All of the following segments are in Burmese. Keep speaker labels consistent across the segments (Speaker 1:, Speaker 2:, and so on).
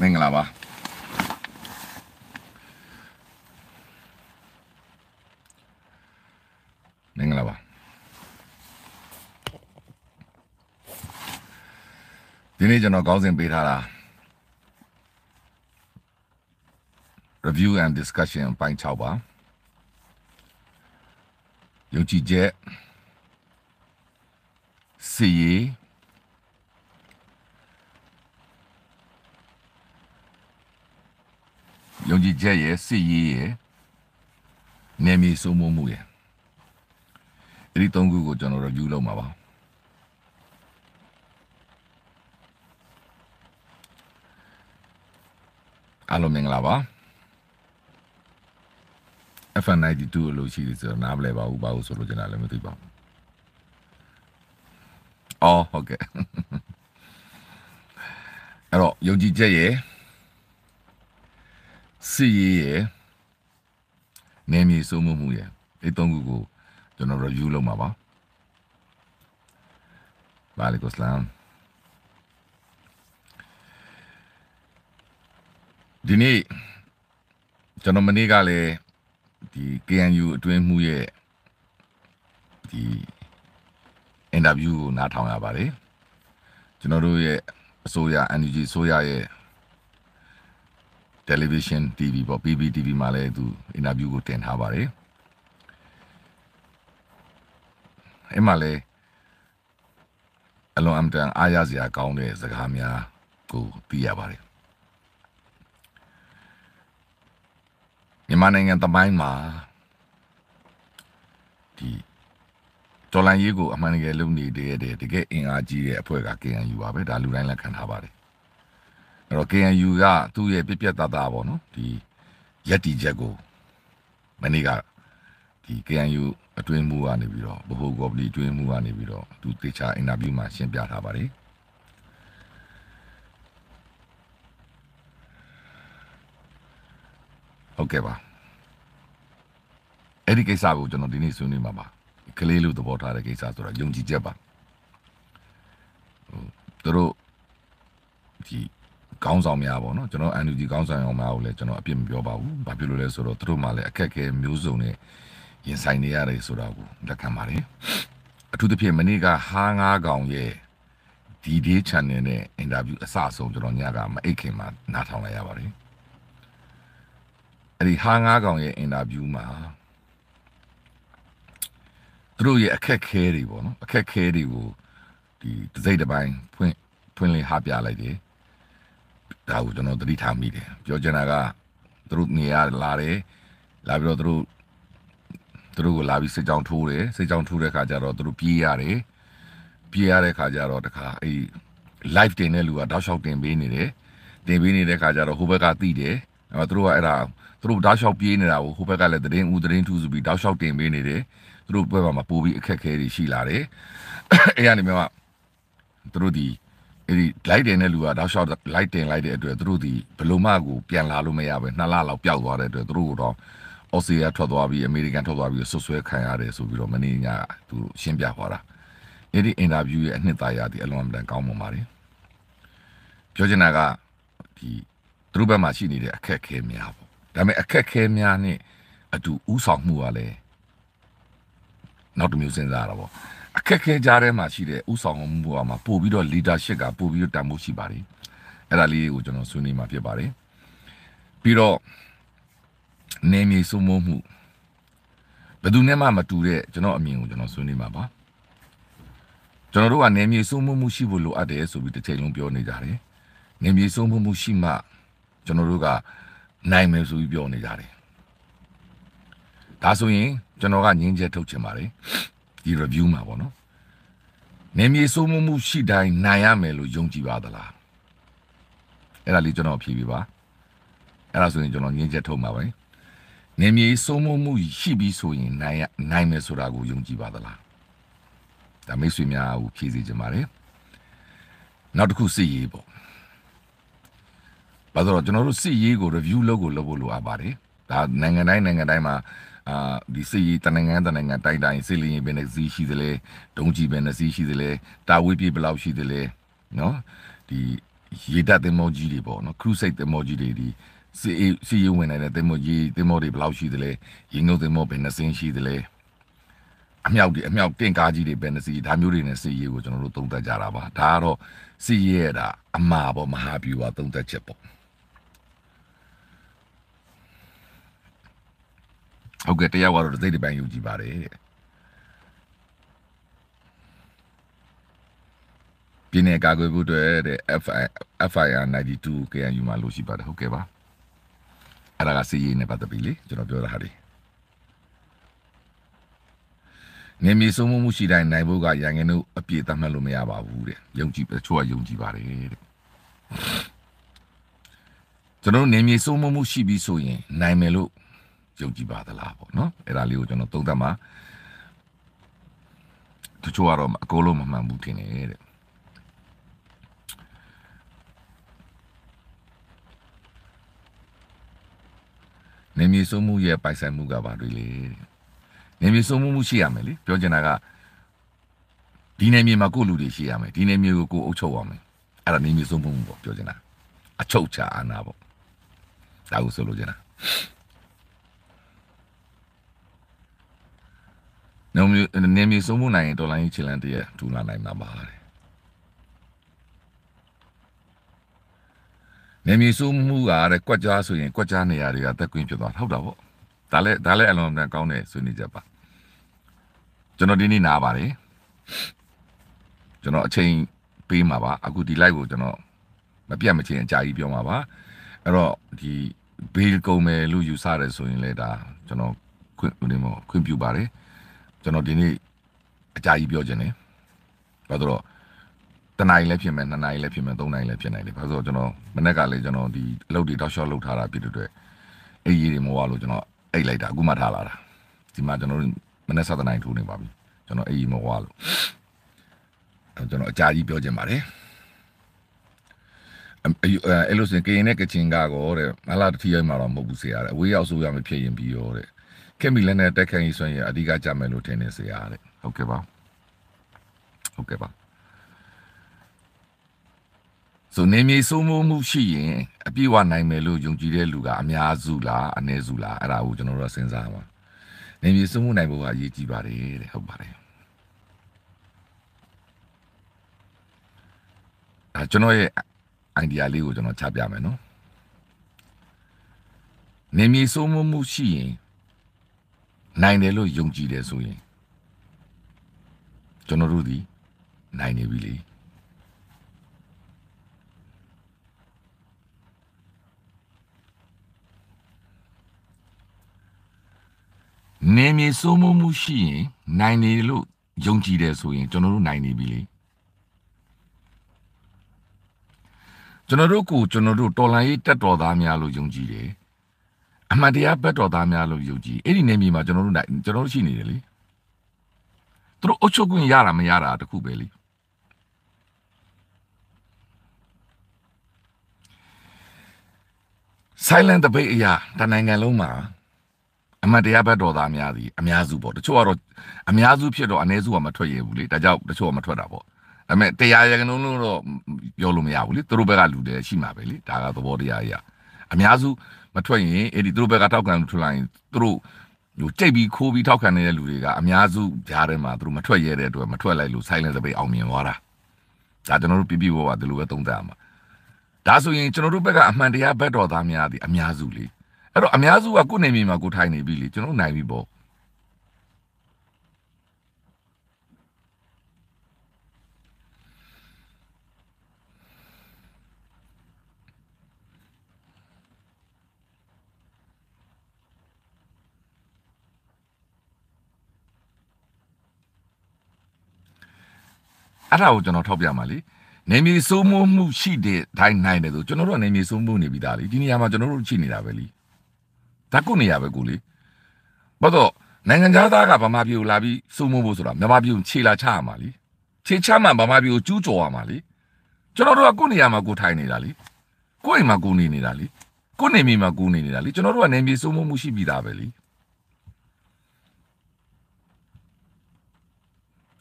Speaker 1: မင်္ဂလာပါမင်္ဂလာပါဒီနေ့ကျွန်တော်ခေါင်းစဉ်ပေးထားတာ review and discussion ပိုင်း6ပါယုံကြည်ချက်စီရီယုံကြည်ချက်ရဲ့စစ်ရေးရဲ့နေမီစိုးမိုးမှုရဲ့အဲ့ဒီသုံးခုကိုကျွန်တော် review လုပ်မှာပါအားလုံးမင်္ဂလာပါ FN92 လို့ရှိတယ်ဆိုတော့နားမလဲပါဘူးဘာလို့ဆိုလို့ကျန်တာလည်းမသိပါဘူးအော်ဟုတ်ကဲ့အဲ့တော့ယုံကြည်ချက်ရဲ့စစ်ရေးရယ်နေမြေစုံမှုမှုရယ်အဲ့သုံးခုကိုကျွန်တော် review လုပ်မှာပါ။ဘာလေကိုစလမ်ဒီနေ့ကျွန်တော်မနေ့ကလည်းဒီ KNU အတွင်းမှုရဲ့ဒီ interview ကိုနားထောင်ရပါတယ်။ကျွန်တော်တို့ရဲ့အစိုးရ NUG အစိုးရရဲ့ television TV ပေါ့ PPTV မှာလည်းသူ interview ကိုတင်ထားပါတယ်အဲ့မှာလည်းအလွန်အမတန်အားရစရာကောင်းတဲ့စကားများကိုသိရပါတယ်မြန်မာနိုင်ငံတပိုင်းမှာဒီဒေါ်လာရေးကိုအမှန်တကယ်လုပ်နေတဲ့တကယ်အင်အားကြီးတဲ့အဖွဲ့က KNU ပါပဲဒါလူတိုင်းလက်ခံထားပါတယ်အဲ့တော့ KNU ကသူ့ရဲ့ပြက်ပြက်သားသားပေါ့နော်ဒီရက်တီချက်ကိုမနေ့ကဒီ KNU အတွင်းမှုကနေပြီးတော့ဗဟိုကော်ပလီအတွင်းမှုကနေပြီးတော့သူတေချာအင်တာဗျူးမှာရှင်းပြထားပါတယ်ဟုတ်ကဲ့ပါအဲ့ဒီကိစ္စကိုကျွန်တော်ဒီနေ့ဆွေးနွေးမှာပါကလေးလူသဘောထားတဲ့ကိစ္စဆိုတော့ယုံကြည်ချက်ပါဟိုတို့ဒီခေါင်းဆောင်များပေါ့နော်ကျွန်တော် NUG ခေါင်းဆောင်အောင်များကိုလည်းကျွန်တော်အပြစ်မပြောပါဘူး။ဘာဖြစ်လို့လဲဆိုတော့သူတို့မှလည်းအခက်အခဲမျိုးစုံနဲ့ရင်ဆိုင်နေရတယ်ဆိုတာကိုလက်ခံပါတယ်။အထူးသဖြင့်မနေ့ကဟားငါးကောင်ရဲ့ဒီဒီ channel နဲ့ interview အစအဆုံးကျွန်တော်ညကမအိတ်ခင်မှာနားထောင်လိုက်ရပါတယ်။အဲ့ဒီဟားငါးကောင်ရဲ့ interview မှာသူတို့ရဲ့အခက်ခဲတွေပေါ့နော်အခက်ခဲတွေကိုဒီတစိမ့်တစ်ပိုင်းဖွင့်ဖွင့်လင်းဟပြလိုက်တယ်။ဒါကိုကျွန်တော်သတိထားမိတယ်ပြောချင်တာကသူတို့နေရလာတယ်လာပြီးတော့သူတို့သူတို့ကိုလာပြီးစိတ်ကြောင်ထိုးတယ်စိတ်ကြောင်ထိုးတဲ့ခါကျတော့သူတို့ပြေးရတယ်ပြေးရတဲ့ခါကျတော့တခါအဲ့ live တင်တဲ့လူကတောက်လျှောက်တင်ပေးနေတယ်တင်ပေးနေတဲ့ခါကျတော့ဟိုဘက်ကတိတယ်အဲသူတို့ကအဲ့ဒါသူတို့တောက်လျှောက်ပြေးနေတာကိုဟိုဘက်ကလည်းတရင်ဦးတရင်ထူးဆိုပြီးတောက်လျှောက်တင်ပေးနေတယ်သူတို့ဘက်မှာပိုးပြီးအခက်အခဲတွေရှိလာတယ်အဲ့ရနေမှာသူတို့ဒီအဲ့ဒီလိုက်တင်တဲ့လူကတောက်လျှောက်လိုက်တင်လိုက်တဲ့အတွက်သူတို့ဒီဘလို့မှကိုပြန်လာလို့မရပဲနှစ်လလောက်ပျောက်သွားတဲ့အတွက်သူတို့တော့အော်စတြေးလျထွက်သွားပြီးအမေရိကန်ထွက်သွားပြီးဆွဆွဲခံရတယ်ဆိုပြီးတော့မနေ့ညသူရှင်းပြသွားတာအဲ့ဒီအင်တာဗျူးရဲ့အနှစ်သာရဒီအလွန်အမတန်ကောင်းမွန်ပါတယ်ပြောချင်တာကဒီသူတို့ဘက်မှာရှိနေတဲ့အခက်အခဲများပေါ့ဒါပေမဲ့အခက်အခဲများနဲ့အတူဥဆောင်မှုကလည်းနောက်တစ်မျိုးစဉ်းစားရတာပေါ့အခက်ခဲကြားထဲမှာရှိတဲ့ဥဆောင်မှုပေါ်မှာပို့ပြီးတော့ leadership ကပို့ပြီးတော့တန်ဖိုးရှိပါတယ်အဲ့ဒါလေးကိုကျွန်တော်ဆွေးနွေးမှာဖြစ်ပါတယ်ပြီးတော့နေမြေစုံမမှုဘယ်သူနဲ့မှမတူတဲ့ကျွန်တော်အမြင်ကိုကျွန်တော်ဆွေးနွေးမှာပါကျွန်တော်တို့ကနေမြေစုံမမှုရှိဖို့လိုအပ်တယ်ဆိုပြီးတစ်ချိန်လုံးပြောနေကြတယ်နေမြေစုံမမှုရှိမှကျွန်တော်တို့ကနိုင်မယ်ဆိုပြီးပြောနေကြတယ်ဒါဆိုရင်ကျွန်တော်ကငင်းချက်ထုတ်ချင်ပါတယ်ဒီ review မှာပေါ့နော်။နေမြေစိုးမှုမှုရှိတိုင်းနိုင်ရမယ်လို့ယုံကြည်ပါသလား။အဲ့ဒါလေးကျွန်တော်ဖြေပြပါ။အဲ့ဒါဆိုရင်ကျွန်တော်ညင်းချက်ထုတ်မှာပဲ။နေမြေစိုးမှုမှုရှိပြီးဆိုရင်နိုင်နိုင်မယ်ဆိုတာကိုယုံကြည်ပါသလား။ဒါမိတ်ဆွေများကိုဖြေစီခြင်းပါတယ်။နောက်တစ်ခုစည်ရေးပေါ့။ဘာလို့လဲကျွန်တော်တို့စစ်ရေးကို review လုပ်ကိုလုပ်ဖို့လိုအပ်ပါတယ်။ဒါနိုင်ငံတိုင်းနိုင်ငံတိုင်းမှာအာဒီစစ်ရေးတနင်္ဂနွေတနင်္ဂနွေတိုင်တိုင်စစ်လင်းရေးပဲနဲ့စီးရှိသလဲဒုံးကြီးပဲနဲ့စီးရှိသလဲတာဝေးပြေဘယ်လောက်ရှိသလဲနော်ဒီရေတပ်သင်္ဘောကြီးတွေပေါ့နော် crusade သင်္ဘောကြီးတွေဒီစီစီယဝင်နေတဲ့သင်္ဘောကြီးသင်္ဘောတွေဘယ်လောက်ရှိသလဲရေငုပ်သင်္ဘောဘယ်နှစင်းရှိသလဲအမြောက်တွေအမြောက်တင့်ကားကြီးတွေဘယ်နှစီဒါမျိုးတွေနဲ့စီရေးကိုကျွန်တော်တို့သုံးသပ်ကြတာပါဒါကတော့စီရေးရတာအမှားပေါ့မဟာဗျူဟာသုံးသပ်ချက်ပေါ့ဟုတ်ကဲ့တရားကတော့သိတဲ့ပိုင်းယူကြည်ပါတယ်တဲ့ပြင်းနေကာကွယ်ဖို့အတွက်တဲ့ FI FIR 92 KNU မှာလို့ရှိပါတယ်ဟုတ်ကဲ့ပါအဲ့ဒါကစီရင်နေပတ်သက်ပြီလေကျွန်တော်ပြောတာဟာဒီနေမီဆုံးမှုရှိတိုင်းနိုင်ဖို့ကရန်ကင်းတို့အပြည့်သတ်မှတ်လို့မရပါဘူးတဲ့ယုံကြည်တချို့ကယုံကြည်ပါတယ်တဲ့ကျွန်တော်နေမီဆုံးမှုရှိပြီဆိုရင် နိုင်မယ်လို့ယုံကြည်ပါသလားပေါ့နော်အဲ့ဒါလေးကိုကျွန်တော်သုံးသပ်မှာတချို့ကတော့အကုန်လုံးမမှန်ဘူးထင်တယ်တဲ့နေမြေစုံမှုရဲ့ပိုင်ဆိုင်မှုကဘာတွေလဲနေမြေစုံမှုမှုရှိရမယ်လေပြောချင်တာကဒီနေမြေမှာကိုလူတွေရှိရမယ်ဒီနေမြေကိုကိုအုပ်ချုပ်ရမယ်အဲ့ဒါနေမြေစုံမှုပေါ့ပြောချင်တာအချုပ်ချာအာဏာပေါ့ဒါကိုဆိုလိုချင်တာနည်းမျိုးနည်းမျိုးစုံမှုနိုင်ရင်တော်လိုင်းရေးခြေလှမ်းတည်းထူလာနိုင်မှာပါတယ်နည်းမျိုးစုံမှုကတဲ့ကွက်ကြားဆိုရင်ကွက်ကြားနေရာတွေကတက်ကွင်းဖြစ်သွားဟုတ်တာပေါ့ဒါလည်းဒါလည်းအလွန်ကောင်းတဲ့ဆွေးနွေးချက်ပါကျွန်တော်ဒီနေ့နားပါတယ်ကျွန်တော်အချိန်ပေးမှာပါအခုဒီ live ကိုကျွန်တော်မပြတ်မချင်းအကြာကြီးပြောမှာပါအဲ့တော့ဒီဘေးကုန်မယ်လို့ယူဆတယ်ဆိုရင်လည်းဒါကျွန်တော်ခွင့်ဒီမှာခွင့်ပြုပါတယ်ကျွန်တော်ဒီနေ့အကြာကြီးပြောခြင်းတယ်ဘာလို့တော့တနိုင်လည်းဖြစ်မယ်နှစ်နိုင်လည်းဖြစ်မယ်သုံးနိုင်လည်းဖြစ်နိုင်တယ်ဘာလို့ဆိုတော့ကျွန်တော်မနေ့ကလည်းကျွန်တော်ဒီအလုပ်တွေတောက်လျှောက်လုပ်ထားတာဖြစ်တဲ့အတွက်အိပ်ရည်တွေမဝလို့ကျွန်တော်အိပ်လိုက်တာအခုမှထားလာတာဒီမှာကျွန်တော်မနေ့7နိုင်ထိုးနေပါပြီကျွန်တော်အိပ်ရည်မဝလို့ကျွန်တော်အကြာကြီးပြောခြင်းပါတယ်အဲ့လိုဆိုရင်ကရင်နဲ့ကချင်ကကောတဲ့မလားတတိယမှာတော့မဟုတ်ဘူးဆရာတဲ့အဝေးရောက်ဆိုရမဖြစ်ရင်ပြီးရောတဲ့ခင်မီလည်းနဲ့တက်ခိုင်းရေးဆိုရင်အဓိကကြမယ်လို့ထင်နေစရာတဲ့ဟုတ်ကဲ့ပါဟုတ်ကဲ့ပါဆိုနေမြေစိုးမိုးမှုရှိရင်အပြည့်ဝနိုင်မယ်လို့ယုံကြည်တဲ့လူကအများစုလားအနည်းစုလားအဲ့ဒါကိုကျွန်တော်တို့စဉ်းစားပါနေမြေစိုးမိုးနိုင်ဖို့ကအရေးကြီးပါတယ်တဲ့ဟုတ်ပါတယ်ဒါကျွန်တော်ရဲ့ idea လေးကိုကျွန်တော်ချပြမယ်နော်နေမြေစိုးမိုးမှုရှိရင်နိုင်တယ်လို့ယုံကြည်တယ်ဆိုရင်ကျွန်တော်တို့ဒီနိုင်နေပြီလေနေမြေစိုးမိုးမှုရှိရင်နိုင်နေလို့ယုံကြည်တယ်ဆိုရင်ကျွန်တော်တို့နိုင်နေပြီလေကျွန်တော်တို့ကိုကျွန်တော်တို့တော်လှန်ရေးတက်တော်သားများလို့ယုံကြည်တယ်အမှန်တရားဘက်တော်သားများလို့ယုံကြည်အဲ့ဒီနေမြေမှာကျွန်တော်တို့နိုင်ကျွန်တော်တို့ရှိနေတယ်လေသူတို့အုတ်ချုပ်ခွင့်ရတာမရတာတခုပဲလေဆိုင်လန်တပိတ်အရာတနိုင်ငံလုံးမှာအမှန်တရားဘက်တော်သားများစီအများစုပေါ့တချို့ကတော့အများစုဖြစ်တော့အ ਨੇ စုကမထွက်ရဘူးလေဒါကြောင့်တချို့ကမထွက်တာပေါ့ဒါပေမဲ့တရားရကနုံးလုံးတော့ပြောလို့မရဘူးလေသူတို့ဘက်ကလူတွေရှိမှာပဲလေဒါကသဘောတရားအရာအများစုမထွက်ရင်အဲ့ဒီသူတို့ဘက်ကထောက်ခံလို့ထွက်လာရင်သူတို့ဟိုကြိတ်ပြီးခိုးပြီးထောက်ခံနေတဲ့လူတွေကအများစုကြားထဲမှာသူတို့မထွက်ရတဲ့အတွက်မထွက်လိုက်လို့ silent debate အောင်မြင်သွားတာဒါကျွန်တော်တို့ပြပြပေါ်ပါဒီလိုပဲသုံးသပ်ရမှာဒါဆိုရင်ကျွန်တော်တို့ဘက်ကအမှန်တရားဘက်တော်သားများသည်အများစုလေအဲ့တော့အများစုကကိုယ်နေမြေမှာကိုထိုင်နေပြီလေကျွန်တော်နိုင်ပြီပေါ့အဲ့ဒါကိုကျွန်တော်ထောက်ပြမှာလေနေမြေစိုးမိုးမှုရှိတဲ့တိုင်းနိုင်တယ်ဆိုကျွန်တော်တို့ကနေမြေစိုးမိုးနေပြီသားလေဒီနေရာမှာကျွန်တော်တို့ရှိနေတာပဲလေဒါကုနေရာပဲကိုလေဘာတော့နိုင်ငံသားကဗမာပြည်ကိုလာပြီးစိုးမိုးဖို့ဆိုတာမြန်မာပြည်ကိုခြေလာချရမှာလေခြေချမှဗမာပြည်ကိုကျူးကျော်ရမှာလေကျွန်တော်တို့ကကိုနေရာမှာကိုထိုင်နေတာလေကိုအိမ်မှာကိုနေနေတာလေကိုနေမိမှာကိုနေနေတာလေကျွန်တော်တို့ကနေမြေစိုးမိုးမှုရှိပြီးသားပဲလေ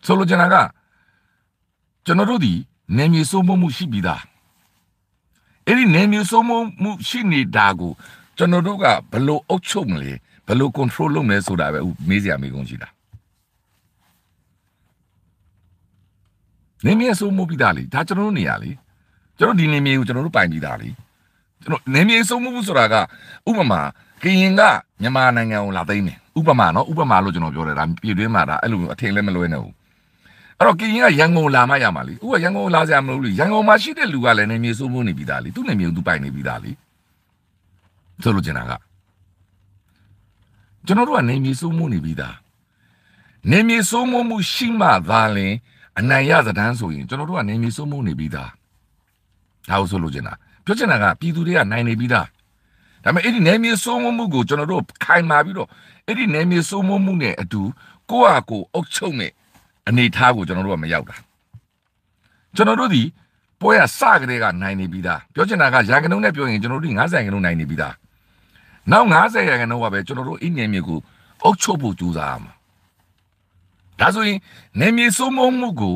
Speaker 1: ဆိုလိုချင်တာကကျွန်တော်တို့ဒီနေမြေစိုးမိုးမှုရှိပြီးသားအဲ့ဒီနေမြေစိုးမိုးမှုရှိနေတာကိုကျွန်တော်တို့ကဘယ်လိုအုပ်ချုပ်မလဲဘယ်လို control လုပ်မလဲဆိုတာပဲမေးစရာမေးခွန်းရှိတာနေမြေစိုးမိုးပြီးသားလေဒါကျွန်တော်တို့နေရာလေကျွန်တော်ဒီနေမြေကိုကျွန်တော်တို့ပိုင်ပြီးသားလေကျွန်တော်နေမြေစိုးမိုးမှုဆိုတာကဥပမာကရင်ကမြန်မာနိုင်ငံကိုလာသိမ်းတယ်ဥပမာနော်ဥပမာလို့ကျွန်တော်ပြောတယ်ဒါပြည်တွင်းမှာဒါအဲ့လိုအထင်လည်းမလွဲနဲ့ဘူးအဲ့တော့ကရင်ကရန်ကုန်လာမှရမှာလေသူကရန်ကုန်လာစရာမလိုဘူးလေရန်ကုန်မှာရှိတဲ့လူကလည်းနေမြေစိုးမိုးနေပြီးသားလေသူ့နေမြေသူပိုင်နေပြီးသားလေဆိုလိုချင်တာကကျွန်တော်တို့ကနေမြေစိုးမိုးနေပြီးသားနေမြေစိုးမိုးမှုရှိမှသာလင်အနိုင်ရသတန်းဆိုရင်ကျွန်တော်တို့ကနေမြေစိုးမိုးနေပြီးသားဒါကိုဆိုလိုချင်တာပြောချင်တာကပြည်သူတွေကနိုင်နေပြီးသားဒါပေမဲ့အဲ့ဒီနေမြေစိုးမိုးမှုကိုကျွန်တော်တို့ခိုင်မာပြီးတော့အဲ့ဒီနေမြေစိုးမိုးမှုနဲ့အတူကိုယ့်ဟာကိုယ်အုပ်ချုပ်မဲ့အနေထားကိုကျွန်တော်တို့ကမရောက်တာကျွန်တော်တို့ဒီပွဲကစကလေးကနိုင်နေပြီးသားပြောချင်တာကရာခိုင်နှုန်းနဲ့ပြောရင်ကျွန်တော်တို့ဒီ90ရာခိုင်နှုန်းနိုင်နေပြီးသားနောက်90ရာခိုင်နှုန်းကပဲကျွန်တော်တို့အင်းငယ်မြေကိုအုပ်ချုပ်ဖို့ကြိုးစားရမှာဒါဆိုရင်နေမြေစုံမုံမှုကို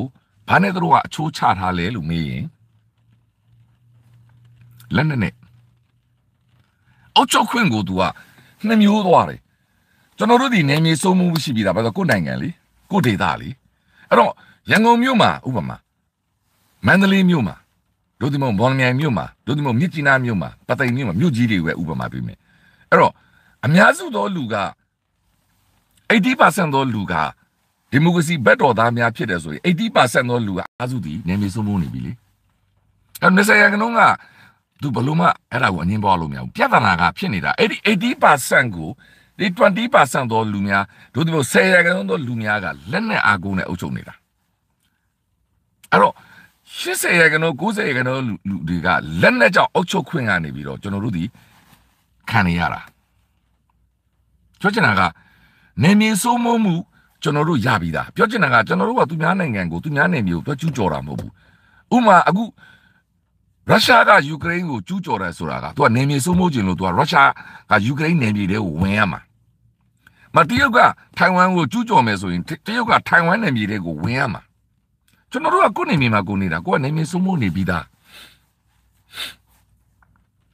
Speaker 1: ဘာနဲ့တို့ကအချိုးချထားလဲလို့မေးရင်လက်နဲ့နဲ့အုပ်ချုပ်ခွင့်ကိုသူကနှမျိုးသွားတယ်ကျွန်တော်တို့ဒီနေမြေစုံမှုရှိပြီးသားဘာလို့ကိုယ်နိုင်ငံလေကိုယ်ဒေသလေအဲ့တော့ရန်ကုန်မြို့မှာဥပမာမန္တလေးမြို့မှာတို့ဒီမောင်ဘောင်မြိုင်မြို့မှာတို့ဒီမောင်မြစ်ကြီးနားမြို့မှာပသိမ်မြို့မှာမြို့ကြီးတွေပဲဥပမာပေးမယ်အဲ့တော့အများစုသောလူက80%သောလူကဒီမိုကရေစီဘက်တော်သားများဖြစ်တယ်ဆိုရင်80%သောလူကအားစုသည်နေမီဆုံးမနေပြီလေအဲ့တော့20ရာခိုင်နှုန်းကသူဘလို့မှအဲ့ဒါကိုအငင်းပွားလို့မရဘူးပြဿနာကဖြစ်နေတာအဲ့ဒီ80%ကိုဒီ20%သောလူများတို့ဒီလို10ရာခိုင်နှုန်းသောလူများကလက်နက်အားကိုးနဲ့အုပ်ချုပ်နေတာအဲ့တော့80ရာခိုင်နှုန်း90ရာခိုင်နှုန်းလူတွေကလက်နက်ကြောင့်အုပ်ချုပ်ခွင့်ကနေပြီးတော့ကျွန်တော်တို့ဒီခံနေရတာပြောချင်တာကနေမြေစိုးမိုးမှုကျွန်တော်တို့ရပြီးသားပြောချင်တာကကျွန်တော်တို့ကသူများနိုင်ငံကိုသူများနယ်မြေကိုတွက်ကျူးကျော်တာမဟုတ်ဘူးဥမာအခုရုရှားကယူကရိန်းကိုကျူးကျော်တယ်ဆိုတာကသူကနေမြေစိုးမိုးခြင်းလို့သူကရုရှားကယူကရိန်းနယ်မြေတွေကိုဝင်ရမှာမတရုတ်ကထိုင်ဝမ်ကိုကျူးကျော်မယ်ဆိုရင်တရုတ်ကထိုင်ဝမ်နယ်မြေတွေကိုဝင်ရမှာကျွန်တော်တို့ကကိုယ်နေမြေမှာကိုနေတာကိုယ်ကနေမြေစုံမိုးနေပြီးသား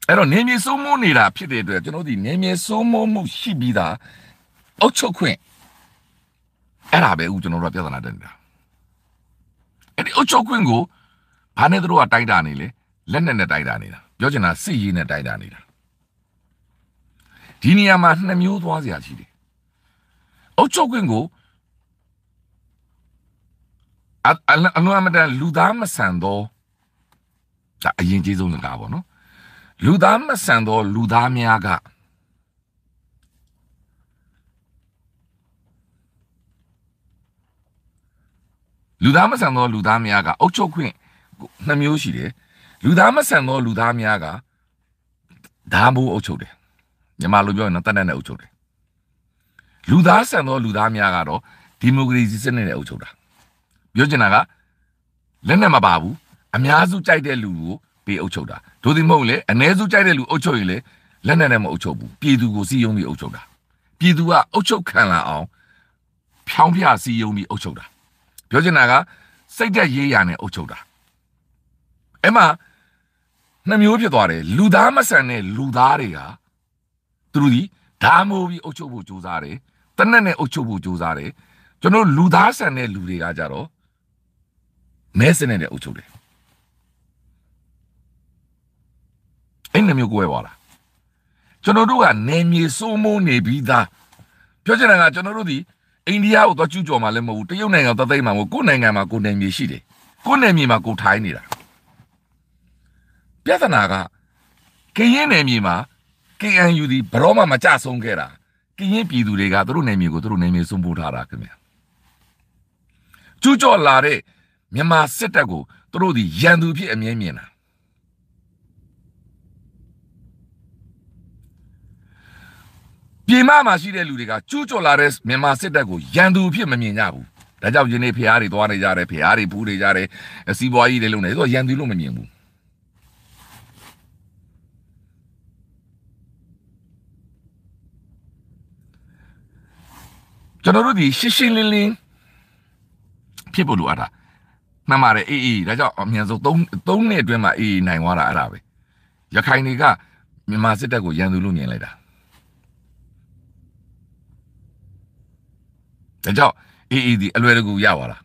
Speaker 1: အဲ့တော့နေမြေစုံမိုးနေတာဖြစ်တဲ့အတွက်ကျွန်တော်ဒီနေမြေစုံမိုးမှုရှိပြီးသားအုတ်ချုပ်ခွင့်အဲ့ဒါပဲဦးကျွန်တော်တို့ကပြဿနာတက်နေတာအဲ့ဒီအုတ်ချုပ်ခွင့်ကိုဘာနဲ့တို့ကတိုက်တာနေလဲလက်နဲ့နဲ့တိုက်တာနေတာပြောချင်တာစစ်ရေးနဲ့တိုက်တာနေတာဒီနေရာမှာနှစ်မျိုးသွားစရာရှိတယ်အုပ်ချုပ်ခွင့်ကိုအအလွန်အမတန်လူသားမဆန်သောဒါအရင်ကြီးဆုံးလကားပေါ့နော်လူသားမဆန်သောလူသားများကလူသားမဆန်သောလူသားများကအုပ်ချုပ်ခွင့်နှမျိုးရှိတယ်လူသားမဆန်သောလူသားများကဒါမိုးအုပ်ချုပ်တယ်ညီမလိုပြောရင်တော့တတ်တဲ့နဲ့အုပ်ချုပ်တယ်လူသားဆန်သော လူသားများကတော့ဒီမိုကရေစီစနစ်နဲ့အုပ်ချုပ်တာပြောချင်တာကလက်နဲ့မပါဘူးအများစုကြိုက်တဲ့လူကိုပေးအုပ်ချုပ်တာဒို့ဒီမဟုတ်လေအ ਨੇ စုကြိုက်တဲ့လူအုပ်ချုပ်ရင်လေလက်နဲ့လည်းမအုပ်ချုပ်ဘူးပြည်သူကိုစီယုံပြီးအုပ်ချုပ်တာပြည်သူကအုပ်ချုပ်ခံလာအောင်ဖြောင်းပြစီယုံပြီးအုပ်ချုပ်တာပြောချင်တာကစိတ်သက်ရေးရနဲ့အုပ်ချုပ်တာအဲ့မှာနှမျိုးဖြစ်သွားတယ်လူသားမဆန်တဲ့လူသားတွေကသူတို့ဒီဓာမိုးပြီးအုပ်ချုပ်ဖို့ကြိုးစားတယ်တနက်နဲ့အုပ်ချုပ်ဖို့ကြိုးစားတယ်ကျွန်တော်လူသားဆန်တဲ့လူတွေကကြတော့မဲစနစ်နဲ့အုပ်ချုပ်တယ်အဲ့နှမျိုးကိုယ်ွယ်ပါလားကျွန်တော်တို့ကနေမြေစိုးမိုးနေပြီးသားပြောချင်တာကကျွန်တော်တို့ဒီအိန္ဒိယကိုသွားကျူးကျော်မှလည်းမဟုတ်ဘူးတရုတ်နိုင်ငံသသိမ်းမှမဟုတ်ကိုယ်နိုင်ငံမှာကိုယ်နိုင်ငံရှိတယ်ကိုယ်နိုင်ငံမှာကိုယ်ထိုင်းနေတာပြဿနာကကရင်နယ်မြေမှာ KNU ဒီဘရောမှမကြဆုံးခဲ့တာကရင်ပြည်သူတွေကသူတို့နေမြေကိုသူတို့နေမြေစွန့်ပိုးထားတာခင်ဗျာကျူးကျော်လာတဲ့မြန်မာစစ်တပ်ကိုသူတို့ဒီရန်သူဖြစ်အမြင်မြင်တာပြည်မမှာရှိတဲ့လူတွေကကျူးကျော်လာတဲ့မြန်မာစစ်တပ်ကိုရန်သူဖြစ်မမြင်ကြဘူးဒါကြောင့်ယနေ့ဖျားတွေသွားနေကြတယ်ဖျားတွေဘူးနေကြတယ်စီးပွားရေးတွေလုပ်နေဆိုရန်သူလို့မမြင်ဘူးကျွန်တော်တို့ဒီရှင်းရှင်းလင်းလင်းဖြစ်ဖို့လိုအပ်တာမှန်ပါတယ်အေးအေးဒါကြောင့်အမြန်ဆုံး3 3နှစ်အတွင်းမှာအေးအေးနိုင်သွားတာအဲ့ဒါပဲရခိုင်တွေကမြန်မာစစ်တပ်ကိုရန်သူလို့မြင်လိုက်တာဒါကြောင့်အေးအေးဒီအလွယ်တကူရပါလား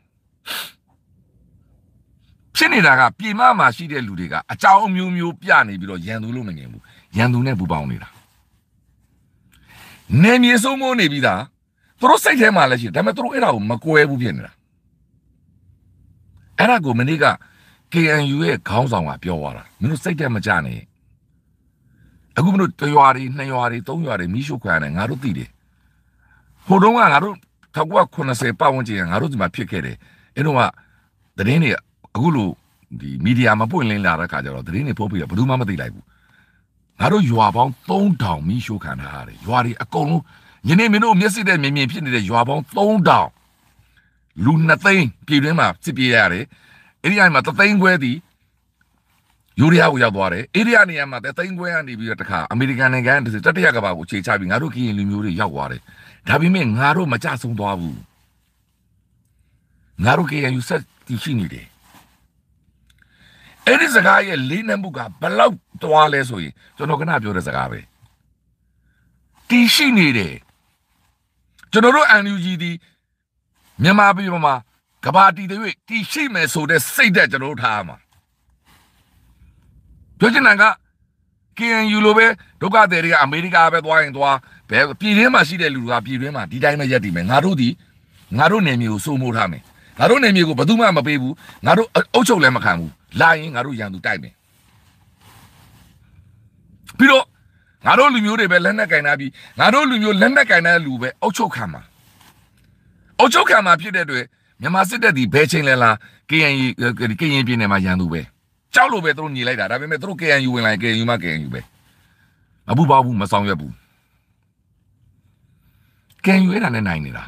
Speaker 1: ဖြစ်နေတာကပြည်မမှာရှိတဲ့လူတွေကအကြောင်းအမျိုးမျိုးပြနေပြီးတော့ရန်သူလို့မမြင်ဘူးရန်သူနဲ့ပူပေါင်းနေတာနေမြေဆုံးမိုးနေပြီးသားသူတို့စိတ်ထဲမှာလည်းရှိတယ်ဒါပေမဲ့သူတို့အဲ့ဒါကိုမကွဲဘူးဖြစ်နေတာအဲ့ဒါကိုမနေ့က KNU ရဲ့ခေါင်းဆောင်ကပြောသွားတာမင်းတို့စိတ်ထဲမကြနဲ့အခုမင်းတို့တရွာတွေနှစ်ရွာတွေသုံးရွာတွေမိရှုခံရတယ်ငါတို့သိတယ်ဟိုတုန်းကငါတို့1980ပတ်ဝန်းကျင်ငါတို့ဒီမှာဖြစ်ခဲ့တယ်အဲ့တော့ကသတင်းတွေအခုလိုဒီမီဒီယာမပွင့်လင်းလာတဲ့ခါကျတော့သတင်းတွေဖုတ်ပြီးတော့ဘယ်သူမှမသိလိုက်ဘူးငါတို့ရွာပေါင်း3000မိရှုခံထားရတယ်ရွာတွေအကုန်လုံးယနေ့မင်းတို့မျက်စိနဲ့မြင်မြင်ဖြစ်နေတဲ့ရွာပေါင်း3000လူ2သိန်းပြည်တွင်းမှာစစ်ပြေးရတယ်အဲ့ဒီအိမ်မှာ3သိန်းခွဲသည်ယူရီးယားကိုရောက်သွားတယ်အေရီးယားနေရာမှာ3သိန်းခွဲကနေပြီးတော့တခါအမေရိကန်နိုင်ငံတတိယကမ္ဘာကိုအခြေချပြီးငါတို့ကရင်လူမျိုးတွေရောက်သွားတယ်ဒါပေမဲ့ငါတို့မကြဆုံးသွားဘူးငါတို့ KNU ဆက်တည်ရှိနေတယ်အဲ့ဒီစကားရဲ့လေးနက်မှုကဘလောက်တွားလဲဆိုရင်ကျွန်တော်ကနပြောတဲ့စကားပဲတည်ရှိနေတယ်ကျွန်တော်တို့ NUG ဒီမြန်မာပြည်မှာကဘာတီတွေတီရှိမယ်ဆိုတဲ့စိတ်သက်ကျွန်တော်တို့ထားရမှာပြောချင်တာက KNU လိုပဲဒုက္ခသည်တွေကအမေရိကပဲသွားရင်သွားဘယ်ပြည်တွင်းမှာရှိတဲ့လူတွေကပြည်တွင်းမှာဒီတိုင်းပဲရက်တည်မယ်ငါတို့ဒီငါတို့နေမျိုးစိုးမိုးထားမယ်ငါတို့နေမျိုးကိုဘယ်သူမှမပေးဘူးငါတို့အုပ်ချုပ်လည်းမခံဘူးလာရင်ငါတို့ရန်သူတိုက်မယ်ပြီးတော့ငါတို့လူမျိုးတွေပဲလက်နက်ကင်တာပြီးငါတို့လူမျိုးလက်နက်ကင်တဲ့လူပဲအုတ်ချုပ်ခံမှာအုတ်ချုပ်ခံမှာဖြစ်တဲ့အတွက်မြန်မာစစ်တပ်ဒီဘယ်ချိန်လဲလား KNY ကရင်ပြည်နယ်မှာရန်သူပဲကြောက်လို့ပဲသူတို့ညီလိုက်တာဒါပေမဲ့သူတို့ KNU ဝင်လိုက် KNU မှ KNU ပဲမပူပါဘူးမဆောင်ရွက်ဘူး KNU ရတာနဲ့နိုင်နေတာ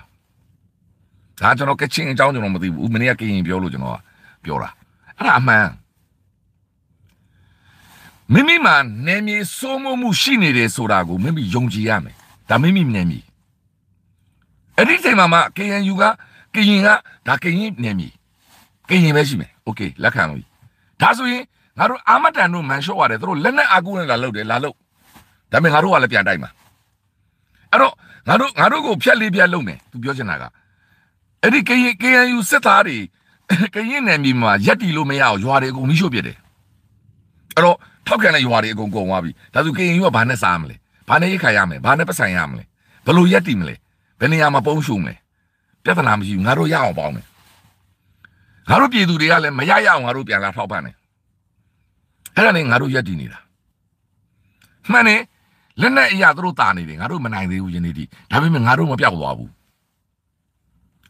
Speaker 1: ဒါကျွန်တော်ကချင်းအကြောင်းကျွန်တော်မသိဘူးဦးမင်းကကရင်ပြောလို့ကျွန်တော်ကပြောတာအဲ့ဒါအမှန်မိမိမှာနယ်မြေစိုးမိုးမှုရှိနေတယ်ဆိုတာကိုမိမိယုံကြည်ရမယ်ဒါမိမိနယ်မြေအဲ့ဒီချိန်မှာမှ KNU ကကရင်ကဒါကရင်နယ်မြေကရင်ပဲရှိမယ်โอเคလက်ခံလို့ဒါဆိုရင်ငါတို့အာမတန်တို့မန်ရှော့ရတယ်တို့လက်နဲ့အာကူနဲ့လာလုပ်တယ်လာလုပ်ဒါပေမဲ့ငါတို့ကလည်းပြန်တိုက်မှာအဲ့တော့ငါတို့ငါတို့ကိုဖျက်လေးဖျက်လုပ်မယ်သူပြောချင်တာကအဲ့ဒီကရင် KNU စစ်သားတွေကရင်နယ်မြေမှာရက်တီလို့မရအောင်ရွာတွေအကုန်နှိရှုပ်ပြစ်တယ်အဲ့တော့ထောက်ခံတဲ့ရွာတွေအကုန်ကုန်သွားပြီဒါဆို KNU ကဘာနဲ့စားမလဲဘာနဲ့ရိတ်ခါရမလဲဘာနဲ့ပတ်ဆိုင်ရမလဲဘယ်လိုရက်တည်မလဲဘယ်နေရာမှာပုံရှုံမလဲပြဿနာမရှိဘူးငါတို့ရအောင်ပေါင်းမယ်ငါတို့ပြည်သူတွေကလည်းမရရအောင်ငါတို့ပြန်လာထောက်ပံ့တယ်အဲ့ဒါနဲ့ငါတို့ရက်တည်နေတာမှန်တယ်လက်နဲ့အရာတို့တာနေတယ်ငါတို့မနိုင်သေးဘူးယနေ့ဒီဒါပေမဲ့ငါတို့မပြောက်သွားဘူး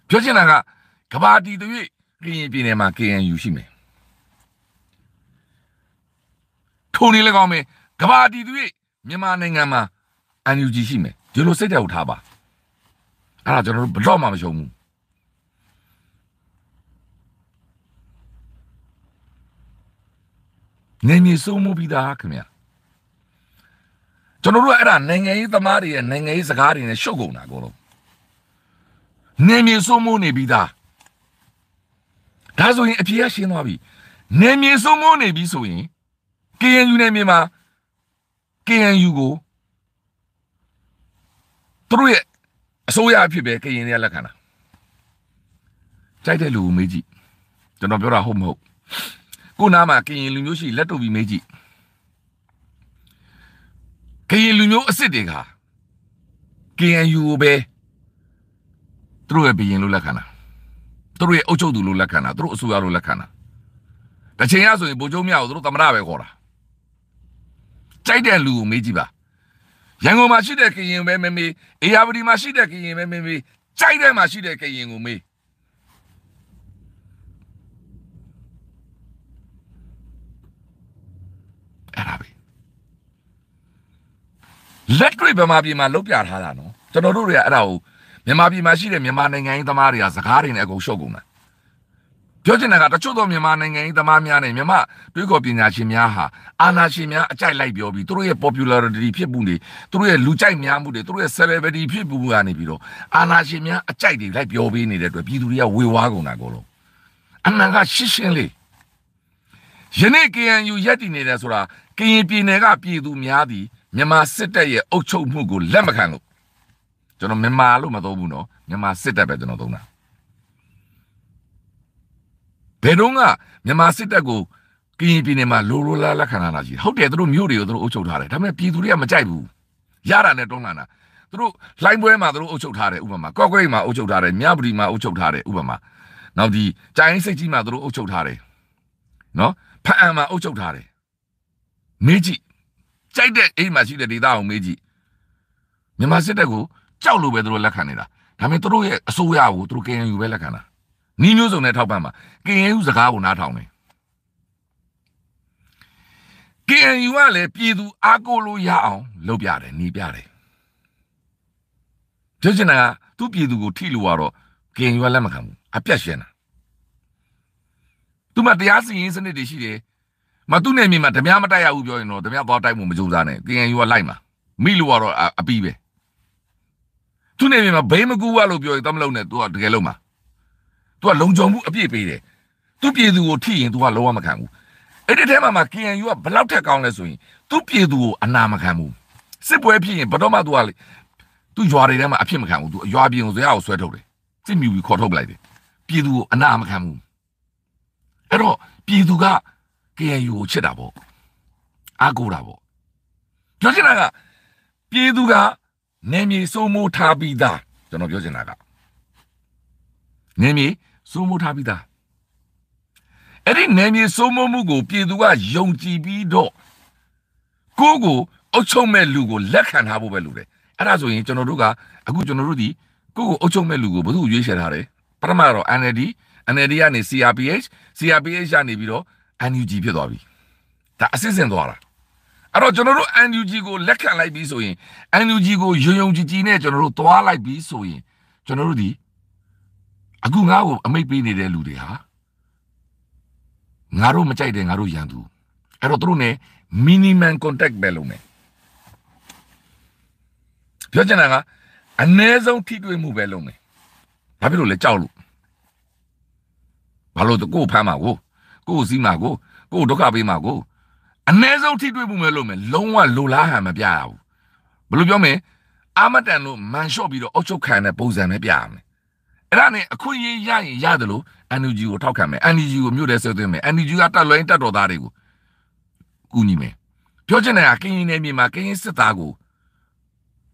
Speaker 1: ပြောချင်တာကကဘာတီတို့ရင်းပြည်နယ်မှာ KNU ရှိမယ်ထုံနေလည်းကောင်းမယ်ကဘာတီသူမြန်မာနိုင်ငံမှာ NUG ရှိမယ်ဒီလိုစိတ်ဓာတ်ကိုထားပါအဲ့ဒါကျွန်တော်တို့ဘတော့မှမရှုံးဘူးနေနေစုံမှုပြီးသားခင်ဗျာကျွန်တော်တို့ကအဲ့ဒါနိုင်ငံရေးသမားတွေရဲ့နိုင်ငံရေးစကားတွေနဲ့ရှုပ်ကုန်တာအကုန်လုံးနေမြေစုံမှုနေပြီးသားဒါဆိုရင်အပြေကရှင်းသွားပြီနေမြေစုံမှုနေပြီဆိုရင် KNU နဲ့မြန်မာ KNU ကိုသူတို့ရဲ့အစိုးရအဖြစ်ပဲကရင်တွေကလက်ခံတာကြိုက်တဲ့လူကိုမေးကြည့်ကျွန်တော်ပြောတာဟုတ်မဟုတ်ကိုနားမှာကရင်လူမျိုးရှိလက်တုပ်ပြီးမေးကြည့်ကရင်လူမျိုးအစ်စ်တွေက KNU ကိုပဲသူတို့ရဲ့ဘီရင်လို့လက်ခံတာသူတို့ရဲ့အုပ်ချုပ်သူလို့လက်ခံတာသူတို့အစိုးရလို့လက်ခံတာတချင်ရဆိုရင်ဗိုလ်ချုပ်မြတ်ကိုသူတို့သမ္မတပဲခေါ်တာကြိုက်တဲ့လူကိုမေးကြည့်ပါရန်ကုန်မှာရှိတဲ့ကရင်ပဲမေးမေးအေယာဝတီမှာရှိတဲ့ကရင်ပဲမေးမေးကြိုက်တဲ့မှာရှိတဲ့ကရင်ကိုမေးအဲ့ဒါပဲလက်တွေ့ဗမာပြည်မှာလုပ်ပြထားတာနော်ကျွန်တော်တို့တွေကအဲ့ဒါကိုမြန်မာပြည်မှာရှိတဲ့မြန်မာနိုင်ငံရေးသမားတွေကစကားတွေနဲ့အကုန်ရှုပ်ကုန်တာပြောချင်တာကတချို့သောမြန်မာနိုင်ငံရေးသမားများနဲ့မြန်မာတွေးခေါ်ပညာရှင်များဟာအာဏာရှင်များအကြိုက်လိုက်ပြောပြီးသူတို့ရဲ့ popularity ဖြစ်မှုတွေသူတို့ရဲ့လူကြိုက်များမှုတွေသူတို့ရဲ့ celebrity ဖြစ်မှုကနေပြီးတော့အာဏာရှင်များအကြိုက်တွေလိုက်ပြောပေးနေတဲ့အတွက်ပြည်သူတွေကဝေဝါးကုန်တာအကုန်လုံးအမှန်ကရှင်းရှင်းလေးယနေ့ KNU ရက်တည်နေတယ်ဆိုတာကရင်ပြည်နယ်ကပြည်သူများသည်မြန်မာစစ်တပ်ရဲ့အုပ်ချုပ်မှုကိုလက်မခံလို့ကျွန်တော်မြန်မာလို့မသုံးဘူးနော်မြန်မာစစ်တပ်ပဲကျွန်တော်သုံးတာဘယ်တော့ကမြန်မာစစ်တပ်ကိုကရင်ပြည်နယ်မှာလိုလိုလားလက်ခံလာတာကြီးဟုတ်တယ်သူတို့မြို့တွေကိုသူတို့အုပ်ချုပ်ထားတယ်ဒါပေမဲ့ပြည်သူတွေကမကြိုက်ဘူးရတာနဲ့တွန်းလှန်တာသူတို့လှိုင်းပွဲမှာသူတို့အုပ်ချုပ်ထားတယ်ဥပမာကော့ကွိတ်မှာအုပ်ချုပ်ထားတယ်မြပတီမှာအုပ်ချုပ်ထားတယ်ဥပမာနောက်ဒီကြိုင်းစိတ်ကြီးမှာသူတို့အုပ်ချုပ်ထားတယ်နော်ဖအံမှာအုပ်ချုပ်ထားတယ်မေးကြည့်ကြိုက်တဲ့အိမ်မှာရှိတဲ့ဒေသအောင်မေးကြည့်မြန်မာစစ်တပ်ကိုကြောက်လို့ပဲသူတို့လက်ခံနေတာဒါပေမဲ့သူတို့ရဲ့အစိုးရကိုသူတို့ KNU ပဲလက်ခံတာနီးမျိုးစုံနဲ့ထောက်ပံ့ပါ KNU စကားကိုနားထောင်တယ် KNU ကလည်းပြည်သူအားကိုးလို့ရအောင်လုပ်ပြတယ်နီးပြတယ်ပြောချင်တာကသူ့ပြည်သူကိုထိလို့ရတော့ KNU ကလက်မခံဘူးအပြတ်ရှင်းတာသူမှတရားစီရင်စနစ်တွေရှိတယ်မသူ့နယ်မြေမှာဓမြမတိုက်ရဘူးပြောရင်တော့ဓမြသွားတိုက်မှုမကြိုးစားနဲ့ KNU ကလိုက်မှာမိလို့ကတော့အပီးပဲသူ့နယ်မြေမှာဘိမကူရလို့ပြောရင်တမလို့နဲ့ तू ကတကယ်လုံးမှာသူကလုံခြုံမှုအပြည့်ပေးတယ်သူပြည်သူကိုထိရင်သူကလုံးဝမခံဘူးအဲ့ဒီထဲမှာမှ KNU ကဘလောက်ထက်ကောင်းလဲဆိုရင်သူပြည်သူကိုအနာမခံဘူးစစ်ပွဲဖြစ်ရင်ဘတော်မှသူကလေသူရွာတွေထဲမှာအဖြစ်မခံဘူးသူရွာပြင်ကိုဇရာကိုဆွဲထုတ်တယ်စစ်မြူပြီးခေါ်ထုတ်လိုက်တယ်ပြည်သူကိုအနာမခံဘူးအဲ့တော့ပြည်သူက KNU ကိုချစ်တာပေါ့အားကိုးတာပေါ့ပြောချင်တာကပြည်သူကနေမြေစိုးမိုးထားပြီးသားကျွန်တော်ပြောချင်တာကနေမြေစိုးမိုးထားပြီးသားအဲ့ဒီနယ်မြေစိုးမိုးမှုကိုပြည်သူကယုံကြည်ပြီးတော့ကိုကိုအုပ်ချုပ်မဲ့လူကိုလက်ခံထားဖို့ပဲလိုတယ်အဲ့ဒါဆိုရင်ကျွန်တော်တို့ကအခုကျွန်တော်တို့ဒီကိုကိုအုပ်ချုပ်မဲ့လူကိုဘယ်သူရွေးချယ်ထားတယ်ပထမတော့ NLD NLD ကနေ CRPH CRPH ကနေပြီးတော့ NUG ဖြစ်သွားပြီဒါအစစ်စင်သွားတာအဲ့တော့ကျွန်တော်တို့ NUG ကိုလက်ခံလိုက်ပြီးဆိုရင် NUG ကိုယုံယုံကြည်ကြည်နဲ့ကျွန်တော်တို့သွားလိုက်ပြီးဆိုရင်ကျွန်တော်တို့ဒီအခုငါ့ကိုအမိတ်ပေးနေတဲ့လူတွေဟာငါတို့မကြိုက်တယ်ငါတို့ရန်သူအဲ့တော့တို့ ਨੇ minimum contact ပဲလုပ်မယ်ပြောချင်တာကအနည်းဆုံးထိတွေ့မှုပဲလုပ်မယ်ဘာဖြစ်လို့လဲကြောက်လို့ဘာလို့ကိုယ်ဖမ်းမှာကိုကိုယ်စီးမှာကိုကိုယ်ဒုက္ခပေးမှာကိုအနည်းဆုံးထိတွေ့မှုပဲလုပ်မယ်လုံးဝလိုလားဟန်မပြရဘူးဘယ်လိုပြောမလဲအာမတန်လို့မန်လျှော့ပြီးတော့အုတ်ချုပ်ခံတဲ့ပုံစံပဲပြရမယ်အဲ့ဒါနဲ့အခွင့်အရေးရရင်ရတယ်လို့ NUG ကိုထောက်ခံမယ် NUG ကိုမြို့ထဲဆွဲသွင်းမယ် NUG ကတက်လွှဲတက်တော်သားတွေကိုကူညီမယ်ပြောချင်တာကကရင်နယ်မြေမှာကရင်စစ်သားကို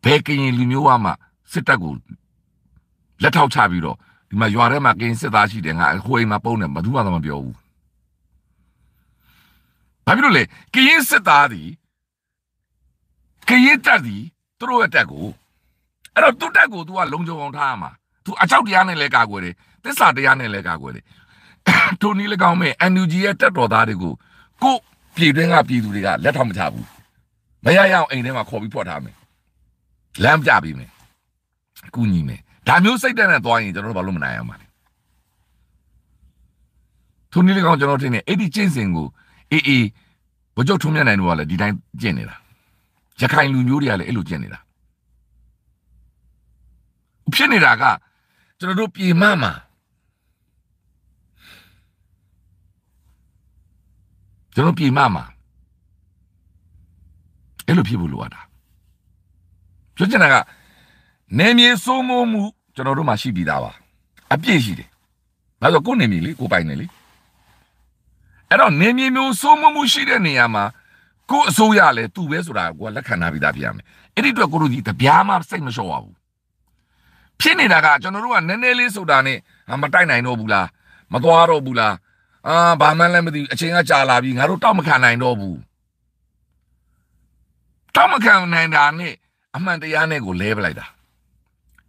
Speaker 1: ဘယ်ကရင်လူမျိုးကမှစစ်တပ်ကိုလက်ထောက်ချပြီးတော့ဒီမှာရွာထဲမှာကရင်စစ်သားရှိတယ်ငါဟိုအိမ်မှာပုံနေဘာသူမှတော့မပြောဘူးဘာဖြစ်လို့လဲကရင်စစ်သားသည်ကရင်တပ်သည်သူတို့ရဲ့တပ်ကိုအဲ့တော့သူ့တပ်ကို तू ကလုံခြုံအောင်ထားရမှာသူအကြောက်တရားနဲ့လဲကာကွယ်တယ်သစ္စာတရားနဲ့လဲကာကွယ်တယ်ထိုနည်း၎င်းမဲ့ NUG ရဲ့တက်တော်သားတွေကိုကိုပြည်တွင်းကပြည်သူတွေကလက်ထောက်မချဘူးမရရအောင်အိမ်ထဲမှာခေါ်ပြီးဖွက်ထားမယ်လမ်းပြပေးမယ်အကူညီမယ်ဒါမျိုးစိတ်တက်နဲ့သွားရင်ကျွန်တော်တို့ဘာလို့မနိုင်အောင်ပါလဲထိုနည်း၎င်းကျွန်တော်ထင်တယ်အဲ့ဒီကျင့်စဉ်ကိုအေးအေးဘကြုတ်ထုံးမြနိုင်တော့ကလည်းဒီတိုင်းကျင့်နေတာရခိုင်လူမျိုးတွေကလည်းအဲ့လိုကျင့်နေတာဖြစ်နေတာကကျွန်တော်တို့ပြေမမှာကျွန်တော်ပြေမမှာအဲ့လိုဖြစ်ဖို့လိုအပ်တာပြောချင်တာကနေမြေစိုးမိုးမှုကျွန်တော်တို့မှာရှိပြီးသားပါအပြည့်ရှိတယ်ဒါဆိုကိုနေမြေလေကိုပိုင်နေလေအဲ့တော့နေမြေမျိုးစိုးမိုးမှုရှိတဲ့နေရာမှာကိုအစိုးရလည်းသူပဲဆိုတာကိုကလက်ခံထားပြီးသားဖြစ်ရမယ်အဲ့ဒီအတွက်ကိုတို့ဒီတပြားမှစိတ်မလျှော့ရဘူးဖြစ်နေတာကကျွန်တော်တို့ကနည်းနည်းလေးဆိုတာနဲ့မတိုက်နိုင်တော့ဘူးလားမသွားတော့ဘူးလားအာဘာမှလည်းမသိဘူးအချိန်ကကြာလာပြီငါတို့တောက်မခံနိုင်တော့ဘူးတောက်မခံနိုင်တာနဲ့အမှန်တရားနဲ့ကိုလဲပလိုက်တာ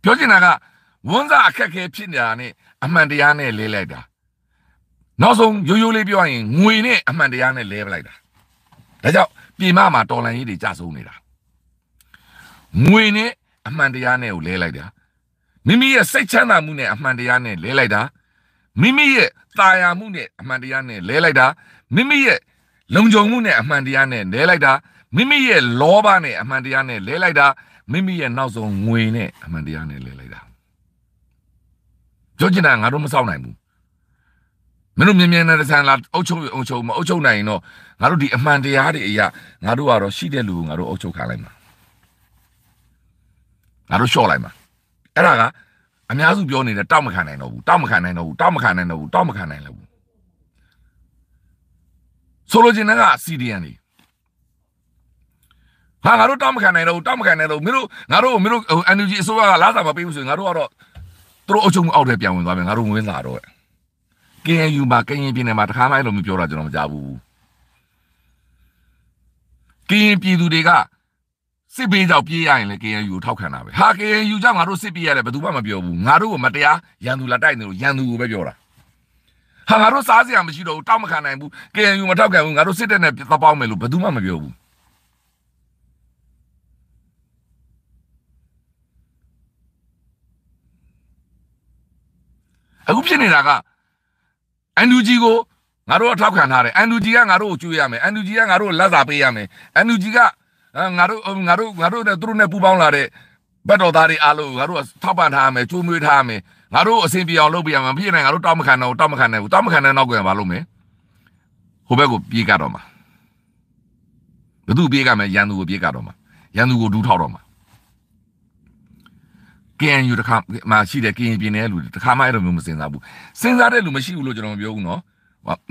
Speaker 1: ပြောချင်တာကဝန်စားအခက်ခဲဖြစ်နေတာနဲ့အမှန်တရားနဲ့လဲလိုက်တာနောက်ဆုံးရိုးရိုးလေးပြောရင်ငွေနဲ့အမှန်တရားနဲ့လဲပလိုက်တာဒါကြောင့်ပြည်မမှာတော်လန်ရေးတွေကြဆုံးနေတာငွေနဲ့အမှန်တရားနဲ့ကိုလဲလိုက်တာမိမိရဲ့စိတ်ချမ်းသာမှုနဲ့အမှန်တရားနဲ့လဲလိုက်တာမိမိရဲ့ตายာမှုနဲ့အမှန်တရားနဲ့လဲလိုက်တာမိမိရဲ့လုံခြုံမှုနဲ့အမှန်တရားနဲ့လဲလိုက်တာမိမိရဲ့လောဘနဲ့အမှန်တရားနဲ့လဲလိုက်တာမိမိရဲ့နောက်ဆုံးငွေနဲ့အမှန်တရားနဲ့လဲလိုက်တာပြောချင်တာငါတို့မစောင့်နိုင်ဘူးမင်းတို့မြင်မြင်နဲ့ဆန်လာအုတ်ချုပ်အုတ်ချုပ်မအုတ်ချုပ်နိုင်ရင်တော့ငါတို့ဒီအမှန်တရားတွေအရာငါတို့ကတော့ရှိတဲ့လူကိုငါတို့အုတ်ချုပ်ခါလိုက်မှာငါတို့လျှော့လိုက်မှာအဲ့ဒါကအများစုပြောနေတဲ့တောက်မခံနိုင်တော့ဘူးတောက်မခံနိုင်တော့ဘူးတောက်မခံနိုင်တော့ဘူးတောက်မခံနိုင်လည်းဘူးဆိုလိုချင်တဲ့က CDN တွေဟာငါတို့တောက်မခံနိုင်တော့ဘူးတောက်မခံနိုင်တော့ဘူးမင်းတို့ငါတို့မင်းတို့ energy အစိုးရကလာစားမပေးဘူးဆိုရင်ငါတို့ကတော့သူတို့အုပ်ချုပ်မှုအောက်ထဲပြန်ဝင်သွားမယ်ငါတို့ငွေလာတော့ KNU မှာကရင်ပြည်နယ်မှာတခါမှအဲ့လိုမျိုးပြောတာကျွန်တော်မကြားဘူးကရင်ပြည်သူတွေကစစ်ပေးကြောင့်ပြေးရရင်လည်း KNU ကိုထောက်ခံတာပဲဟာ KNU ကြောင့်ငါတို့စစ်ပေးရတယ်ဘယ်သူမှမပြောဘူးငါတို့ကမတရားရန်သူလာတိုက်နေလို့ရန်သူကိုပဲပြောတာဟာငါတို့စားစရာမရှိတော့ဘူးတောက်မခံနိုင်ဘူး KNU မထောက်ခံဘူးငါတို့စစ်တဲ့နဲ့သပေါင်းမယ်လို့ဘယ်သူမှမပြောဘူးအခုဖြစ်နေတာကအန်ဒူဂျီကိုငါတို့ကထောက်ခံထားတယ်အန်ဒူဂျီကငါတို့ကိုကျွေးရမယ်အန်ဒူဂျီကငါတို့ကိုလက်စာပေးရမယ်အန်ဒူဂျီကငါတို့ငါတို့ငါတို့နဲ့သူတို့နဲ့ပူးပေါင်းလာတဲ့ဘတ်တော်သားတွေအားလုံးငါတို့ထောက်ပံ့ထားရမယ်ကျွေးမွေးထားရမယ်ငါတို့အဆင်ပြေအောင်လုပ်ပြရမယ်မဖြစ်နိုင်ငါတို့တောက်မခံတော့တောက်မခံနိုင်ဘူးတောက်မခံနိုင်တော့ကိုယ်ကမလုပ်မယ်ဟိုဘက်ကိုပြေးကတော့မှာဘသူပြေးကမယ်ရန်သူကိုပြေးကတော့မှာရန်သူကိုဒူးထောက်တော့မှာ KNU တခါမှရှိတယ် KNU ပြည်နယ်လူတခါမှအဲ့လိုမျိုးမစင်စားဘူးစဉ်းစားတဲ့လူမရှိဘူးလို့ကျွန်တော်မပြောဘူးနော်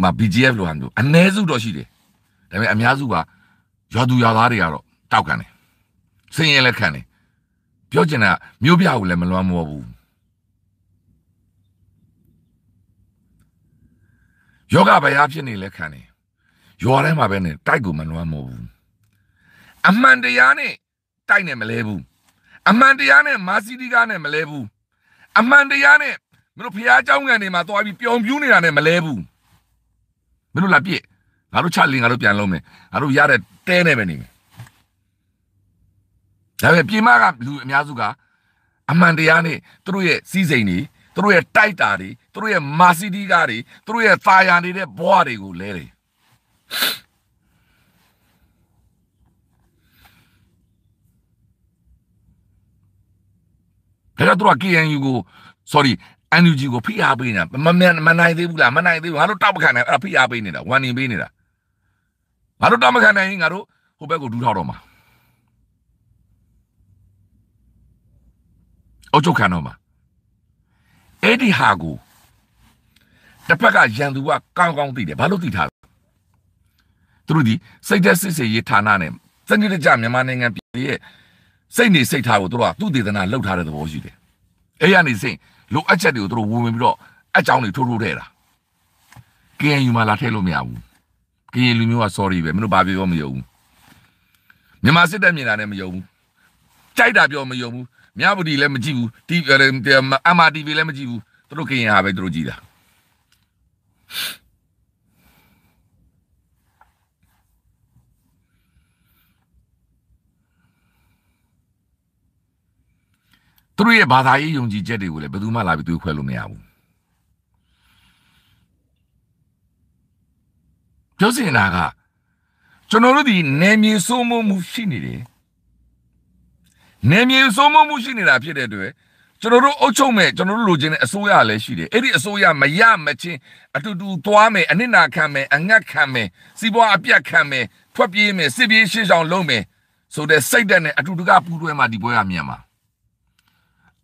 Speaker 1: မ BGF လို့ဟာမျိုးအ ਨੇ စုတော့ရှိတယ်ဒါပေမဲ့အများစုကရွာသူရွာသားတွေကတော့တောက်ကန်တယ်စင်ရဲလက်ခံတယ်ပြောချင်တာမျိုးပြကိုလည်းမလွမ်းမောဘူးယောဂဗျာဖြစ်နေလက်ခံတယ်ရွာထဲမှာပဲနဲ့တိုက်ကိုမလွမ်းမောဘူးအမှန်တရားနဲ့တိုက်နဲ့မလဲဘူးအမှန်တရားနဲ့မာစီဒီကနဲ့မလဲဘူးအမှန်တရားနဲ့မင်းတို့ဖះเจ้าငံတွေမှာသွားပြီးပျော်ပြူးနေတာနဲ့မလဲဘူးမင်းတို့လာပြည့်ငါတို့ချလင်းငါတို့ပြန်လုံးမယ်ငါတို့ရတဲ့တဲနဲ့ပဲနေမယ်ဒါပေမဲ့ပြည်မကလူအများစုကအမှန်တရားနဲ့သူတို့ရဲ့စီးစိမ်တွေသူတို့ရဲ့တိုက်တာတွေသူတို့ရဲ့မာစီဒီကားတွေသူတို့ရဲ့သာယာနေတဲ့ဘဝတွေကိုလဲတယ်ဒါကသူက KNU ကို sorry NUG ကိုဖိအားပေးနေတာမမမနိုင်သေးဘူးလားမနိုင်သေးဘူးငါတို့တောက်မခံနိုင်အဲ့ဒါဖိအားပေးနေတာဝန်နေပေးနေတာငါတို့တောက်မခံနိုင်ရင်ငါတို့ဟိုဘက်ကိုဒူးထောက်တော့မှာအုပ်ချုပ်ခံတော့မှာအဲ့ဒီဟာကိုတစ်ဖက်ကရန်သူကကောင်းကောင်းသိတယ်ဘာလို့သိထားလဲသူတို့ဒီစိတ်သက်စစ်စေရေးဌာနနဲ့စနစ်တကျမြန်မာနိုင်ငံပြည်ရဲ့စိတ်နေစိတ်ထားကိုသူတို့ကသူ့ဒေသနာလှုပ်ထားတဲ့သဘောရှိတယ်အဲ့ရနေစိတ်လိုအပ်ချက်တွေကိုသူတို့ဝင်ဝင်ပြီးတော့အကြောင်းတွေထိုးထိုးထဲတာ KNU မှာလာထည့်လို့မရဘူးကရင်လူမျိုးက sorry ပဲမင်းတို့ဘာပြောမယုံဘူးမြန်မာစစ်တပ်မြင်တာနဲ့မယုံဘူးကြိုက်တာပြောမယုံဘူးမြဝတီလည်းမကြည့်ဘူးတီအမတီဗီလည်းမကြည့်ဘူးသူတို့ကရင်ဟာပဲသူတို့ကြည့်တာသူတို့ရဲ့ဘာသာရေးယုံကြည်ချက်တွေကိုလည်းဘယ်သူမှလာပြီးတွေးခွဲလို့မရဘူးပြောစင်တာကကျွန်တော်တို့ဒီနယ်မြေစိုးမိုးမှုရှိနေတယ်နေမြေစိုးမိုးမှုရှိနေတာဖြစ်တဲ့အတွက်ကျွန်တော်တို့အုပ်ချုပ်မဲ့ကျွန်တော်တို့လိုချင်တဲ့အစိုးရလည်းရှိတယ်အဲ့ဒီအစိုးရမရမချင်းအတူတူသွားမယ်အနစ်နာခံမယ်အငတ်ခံမယ်စီးပွားအပြတ်ခံမယ်ထွက်ပြေးမယ်စစ်ပြေးရှင်းဆောင်လုပ်မယ်ဆိုတဲ့စိတ်ဓာတ်နဲ့အတူတကပူးတွဲမှဒီပွဲကမြန်မာ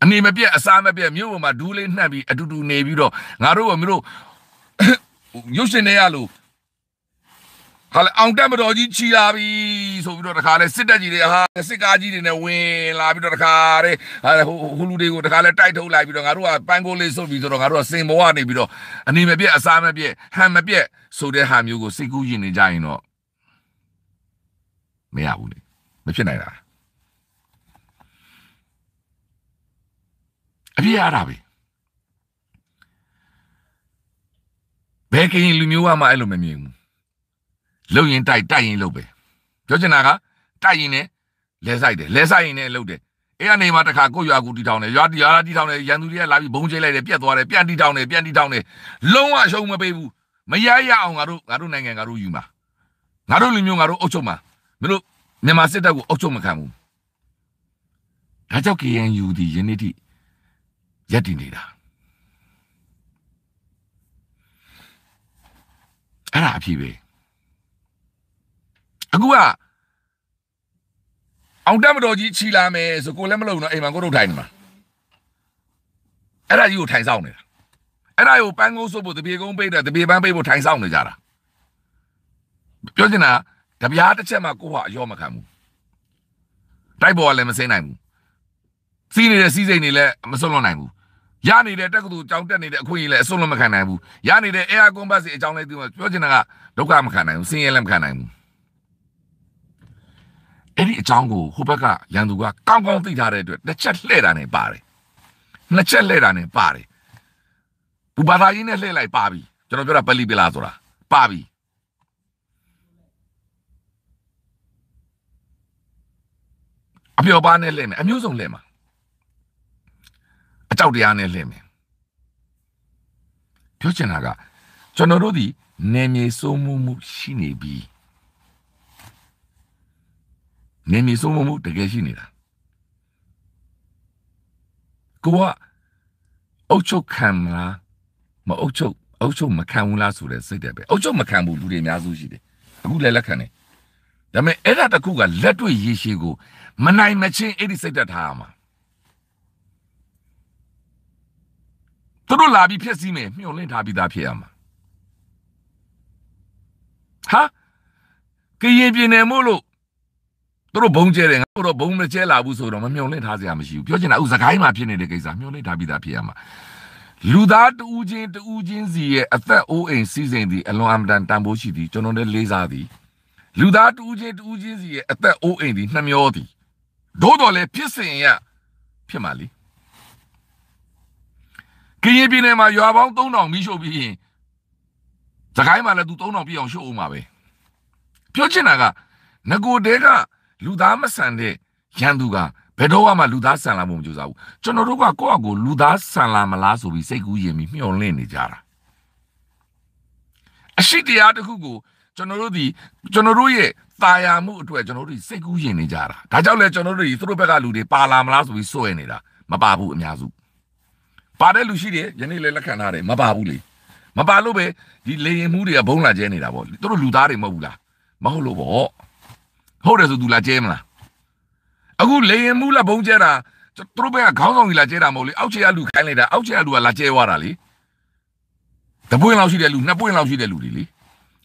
Speaker 1: အနေမပြတ်အစားမပြတ်မြို့ပေါ်မှာဒူးလေးနှံ့ပြီးအတူတူနေပြီးတော့ငါတို့ကမင်းတို့ရုပ်ရှင်တွေရလို့ဟာလေအောင်တက်မတော်ကြီးချီလာပြီဆိုပြီးတော့တခါလဲစစ်တက်ကြီးတွေဟာစစ်ကားကြီးတွေနဲ့ဝင်လာပြီးတော့တခါတဲ့ဟာလေဟိုဟူလူတွေကိုတခါလဲတိုက်ထုတ်လိုက်ပြီးတော့ငါတို့ကပန်းကိုလေးဆုပ်ပြီးဆိုတော့ငါတို့ကစင်ဘောကနေပြီးတော့အနေမပြက်အစားမပြက်ဟန်မပြက်ဆိုတဲ့ဟာမျိုးကိုစိတ်ကူးရင်နေကြရင်တော့မရဘူးလေမဖြစ်နိုင်တာအပြည့်ရတာပဲဘယ်ကရင်လူမျိုးကမှအဲ့လိုမမြင်ဘူးလှုပ်ရင်တိုက်တိုက်ရင်လှုပ်ပဲပြောချင်တာကတိုက်ရင်နဲ့လဲဆိုင်တယ်လဲဆိုင်ရင်နဲ့လှုပ်တယ်အဲ့ကနေမှတခါကိုရွာကူတီထောင်တယ်ရွာတီရွာတီထောင်တယ်ရန်သူတွေကလာပြီးဘုံကျဲလိုက်တယ်ပြက်သွားတယ်ပြန်တီထောင်တယ်ပြန်တီထောင်တယ်လုံးဝရှုံးမပေးဘူးမရရအောင်ငါတို့ငါတို့နိုင်ငံငါတို့ယူမှာငါတို့လူမျိုးငါတို့အုပ်ချုပ်မှာမင်းတို့မြန်မာစစ်တပ်ကိုအုပ်ချုပ်မခံဘူးဒါကြောင့် KNU ဒီယနေ့ထိရပ်တည်နေတာအဲ့ဒါအဖြစ်ပဲအခုကအောင်တမတော်ကြီးချီလာမယ်ဆိုကိုလည်းမလုံတော့အိမ်မှာကိုတို့ထိုင်နေမှာအဲ့ဒါကြီးကိုထိုင်ဆောင်နေတာအဲ့ဒါကိုပန်းကုန်းစုပ်ဖို့တပြေကုန်းပိတ်တယ်တပြေပန်းပိတ်ဖို့ထိုင်ဆောင်နေကြတာပြောချင်တာတပြားတစ်ချက်မှကိုကအရောမခံဘူးတိုက်ပေါ်ကလည်းမစင်းနိုင်ဘူးစီးနေတဲ့စီးစိမ်တွေလည်းမစွန့်လွတ်နိုင်ဘူးရနေတဲ့တက္ကသိုလ်ကြောင်တက်နေတဲ့အခွင့်အရေးလည်းအစွန့်လွတ်မခံနိုင်ဘူးရနေတဲ့ air converse အကြောင်းလည်းပြောချင်တာကဒုက္ခမခံနိုင်ဘူးစင်းရဲလည်းမခံနိုင်ဘူးအဲ့ဒီအကြောင်းကိုဟိုဘက်ကရန်သူကကောင်းကောင်းသိထားတဲ့အတွက်တစ်ချက်လှည့်တာနဲ့ပါတယ်နှစ်ချက်လှည့်တာနဲ့ပါတယ်ဘူဘာသာရေးနဲ့လှည့်လိုက်ပါပြီကျွန်တော်ပြောတာပလီပလာဆိုတာပါပြီအပြောပါနဲ့လှည့်မယ်အမျိုးစုံလှည့်မှာအကြောက်တရားနဲ့လှည့်မယ်ပြောချင်တာကကျွန်တော်တို့ဒီနေမြေစိုးမှုမှုရှိနေပြီးနေနေဆုံးမှုတကယ်ရှိနေတာကိုကအုတ်ချုပ်ခံမလားမအုတ်ချုပ်အုတ်ချုပ်မခံဘူးလားဆိုတဲ့စိတ်တယ်ပဲအုတ်ချုပ်မခံဘူးလူတွေအများစုရှိတယ်အခုလည်းလက်ခံတယ်ဒါပေမဲ့အဲ့ဒါတခုကလက်တွေ့ရေရှည်ကို မနိုင်မချင်းအဲ့ဒီစိတ်တက်ထားရမှာသူတို့လာပြီးဖြစ်စီမယ်မျှော်လင့်ထားပြီးသားဖြစ်ရမှာဟာကရင်ပြည်နယ်မို့လို့သူတို့ဘုံကျဲတယ်ငါတို့ဘုံမကျဲလာဘူးဆိုတော့မမျောလင့်ထားစရာမရှိဘူးပြောချင်တာဥစကိုင်းမှာဖြစ်နေတဲ့ကိစ္စမျောလင့်ထားပြီးသားဖြစ်ရမှာလူသားတူးချင်းတူးချင်းစီရဲ့အသက်အိုးအိမ်စီစဉ်သည်အလွန်အမတန်တန်ဖိုးရှိသည်ကျွန်တော်လည်းလေးစားသည်လူသားတူးချင်းတူးချင်းစီရဲ့အသက်အိုးအိမ်သည်နှမျောသည်သို့တော်လည်းဖြစ်စဉ်ရဖြစ်မှာလीကရင်ပြည်နယ်မှာရွာပေါင်း3000မိရှို့ပြီးရင်သခိုင်းမှာလည်းသူ3000ပြည့်အောင်ရှို့အောင်ပါပဲပြောချင်တာကငကိုတဲကလူသားမဆန်တဲ့ရန်သူကဘယ်တော့မှလူသားဆန်လာမှုမကြိုးစားဘူးကျွန်တော်တို့ကကိုယ့်အကိုလူသားဆန်လာမလားဆိုပြီးစိတ်ကူးရင်ပြီးမျှော်လင့်နေကြတာအရှိတရားတစ်ခုကို ကျွန်တော်တို့ဒီကျွန်တော်တို့ရဲ့ตายာမှုအတွက်ကျွန်တော်တို့စိတ်ကူးရင်နေကြတာဒါကြောင့်လဲကျွန်တော်တို့ဒီသူတို့ဘက်ကလူတွေပါလာမလားဆိုပြီးစွဲနေတာမပါဘူးအများစုပါတဲ့လူရှိတယ်ယနေ့လဲလက်ခံထားတယ်မပါဘူးလေမပါလို့ပဲဒီလေရင်မှုတွေကဘုံလာကျဲနေတာပေါ့သူတို့လူသားတွေမဟုတ်ဘူးလားမဟုတ်လို့ပေါ့ဟုတ်တယ်ဆိုသူလာကျဲမလားအခုလေရင်မှုလာဘုံကျဲတာသူတို့ဘက်ကခေါင်းဆောင်ကြီးလာကျဲတာမဟုတ်လေအောက်ခြေကလူခိုင်းလိုက်တာအောက်ခြေကလူကလာကျဲသွားတာလေတပွင့်လောက်ရှိတဲ့လူနှစ်ပွင့်လောက်ရှိတဲ့လူတွေလေ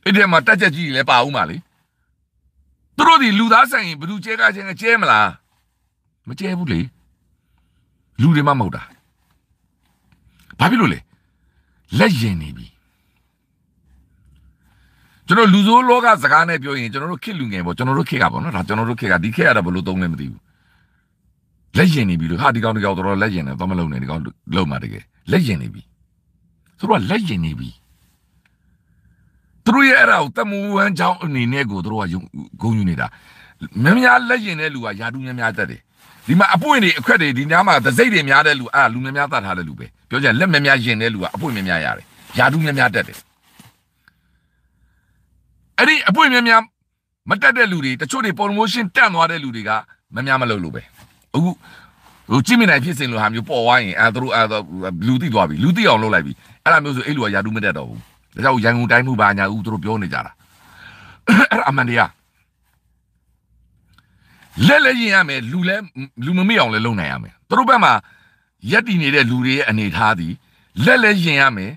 Speaker 1: အဲ့ဒီမှာတက်ချက်ကြီးတွေလည်းပါဦးမှာလေသူတို့ဒီလူသားဆိုင်ရင်ဘယ်သူကျဲကားချင်းကကျဲမလားမကျဲဘူးလေလူတွေမှမဟုတ်တာဘာဖြစ်လို့လဲလက်ရင်နေပြီကျွန်တော်လူဆိုးလောကစကားနဲ့ပြောရင်ကျွန်တော်တို့ခစ်လူငယ်ပေါ့ကျွန်တော်တို့ခစ်ကပေါ့နော်ဒါကျွန်တော်တို့ခစ်ကဒီခစ်ကတော့ဘယ်လိုသုံးလဲမသိဘူးလက်ရင်နေပြီလို့ဟာဒီကောင်ဒီကောင်တော်တော်လက်ရင်နေတော့မလုံနေဒီကောင်လုံမှာတကယ်လက်ရင်နေပြီသူတို့ကလက်ရင်နေပြီသူတို့ရဲ့အဲ့ဒါကိုတမူဝမ်းချောင်းအနေနဲ့ကိုသူတို့ကဂုံယူနေတာများများလက်ရင်တဲ့လူကယာတူများများတတ်တယ်ဒီမှာအပွင့်တွေအခွက်တွေဒီနားမှာသစိတ်တွေများတဲ့လူအာလူများများတတ်ထားတဲ့လူပဲပြောကြလက်များများရင်တဲ့လူကအပွင့်များများရတယ်ယာတူများများတတ်တယ်အဲ့ဒီအပွင့်များများမတက်တဲ့လူတွေတချို့တွေ promotion တန့်သွားတဲ့လူတွေကမများမလုပ်လို့ပဲအခုဟိုကြည့်မိနိုင်ဖြစ်စဉ်လိုဟာမျိုးပေါ်သွားရင်အဲသူတို့အဲလူတိသွားပြီလူတိအောင်လုပ်လိုက်ပြီအဲ့လိုမျိုးဆိုအဲ့လူကယာတူးမတက်တော့ဘူးဒါကြောင့်ရန်ကုန်တိုင်းမှုပါညာဦးသူတို့ပြောနေကြတာအဲ့အမှန်တရားလဲလဲရင်ရမယ်လူလဲလူမမေ့အောင်လဲလုပ်နိုင်ရမယ်သူတို့ဘက်မှာရက်တည်နေတဲ့လူတွေရဲ့အနေထားသည်လဲလဲရင်ရမယ်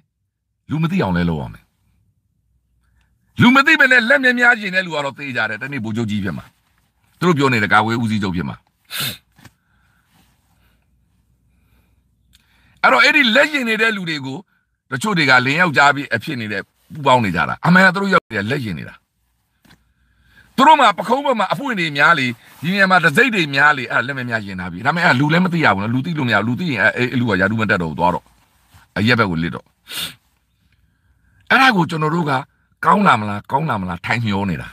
Speaker 1: လူမသိအောင်လဲလုပ်ရမယ်လူမသိပဲနဲ့လက်မြများကျင်တဲ့လူကတော့သေကြတယ်တနေ့ဘိုးချုပ်ကြီးဖြစ်မှာသူတို့ပြောနေတဲ့ကာဝေးဦးစီးချုပ်ဖြစ်မှာအဲ့တော့အဲ့ဒီလက်ရင်နေတဲ့လူတွေကိုတချို့တွေကလင်းယောက်ျားပြီးအဖြစ်နေတဲ့ပူပေါင်းနေကြတာအမှန်ကသူတို့ရောက်တဲ့လက်ရင်နေတာသူတို့မှာပခုံးပေါ်မှာအပွင့်တွေများလေညီငယ်မှာတစိမ့်တွေများလေအဲ့လက်မများရင်တာပြီဒါပေမဲ့အဲ့လူလည်းမသိရဘူးနော်လူသိလို့မရဘူးလူသိရင်အဲ့လူကယာတူးမတက်တော့ဘူးသွားတော့အရက်ဘက်ကိုလစ်တော့အဲ့ဒါကိုကျွန်တော်တို့ကကောင်းလာမလားကောင်းလာမလားထိုင်မျောနေတာ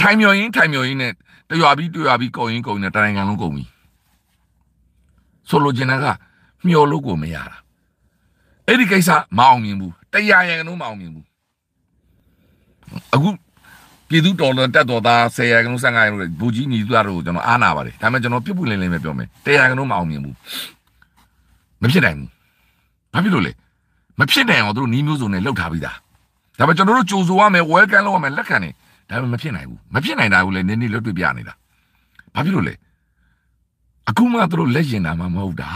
Speaker 1: ထိုင်မျောရင်းထိုင်မျောရင်းနဲ့တရွာပြီးတရွာပြီးကုန်ရင်းကုန်နေတိုင်းငံလုံးကုန်ပြီဆိုလိုချင်တာကမျောလို့ကိုမရတာအဲ့ဒီကိစ္စမအောင်မြင်ဘူးတရားရံကတော့မအောင်မြင်ဘူးအခုပြည်သူတော်လန်တက်တော်သား၁၀ရာကတော့၁၅ရာကတော့ဘူကြီးညီသူတို့ကျွန်တော်အားနာပါတယ်ဒါပေမဲ့ကျွန်တော်ပြစ်ပူလင်းလင်းပဲပြောမယ်တရားကတော့မအောင်မြင်ဘူးမဖြစ်နိုင်ဘူးဘာဖြစ်လို့လဲမဖြစ်နိုင်အောင်တို့နီးမျိုးစုံနဲ့လှုပ်ထားပြီးသားဒါပေမဲ့ကျွန်တော်တို့ကြိုဆိုရမယ်ဝဲကန်လုပ်ရမယ်လက်ခံနေဒါပေမဲ့မဖြစ်နိုင်ဘူးမဖြစ်နိုင်တာကိုလည်းနည်းနည်းလွတ်တွေ့ပြနေတာဘာဖြစ်လို့လဲအခုမှတို့လက်ရင်တာမှမဟုတ်တာ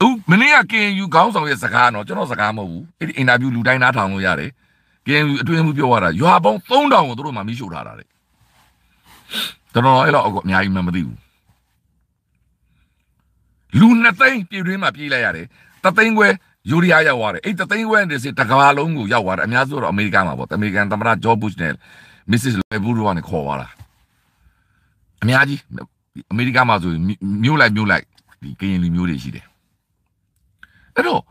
Speaker 1: ဟုတ်မနေ့က KNU ခေါင်းဆောင်ရဲ့စကားတော့ကျွန်တော်စကားမဟုတ်ဘူးအဲ့ဒီအင်တာဗျူးလူတိုင်းနားထောင်လို့ရတယ် KNU အတွင်းမှုပြောရတာရွာပေါင်း3000ကိုတို့မှမီးရှို့ထားတာတဲ့ကျွန်တော်အဲ့လောက်အများကြီးမှမသိဘူးလူနှစ်သိန်းပြည်တွင်းမှာပြေးလိုက်ရတယ်တသိန်းခွဲယူရီးယားရောက်သွားတယ်အဲ့တသိန်းခွဲနေစစ်တကဘာလုံးကိုရောက်သွားတယ်အများစုတော့အမေရိကန်မှာပေါ့အမေရိကန်သမ္မတဂျော့ဘုရှ်နဲ့မစ္စစ်လေဘူးတို့ကနေခေါ်သွားတာအများကြီးအမေရိကန်မှာဆိုမြို့လိုက်မြို့လိုက်ဒီကရင်လူမျိုးတွေရှိတယ်အဲ့တော့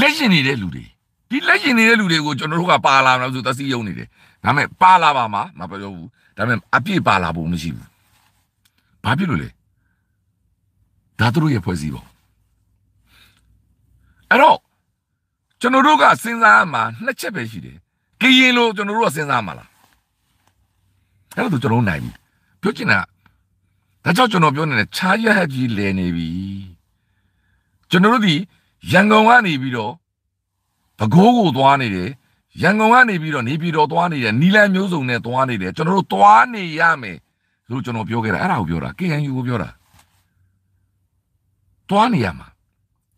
Speaker 1: လက်ရှင်နေတဲ့လူတွေဒီလက်ရှင်နေတဲ့လူတွေကိုကျွန်တော်တို့ကပါလာမှာဆိုသတိယုံနေတယ်ဒါပေမဲ့ပါလာပါမှာမပြောဘူးဒါပေမဲ့အပြည့်ပါလာဖို့မရှိဘူးဘာဖြစ်လို့လဲဒါတို့ရဲ့ဖွဲ့စည်းပုံအဲ့တော့ကျွန်တော်တို့ကစဉ်းစားမှာနှစ်ချက်ပဲရှိတယ်ကရင်လို့ကျွန်တော်တို့ကစဉ်းစားမှာလားအဲ့တော့ကျွန်တော်နိုင်ပြီပြောချင်တာဒါကြောင့်ကျွန်တော်ပြောနေတဲ့ခြားရဟကြီးလဲနေပြီကျွန်တော်တို့ဒီရန်ကုန်ကနေပြီးတော့ဘကိုးကိုသွားနေတယ်ရန်ကုန်ကနေပြီးတော့နေပြည်တော်သွားနေတယ်နီလန်မျိုးစုံနဲ့သွားနေတယ်ကျွန်တော်တို့သွားနေရမယ်လို့ကျွန်တော်ပြောခဲ့တာအဲ့ဒါကိုပြောတာ KNU ကိုပြောတာသွားနေရမှာ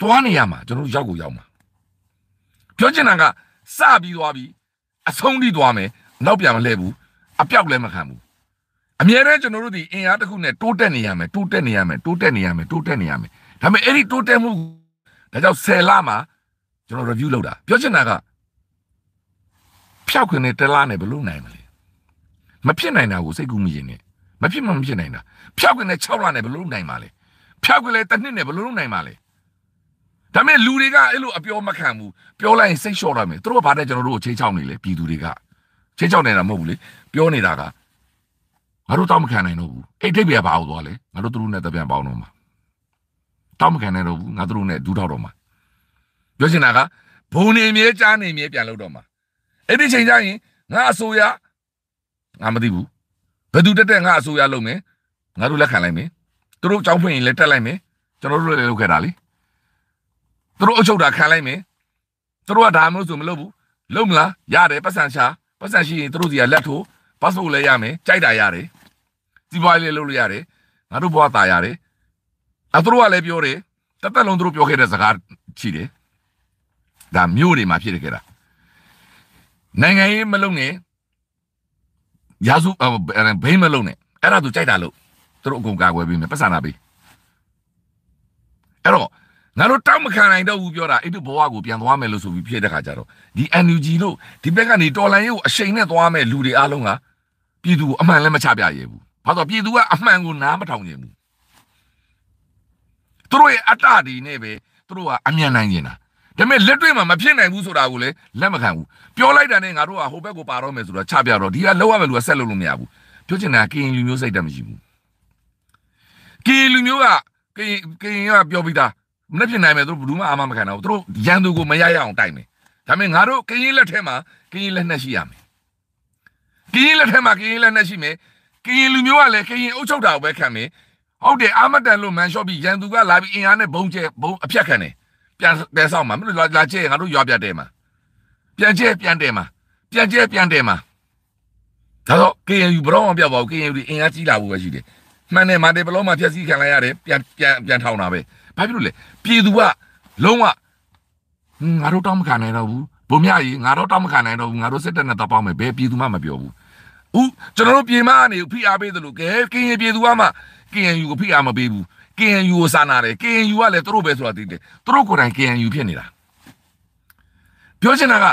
Speaker 1: သွားနေရမှာကျွန်တော်တို့ရောက်ကိုရောက်မှာပြောချင်တာကစပြီးသွားပြီးအဆုံးထိသွားမယ်နောက်ပြန်မလှည့်ဘူးအပြောက်လည်းမခံဘူးအမြဲတမ်းကျွန်တော်တို့ဒီအင်အားတစ်ခုနဲ့တိုးတက်နေရမယ်တိုးတက်နေရမယ်တိုးတက်နေရမယ်တိုးတက်နေရမယ်ဒါပေမဲ့အဲ့ဒီတိုးတက်မှုဒါကြောင့်10လမှာကျွန်တော် review လုပ်တာပြောချင်တာကဖျောက်ခွင်နဲ့တလားနဲ့ဘလို့နိုင်မလဲမဖြစ်နိုင်တာကိုစိတ်ကူးမိရင်နဲ့မဖြစ်မှမဖြစ်နိုင်တာဖျောက်ခွင်နဲ့6လနဲ့ဘလို့နိုင်မှာလဲဖျောက်ခွင်လဲတစ်နှစ်နဲ့ဘလို့နိုင်မှာလဲဒါပေမဲ့လူတွေကအဲ့လိုအပြောမခံဘူးပြောလိုက်ရင်စိတ်လျှော့တော့မယ်သူတို့ကဘာတဲ့ကျွန်တော်တို့ကိုချိန်ချောင်းနေလေပြည်သူတွေကချိန်ချောင်းနေတာမဟုတ်ဘူးလေပြောနေတာကငါတို့တောင်းမခံနိုင်တော့ဘူးအဲ့ဒိတ်ပြဘာလို့သွားလဲငါတို့သူတို့နဲ့တပြန်ပေါင်းတော့မှာတောင်းမခံနိုင်တော့ဘူးငါတို့နဲ့ဒူးထောက်တော့မှာပြောချင်တာကဘုံနေမြဲကြားနေမြဲပြန်လို့တော့မှာအဲ့ဒီချိန်ကျရင်ငါအစိုးရငါမသိဘူးဘယ်သူတက်တက်ငါအစိုးရလုပ်မယ်ငါတို့လက်ခံလိုက်မယ်သူတို့ကြောင်းဖွင့်ရင်လည်းတက်လိုက်မယ်ကျွန်တော်တို့လည်းလုပ်ခဲ့တာလေသူတို့အုပ်ချုပ်တာခံလိုက်မယ်သူတို့ကဒါမျိုးဆိုမလုပ်ဘူးလုပ်မလားရတယ်ပတ်စံရှာပတ်စံရှိရင်သူတို့စီကလက်ထိုးပတ်စုပ်လည်းရမယ်ကြိုက်တာရတယ်စီးပွားရေးလည်းလုပ်လို့ရတယ်ငါတို့ဘဝตายရတယ်အဲသူတို့ကလည်းပြောတယ်တသက်လုံးသူတို့ပြောခဲ့တဲ့စကားရှိတယ်ဒါမျိုးတွေမှာဖြစ်ခဲ့တာနိုင်ငံရေးမလုပ်နဲ့ရာစုဘိမ့်မလုပ်နဲ့အဲ့ဒါသူကြိုက်တာလို့သူတို့အကုန်ကာကွယ်ပေးမယ်ပတ်စံနာပေးအဲ့တော့ငါတို့တောက်မခံနိုင်တော့ဘူးပြောတာအဲ့ဒီဘဝကိုပြန်သွားမယ်လို့ဆိုပြီးဖြစ်တဲ့ခါကျတော့ဒီ NUG လို့ဒီဘက်ကနေတော်လန်ရေးကိုအရှိန်နဲ့သွားမယ်လူတွေအားလုံးကပြည်သူကိုအမှန်လည်းမချပြရဲဘူး။ဘာလို့ပြည်သူကအမှန်ကိုနားမထောင်ခြင်းဘူး။သူတို့ရဲ့အတ္တဒီနဲ့ပဲသူတို့ကအမြန်နိုင်နေတာ။ဒါပေမဲ့လက်တွေ့မှာမဖြစ်နိုင်ဘူးဆိုတာကိုလည်းလက်မခံဘူး။ပြောလိုက်တာနဲ့ငါတို့ကဟိုဘက်ကိုပါတော့မယ်ဆိုတော့ချပြတော့ဒီကလောက်ရမယ်လူကဆက်လုပ်လို့မရဘူး။ပြောချင်တာကရင်လူမျိုးစိတ်တတ်မရှိဘူး။ကရင်လူမျိုးကကရင်ကရင်ကပြောပြီးသားမဖြစ်နိုင်မယ်သူတို့ဘယ်သူမှအာမမခံတော့ဘူးသူတို့ရန်သူကိုမရရအောင်တိုက်မယ်ဒါပေမဲ့ငါတို့ကရင်လက်ထဲမှာကရင်လက်နှက်ရှိရမယ်ကရင်လက်ထဲမှာကရင်လက်နှက်ရှိမယ်ကရင်လူမျိုးကလည်းကရင်အုပ်ချုပ်တာကိုပဲခံမယ်ဟုတ်တယ်အာမတန်လို့မန်ရှော့ပြီးရန်သူကလာပြီးအင်အားနဲ့ဘုံကျဲဘုံအပြတ်ခံတယ်ပြန်တဲဆောင်မှာမလို့လာကျဲငါတို့ရွာပြတ်တယ်မှာပြန်ကျဲပြန်တယ်မှာပြန်ကျဲပြန်တယ်မှာဒါတော့ KNU ဘရောင်းမပြတ်ပါဘူး KNU ဒီအင်အားကြီးလာဖို့ပဲရှိတယ်မှန်တယ်မာတယ်ဘလောမှာဖြက်စီးခံလိုက်ရတယ်ပြန်ပြန်ပြန်ထောင်တာပဲဘာဖြစ်လို့လဲပြည်သူကလုံးဝငါတို့တောင်းမခံနိုင်တော့ဘူးဗိုလ်မြကြီးငါတို့တောင်းမခံနိုင်တော့ဘူးငါတို့စစ်တပ်နဲ့တပ်ပေါင်းမယ်ဘယ်ပြည်သူမှမပြောဘူးဥကျွန်တော်တို့ပြည်မကနေဖိအားပေးသလိုကဲကရင်ပြည်သူကမှ KNU ကိုဖိအားမပေးဘူး KNU ကိုစာနာတယ် KNU ကလည်းသူတို့ပဲဆိုတာသိတယ်သူတို့ကိုယ်တိုင် KNU ဖြစ်နေတာပြောချင်တာက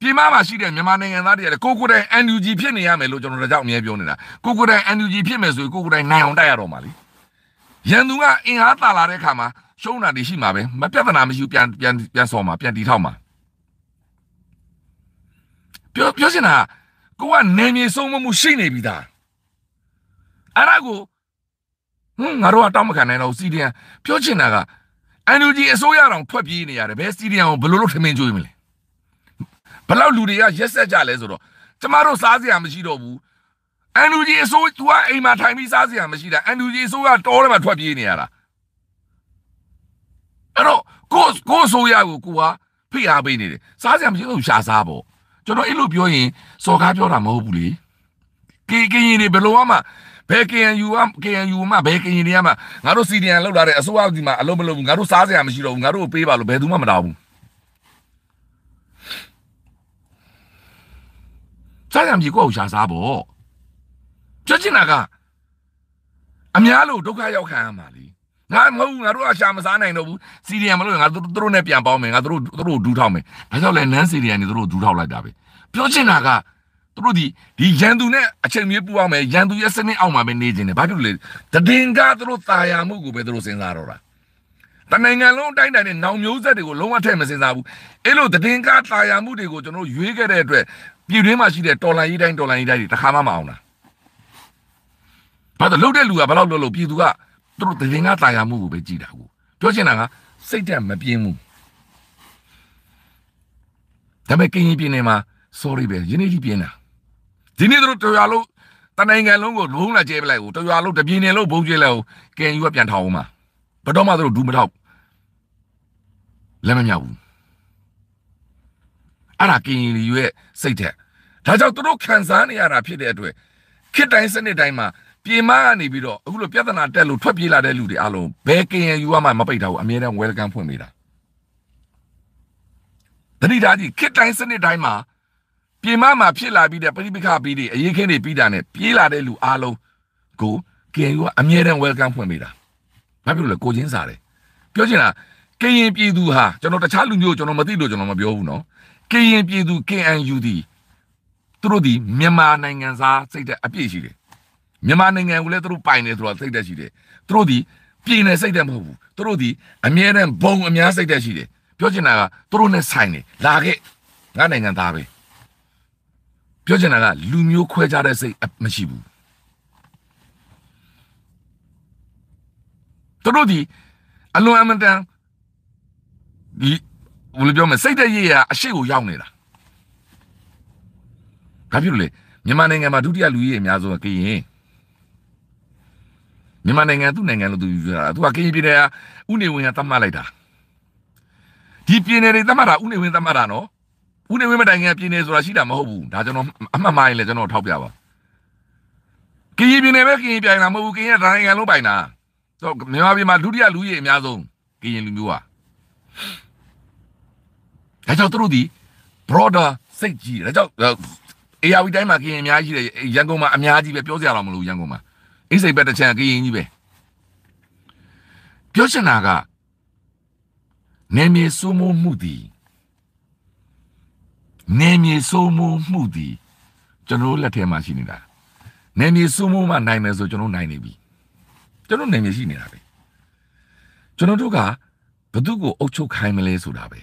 Speaker 1: ပြည်မမှာရှိတဲ့မြန်မာနိုင်ငံသားတွေကလည်းကိုကိုယ်တိုင် NUG ဖြစ်နေရမယ်လို့ကျွန်တော်တို့ကြောက်အမြဲပြောနေတာကိုကိုယ်တိုင် NUG ဖြစ်မယ်ဆိုရင်ကိုကိုယ်တိုင်နိုင်အောင်တိုက်ရတော့မှာလေရန်သူကအင်အားတာလာတဲ့ခါမှာရှုံးတာတွေရှိမှာပဲမပြဿနာမရှိဘူးပြန်ပြန်ပြန်ဆော်မှာပြန်တီထောက်မှာပြောပြောစင်တာကိုကနေမြေဆုံးမမှုရှိနေပြီသားအဲ့ဒါကိုဟွငါတို့ကတောင်းမခံနိုင်တော့စီဒီယံပြောချင်တာကအန်ယူဂျီအစိုးရတောင်ထွက်ပြေးနေရတယ်ဘယ်စီဒီယံကိုဘယ်လိုလုပ်ထမင်းကျွေးမလဲဘလောက်လူတွေကရက်ဆက်ကြလဲဆိုတော့ကျမတို့စားစရာမရှိတော့ဘူးအန်ယူဂျီအစိုးသူကအိမ်မှာထိုင်ပြီးစားစရာမရှိတာအန်ယူဂျီအစိုးရတော်လည်းမထွက်ပြေးနေရတာအဲ့တော့ကိုကိုဆိုရကိုကိုကဖိအားပေးနေတယ်စားစရာမရှိဘူးရှာစားပေါ့ကျွန်တော်အဲ့လိုပြောရင်စော်ကားပြောတာမဟုတ်ဘူးလေကေကရင်တွေဘယ်လိုမှဘယ် KNU က KNU မှဘယ် KNU တွေကမှငါတို့ CDN လောက်လာတဲ့အစိုးရဒီမှာအလုံးမလုံးဘူးငါတို့စားစရာမရှိတော့ဘူးငါတို့ပေးပါလို့ဘယ်သူမှမတော်ဘူးစားရမြေကိုရှာစားပေါ့ကြွချင်တာကအများလို့ဒုက္ခရောက်ခံရမှာလေငါမဟုတ်ငါတို့အရှာမစားနိုင်တော့ဘူးစီရီယံမလို့ငါတို့တို့နဲ့ပြန်ပေါင်းမယ်ငါတို့တို့ဒူးထောက်မယ်ဒါကြောင့်လဲနန်းစီရီယံနေတို့ဒူးထောက်လိုက်တာပဲပြောချင်တာကတို့ဒီဒီရန်သူနဲ့အချိန်မြေးပူအောင်မယ်ရန်သူရဲ့စနစ်အောင်မှာပဲနေခြင်းတယ်ဘာဖြစ်လို့လဲတည်င်ကတို့တာယာမှုကိုပဲတို့စဉ်းစားတော့တာတနိုင်ငံလုံးအတိုင်းတိုင်းနဲ့နောင်မျိုးဆက်တွေကိုလုံးဝထည့်မစင်စားဘူးအဲ့လိုတင်ကားတာယာမှုတွေကိုကျွန်တော်ရွေးခဲ့တဲ့အတွက်ပြည်တွင်းမှာရှိတဲ့တော်လန်ရေးတိုင်းတော်လန်ရေးတိုင်းတွေတခါမှမအောင်တာဘာလို့လှုပ်တဲ့လူကဘာလို့လှုပ်လို့ပြည်သူကသူတို့တည်ငါတာယာမှုကိုပဲကြည်တာကိုပြောချင်တာကစိတ်တက်မပြင်းဘူးဒါပေမဲ့ကင်းရင်ပြင်းနေမှာ sorry ပဲယနေ့ထိပြင်းတာဒီနေ့တို့တရွာလုံးတနိုင်ငံလုံးကိုလုံးလာကျဲပလိုက်ဟိုတရွာလုံးတပြင်းနေလုံးဘုံကျဲလဲဟိုကင်ယူကပြန်ထောင်အောင်မှာဘတော်မှတို့ဒူးမထောက်လက်မမြောက်ဘူးအဲ့ဒါကင်းရင်တွေရဲ့စိတ်သက်ဒါကြောင့်တို့ခံစားနေရတာဖြစ်တဲ့အတွက်ခေတ်တိုင်းစနစ်တိုင်းမှာပြင်မကနေပြီးတော့အခုလိုပြဿနာတက်လို့ထွက်ပြေးလာတဲ့လူတွေအားလုံးဘယ်ကင်ရယူရမှမပိတ်တာဘူးအမြဲတမ်း welcome ဖွင့်နေတာတတိထားကြီးခေတ်တိုင်းစနစ်တိုင်းမှာပြင်မမှာ ဖြစ်လာပြီးတဲ့ပဋိပက္ခပြီးတွေအရေးခင်းတွေပြီးတာနဲ့ပြေးလာတဲ့လူအားလုံးကိုကင်ယူကအမြဲတမ်း welcome ဖွင့်နေတာဘာဖြစ်လို့လဲကိုချင်းစားတယ်ပြောချင်တာကရင်ပြည်သူဟာကျွန်တော်တခြားလူမျိုးကျွန်တော်မသိလို့ကျွန်တော်မပြောဘူးနော်ကရင်ပြည်သူ KNU သည်သူတို့ဒီမြန်မာနိုင်ငံသားစိတ်ဓာတ်အပြည့်ရှိတယ်မြန်မာနိုင်ငံကိုလည်းသူတို့ပိုင်တယ်ဆိုတော့စိတ်သက်ရှိတယ်သူတို့ဒီပြည်နယ်စိတ်သက်မဟုတ်ဘူးသူတို့ဒီအမြဲတမ်းဘုံအများစိတ်သက်ရှိတယ်ပြောချင်တာကသူတို့နဲ့ဆိုင်တယ်လာခဲ့ငါနိုင်ငံသားပဲပြောချင်တာကလူမျိုးခွဲခြားတဲ့စိတ်မရှိဘူးသူတို့ဒီအလွန်အမတန်ဒီဘယ်လိုပြောမလဲစိတ်သက်ရရအရှိကိုရောက်နေတာဘာဖြစ်လို့လဲမြန်မာနိုင်ငံမှာဒုတိယလူကြီးအများဆုံးကကရင်မြန်မာနိုင်ငံသူ့နိုင်ငံလို့သူယူတာသူကကရင်ပြည်နယ်ကဥနေဝင်ကသတ်မှတ်လိုက်တာဒီပြည်နယ်တွေသတ်မှတ်တာဥနေဝင်သတ်မှတ်တာနော်ဥနေဝင်မတိုင်ခင်ပြည်နယ်ဆိုတာရှိတာမဟုတ်ဘူးဒါကျွန်တော်အမှတ်မှားရင်လည်းကျွန်တော်ထောက်ပြပါကရင်ပြည်နယ်ပဲကရင်ပြိုင်တာမဟုတ်ဘူးကရင်ကတိုင်းနိုင်ငံလုံးပိုင်တာတော့မြန်မာပြည်မှာဒုတိယလူကြီးအများဆုံးကရင်လူမျိုးอ่ะဒါကြောင့်သူတို့ဒီ broader စိတ်ကြီးဒါကြောင့် AR တိုင်းမှာကရင်အများကြီးတယ်ရန်ကုန်မှာအများကြီးပဲပြောစရာတော့မလိုရန်ကုန်မှာအင်းစိတ်ဘက်တစ်ချမ်းကရင်ကြီးပဲပြောချင်တာကနေမြေစိုးမိုးမှုသည်နေမြေစိုးမိုးမှုသည်ကျွန်တော်လက်ထဲမှာရှိနေတာနေမြေစိုးမိုးမှနိုင်မယ်ဆိုကျွန်တော်နိုင်နေပြီကျွန်တော်နေမြေရှိနေတာပဲကျွန်တော်တို့ကဘသူ့ကိုအုပ်ချုပ်ခိုင်းမလဲဆိုတာပဲ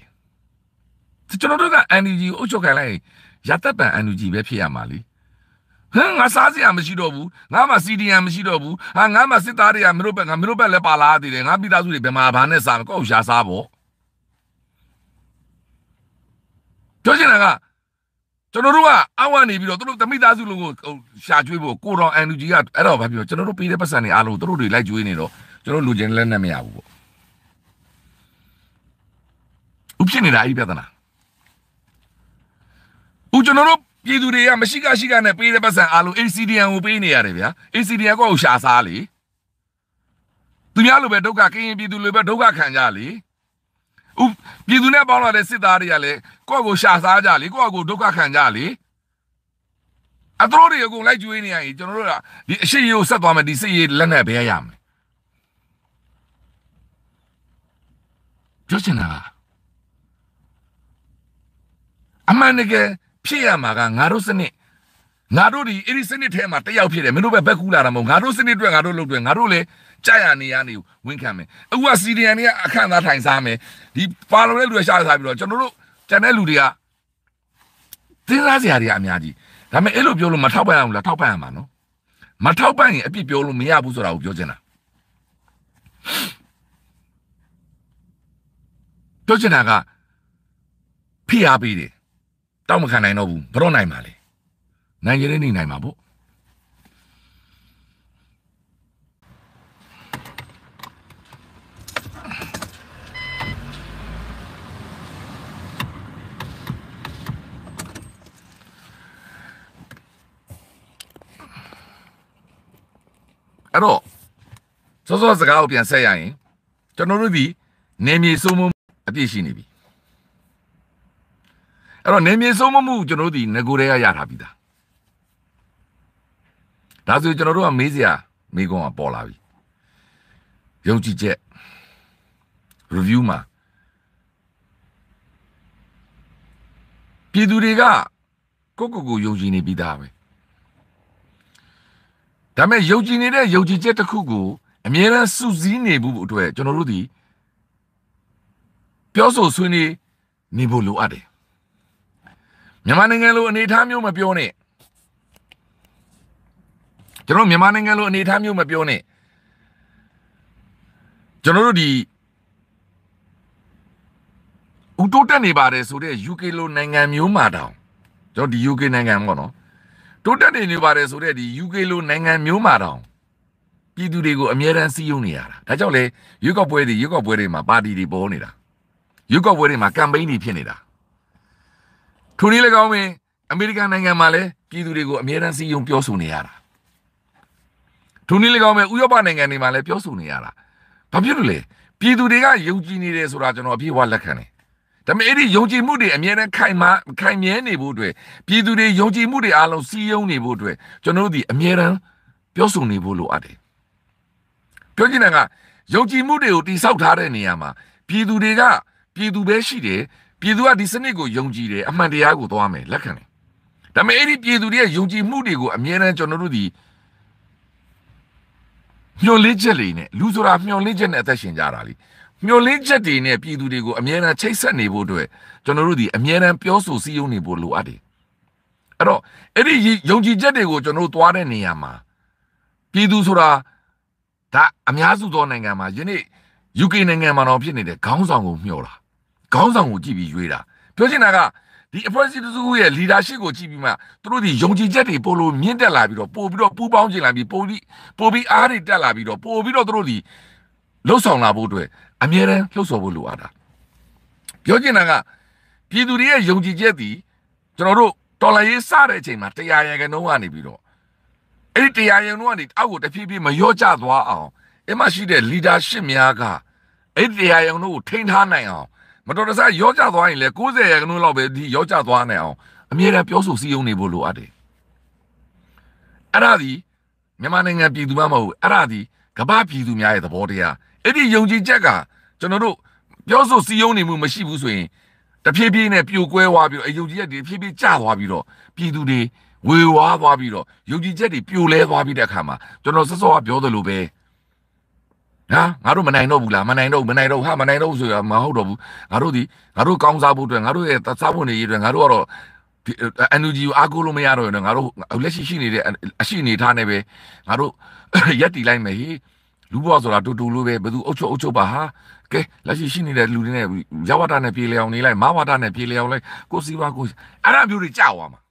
Speaker 1: ကျွန်တော်တို့က NUG ကိုအုပ်ချုပ်ခိုင်းလိုက်ရတတ်ပံ NUG ပဲဖြစ်ရမှာလीဟမ်ငါစားစရာမရှိတော့ဘူးငါမှစီဒီယံမရှိတော့ဘူးဟာငါမှစစ်သားတွေကမတို့ဘက်ငါမတို့ဘက်လည်းပါလာသေးတယ်ငါမိသားစုတွေဘယ်မှာဘာနဲ့စားကောက်ရှာစားပေါ့ပြောချင်တာကကျွန်တော်တို့ကအောက်ကနေပြီးတော့သူတို့တမိသားစုလုံးကိုရှာကျွေးဖို့ကိုတော်အန်လူကြီးကအဲ့တော့ဘာပြောကျွန်တော်တို့ပေးတဲ့ပတ်စံတွေအားလုံးသူတို့တွေလိုက်ကျွေးနေတော့ကျွန်တော်လူချင်းလက်နဲ့မရဘူးပေါ့ဥဖြစ်နေတာအဲ့ဒီပြဿနာဥကျွန်တော်တို့ပြည်သူတွေကမရှိကရှိကနဲ့ပေးတဲ့ပတ်စံအားလုံး ACDN ကိုပေးနေရတယ်ဗျာ ACDN ကောက်ရှာစားလေသူများလိုပဲဒုက္ခကင်းရင်ပြည်သူလိုပဲဒုက္ခခံကြလေဥပြည်သူနဲ့ပေါင်းလာတဲ့စစ်သားတွေကလည်းကိုယ့်ကိုရှာစားကြလေကိုယ့်ကိုဒုက္ခခံကြလေအတော်တွေအကုန်လိုက်ကျွေးနေရရင်ကျွန်တော်တို့ကဒီအရှိရေကိုဆက်သွားမယ်ဒီစစ်ရေလက်နဲ့ဘယ်ရမလဲပြောချင်တာအမှန်တကယ်ဖြစ်ရမှာကငါတို့စနစ်ငါတို့ဒီအဲ့ဒီစနစ်ထဲမှာတယောက်ဖြစ်တယ်မင်းတို့ပဲဘက်ကူလာတာမဟုတ်ငါတို့စနစ်အတွက်ငါတို့လုပ်တယ်ငါတို့လည်းကြာရနေရနေဝင်ခံမယ်အခုကစီဒီယန်တွေကအခန့်သားထိုင်စားမယ်ဒီပါလိုတဲ့လူတွေရှာစားပြီးတော့ကျွန်တော်တို့ကျန်တဲ့လူတွေကတင်းစားစရာတွေအများကြီးဒါပေမဲ့အဲ့လိုပြောလို့မထောက်ပံ့အောင်လားထောက်ပံ့ရမှာနော်မထောက်ပံ့ရင်အပြစ်ပြောလို့မရဘူးဆိုတာကိုပြောချင်တာပြောချင်တာကဖိအားပေးတယ်တောက်မခံနိုင်တော့ဘူးဘရော့နိုင်ပါလေနိုင်ကြတဲ့နေနိုင်မှာပေါ့ဲ့တော့စောစောစကားကိုပြန်ဆက်ရရင်ကျွန်တော်တို့ဒီနေမြေစုံမှုအပြည့်ရှိနေပြီအဲ့တော့နေမြေဆုံးမမှုကျွန်တော်တို့ဒီငကိုတွေကရထားပြီးသားဒါဆိုကျွန်တော်တို့ကမေးစရာမေးခွန်းကပေါ်လာပြီယုံကြည်ချက် review မှာပြည်သူတွေကကိုကိုကိုယုံကြည်နေပြီးသားပဲဒါပေမဲ့ယုံကြည်နေတဲ့ယုံကြည်ချက်တစ်ခုကိုအမြဲတမ်းစူးစီးနေဖို့အတွက်ကျွန်တော်တို့ဒီပြောဆိုဆွေးနွေးနေဖို့လိုအပ်တယ်မြန်မာနိုင်ငံလိုအနေအထားမျိုးမပြောနဲ့ကျွန်တော်မြန်မာနိုင်ငံလိုအနေအထားမျိုးမပြောနဲ့ကျွန်တော်တို့ဒီဦးတိုးတက်နေပါတယ်ဆိုတဲ့ UK လိုနိုင်ငံမျိုးမှာတောင်ကျွန်တော်ဒီ UK နိုင်ငံပေါ့နော်တိုးတက်နေနေပါတယ်ဆိုတဲ့ဒီ UK လိုနိုင်ငံမျိုးမှာတောင်ပြည်သူတွေကိုအမြဲတမ်းစီးယုံနေရတာဒါကြောင့်လေရွေးကောက်ပွဲတွေရွေးကောက်ပွဲတွေမှာပါတီတွေပေါ်နေတာရွေးကောက်ပွဲတွေမှာကမ်ပိန်းတွေဖြစ်နေတာထိုနည်း၎င်းပင်အမေရိကန်နိုင်ငံမှာလည်းပြည်သူတွေကိုအမြဲတမ်းစည်းရုံးပြောဆိုနေရတာထိုနည်း၎င်းပင်ဥရောပနိုင်ငံတွေမှာလည်းပြောဆိုနေရတာဘာဖြစ်လို့လဲပြည်သူတွေကယုံကြည်နေတယ်ဆိုတာကျွန်တော်အပြည့်အဝလက်ခံတယ်ဒါပေမဲ့အဲ့ဒီယုံကြည်မှုတွေအမြဲတမ်းခိုင်မာခိုင်မြဲနေဖို့အတွက်ပြည်သူတွေယုံကြည်မှုတွေအားလုံးစည်းရုံးနေဖို့အတွက်ကျွန်တော်တို့ဒီအမြဲတမ်းပြောဆိုနေဖို့လိုအပ်တယ်ပြောချင်တာကယုံကြည်မှုတွေကိုတိစောက်ထားတဲ့နေရာမှာပြည်သူတွေကပြည်သူပဲရှိတယ်ပြည်သူကဒီစနစ်ကိုယုံကြည်တယ်အမှန်တရားကိုသွားမယ်လက်ခံတယ်ဒါပေမဲ့အဲ့ဒီပြည်သူတွေရဲ့ယုံကြည်မှုတွေကိုအမြဲတမ်းကျွန်တော်တို့ဒီမျော်လင့်ချက်တွေနဲ့လူဆိုတာမျော်လင့်ချက်နဲ့အသက်ရှင်ကြတာလေမျော်လင့်ချက်တွေနဲ့ပြည်သူတွေကိုအမြဲတမ်းချိတ်ဆက်နေဖို့အတွက်ကျွန်တော်တို့ဒီအမြဲတမ်းပြောဆိုစည်းရုံးနေဖို့လိုအပ်တယ်အဲ့တော့အဲ့ဒီယုံကြည်ချက်တွေကိုကျွန်တော်တို့သွားတဲ့နေရာမှာပြည်သူဆိုတာဒါအများစုသောနိုင်ငံမှာယနေ့ UK နိုင်ငံမှာတော့ဖြစ်နေတယ်ခေါင်းဆောင်ကိုမျှော်တာခေါင်းဆောင်ကိုကြည့်ပြီးရွေးတာပြောချင်တာကဒီအဖွဲ့အစည်းတစ်ခုရဲ့ leadership ကိုကြည့်ပြီးမှသူတို့ဒီယုံကြည်ချက်တွေပို့လို့မြင့်တက်လာပြီးတော့ပို့ပြီးတော့ပူးပေါင်းခြင်းလာပြီးပို့ပြီးပို့ပြီးအားတွေတက်လာပြီးတော့ပို့ပြီးတော့သူတို့ဒီလှုပ်ဆောင်လာဖို့အတွက်အမြဲတမ်းလှုပ်ဆောင်ဖို့လိုအပ်တာပြောချင်တာကပြည်သူတွေရဲ့ယုံကြည်ချက်သည်ကျွန်တော်တို့တော်လှန်ရေးစတဲ့အချိန်မှာတရားရံကန်တော့ကနေပြီးတော့အဲ့ဒီတရားရံတော့ကနေအောက်ကိုတဖြည်းဖြည်းမရော့ကျသွားအောင်အမှရှိတဲ့ leadership များကအဲ့ဒီတရားရံတို့ကိုထိန်းထားနိုင်အောင်မတော်တဆရောကြသွားရင်လည်း90ရာခိုင်နှုန်းလောက်ပဲဒီရောကြသွားနိုင်အောင်အမြဲတမ်းပြောဆိုစည်းရုံးနေဖို့လိုအပ်တယ်အဲ့ဒါဒီမြန်မာနိုင်ငံပြည်သူမှမဟုတ်အဲ့ဒါဒီကမ္ဘာပြည်သူများရဲ့သဘောတရားအဲ့ဒီယုံကြည်ချက်ကကျွန်တော်တို့ပြောဆိုစည်းရုံးနေမှု မရှိဘူးဆိုရင်တဖြည်းဖြည်းနဲ့ပြိုကွဲသွားပြီးတော့အယုံကြည်ချက်တွေဖြည်းဖြည်းကျသွားပြီးတော့ပြည်သူတွေဝေဝါးသွားပြီးတော့ယုံကြည်ချက်တွေပြိုလဲသွားပြီးတဲ့အခါမှာကျွန်တော်စစောကပြောသလိုပဲဟာငါတို့မနိုင်တော့ဘူးလားမနိုင်တော့ဘူးမနိုင်တော့ဟာမနိုင်တော့ဘူးဆိုတာမဟုတ်တော့ဘူးငါတို့ဒီငါတို့ကောင်းစားဖို့အတွက်ငါတို့ရဲ့စားဖို့နေရေးအတွက်ငါတို့ကတော့ဒီ energy ကိုအားကိုးလို့မရတော့ရင်ငါတို့လက်ရှိရှိနေတဲ့အရှိအနေထားနဲ့ပဲငါတို့ရက်တီလိုက်မယ်ဟေးလူဘွားဆိုတာတူတူလို့ပဲဘယ်သူအုပ်ချုပ်အုပ်ချုပ်ပါဟာကဲလက်ရှိရှိနေတဲ့လူတွေနဲ့ရဝတာနဲ့ပြေလျောင်နေလိုက်မဝတာနဲ့ပြေလျောင်လိုက်ကိုစီပါကိုအဲ့ဒါမျိုးတွေကြောက်သွားမှာ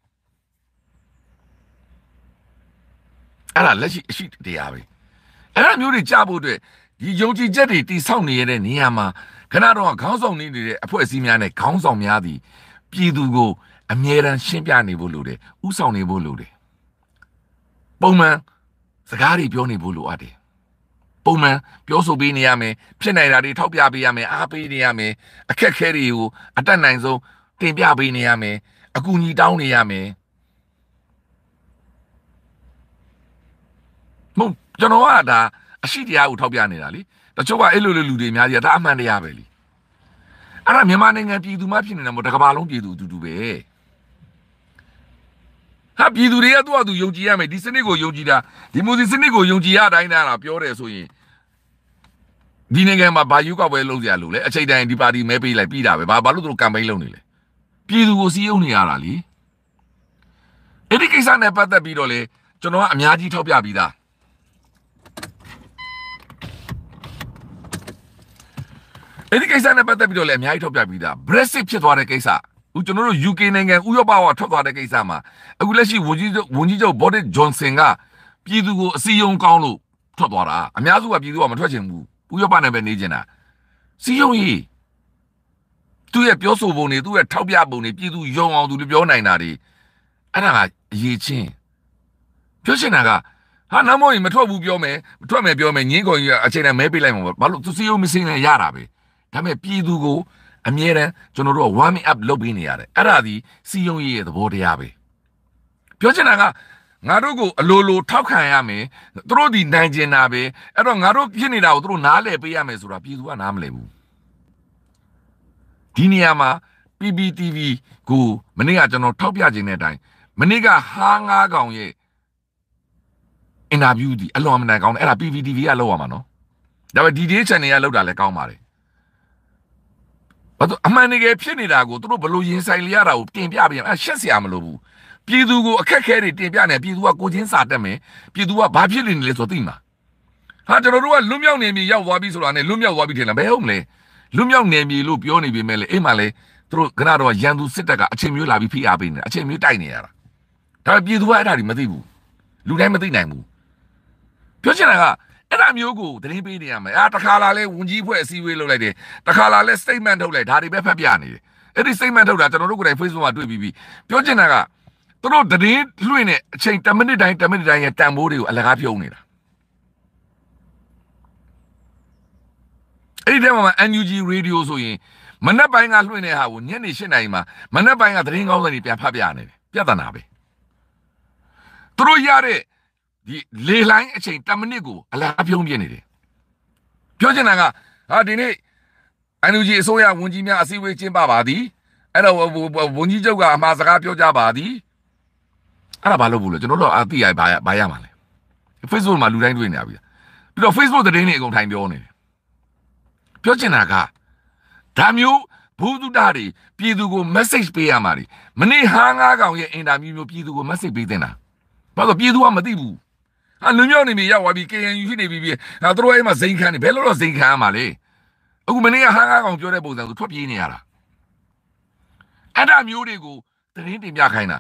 Speaker 1: အဲ့ဒါလက်ရှိအရှိတရားပဲအဲ့ဒါမျိုးတွေကြဖို့အတွက်ဒီယုံကြည်ချက်တွေတိဆောက်နေရတဲ့နေရာမှာခဏတော့ခေါင်းဆောင်နေနေတဲ့အဖွဲ့အစည်းများနဲ့ခေါင်းဆောင်များသည်ပြည်သူကို အမြဲတမ်းရှင်းပြနေဖို့လိုတယ်ဥဆောင်နေဖို့လိုတယ်ပုံမှန်စကားတွေပြောနေဖို့လိုအပ်တယ်ပုံမှန်ပြောဆိုပေးနေရမယ်ဖြစ်နိုင်တာတွေထောက်ပြပေးရမယ်အားပေးနေရမယ်အခက်အခဲတွေကိုအတတ်နိုင်ဆုံးတင်ပြပေးနေရမယ်အကူအညီတောင်းနေရမယ်မဟုတ်ကျွန်တော်ကဒါအရှိတရားကိုထောက်ပြနေတာလေတချို့ကအဲ့လိုလိုလူတွေအများကြီးကဒါအမှန်တရားပဲလေအဲ့ဒါမြန်မာနိုင်ငံပြည်သူမှဖြစ်နေတာမဟုတ်တကဘာလုံးပြည်သူအတူတူပဲဟာပြည်သူတွေကသူ့အတူယုံကြည်ရမယ်ဒီစနစ်ကိုယုံကြည်တာဒီမိုစီစနစ်ကိုယုံကြည်ရတိုင်းတာပြောတယ်ဆိုရင်ဒီနိုင်ငံမှာဘာယူကောက်ပွဲလုပ်ကြရလို့လဲအချိန်တိုင်းဒီပါတီမဲပေးလိုက်ပြီးတာပဲဘာဘာလို့သူတို့ကမ်ပိန်းလုပ်နေလဲပြည်သူကိုစီးယုံနေရတာလीအဲ့ဒီကိစ္စနဲ့ပတ်သက်ပြီးတော့လေကျွန်တော်ကအများကြီးထောက်ပြပြီးသားအဲ့ဒီကိစ္စနဲ့ပတ်သက်ပြီးတော့လည်းအများကြီးထောက်ပြပြီးသား Brexit ဖြစ်သွားတဲ့ကိစ္စအခုကျွန်တော်တို့ UK နိုင်ငံဥရောပကထွက်သွားတဲ့ကိစ္စမှာအခုလက်ရှိဝန်ကြီးဝန်ကြီးချုပ် Boris Johnson ကပြည်သူကိုအစီရင်ကောင်းလို့ထွက်သွားတာအများစုကပြည်သူကမထွက်ချင်ဘူးဥရောပနဲ့ပဲနေချင်တာစီယုံကြီးသူ့ရဲ့ပြောဆိုပုံတွေသူ့ရဲ့ထောက်ပြပုံတွေပြည်သူယုံအောင်သူလည်းပြောနိုင်တာတွေအဲ့ဒါကအရေးချင်းပြောချင်တာကဟာနမောကြီးမထွက်ဘူးပြောမယ်မထွက်မယ်ပြောမယ်ငင်းကုန်ကြီးအချိန်နဲ့မဲပေးလိုက်မှာဘာလို့သူစီယုံမစင်းနဲ့ရတာပဲဒါပေမဲ့ပြည်သူကိုအမြဲတမ်းကျွန်တော်တို့က warming up လုပ်ပေးနေရတယ်အဲ့ဒါဒီစီယုံရေးရဲ့သဘောတရားပဲပြောချင်တာကငါတို့ကိုအလိုလိုထောက်ခံရမယ်သူတို့ဒီနိုင်ကျင်တာပဲအဲ့တော့ငါတို့ဖြစ်နေတာကိုသူတို့နားလည်ပေးရမယ်ဆိုတာပြည်သူကနားမလည်ဘူးဒီနေရာမှာ PPTV ကိုမနေ့ကကျွန်တော်ထောက်ပြခြင်းတဲ့အတိုင်းမနေ့ကဟားငါးကောင်ရဲ့ interview ဒီအလွန်အမတန်ကောင်းတယ်အဲ့ဒါ PPTV ကလောက်ရမှာနော်ဒါပေမဲ့ DD channel ကလောက်တာလည်းကောင်းပါတယ်ဘာလို့အမှန်တကယ်ဖြစ်နေတာကိုသူတို့ဘလို့ရင်ဆိုင်လျရတာကိုတင်ပြပြန်အဲရှက်စရာမလိုဘူးပြည်သူကိုအခက်ခဲတွေတင်ပြနေပြည်သူကကိုချင်းစာတက်မယ်ပြည်သူကဘာဖြစ်နေလဲဆိုသိမှာဟာကျွန်တော်တို့ကလွတ်မြောက်နေပြီရောက်သွားပြီဆိုတာနဲ့လွတ်မြောက်သွားပြီထင်လားဘယ်ဟုတ်မလဲလွတ်မြောက်နေပြီလို့ပြောနေပေမဲ့လေအိမ်မှာလေသူတို့ကတော့ရန်သူစစ်တပ်ကအချိန်မျိုးလာပြီးဖိအားပေးနေတာအချိန်မျိုးတိုက်နေရတာဒါပေမဲ့ပြည်သူကအဲ့ဒါတွေမသိဘူးလူတိုင်းမသိနိုင်ဘူးပြောချင်တာကအဲ့ဒါမျိုးကိုသတင်းပေးနေရမယ်အာတခါလာလဲဝန်ကြီးဖွဲ့အစည်းအဝေးလုပ်လိုက်တယ်တခါလာလဲ statement ထုတ်လိုက်ဒါတွေပဲဖတ်ပြနေတယ်အဲ့ဒီ statement ထုတ်တာကျွန်တော်တို့ကိုယ်တိုင် Facebook မှာတွေ့ပြီးပြီပြောချင်တာကသူတို့သတင်းလွှင့်တဲ့အချိန်10မိနစ်တိုင်း10မိနစ်တိုင်းရဲ့တန်ဖိုးတွေကိုအလကားပြုံးနေတာအဲ့ဒီတဲမှာ NUG radio ဆိုရင်မနက်ပိုင်းကလွှင့်တဲ့ဟာကိုညနေ၈နာရီမှာမနက်ပိုင်းကသတင်းကောင်းစံတွေပြန်ဖတ်ပြနေတယ်ပြဿနာပဲသူတို့ရတဲ့ဒီလေလိုင်းအချိန်10မိနစ်ကိုအလားပြုံးပြနေတယ်ပြောချင်တာကဟာဒီနေ့ NUG အစိုးရဝန်ကြီးများအစည်းအဝေးကျင်းပပါသည်အဲ့တော့ဝန်ကြီးချုပ်ကအမှားစကားပြောကြပါသည်အဲ့ဒါဘာလို့ဘူးလဲကျွန်တော်တို့အသိရဘာဘာရမှာလဲ Facebook မှာလူတိုင်းတွေ့နေရပြီပြီးတော့ Facebook သတင်းတွေအကုန်ထိုင်ပြောနေတယ်ပြောချင်တာကဒါမျိုးဘုသူတတွေပြည်သူကို message ပေးရမှာတွေမနေ့ဟာငါးကောင်ရဲ့အင်တာဗျူးမျိုးပြည်သူကို message ပေးတင်တာဘာလို့ပြည်သူကမသိဘူးဟာလူမျိုးနေပြီရောက်သွားပြီ KNU ရှိနေပြီပြီဟာတို့အဲ့မှာဇိန်ခံနေဘယ်လိုတော့ဇိန်ခံရမှာလဲအခုမနေ့ကဟာကားကောင်ပြောတဲ့ပုံစံကိုထွက်ပြေးနေရတာအဲ့ဒါမျိုးတွေကိုသတင်းတင်ပြခိုင်းတာ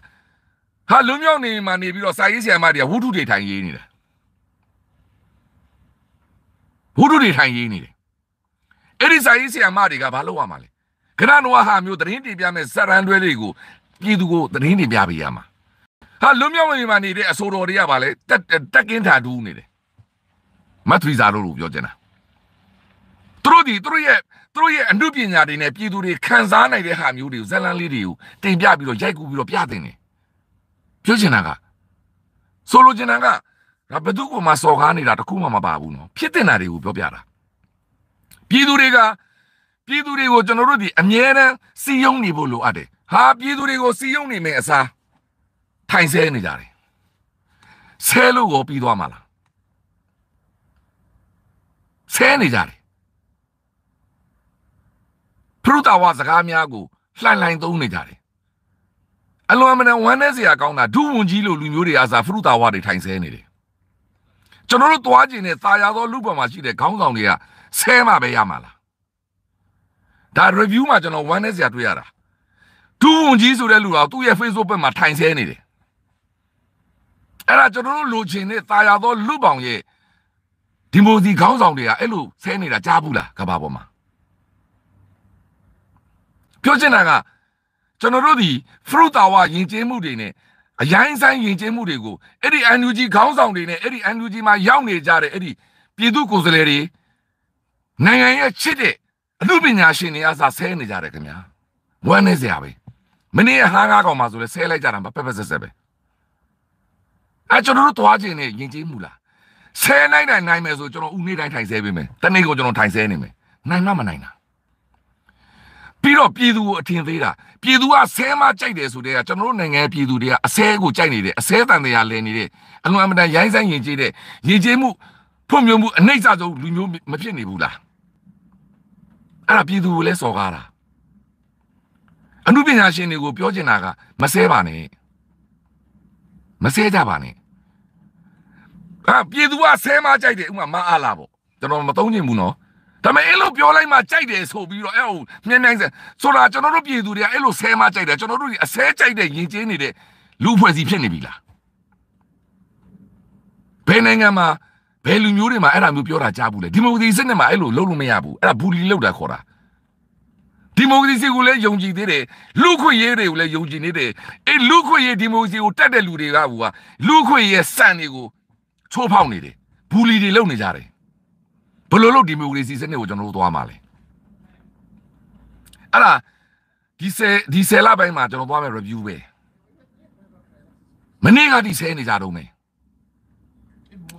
Speaker 1: ဟာလူမျိုးနေမှာနေပြီးတော့စာရေးဆရာမတွေကဝုထုတွေထိုင်ရေးနေတယ်ဝုထုတွေထိုင်ရေးနေတယ်အဲ့ဒီစာရေးဆရာမတွေကဘာလုပ်ရမှာလဲခဏတော့ဟာမျိုးသတင်းတင်ပြမဲ့ဇာတ်ရန်တွဲတွေကိုပြည်သူကိုသတင်းတင်ပြပေးရမှာဟာလွမြောက်နေမှာနေတဲ့အဆိုတော်တွေကပါလေတက်တက်ကင်းထာတူးနေတယ်မတ်ထရီဇာတို့လို့ပြောချင်တာသူတို့ဒီသူတို့ရဲ့သူတို့ရဲ့အမှုပညာတွေနဲ့ပြည်သူတွေခံစားနိုင်တဲ့ဟာမျိုးတွေကိုဇက်လန်းလေးတွေကိုတင်ပြပြီးတော့ရိုက်ကူပြီးတော့ပြတင်တယ်ပြောချင်တာကဆိုလိုချင်တာကဒါဘသူ့ကိုမှစော်ကားနေတာတခုမှမပါဘူးနော်ဖြစ်တင်တာတွေကိုပြောပြတာပြည်သူတွေကပြည်သူတွေကိုကျွန်တော်တို့ဒီအမြဲတမ်းစီယုံနေဖို့လိုအပ်တယ်ဟာပြည်သူတွေကိုစီယုံနေမယ်အစားထိုင်ဆဲနေကြတယ်ဆဲလို့ရောပြီးသွားမှာလားဆဲနေကြတယ်ဖရုတာဝစကားများကိုလှန်လှန်သုံးနေကြတယ်အလွန်အမနဝမ်းနဲ့စရာကောင်းတာဒုဝန်ကြီးလိုလူမျိုးတွေအားစားဖရုတာဝတွေထိုင်ဆဲနေတယ်ကျွန်တော်တို့သွားကျင်တဲ့သာယာသောလူပေါ်မှာရှိတဲ့ခေါင်းဆောင်တွေကဆဲမှပဲရမှာလားဒါ review မှာကျွန်တော်ဝမ်းနဲ့စရာတွေ့ရတာဒူးဝန်ကြီးဆိုတဲ့လူကသူ့ရဲ့ Facebook ဘက်မှာထိုင်ဆဲနေတယ်အဲ့ဒါကျွန်တော်တို့လိုချင်တဲ့ตายရသောလူပောင်ရဲ့ဒီမိုစီခေါင်းဆောင်တွေကအဲ့လိုဆဲနေတာကြားဘူးလားကဘာပေါ်မှာပြောချင်တာကကျွန်တော်တို့ဒီ fruit tower ယဉ်ကျေးမှုတွေနဲ့အရင်ဆိုင်ယဉ်ကျေးမှုတွေကိုအဲ့ဒီ NUG ခေါင်းဆောင်တွေနဲ့အဲ့ဒီ NUG မှာရောက်နေကြတဲ့အဲ့ဒီပြည်သူကိုယ်စားလှယ်တွေနိုင်ငံရဲ့ချစ်တဲ့အမှုပညာရှင်တွေအားစာဆဲနေကြတယ်ခင်ဗျာဝမ်းနေစရာပဲမနေ့ကဟားကားကောင်မှဆိုလဲဆဲလိုက်ကြတာမပက်ပက်ဆက်ဆက်ပဲအဲကျွန်တော်တို့သွားခြင်းနဲ့ယဉ်ကျေးမှုလားဆယ်နိုင်တိုင်းနိုင်မယ်ဆိုကျွန်တော်ဦးနေ့တိုင်းထိုင်ဆဲပေးမယ်တနေ့ကိုကျွန်တော်ထိုင်ဆဲနေမယ်နိုင်မမနိုင်တာပြီးတော့ပြည်သူကိုအထင်သေးတာပြည်သူကဆဲမကြိုက်တယ်ဆိုတဲ့ကကျွန်တော်တို့နိုင်ငံပြည်သူတွေကအဆဲကိုကြိုက်နေတယ်အဆဲတန်တရားလည်နေတယ်အလွန်အမတန်ရိုင်းဆိုင်ယဉ်ကျေးတဲ့ယဉ်ကျေးမှုဖွံ့ဖြိုးမှုအနှိမ့်စဆုံးလူမျိုးမဖြစ်နေဘူးလားအဲ့ဒါပြည်သူကိုလဲစော်ကားတာအမှုပညာရှင်တွေကိုပြောချင်တာကမဆဲပါနဲ့မဆဲကြပါနဲ့ဟာပြည်သူကဆဲမကြိုက်တယ်ဥမာမအားလားပေါ့ကျွန်တော်မသုံးချင်ဘူးနော်ဒါပေမဲ့အဲ့လိုပြောလိုက်မှကြိုက်တယ်ဆိုပြီးတော့အဲ့ဟိုမြင်းနိုင်စဆိုတာကျွန်တော်တို့ပြည်သူတွေကအဲ့လိုဆဲမကြိုက်တယ်ကျွန်တော်တို့တွေအဆဲကြိုက်တဲ့ယဉ်ကျေးနေတဲ့လူဖွဲ့စည်းဖြစ်နေပြီလားဘယ်နိုင်ငံမှာဘယ်လူမျိုးတွေမှာအဲ့ဒါမျိုးပြောတာကြားဘူးလေဒီမိုကရေစီစနစ်မှာအဲ့လိုလုပ်လို့မရဘူးအဲ့ဒါဘူလီလုပ်တာခေါ်တာဒီမိုကရေစီကိုလည်းယုံကြည်သေးတယ်လူခွင့်ရေးတွေကိုလည်းယုံကြည်နေတယ်အဲ့လူခွင့်ရေးဒီမိုကရေစီကိုတတ်တဲ့လူတွေကဘူးကလူခွင့်ရေးစံတွေကိုချိုးဖောက်နေတယ်ဘူလီတွေလုပ်နေကြတယ်ဘယ်လိုလုပ်ဒီမိုကရေစီစနစ်ကိုကျွန်တော်တို့သွားမှာလဲအဲ့ဒါဒီဆယ်ဒီဆယ်လပိုင်းမှာကျွန်တော်သွားမယ် review ပဲမနေ့ကဒီဆဲနေကြတော့မယ်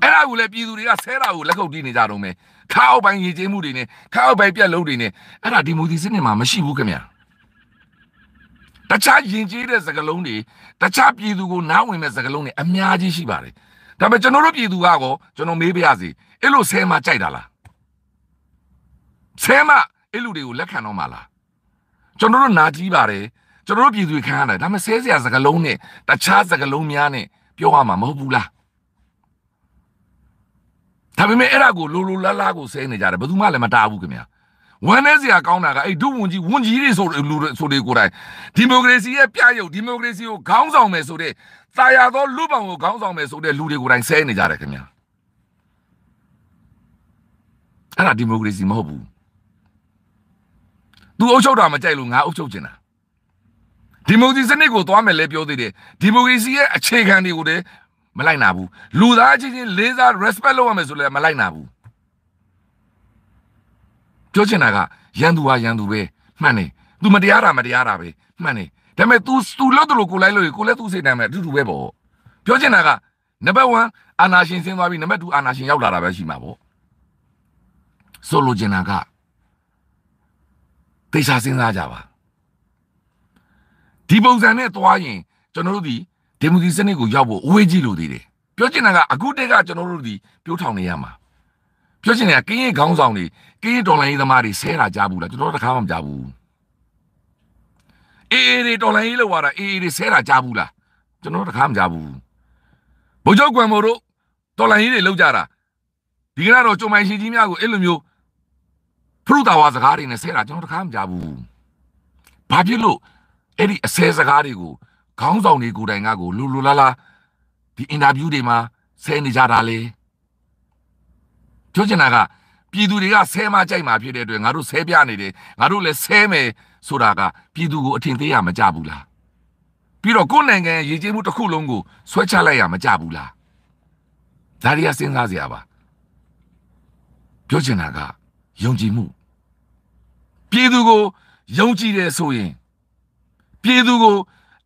Speaker 1: အဲ့ဒါကိုလည်းပြည်သူတွေကဆဲတာကိုလက်ခုပ်တီးနေကြတော့မယ်ခါအောက်ပိုင်းရေကျေးမှုတွေနဲ့ခါအောက်ပိုင်းပြက်လုံးတွေနဲ့အဲ့ဒါဒီမိုဒီစနစ်မှာမရှိဘူးခင်ဗျာတခြားယဉ်ကျေးတဲ့စကလုံးတွေတခြားပြည်သူကိုနားဝင်တဲ့စကလုံးတွေအများကြီးရှိပါတယ်ဒါပေမဲ့ကျွန်တော်တို့ပြည်သူကကောကျွန်တော်မေးပြရစီအဲ့လိုဆဲမကြိုက်တာလားဆဲမအဲ့လူတွေကိုလက်ခံတော့မှာလားကျွန်တော်တို့နာကြီးပါတယ်ကျွန်တော်တို့ပြည်သူခံရတယ်ဒါပေမဲ့ဆဲစရာစကလုံးနဲ့တခြားစကလုံးများနဲ့ပြောရမှာမဟုတ်ဘူးလားဒါပေမဲ့အဲ့ဒါကိုလိုလိုလားလားကိုဆဲနေကြတယ်ဘယ်သူမှလည်းမတားဘူးခင်ဗျာဝမ်းနည်းစရာကောင်းတာကအဲ့ဒုဝန်ကြီးဝန်ကြီးတွေဆိုလူဆိုတွေကိုယ်တိုင်ဒီမိုကရေစီရဲ့ပြရုပ်ဒီမိုကရေစီကိုခေါင်းဆောင်မယ်ဆိုတဲ့တာယာသောလူပောင်ကိုခေါင်းဆောင်မယ်ဆိုတဲ့လူတွေကိုယ်တိုင်ဆဲနေကြတယ်ခင်ဗျာအဲ့ဒါဒီမိုကရေစီမဟုတ်ဘူးသူအုပ်ချုပ်တာမကြိုက်လို့ငါအုပ်ချုပ်ချင်တာဒီမိုကရေစီစနစ်ကိုသွားမယ်လဲပြောသေးတယ်ဒီမိုကရေစီရဲ့အခြေခံတွေကိုလည်းမလိုက်နာဘူးလူသားချင်းချင်းလေးစား respect လုပ်ရမယ်ဆိုလည်းမလိုက်နာဘူးပြောချင်တာကရန်သူဟာရန်သူပဲမှန်တယ်သူမတရားတာမတရားတာပဲမှန်တယ်ဒါပေမဲ့ तू तू လောက်တလို့ကိုလိုက်လို့ကိုလည်းသူ့စိတ်တိုင်းပဲအတူတူပဲပေါ့ပြောချင်တာကနံပါတ်1အာနာရှင်ဆင်းသွားပြီနံပါတ်2အာနာရှင်ရောက်လာတာပဲရှိမှာပေါ့ဆိုလိုချင်တာကသိစားစဉ်းစားကြပါဒီပုံစံနဲ့သွားရင်ကျွန်တော်တို့ဒီဒီမိုကရေစီစနစ်ကိုရောက်ဖို့အဝေးကြီးလိုသေးတယ်ပြောချင်တာကအခုတည်းကကျွန်တော်တို့ဒီပြိုးထောင်နေရမှာပြောချင်တာကင်းရဲခေါင်းဆောင်တွေကင်းရဲတော်လိုင်းသမားတွေဆဲတာကြားဘူးလားကျွန်တော်တခါမှမကြားဘူးအေးအေးတွေတော်လိုင်းရေးလောက်လာအေးအေးတွေဆဲတာကြားဘူးလားကျွန်တော်တခါမှမကြားဘူးဘုကျော်ကွယ်မို့တို့တော်လိုင်းရေးတွေလောက်ကြတာဒီကနေ့တော့ကျုံမိုင်ရှိကြီးများကိုအဲ့လိုမျိုးဖရုတာဝါစကားတွေနဲ့ဆဲတာကျွန်တော်တခါမှမကြားဘူးဘာဖြစ်လို့အဲ့ဒီအစဲစကားတွေကိုခေါင်းဆောင်တွေကိုတိုင်ကကိုလူလူလာလာဒီအင်တာဗျူးတွေမှာဆဲနေကြတာလေပြောချင်တာကပြည်သူတွေကဆဲမကြိုက်မှာဖြစ်တဲ့အတွက်ငါတို့ဆဲပြနေတယ်ငါတို့လည်းဆဲမယ်ဆိုတာကပြည်သူကိုအထင်သေးရမကြဘူးလားပြီးတော့ကိုယ်နိုင်ငံရည်ကြည်မှုတစ်ခုလုံးကိုဆွဲချလိုက်ရမကြဘူးလားဒါတွေကစဉ်းစားစရာပါပြောချင်တာကယုံကြည်မှုပြည်သူကိုယုံကြည်တယ်ဆိုရင်ပြည်သူကို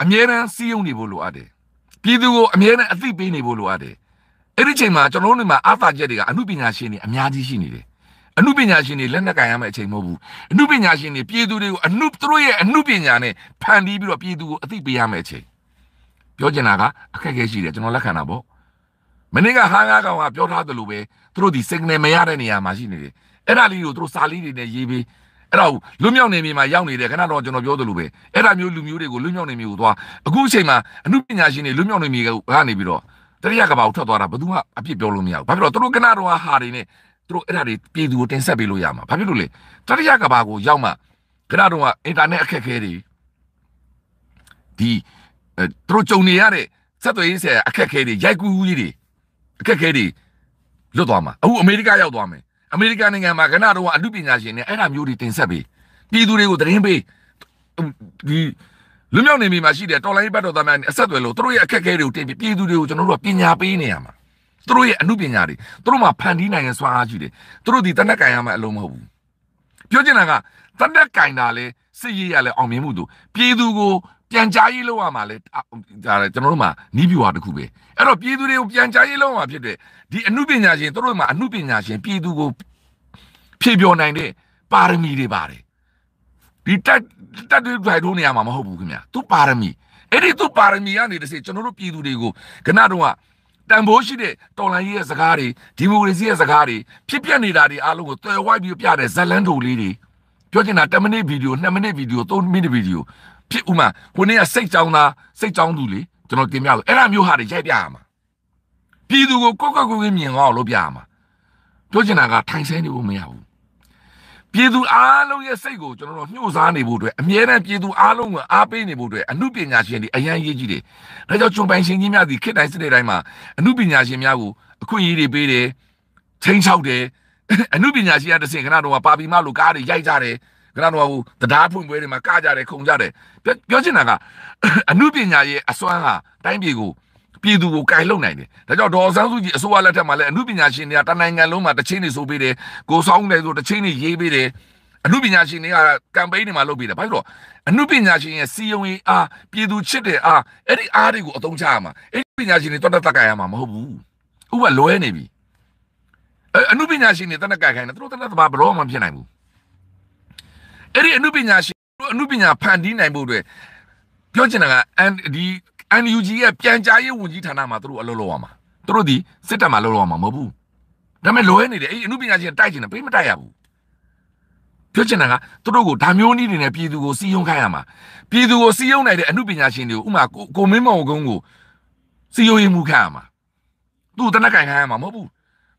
Speaker 1: အမြဲတမ်းစည်းရုံးနေဖို့လိုအပ်တယ်ပြည်သူကိုအမြဲတမ်းအသိပေးနေဖို့လိုအပ်တယ်အဲ့ဒီချိန်မှာကျွန်တော်တို့နေမှာအာသာချက်တွေကအမှုပညာရှင်တွေအများကြီးရှိနေတယ်အမှုပညာရှင်တွေလက်နက်ကင်ရမယ့်အချိန်မဟုတ်ဘူးအမှုပညာရှင်တွေပြည်သူတွေကိုအမှုသူတို့ရဲ့အမှုပညာနဲ့ဖန်တီးပြီးတော့ပြည်သူကိုအသိပေးရမယ့်အချိန်ပြောချင်တာကအခက်အခဲရှိတယ်ကျွန်တော်လက်ခံတာပေါ့မနေ့ကဟာငါကောင်ကပြောထားသလိုပဲသူတို့ဒီ signal မရတဲ့နေရာမှာရှိနေတယ်အဲ့ဒါလေးကိုသူတို့စာလေးတွေနဲ့ရေးပေးအဲ့ဒါကိုလူမြောက်နေမြေမှာရောက်နေတယ်ခဏတော့ကျွန်တော်ပြောသလိုပဲအဲ့ဒါမျိုးလူမျိုးတွေကိုလူမြောက်နေမြေကိုသွားအခုအချိန်မှာအမှုပညာရှင်တွေလူမြောက်နေမြေကနေပြီးတော့တရိယာကဘာကိုထွက်သွားတာဘယ်သူမှအပြစ်ပြောလို့မရဘူးဘာဖြစ်လို့သူတို့ကနာတော်ဟာတွေနဲ့သူတို့အဲ့ဒါတွေပြည်သူကိုတင်ဆက်ပေးလို့ရမှာဘာဖြစ်လို့လဲတရိယာကဘာကိုရောက်မှကနာတော်ကအင်တာနက်အခက်အခဲတွေဒီသူတို့ကြုံနေရတဲ့စက်သွေးရေးဆရာအခက်အခဲတွေရိုက်ကူးကြီးတွေအခက်အခဲတွေလွတ်သွားမှာအခုအမေရိကရောက်သွားမယ်အမေရိကန်နိုင်ငံမှာကနာတော်ကအမှုပညာရှင်တွေအဲ့ဒါမျိုးတွေတင်ဆက်ပေးပြည်သူတွေကိုသတင်းပေးဒီလူမြောက်နေမိမှာရှိတဲ့တော်လိုင်းဘတ်တော်သားများအဆက်အသွယ်လို့တို့ရဲ့အခက်အခဲတွေကိုတင်ပြပြည်သူတွေကိုကျွန်တော်တို့ကပညာပေးနေရမှာတို့ရဲ့အမှုပညာတွေတို့မှာဖန်တီးနိုင်ရစွာအားရှိတယ်တို့ဒီတနက်ကင်ရမှာအလုံးမဟုတ်ဘူးပြောချင်တာကတနက်ကင်တာလဲစစ်ရေးရလဲအောင်မြင်မှုတို့ပြည်သူကိုပြန်ကြားရေးလုပ်ရမှာလဲဒါကျွန်တော်တို့မှာနီးပြွာတစ်ခုပဲအဲ့တော့ပြည်သူတွေကိုပြန်ကြားရေးလုပ်ရမှာဖြစ်တဲ့ဒီအမှုပညာရှင်တို့မှာအမှုပညာရှင်ပြည်သူကိုဖြည့်ပြောနိုင်တဲ့ပါရမီတွေပါတယ်ဒီတက်တက်တွေထိုင်ထိုးနေရမှာမဟုတ်ဘူးခင်ဗျာသူပါရမီအဲ့ဒီသူပါရမီကနေတစ်စိကျွန်တော်တို့ပြည်သူတွေကိုခဏတုန်းကတန်ဖိုးရှိတဲ့တော်လှန်ရေးရဲ့စကားတွေဒီမိုကရေစီရဲ့စကားတွေဖြစ်ပျက်နေတာတွေအားလုံးကိုသွယ်ဝိုက်ပြီးပြတဲ့ဇလန်းတို့လေးတွေပြောချင်တာ10မိနစ်ဗီဒီယို2မိနစ်ဗီဒီယို3မိနစ်ဗီဒီယိုဖြစ်ဥမာကိုနေကစိတ်ကြောင်းသားစိတ်ကြောင်းသူလေကျွန်တော်တင်ပြလို့အဲ့ဒါမျိုးဟာတွေရိုက်ပြရမှာပြည်သူကိုကော့ကော့ကိုကိုမြင်အောင်လုပ်ပြရမှာပြောချင်တာကထိုင်ဆဲနေဖို့မရဘူးပြည်သူအားလုံးရဲ့စိတ်ကိုကျွန်တော်တို့ညှို့စားနေဖို့အတွက်အမြဲတမ်းပြည်သူအားလုံးကအားပေးနေဖို့အတွက်အမှုပညာရှင်တွေအရန်ရေးကြီးတယ်။ဒါကြောင့်ကျွန်ပိုင်ရှင်ကြီးများဒီခေတ်တိုင်းစနစ်တိုင်းမှာအမှုပညာရှင်များကိုအခွင့်အရေးတွေပေးတယ်၊ချိန်ချောက်တယ်။အမှုပညာရှင်ကတစ်စင်ခဏတော့ပါပီမလို့ကားတွေရိုက်ကြတယ်။ခဏတော့ဟိုတရားဖွင့်ပွဲတွေမှာကကြတယ်ခုံကြတယ်။ပြောချင်တာကအမှုပညာရဲ့အစွမ်းဟာတိုင်းပြည်ကိုပြည်သူကိုကင်လုံနိုင်တယ်ဒါကြောင့်ဒေါ်ဆန်းစုကြည်အစိုးရလက်ထက်မှာလည်းအမှုပညာရှင်တွေကတနိုင်ငံလုံးမှာတချင်းတွေဆိုပေးတယ်ကိုဆောင်းတယ်ဆိုတချင်းတွေရေးပေးတယ်အမှုပညာရှင်တွေကကမ်ပိန်းတွေမှာလုပ်ပေးတယ်ဘာဖြစ်လို့အမှုပညာရှင်ရဲ့စီယုံရေးအားပြည်သူချစ်တဲ့အားအဲ့ဒီအားတွေကိုအသုံးချရမှာအဲ့ဒီပညာရှင်တွေတော်တော်တက်ကြရမှာမဟုတ်ဘူးဥပလွဲနေပြီအမှုပညာရှင်တွေတက်တက်ကြခိုင်းတယ်သူတို့တက်တက်ဘာဘလို့မှမဖြစ်နိုင်ဘူးအဲ့ဒီအမှုပညာရှင်တို့အမှုပညာဖန်တီးနိုင်ဖို့အတွက်ပြောချင်တာကဒီ NUG ရဲ့ပြန်ကြားရေးဝန်ကြီးဌာနမှာသူတို့အလုပ်လုပ်ရမှာသူတို့ဒီစစ်တပ်မှာလုပ်ရမှာမဟုတ်ဘူးဒါပေမဲ့လိုရနေတယ်အဲ့အမှုပညာရှင်တိုက်ချင်တယ်ပေးမတိုက်ရဘူးပြောချင်တာကသူတို့ကိုဒါမျိုးနည်းတွေနဲ့ပြည်သူကိုစီယုံခိုင်းရမှာပြည်သူကိုစီယုံနိုင်တဲ့အမှုပညာရှင်တွေကိုဥမာကိုကိုမင်းမောင်ကုန်းကိုစီယုံရင်မူခိုင်းရမှာသူ့တနက်ကင်ခိုင်းရမှာမဟုတ်ဘူး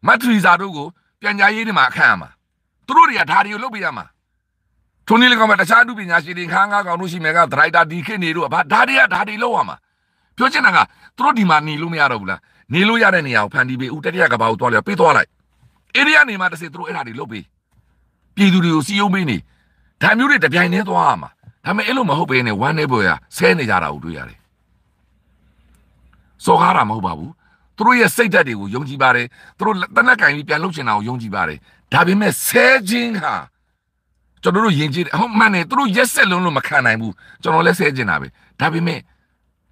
Speaker 1: မတ်ထရီစာတို့ကိုပြန်ကြားရေးတွေမှာအခန့်ရမှာသူတို့တွေကဒါတွေကိုလုပ်ပေးရမှာထုံးလေးကောင်မတခြားအမှုပညာရှင်တွေခန်းကားကောင်တို့ရှိမယ်ကဒရိုက်တာဒီခေတ်နေတို့အဖဒါတွေကဒါတွေလုပ်ရမှာပြောချင်တာကသူတို့ဒီမှာနေလို့မရတော့ဘူးလားနေလို့ရတဲ့နေရာကိုဖန်တီးပေးဦးတတိယကဘာကိုသွားလျောပေးသွားလိုက်အေရီယာနေမှာတစ်စီသူတို့အဲ့ဒါတွေလုပ်ပေးပြည်သူတွေကိုစီယုံပေးနေဒါမျိုးတွေတပြိုင်တည်းသွားရမှာဒါပေမဲ့အဲ့လိုမဟုတ်ဘဲနဲ့ဝမ်းနေပေါ်ရဆဲနေကြတာကိုတွေ့ရတယ်စော်ကားတာမဟုတ်ပါဘူးသူတို့ရဲ့စိတ်ဓာတ်တွေကိုယုံကြည်ပါတယ်သူတို့တနက်ကင်ပြီးပြန်လှုပ်ချင်တာကိုယုံကြည်ပါတယ်ဒါပေမဲ့ဆဲခြင်းဟာကျွန်တော်တို့ယဉ်ကျေးတယ်ဟုတ်မှန်တယ်သူတို့ရက်ဆက်လုံးလို့မခံနိုင်ဘူးကျွန်တော်လည်းဆဲခြင်းတာပဲဒါပေမဲ့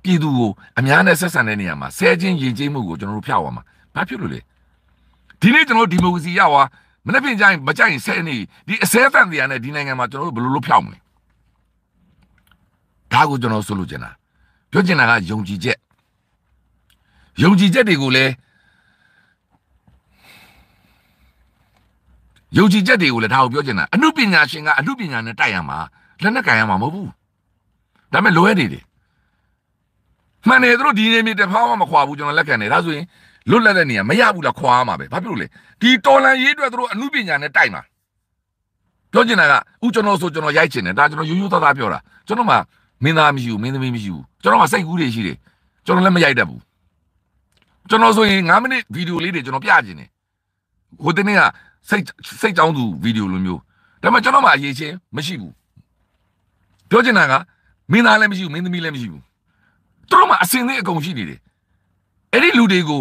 Speaker 1: ပြည်သူကိုအများနဲ့ဆက်ဆံတဲ့နေရာမှာဆဲချင်းရင်ကျိမှုကိုကျွန်တော်တို့ဖျောက်ရမှာဘာဖြစ်လို့လဲဒီနေ့ကျွန်တော်ဒီမိုကရေစီရသွားမနေ့ပြင်ကျရင်မကြိုက်ရင်ဆဲနေဒီအစဲတန်တရားနဲ့ဒီနိုင်ငံမှာကျွန်တော်တို့ဘယ်လိုလုပ်ဖျောက်မလဲဒါကိုကျွန်တော်ဆိုလိုချင်တာပြောချင်တာကယုံကြည်ချက်ယုံကြည်ချက်တွေကိုလည်းယုံကြည်ချက်တွေကိုလည်းဒါကိုပြောချင်တာအမှုပညာရှင်ကအမှုပညာနဲ့တိုက်ရမှာလက်နဲ့ကန်ရမှာမဟုတ်ဘူးဒါပေမဲ့လိုရနေတယ်မှန်တယ်သူတို့ဒီနေမြေတဖာမှမခွာဘူးကျွန်တော်လက်ခံတယ်ဒါဆိုရင်လွတ်လပ်တဲ့နေရာမရဘူးလားခွာမှာပဲဘာဖြစ်လို့လဲဒီတော်လန်ရေးအတွက်သူတို့အမှုပညာနဲ့တိုက်မှာပြောချင်တာကဥကျွန်တော်ဆိုကျွန်တော်ရိုက်ချင်တယ်ဒါကျွန်တော်ရိုးရိုးသားသားပြောတာကျွန်တော်မှမင်းသားမရှိဘူးမင်းသမီးမရှိဘူးကျွန်တော်မှစိတ်ကူးတွေရှိတယ်ကျွန်တော်လည်းမရိုက်တတ်ဘူးကျွန်တော်ဆိုရင်9မိနစ်ဗီဒီယိုလေးတွေကျွန်တော်ပြချင်တယ်ဟိုတနေ့ကစိတ်စိတ်ကြောင်းသူဗီဒီယိုလိုမျိုးဒါပေမဲ့ကျွန်တော်မှအရေးချင်းမရှိဘူးပြောချင်တာကမင်းသားလည်းမရှိဘူးမင်းသမီးလည်းမရှိဘူးသူတို့မှာအစင်သေးအကုန်ရှိနေတယ်အဲ့ဒီလူတွေကို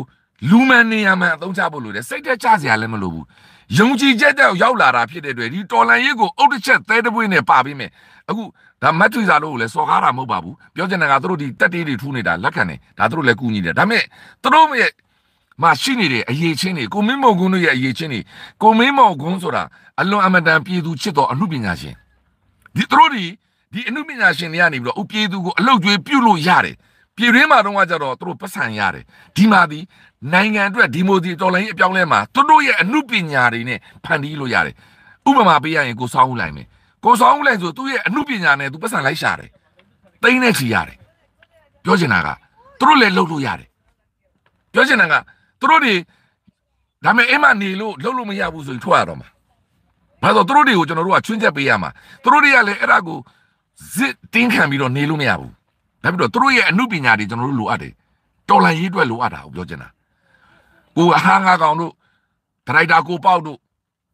Speaker 1: လူမှန်နေရာမှန်အသုံးချဖို့လိုတယ်စိတ်တက်ကြစရာလည်းမလိုဘူးယုံကြည်ချက်တဲ့ရောက်လာတာဖြစ်တဲ့အတွက်ဒီတော်လန်ရေးကိုအုတ်တစ်ချက်သဲတပွေးနဲ့ပါပေးမယ်အခုဒါမတ်ထွေစာလို့လည်းစော်ကားတာမဟုတ်ပါဘူးပြောချင်တာကသူတို့ဒီတက်တေးတွေထူးနေတာလက်ခံတယ်ဒါသူတို့လည်းကူညီတယ်ဒါပေမဲ့သူတို့ရဲ့မှာရှိနေတဲ့အရေးချင်းတွေကိုမင်းမော်ကွန်းတို့ရဲ့အရေးချင်းတွေကိုမင်းမော်ကွန်းဆိုတာအလွန်အမတန်ပြည်သူချစ်တော်အမှုပညာရှင်ဒီသူတို့ဒီဒီအမှုပညာရှင်တွေကနေပြီးတော့ဥပြည်သူကိုအလုတ်ကျွေးပြုတ်လို့ရတယ်ပြည်တွင်းမှာတော့ကြတော့သူတို့ပတ်စံရတယ်ဒီမှာဒီနိုင်ငံအတွက်ဒီမိုဒီတော်လိုင်းအပြောင်းလဲမှာသူတို့ရဲ့အမှုပညာတွေနဲ့ဖန်တီးလို့ရတယ်ဥပမာပေးရရင်ကိုဆောင်းဦးလိုက်မယ်ကိုဆောင်းဦးလိုက်ဆိုသူ့ရဲ့အမှုပညာနဲ့သူပတ်စံလိုက်ရှာတယ်တိမ့်နဲ့ချီရတယ်ပြောချင်တာကသူတို့လည်းလှုပ်လို့ရတယ်ပြောချင်တာကသူတို့တွေဒါပေမဲ့အိမ်မှာနေလို့လှုပ်လို့မရဘူးဆိုရင်ထွက်ရတော့မှာဘာလို့သူတို့တွေကိုကျွန်တော်တို့ကချွင်းချက်ပေးရမှာသူတို့တွေကလည်းအဲ့ဒါကိုဇစ်တင်းခံပြီးတော့နေလို့မရဘူးနောက်ပြီးတော့သူတို့ရဲ့အမှုပညာတွေကျွန်တော်တို့လိုအပ်တယ်တော်လန်ရေးအတွက်လိုအပ်တာကိုပြောချင်တာကိုအဟားငါကောင်တို့ဒရိုက်တာကိုပေါက်တို့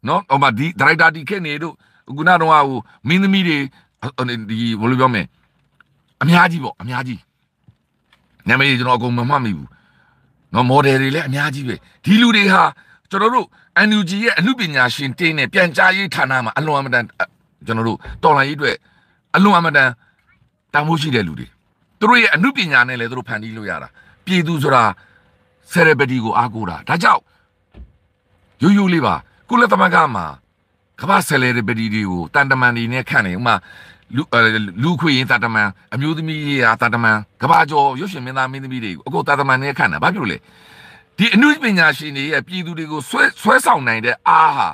Speaker 1: နော်ဟိုမှာဒီဒရိုက်တာဒီခက်နေတို့ခုနတော့ဟိုမင်းသမီးတွေဒီဘယ်လိုပြောမလဲအများကြီးပေါ့အများကြီးနာမည်ကျွန်တော်အကုန်မမှတ်မိဘူးနော်မော်ဒယ်တွေလည်းအများကြီးပဲဒီလူတွေဟာကျွန်တော်တို့ NUG ရဲ့အမှုပညာရှင်တင်းနဲ့ပြန်ကြားရေးဌာနမှာအလွန်အမတန်ကျွန်တော်တို့တော်လှန်ရေးအတွက်အလွန်အမတန်တန်ဖိုးရှိတဲ့လူတွေသူတို့ရဲ့အမှုပညာနဲ့လည်းသူတို့ဖန်တီးလို့ရတာပြည်သူဆိုတာ celebrity ကိုအားကိုးတာဒါကြောင့်ရိုးရိုးလေးပါကုလသမဂ္ဂမှာကမ္ဘာ celebrity တွေကိုတန်တမန်တွေနဲ့ခန့်နေဥမာလူလူခွေရင်တန်တမန်အမျိုးသမီးရေးရာတန်တမန်ကမ္ဘာကျော်ရုပ်ရှင်မင်းသားမင်းသမီးတွေကိုအကုန်တန်တမန်နဲ့ခန့်တာဘာဖြစ်လို့လဲဒီအမှုပညာရှင်တွေရဲ့ပြည်သူတွေကိုဆွဲဆွဲဆောင်နိုင်တဲ့အားဟာ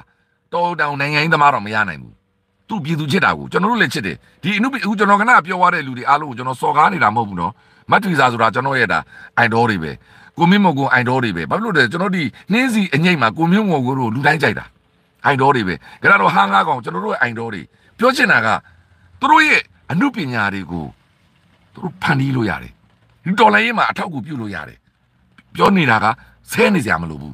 Speaker 1: တော်တောင်နိုင်ငံသမားတော့မရနိုင်ဘူးသူ့ပြည်သူချစ်တာကိုကျွန်တော်တို့လည်းချစ်တယ်ဒီအမှုအခုကျွန်တော်ကနပြောသွားတဲ့လူတွေအားလုံးကိုကျွန်တော်စော်ကားနေတာမဟုတ်ဘူးနော်မတ်ထရီစာဆိုတာကျွန်တော်ရဲ့ဒါအိုင်ဒေါ်တွေပဲကိုမင်းမော်ကိုအိုင်ဒေါ်တွေပဲဘာလို့လဲကျွန်တော်ဒီနှင်းစီအငိမ့်မှာကိုမင်းမော်ကိုတို့လူတိုင်းကြိုက်တာအိုင်ဒေါ်တွေပဲကြတော့ဟာငါကောင်ကျွန်တော်တို့ရဲ့အိုင်ဒေါ်တွေပြောချင်တာကသူတို့ရဲ့အမှုပညာတွေကိုသူတို့ဖန်တီးလို့ရတယ်ဒီတော်လိုင်းရေးမှာအထောက်အကူပြုလို့ရတယ်ပြောနေတာကဆဲနေစရာမလိုဘူး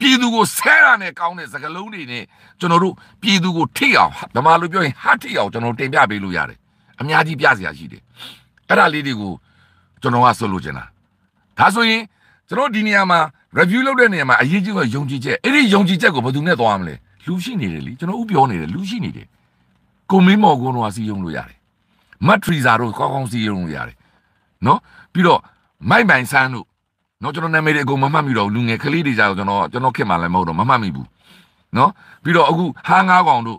Speaker 1: ပြည်သူကိုဆဲတာနဲ့ကောင်းတဲ့စကားလုံးတွေနဲ့ကျွန်တော်တို့ပြည်သူကိုထိအောင်ဗမာလိုပြောရင်ဟာထိအောင်ကျွန်တော်တင်ပြပေးလို့ရတယ်အများကြီးပြစရာရှိတယ်အဲ့ဒါလေးတွေကိုကျွန်တော်ကဆွလို့ချင်တာဒါဆိုရင်ကျွန်တော်ဒီနေရာမှာ review လုပ်တဲ့နေရာမှာအရေးကြီးကယုံကြည်ချက်အဲ့ဒီယုံကြည်ချက်ကိုဘယ်သူနဲ့သွားမလဲလူရှိနေတယ်လीကျွန်တော်ဥပြောနေတယ်လူရှိနေတယ်ကိုမင်းမော်ကုန်းတော်စီယုံလို့ရတယ်မတ်ထရီဇာတို့ကောင်းကောင်းစီယုံလို့ရတယ်နော်ပြီးတော့မိုက်မိုင်ဆန်းတို့နော်ကျွန်တော်နာမည်တွေအကုန်မမှတ်မိတော့ဘူးလူငယ်ကလေးတွေကြာတော့ကျွန်တော်ကျွန်တော်ခင်မှလည်းမဟုတ်တော့မမှတ်မိဘူးနော်ပြီးတော့အခုဟားငါးကောင်တို့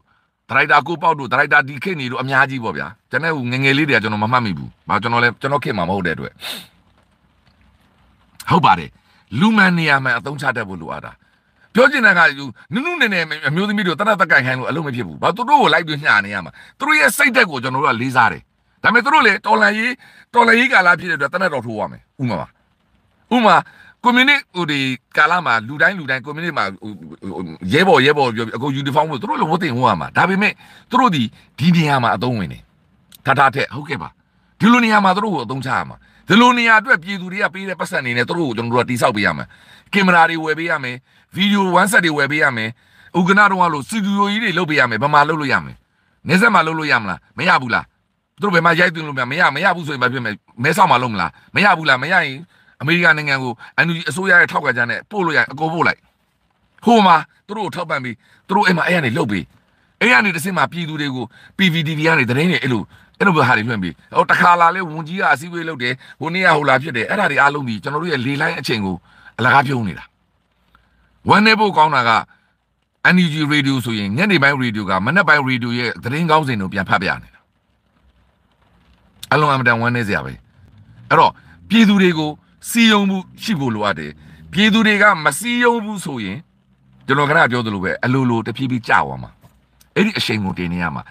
Speaker 1: ဒရိုက်တာကိုပေါက်တို့ဒရိုက်တာဒီခင်နေတို့အများကြီးပေါ့ဗျာကျွန်တော်ငငယ်လေးတွေကကျွန်တော်မမှတ်မိဘူးဘာကျွန်တော်လည်းကျွန်တော်ခင်မှမဟုတ်တဲ့အတွက်ဟုတ်ပါတယ်လူမှန်နေရာမှန်အသုံးချတတ်ဖို့လိုအပ်တာပြောချင်တာကနုနုနေနေအမျိုးသမီးတို့တရတက်ကင်ခိုင်းလို့အလုံးမဖြစ်ဘူးဘာသူတို့ကိုလိုက်ပြီးညှာနေရမှာသူတို့ရဲ့စိတ်ဓာတ်ကိုကျွန်တော်တို့ကလေးစားတယ်ဒါပေမဲ့သူတို့လည်းတော်လန်ရေးတော်လန်ရေးကာလဖြစ်တဲ့အတွက်တနတ်တော်ထိုးရမယ်ဥမာပါဥမာကွန်မြူနတီဟိုဒီကာလာမှာလူတိုင်းလူတိုင်းကွန်မြူနတီမှာရဲဘော်ရဲဘော်ပြောပြီးအခုယူနီဖောင်းကိုသူတို့လိုဝတ်တင်ဟိုရမှာဒါပေမဲ့သူတို့ဒီဒီနေရာမှာအသုံးဝင်နေထထထက်ဟုတ်ကဲ့ပါဒီလိုနေရာမှာသူတို့ကိုအသုံးချရမှာဒီလိုနေရာအတွက်ပြည်သူတွေကပေးတဲ့ပတ်စံနေနဲ့သူတို့ကိုကျွန်တော်တို့ကတိဆောက်ပေးရမှာကင်မရာတွေဝယ်ပေးရမယ်ဗီဒီယိုဝမ်းဆက်တွေဝယ်ပေးရမယ်ဥက္ကနာတော့လို့စတူဒီယိုကြီးတွေလုပ်ပေးရမယ်ဗမာလုပ်လို့ရမယ်နေဆက်မှာလုပ်လို့ရမလားမရဘူးလားသူတို့ဘယ်မှာရိုက်သွင်းလို့မရမရမရဘူးဆိုရင်မဖြစ်မယ်မဲဆောက်မှာလုပ်မလားမရဘူးလားမရရင်အမေရိကန်နိုင်ငံကိုအန်ယူဂျီအစိုးရရဲ့ထောက်ခံချက်နဲ့ပို့လို့ရအကုန်ပို့လိုက်ဟိုမှာသူတို့ထောက်ပံ့ပြီးသူတို့အိမ်မှာအဲ့ကနေလှုပ်ပြီးအဲ့ကနေတစ်စင်မှာပြည်သူတွေကို PVTV ကနေတရင်နေအဲ့လိုအဲ့လိုပဲဟာတွေလွှင့်ပြီးဟိုတခါလာလဲဝန်ကြီးကအစည်းအဝေးလုပ်တယ်ဟိုနေ့ကဟိုလာဖြစ်တယ်အဲ့ဒါတွေအားလုံးပြီးကျွန်တော်တို့ရဲ့လေလိုင်းအချိန်ကိုအလကားပြုံးနေတာဝန်နေဖို့ကောင်းတာက NUG Radio ဆိုရင်ညနေပိုင်း Radio ကမနက်ပိုင်း Radio ရဲ့သတင်းကောင်းစင်တို့ပြန်ဖတ်ပြနေတာအလုံးအမတန်ဝန်နေစရာပဲအဲ့တော့ပြည်သူတွေကိုစီယုံမှုရှိဖို့လိုအပ်တယ်ပြည်သူတွေကမစီယုံဘူးဆိုရင်ကျွန်တော်ခဏပြောသလိုပဲအလိုလိုတဖြည်းဖြည်းကြာသွားမှာအဲ့ဒီအချိန်ကိုတင်နေရမှာ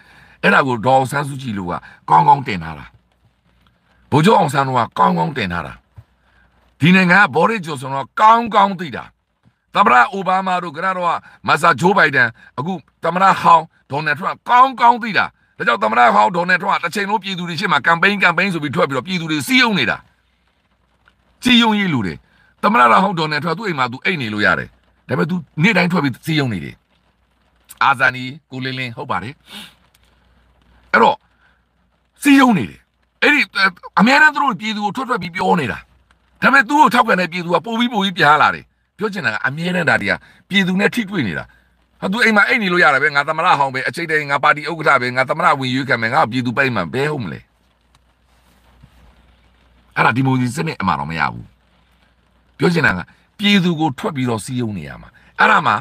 Speaker 1: အဲ့ဒါကိုဒေါ်ဆန်းစုကြည်လိုကကောင်းကောင်းတင်ထားတာဗိုလ်ချုပ်အောင်ဆန်းတို့ကကောင်းကောင်းတင်ထားတာဒီနိုင်ငံကဘော်ရစ်ဂျိုဆန်တို့ကကောင်းကောင်းသိတာသမ္မတအိုဘားမားတို့ကတော့မဆာဂျိုးဘိုင်ဒန်အခုသမ္မတဟောင်းဒေါ်နယ်ထရန့်ကောင်းကောင်းသိတာဒါကြောင့်သမ္မတဟောင်းဒေါ်နယ်ထရန့်တစ်ချိန်လုံးပြည်သူတွေရှေ့မှာကမ်ပိန်းကမ်ပိန်းဆိုပြီးထွက်ပြီးတော့ပြည်သူတွေစီးအောင်နေတာစီယုံရေးလူတွေသမရရာဟောက်တော်နဲ့ထွက်သူ့အိမ်မှာသူအိတ်နေလို့ရတယ်ဒါပေမဲ့ तू နေ့တိုင်းထွက်ပြီးစီယုံနေတယ်အာဇာနီကိုလင်းလင်းဟုတ်ပါတယ်အဲ့တော့စီယုံနေတယ်အဲ့ဒီအများအားသူတို့ပြည်သူကိုထွက်ထွက်ပြီးပြောနေတာဒါပေမဲ့သူ့ကိုထောက်ခံတဲ့ပြည်သူကပိုပြီးပိုပြီးပြားလာတယ်ပြောချင်တာကအများနဲ့ဒါတွေကပြည်သူနဲ့ထိတွေ့နေတာဟာသူအိမ်မှာအိတ်နေလို့ရတယ်ပဲငါသမရဟောင်းပဲအချိန်တိုင်းငါပါတီဥက္ကဋ္ဌပဲငါသမရဝင်ရွေးခံမယ်ငါပြည်သူပိုက်မှဘဲဟုတ်မလဲအဲ့ဒါဒီမိုကရေစီစနစ်အမှန်တော့မရဘူးပြောချင်တာကပြည်သူကိုထွက်ပြီးတော့စည်းရုံးနေရမှာအဲ့ဒါမှာ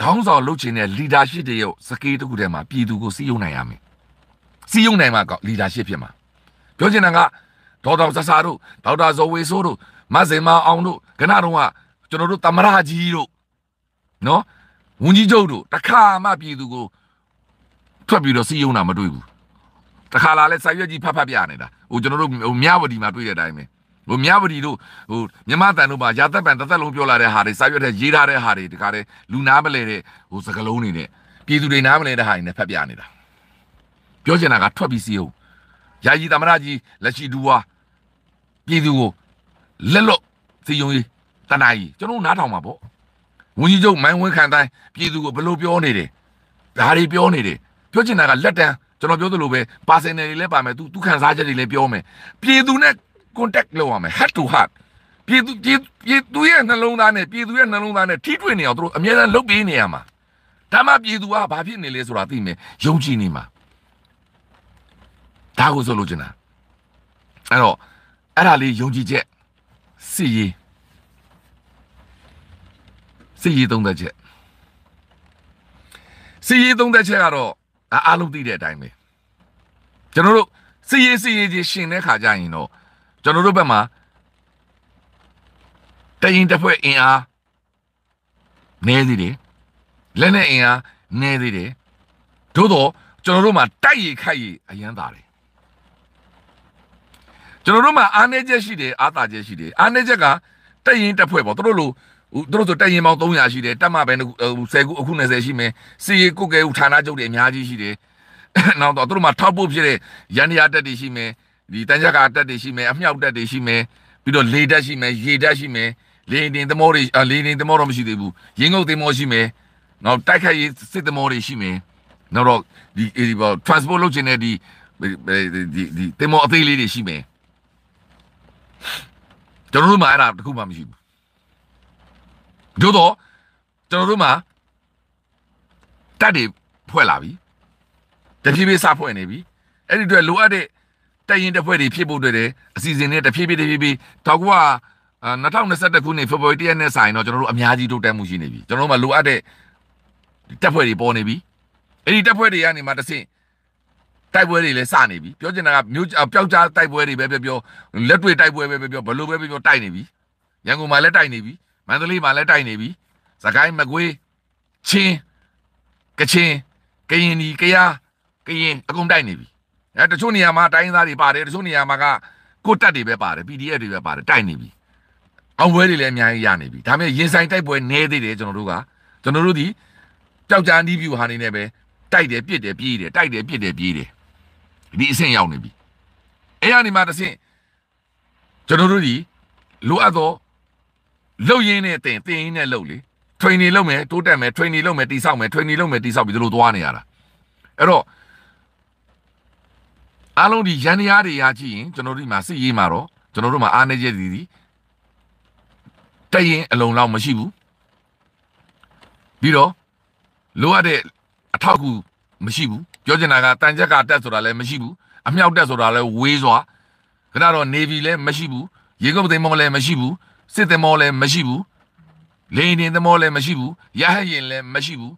Speaker 1: ခေါင်းဆောင်လုပ်ချင်တဲ့ leadership တွေရဲ့စကေးတစ်ခုတည်းမှာပြည်သူကိုစည်းရုံးနိုင်ရမယ်စည်းရုံးနိုင်မှာက leadership ဖြစ်မှာပြောချင်တာကဒေါက်တာဆဆာတို့ဒေါက်တာဇော်ဝေဆိုးတို့မဇင်မအောင်တို့ခဏတုန်းကကျွန်တော်တို့တမရကြီးတို့နော်ဝန်ကြီးချုပ်တို့တခါမှပြည်သူကိုထွက်ပြီးတော့စည်းရုံးတာမတွေ့ဘူးတခါလာလဲစာရွက်ကြီးဖတ်ဖတ်ပြနေတာဟိုကျွန်တော်တို့ဟိုမြဝတီမှာတွေ့တဲ့အတိုင်းပဲဟိုမြဝတီတို့ဟိုမြမတန်တို့ပါရာသက်ပံတသက်လုံးပြောလာတဲ့ဟာတွေစာရွက်တဲ့ရေးထားတဲ့ဟာတွေတခါတည်းလူနာမလဲတဲ့ဟိုစကလုံးတွေနဲ့ပြည်သူတွေနားမလဲတဲ့ဟာတွေနဲ့ဖက်ပြနေတာပြောချင်တာကထွက်ပြီးစီးအောင်ယာယီသမရကြီးလက်ရှိဒူဝါပြည်သူကိုလက်လွတ်စီယုံကြီးတနာကြီးကျွန်တော်နားထောင်ပါပေါ့ဝင်းကြီးချုပ်မိုင်းဝင်းခံတိုင်းပြည်သူကိုဘယ်လိုပြောနေတယ်ဒါတွေပြောနေတယ်ပြောချင်တာကလက်တန်းကျွန်တော်ပြောသလိုပဲ personal တွေလည်းပါမယ်သူသူခံစားချက်တွေလည်းပြောမယ်ပြည်သူနဲ့ contact လုပ်ရမယ် head to heart ပြည်သူပြည်သူရဲ့နှလုံးသားနဲ့ပြည်သူရဲ့နှလုံးသားနဲ့ထိတွေ့နေအောင်တို့အများအားလုပ်ပေးနေရမှာဒါမှပြည်သူကဘာဖြစ်နေလဲဆိုတာသိမယ်ယုံကြည်နေမှာဒါကိုဆိုလိုချင်တာအဲ့တော့အဲ့ဒါလေးယုံကြည်ချက်စီရေးစီရေးသုံးသက်ချက်စီရေးသုံးသက်ချက်ကတော့အားလုံးသိတဲ့အတိုင်းပဲကျွန်တော်တို့စီရေးစီရေးကြီးရှင်တဲ့ခါကျရင်တော့ကျွန်တော်တို့ဘက်မှာတရင်တစ်ဖွဲ့အင်အားနည်းသေးတယ်လက်နဲ့အင်အားနည်းသေးတယ်သို့တော့ကျွန်တော်တို့မှာတိုက်ရိုက်ခိုက်ရိုက်အရန်သားတယ်ကျွန်တော်တို့မှာအားနည်းချက်ရှိတယ်အားသာချက်ရှိတယ်အားနည်းချက်ကတရင်တစ်ဖွဲ့ပေါ့တို့လိုသူတို့ဆိုတိုင်ရင်ပေါင်း300ရှိတယ်တက်မပဲ10ခုအခု20ရှိမယ်စီရီကုတ်ကဲဦးဌာနချုပ်တွေအများကြီးရှိတယ်နောက်တော့သူတို့မှာထောက်ဖို့ဖြစ်တဲ့ရန်ရာတက်တွေရှိမယ်ဒီတန်ကြကာတက်တွေရှိမယ်အမြောက်တက်တွေရှိမယ်ပြီးတော့လေတက်ရှိမယ်ရေတက်ရှိမယ်လေတင်သမောတွေလေတင်သမောတော့မရှိသေးဘူးရင်းငုတ်သမောရှိမယ်နောက်တိုက်ခိုက်ရေးစစ်သမောတွေရှိမယ်နောက်တော့ဒီဒီပေါ့ transport လုပ်ချင်တဲ့ဒီဒီဒီသမောအသေးလေးတွေရှိမယ်ကျွန်တော်တို့မှာအဲ့ဒါတခုမှမရှိဘူးသို့တော့ကျွန်တော်တို့မှာတက်တွေဖွဲ့လာပြီတဖြည်းဖြည်းစဖွဲ့နေပြီအဲ့ဒီအတွက်လိုအပ်တဲ့တက်ရင်တစ်ဖွဲ့တွေဖြစ်ဖို့အတွက်လည်းအစီအစဉ်တွေတဖြည်းဖြည်းတဖြည်းဖြည်းတောက်က2021ခုနှစ်ဖေဖော်ဝါရီ1ရက်နေ့ဆိုင်တော့ကျွန်တော်တို့အများကြီးတိုးတက်မှုရှိနေပြီကျွန်တော်တို့မှာလိုအပ်တဲ့တက်ဖွဲ့တွေပေါ်နေပြီအဲ့ဒီတက်ဖွဲ့တွေကနေမှတစ်ဆင့်တိုက်ပွဲတွေလည်းစနေပြီပြောချင်တာကမြို့ပျောက်ကြားတိုက်ပွဲတွေပဲပြောပြောလက်တွေ့တိုက်ပွဲပဲပြောဘလို့ပဲပြောတိုက်နေပြီရန်ကုန်မှာလည်းတိုက်နေပြီမန္တလေးမှာလည်းတိုက်နေပြီစကိုင်းမကွေးချင်းကချင်းကရင်ဒီကယားကရင်အကုန်တိုက်နေပြီအဲတချို့နေရာမှာတိုင်းသားတွေပါတယ်တချို့နေရာမှာကကိုတက်တွေပဲပါတယ် PDF တွေပဲပါတယ်တိုက်နေပြီအောင်ပွဲတွေလည်းအများကြီးရနေပြီဒါပေမဲ့ရင်ဆိုင်တိုက်ပွဲနေသေးတယ်ကျွန်တော်တို့ကကျွန်တော်တို့ဒီကြောက်ကြနီးပြူဟာနေနဲ့ပဲတိုက်တယ်ပြစ်တယ်ပြေးတယ်တိုက်တယ်ပြစ်တယ်ပြေးတယ်ဒီအဆင့်ရောက်နေပြီအဲ့ရနေမှာတစ်ဆင့်ကျွန်တော်တို့ဒီလိုအပ်သောလှုပ်ရင်းနဲ့တင်တင်ရင်းနဲ့လှုပ်လေ training လုပ်မယ်တိုးတက်မယ် training လုပ်မယ်တိဆောက်မယ် training လုပ်မယ်တိဆောက်ပြီးဒီလိုသွားနေရတာအဲ့တော့အားလုံးဒီရန်ရားတွေရကြည့်ရင်ကျွန်တော်တို့ဒီမှာစစ်ရေးမှာတော့ကျွန်တော်တို့မှာအားနေချက်ဒီဒီတရင်အလုံးလောက်မရှိဘူးပြီးတော့လိုအပ်တဲ့အထောက်အကူမရှိဘူးပြောချင်တာကတန်ချက်ကတက်ဆိုတာလည်းမရှိဘူးအမြောက်တက်ဆိုတာလည်းဝေးစွာခဏတော့ navy လည်းမရှိဘူးရေကုပ်သိမ်းမောလည်းမရှိဘူးစစ်သင်္ဘောလည်းမရှိဘူးလေရင်တင်သင်္ဘောလည်းမရှိဘူးရဟယင်လည်းမရှိဘူး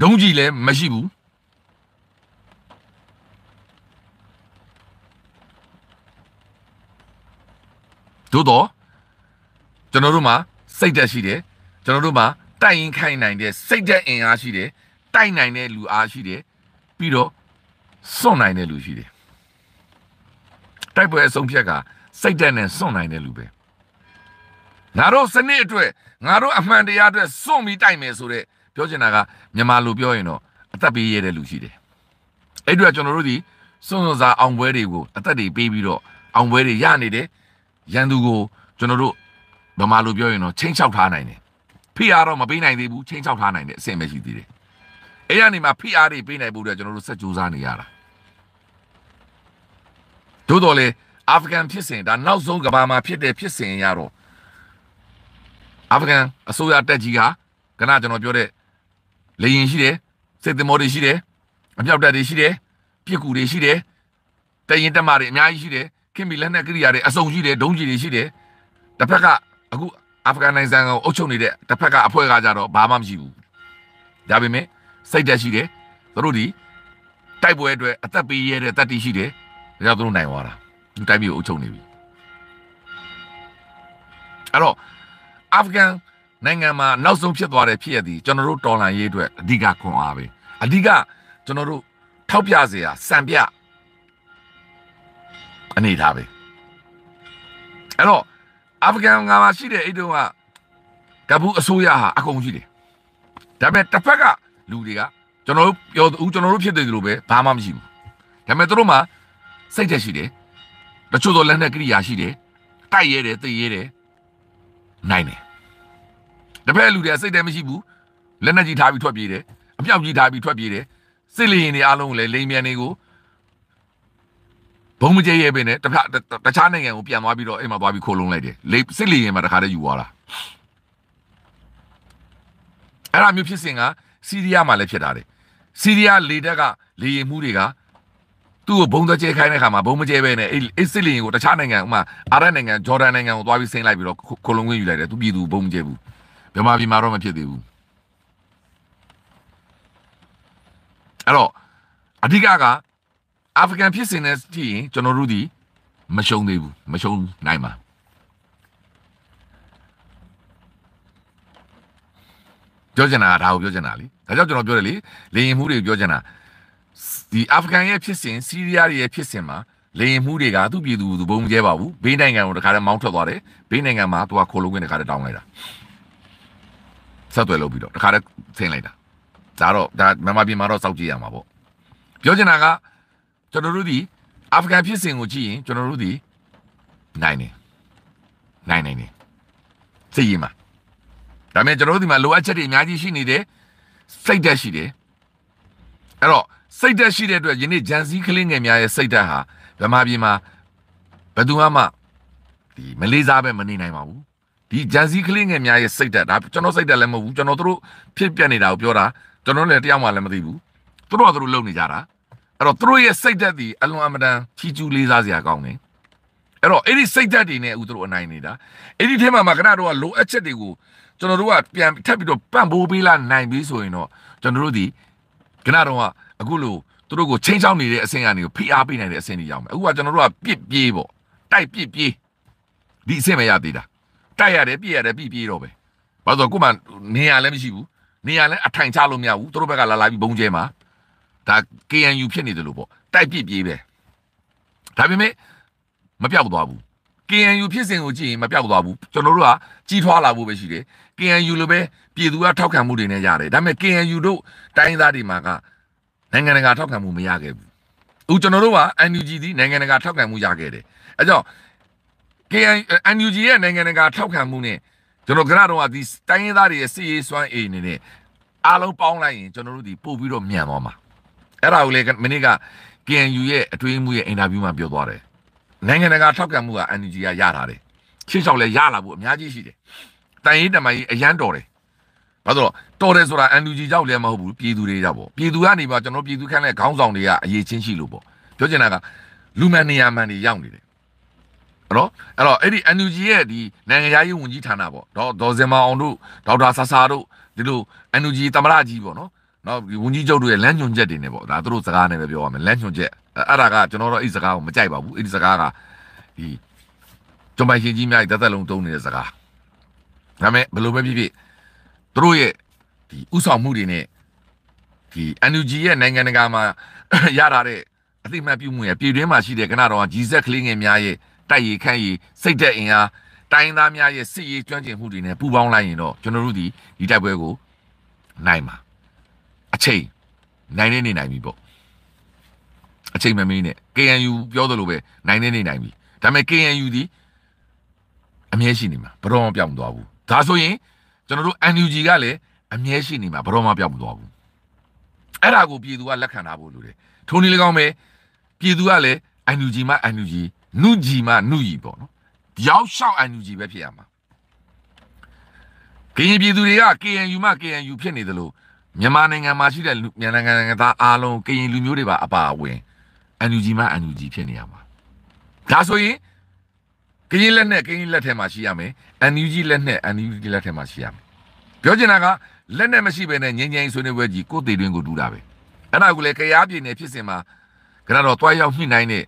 Speaker 1: ဒုံးကြီးလည်းမရှိဘူးတို့တော့ကျွန်တော်တို့မှာစိတ်သက်ရှိတယ်ကျွန်တော်တို့မှာတိုက်ရင်ခိုင်နိုင်တဲ့စိတ်သက်အင်အားရှိတယ်တိုက်နိုင်တဲ့လူအားရှိတယ်ပြီးတော့စွန့်နိုင်တဲ့လူရှိတယ်တိုက်ပွဲအဆုံးဖြတ်ကစိတ်သက်နဲ့စွန့်နိုင်တဲ့လူပဲငါတို့စနစ်အတွက်ငါတို့အမှန်တရားအတွက်စွန့်ပြီးတိုက်မယ်ဆိုတဲ့ပြောချင်တာကမြန်မာလူပြောရင်တော့အသက်ပေးရတဲ့လူရှိတယ်အဲ့တို့ကကျွန်တော်တို့ဒီစွန့်စွန့်စားအောင်ပွဲတွေကို အသက်တွေပေးပြီးတော့အောင်ပွဲတွေရနေတယ်ရန်သူကိုကျွန်တော်တို့ဗမာလူပြောရင်တော့ချင်းချောက်ထားနိုင်တယ်ဖိအားတော့မပေးနိုင်သေးဘူးချင်းချောက်ထားနိုင်တယ်အဆင်မရှိသေးတယ်အဲ့ရနေမှာဖိအားတွေပေးနိုင်ဖို့အတွက်ကျွန်တော်တို့စက်ကြိုးစားနေရတာသို့တော်လေအာဖဂန်ဖြစ်စဉ်ဒါနောက်ဆုံးကဘာမှာဖြစ်တဲ့ဖြစ်စဉ်ရတော့အာဖဂန်အစိုးရတပ်ကြီးဟာကနကျွန်တော်ပြောတဲ့လေရင်ရှိတယ်စစ်သင်္ဘောတွေရှိတယ်အမြောက်တပ်တွေရှိတယ်ပြစ်ကူတွေရှိတယ်တရင်တက်မာတွေအများကြီးရှိတယ်ခင်ဗီလက်နက်ကိရိယာတွေအစုံရှိတယ်ဒုံးကြီးတွေရှိတယ်တစ်ဖက်ကအခုအာဖဂန်နိုင်ငံကိုအုပ်ချုပ်နေတဲ့တစ်ဖက်ကအဖွဲ့ကကြတော့ဘာမှမရှိဘူးဒါပေမဲ့စိတ်ဓာတ်ရှိတယ်သူတို့ဒီတိုက်ပွဲအတွက်အသက်ပေးရတဲ့တတ်တိရှိတယ်ဒါကြောင့်သူတို့နိုင်သွားတာသူတိုက်ပြီးအုပ်ချုပ်နေပြီအဲ့တော့အာဖဂန်နိုင်ငံမှာနောက်ဆုံးဖြစ်သွားတဲ့ဖြစ်ရသည်ကျွန်တော်တို့တော်လှန်ရေးအတွက်အဓိကခွန်အားပဲအဓိကကျွန်တော်တို့ထောက်ပြစရာစံပြအနေထားပဲအဲ့တော့အာဖဂန်ကမှာရှိတဲ့အိတ်တုံးကကဘူးအစိုးရဟာအကုန်ရှိတယ်ဒါပေမဲ့တစ်ဖက်ကလူတွေကကျွန်တော်တို့ပြောသူကျွန်တော်တို့ဖြစ်တယ်လို့ပဲဘာမှမရှိဘူးဒါပေမဲ့သူတို့မှာစိတ်သက်ရှိတယ်တချို့သောလက်နက်ကိရိယာရှိတယ်တိုက်ရဲတယ်သိရဲတယ်နိုင်တယ်တပည့်လူတွေကစိတ်တည်းမရှိဘူးလက်နက်ကြီးထားပြီးထွက်ပြေးတယ်အမြောက်ကြီးထားပြီးထွက်ပြေးတယ်စစ်လေရင်တွေအားလုံးကိုလည်းလိမ်မြန်တွေကိုဘုံမကျဲရဲပင်နဲ့တခြားတခြားနိုင်ငံကိုပြန်သွားပြီးတော့အိမ်မှာသွားပြီးခိုးလုံးလိုက်တယ်လေစစ်လေရင်မှာတခါတည်းယူသွားတာအဲ့ဒါမျိုးဖြစ်စဉ်ကစီးရီးယားမှာလည်းဖြစ်တာတယ်စီးရီးယားလေတပ်ကလေရင်မှုတွေကသူ့ကိုဘုံသက်ကျဲခိုင်းတဲ့ခါမှာဘုံမကျဲပဲနဲ့အဲ့အစ်စစ်လေရင်ကိုတခြားနိုင်ငံဥမာအာရဗ်နိုင်ငံဂျော်ဒန်နိုင်ငံကိုသွားပြီးဆင်းလိုက်ပြီးတော့ခိုးလုံးခွင့်ယူလိုက်တယ်သူပြည်သူဘုံမကျဲဘူးမြန်မာပြည်မှာတော့မဖြစ်သေးဘူးအဲ့တော့အဓိကကအာဖရိကန်ဖြစ်စဉ်နဲ့ကြည့်ရင်ကျွန်တော်တို့ဒီမရှုံးသေးဘူးမရှုံးနိုင်ပါပြောချင်တာဒါကိုပြောချင်တာလေဒါကြောင့်ကျွန်တော်ပြောတယ်လေလေရင်မှုတွေပြောချင်တာဒီအာဖဂန်ရဲ့ဖြစ်စဉ်စီးရီးယားရဲ့ဖြစ်စဉ်မှာလေရင်မှုတွေကသူ့ပြည်သူသူဘုံမကျဲပါဘူးဘေးနိုင်ငံကိုတခါတည်းမောင်းထွက်သွားတယ်ဘေးနိုင်ငံမှာသူကခိုးလုံးခွင့်တခါတည်းတောင်းလိုက်တာဆက်သွယ်လုပ်ပြီးတော့တခါတည်းဆင်းလိုက်တာဒါတော့ဒါမြန်မာပြည်မှာတော့စောက်ကြည့်ရမှာပေါ့ပြောချင်တာကကျွန်တော်တို့ဒီအာဖဂန်ဖြစ်စဉ်ကိုကြည့်ရင်ကျွန်တော်တို့ဒီနိုင်နေနိုင်နိုင်နေသိရင်မှာဒါပေမဲ့ကျွန်တော်တို့ဒီမှာလိုအပ်ချက်တွေအများကြီးရှိနေတယ်စိတ်ဓာတ်ရှိတယ်အဲ့တော့စိတ်ဓာတ်ရှိတဲ့အတွက်ယနေ့ဂျန်စီကလင်းငယ်များရဲ့စိတ်ဓာတ်ဟာဗမာပြည်မှာဘယ်သူမှဒီမလေးစားပဲမနေနိုင်ပါဘူးဒီဂျန်စီကလေးငယ်များရဲ့စိတ်ဓာတ်ဒါကျွန်တော်စိတ်ဓာတ်လည်းမဟုတ်ဘူးကျွန်တော်တို့ဖြစ်ပြနေတာကိုပြောတာကျွန်တော်လည်းတယောက်မှလည်းမသိဘူးသူတို့ကသူတို့လုပ်နေကြတာအဲ့တော့သူတို့ရဲ့စိတ်ဓာတ်ဒီအလွန်အမတန်ချီကျူးလေးစားစရာကောင်းတယ်အဲ့တော့အဲ့ဒီစိတ်ဓာတ်တွေနဲ့အခုသူတို့အနိုင်နေတာအဲ့ဒီထဲမှာမှခဏတော့လိုအပ်ချက်တွေကိုကျွန်တော်တို့ကပြန်ထပ်ပြီးတော့ပံ့ပိုးပေးလာနိုင်ပြီဆိုရင်တော့ကျွန်တော်တို့ဒီခဏတော့အခုလို့သူတို့ကိုချင်းချောင်းနေတဲ့အဆင့်ကနေကိုဖိအားပေးနိုင်တဲ့အဆင့်ကြီးရောက်မယ်အခုကကျွန်တော်တို့ကပြစ်ပြေးပေါ့တိုက်ပြစ်ပြေးဒီအဆင့်မရသေးတာတိုက်ရတယ်ပြည့်ရတယ်ပြီးပြေးတော့ပဲဘာလို့ဆိုတော့ခုမှနေရာလည်းမရှိဘူးနေရာလည်းအထိုင်ချလို့မရဘူးသူတို့ဘက်ကလာလာပြီးဘုံကျဲမှာဒါ KNU ဖြစ်နေတယ်လို့ပေါ့တိုက်ပြည့်ပြေးပဲဒါပေမဲ့မပြောက်သွားဘူး KNU ဖြစ်စဉ်ကိုကြည့်ရင်မပြောက်သွားဘူးကျွန်တော်တို့ကကြီးထွားလာဖို့ပဲရှိတယ် KNU လိုပဲပြည်သူကထောက်ခံမှုတွေနဲ့ရတယ်ဒါပေမဲ့ KNU တို့တိုင်းသားတွေမှာကနိုင်ငံတကာထောက်ခံမှုမရခဲ့ဘူးအခုကျွန်တော်တို့က NUG ဒီနိုင်ငံတကာထောက်ခံမှုရခဲ့တယ်အဲကြောင့် KN NUG ရဲ့နိုင်ငံတကာထောက်ခံမှုနဲ့ကျွန်တော်ကတော့ကဒီတိုင်းရင်းသားတွေရဲ့စစ်ရေးစွမ်းအင်နေနဲ့အားလုံးပေါင်းလိုက်ရင်ကျွန်တော်တို့ဒီပို့ပြီးတော့မြန်သွားမှာအဲ့ဒါကိုလေမနေ့က KNU ရဲ့အတွေးမှုရဲ့အင်တာဗျူးမှာပြောသွားတယ်နိုင်ငံတကာထောက်ခံမှုက NUG ကရထားတယ်ရှေ့လျှောက်လဲရလာဖို့အများကြီးရှိတယ်တိုင်းရင်းတမိုင်ကြီးအရန်တော်တယ်ဘာလို့တော်တယ်ဆိုတာ NUG ကြောက်လည်းမဟုတ်ဘူးပြည်သူတွေကြောက်ပေါ့ပြည်သူကနေပါကျွန်တော်ပြည်သူခန့်တဲ့ခေါင်းဆောင်တွေကအေးချင်းရှိလို့ပေါ့ပြောချင်တာကလူမှန်နေရာမှန်တွေရောက်နေတယ်နော်အဲ့တော့အဲ့ဒီ NUG ရဲ့ဒီနိုင်ငံရေးဝန်ကြီးဌာနပေါ့နော်ဒေါ်စင်မအောင်တို့ဒေါက်တာဆာဆာတို့ဒီလို NUG တမရကြီးပေါ့နော်နော်ဒီဝန်ကြီးချုပ်တို့ရဲ့လမ်းညွှန်ချက်တွေနဲ့ပေါ့ဒါသူတို့စကားနဲ့ပဲပြောရမယ်လမ်းညွှန်ချက်အဲ့ဒါကကျွန်တော်တော့အဲ့ဒီစကားကိုမကြိုက်ပါဘူးအဲ့ဒီစကားကဒီကျွန်ပိုင်ရှင်ကြီးများတက်တက်လုံးတုံးနေတဲ့စကားဒါပေမဲ့ဘယ်လိုပဲဖြစ်ဖြစ်သူတို့ရဲ့ဒီဥဆောင်မှုတွေနဲ့ဒီ NUG ရဲ့နိုင်ငံတကာမှာရတာတဲ့အသိမှတ်ပြုမှုရဲ့ပြည်တွင်းမှာရှိတဲ့ခဏတော့ G7 ကလေးငယ်များရဲ့တိုက်ရခန့်ရစိတ်သက်အင်အားတိုင်းသားများရဲ့စစ်ရေးကျွမ်းကျင်မှုတွေနဲ့ပူးပေါင်းလိုက်ရင်တော့ကျွန်တော်တို့ဒီဒီတိုက်ပွဲကိုနိုင်မှာအချိန်နိုင်နေနေနိုင်ပြီပေါ့အချိန်မမီးနဲ့ KNU ပြောသလိုပဲနိုင်နေနေနိုင်ပြီဒါပေမဲ့ KNU ဒီအမြဲရှိနေမှာဘရောမပြောင်းသွားဘူးဒါဆိုရင်ကျွန်တော်တို့ NUG ကလည်းအမြဲရှိနေမှာဘရောမပြောင်းသွားဘူးအဲ့ဒါကိုပြည်သူကလက်ခံထားဖို့လိုတယ်ထိုနည်း၎င်းပဲပြည်သူကလည်း NUG မှ NUG နုကြီးမှနုကြီးပေါ့နော်ရောက်လျှောက်အန်ယူကြီးပဲဖြစ်ရမှာကရင်ပြည်သူတွေက KNU မှ KNU ဖြစ်နေတယ်လို့မြန်မာနိုင်ငံမှာရှိတဲ့မြန်မာနိုင်ငံနိုင်ငံသားအားလုံးကရင်လူမျိုးတွေပါအပါအဝင်အန်ယူကြီးမှအန်ယူကြီးဖြစ်နေရမှာဒါဆိုရင်ကရင်လက်နဲ့ကရင်လက်ထဲမှာရှိရမယ်အန်ယူကြီးလက်နဲ့အန်ယူကြီးလက်ထဲမှာရှိရမယ်ပြောချင်တာကလက်နဲ့မရှိဘဲနဲ့ငြိမ်းချမ်းဆွေးနွေးပွဲကြီးကိုယ်တည်တွင်ကိုတူတာပဲအဲ့ဒါကိုလေခရီးပြည်နယ်ဖြစ်စဉ်မှာကတော့တွားရောက်ညှိနှိုင်းတဲ့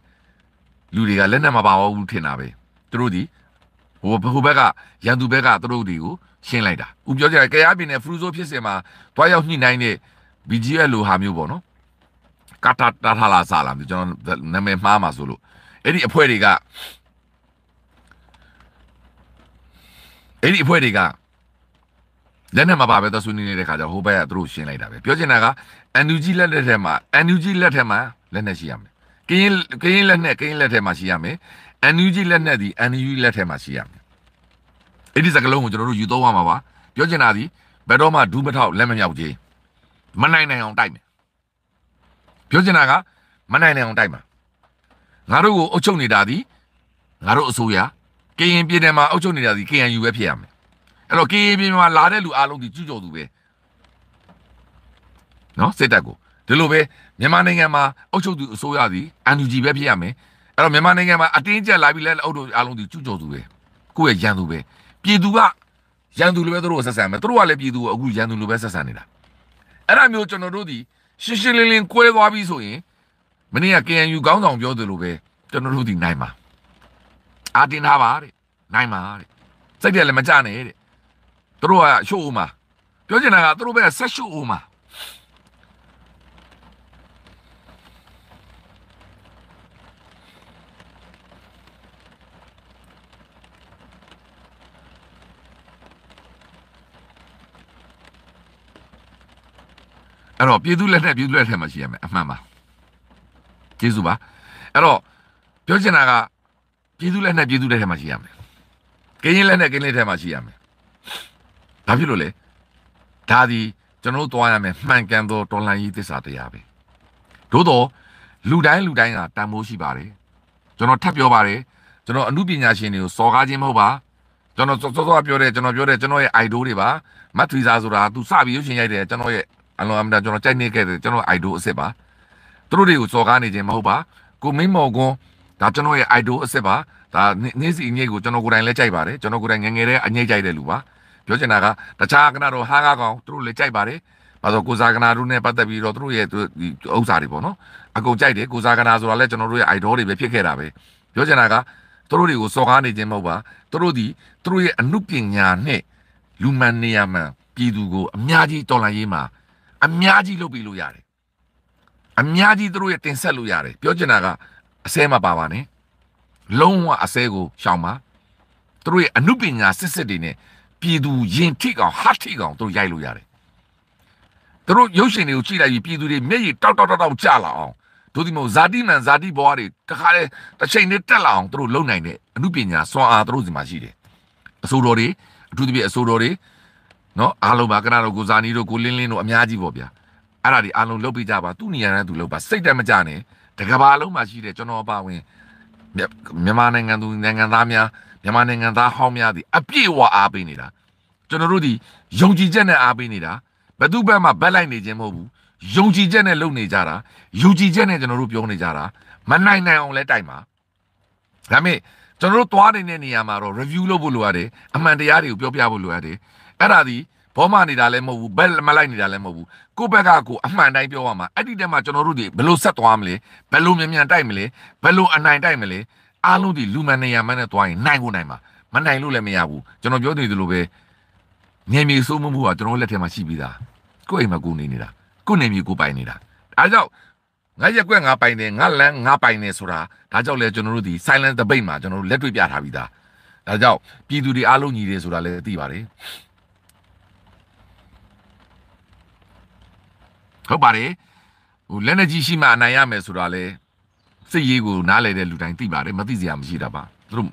Speaker 1: လူတွေကလက်နဲ့မပါဘူးထင်တာပဲသူတို့ဒီဟိုဟိုဘက်ကရန်သူဘက်ကသူတို့တွေကိုရှင်းလိုက်တာဥပြောကြကြရပြင်းနဲ့ဖရူဆိုဖြစ်စင်မှာတွားရောက်ညှိနှိုင်းတဲ့ BGL လိုဟာမျိုးပေါ့နော်ကာတာတာထလာစာလာမျိုးကျွန်တော်နာမည်မှားမှာဆိုလို့အဲ့ဒီအဖွဲ့တွေကအဲ့ဒီအဖွဲ့တွေကလက်နဲ့မပါပဲသွားဆွေးနွေးနေတဲ့ခါကျဟိုဘက်ကသူတို့ရှင်းလိုက်တာပဲပြောချင်တာက NUG လက်ထက်မှာ NUG လက်ထက်မှာလက်နဲ့ရှိရမယ်ကရင်ကရင်လက်နဲ့ကရင်လက်ထဲမှာရှိရမယ်။ NUG လက်နဲ့ဒီ NUG လက်ထဲမှာရှိရမယ်။အဲ့ဒီစကလုံးကိုကျွန်တော်တို့ယူသုံးရမှာပါ။ပြောချင်တာဒီဘယ်တော့မှဒူးမထောက်လက်မမြောက်ကြီးမနိုင်နိုင်အောင်တိုက်မယ်။ပြောချင်တာကမနိုင်နိုင်အောင်တိုက်မှာ။ငါတို့ကိုအုပ်ချုပ်နေတာဒီငါတို့အစိုးရကရင်ပြည်နယ်မှာအုပ်ချုပ်နေတာဒီ KNU ပဲဖြစ်ရမယ်။အဲ့တော့ KNU ပြည်နယ်မှာလာတဲ့လူအားလုံးဒီကြွကြော်သူပဲ။နော်စစ်တပ်ကိုဒီလိုပဲမြန်မာနိုင်ငံမှာအုပ်ချုပ်သူအစိုးရသည် NUG ပဲဖြစ်ရမယ်အဲ့တော့မြန်မာနိုင်ငံမှာအတင်းကျပ်လာပြီးလဲအုပ်တို့အားလုံးဒီကျူးကျော်သူပဲကိုယ့်ရဲ့ရန်သူပဲပြည်သူကရန်သူလိုပဲသူတို့ကိုဆက်ဆံမယ်သူတို့ကလည်းပြည်သူကိုအခုရန်သူလိုပဲဆက်ဆံနေတာအဲ့ဒါမျိုးကျွန်တော်တို့ဒီရှင်းရှင်းလင်းလင်းကွဲသွားပြီးဆိုရင်မနေ့က KNU ကောင်းဆောင်ပြောသလိုပဲကျွန်တော်တို့ဒီနိုင်ပါအာတင်ထားပါတဲ့နိုင်ပါတဲ့စိတ်ပြက်လည်းမကြနဲ့တဲ့သူတို့ကရှို့ဦးမှာပြောချင်တာကသူတို့ဘက်ကဆက်ရှို့ဦးမှာအဲ့တော့ပြည်သူလက်ထက်ပြည်သူလက်ထက်မှာရှိရမယ်အမှန်ပါကျေးဇူးပါအဲ့တော့ပြောချင်တာကပြည်သူလက်နဲ့ပြည်သူလက်ထက်မှာရှိရမယ်။ကရင်လက်နဲ့ကရင်လက်ထက်မှာရှိရမယ်။ဘာဖြစ်လို့လဲ။ဒါဒီကျွန်တော်တို့သွားရမယ်မှန်ကန်သောတော်လှန်ရေးသစ္စာတရားပဲ။သို့တော့လူတိုင်းလူတိုင်းကတန်ဖိုးရှိပါတယ်။ကျွန်တော်ထပ်ပြောပါတယ်။ကျွန်တော်အမှုပညာရှင်တွေကိုစော်ကားခြင်းမဟုတ်ပါ။ကျွန်တော်စောစောပြောတယ်ကျွန်တော်ပြောတယ်ကျွန်တော်ရဲ့ idol တွေပါ။မတ်ထရီစာဆိုတာသူစပြီးရုပ်ရှင်ရိုက်တယ်ကျွန်တော်ရဲ့အလွန်အမတန်ကျွန်တော်ကြိုက်နေခဲ့တယ်ကျွန်တော် idol အစ်စ်ပါသူတို့တွေကိုစော်ကားနေခြင်းမဟုတ်ပါကိုမင်းမော်ကွန်းဒါကျွန်တော်ရဲ့ idol အစ်စ်ပါဒါနေ့စီအငိတ်ကိုကျွန်တော်ကိုယ်တိုင်လည်းကြိုက်ပါတယ်ကျွန်တော်ကိုယ်တိုင်ငငယ်တဲ့အငိတ်ကြိုက်တဲ့လူပါပြောချင်တာကတခြားကနာတော့ဟာကားကောင်သူတို့လည်းကြိုက်ပါတယ်ဘာလို့ကိုစားကနာတို့နဲ့ပတ်သက်ပြီးတော့သူတို့ရဲ့ဒီဥစ္စာတွေပေါ့နော်အကုန်ကြိုက်တယ်ကိုစားကနာဆိုတာလည်းကျွန်တော်တို့ရဲ့ idol တွေပဲဖြစ်ခဲ့တာပဲပြောချင်တာကသူတို့တွေကိုစော်ကားနေခြင်းမဟုတ်ပါသူတို့ဒီသူတို့ရဲ့အမှုပညာနဲ့လူမှန်နေရာမှန်ပြည်သူကိုအများကြီးတော်လှန်ရေးမှာအများကြီးလုပ်ပေးလို့ရတယ်အများကြီးသူတို့ရဲ့တင်ဆက်လို့ရတယ်ပြောချင်တာကအစဲမှာပါပါနဲ့လုံးဝအစဲကိုရှောင်ပါသူတို့ရဲ့အမှုပညာစစ်စစ်တွေနဲ့ပြည်သူရင်ထိကောင်ဟာထိကောင်သူတို့ရိုက်လို့ရတယ်သူတို့ရုပ်ရှင်တွေကိုကြည့်လိုက်ပြီးပြည်သူတွေမျက်ရည်တောက်တောက်တောက်ကြလာအောင်တို့ဒီမို့ဇာတိမှန်ဇာတိဘဝတွေတခါလေတစ်ချိန်နဲ့တက်လာအောင်သူတို့လုံနိုင်တဲ့အမှုပညာစွမ်းအားသူတို့စီမှာရှိတယ်အစိုးတော်တွေအထူးသဖြင့်အစိုးတော်တွေနော်အားလုံးပါကနတော်ကိုဇာနီတို့ကိုလင်းလင်းတို့အများကြီးပေါ့ဗျာအဲ့ဒါတွေအားလုံးလုပ်ပြီးကြပါသူ့နေရာနဲ့သူလုပ်ပါစိတ်တမကြနဲ့တကဘာလုံးမှာရှိတဲ့ကျွန်တော်ပါဝင်မြန်မာနိုင်ငံသူနိုင်ငံသားများမြန်မာနိုင်ငံသားဟောင်းများဒီအပြည့်အဝအားပေးနေတာကျွန်တော်တို့ဒီယုံကြည်ချက်နဲ့အားပေးနေတာဘယ်သူ့ဘက်မှဘက်လိုက်နေခြင်းမဟုတ်ဘူးယုံကြည်ချက်နဲ့လုပ်နေကြတာယုံကြည်ချက်နဲ့ကျွန်တော်တို့ပြောနေကြတာမနိုင်နိုင်အောင်လဲတိုက်ပါဒါပေမဲ့ကျွန်တော်တို့သွားနေတဲ့နေရာမှာတော့ review လုပ်ဖို့လိုရတယ်အမှန်တရားတွေကိုပြောပြဖို့လိုရတယ်အဲ့ဒါဒီဘောမနေတာလည်းမဟုတ်ဘူးဘက်မလိုက်နေတာလည်းမဟုတ်ဘူးကိုယ့်ဘက်ကကိုအမှန်တိုင်းပြောရမှာအဲ့ဒီတည်းမှာကျွန်တော်တို့ဒီဘယ်လိုဆက်သွားမလဲဘယ်လိုမြန်မြန်တိုက်မလဲဘယ်လိုအနိုင်တိုက်မလဲအားလုံးဒီလူမှန်နေရာမှန်နဲ့သွားရင်နိုင်ကိုနိုင်မှာမနိုင်လို့လည်းမရဘူးကျွန်တော်ပြောနေသလိုပဲနေမြေစိုးမှုမှုကကျွန်တော်လက်ထဲမှာရှိပြီးသားကိုယ့်အိမ်မှာကိုနေနေတာကိုယ့်နေမြေကိုပိုင်နေတာအားကြောင့်ငါရက်ကွက်ငါပိုင်တယ်ငါလန်းငါပိုင်တယ်ဆိုတာဒါကြောင့်လဲကျွန်တော်တို့ဒီ silent debate မှာကျွန်တော်တို့လက်တွေ့ပြထားပြီးသားဒါကြောင့်ပြည်သူတွေအားလုံးညီတယ်ဆိုတာလည်းသိပါတယ်ဟုတ်ပါတယ်ဟိုလက်နေကြီးရှိမှအနိုင်ရမယ်ဆိုတာလေစိတ်ရေးကိုနားလည်တဲ့လူတိုင်းသိပါတယ်မသိစရာမရှိတာပါသူတို့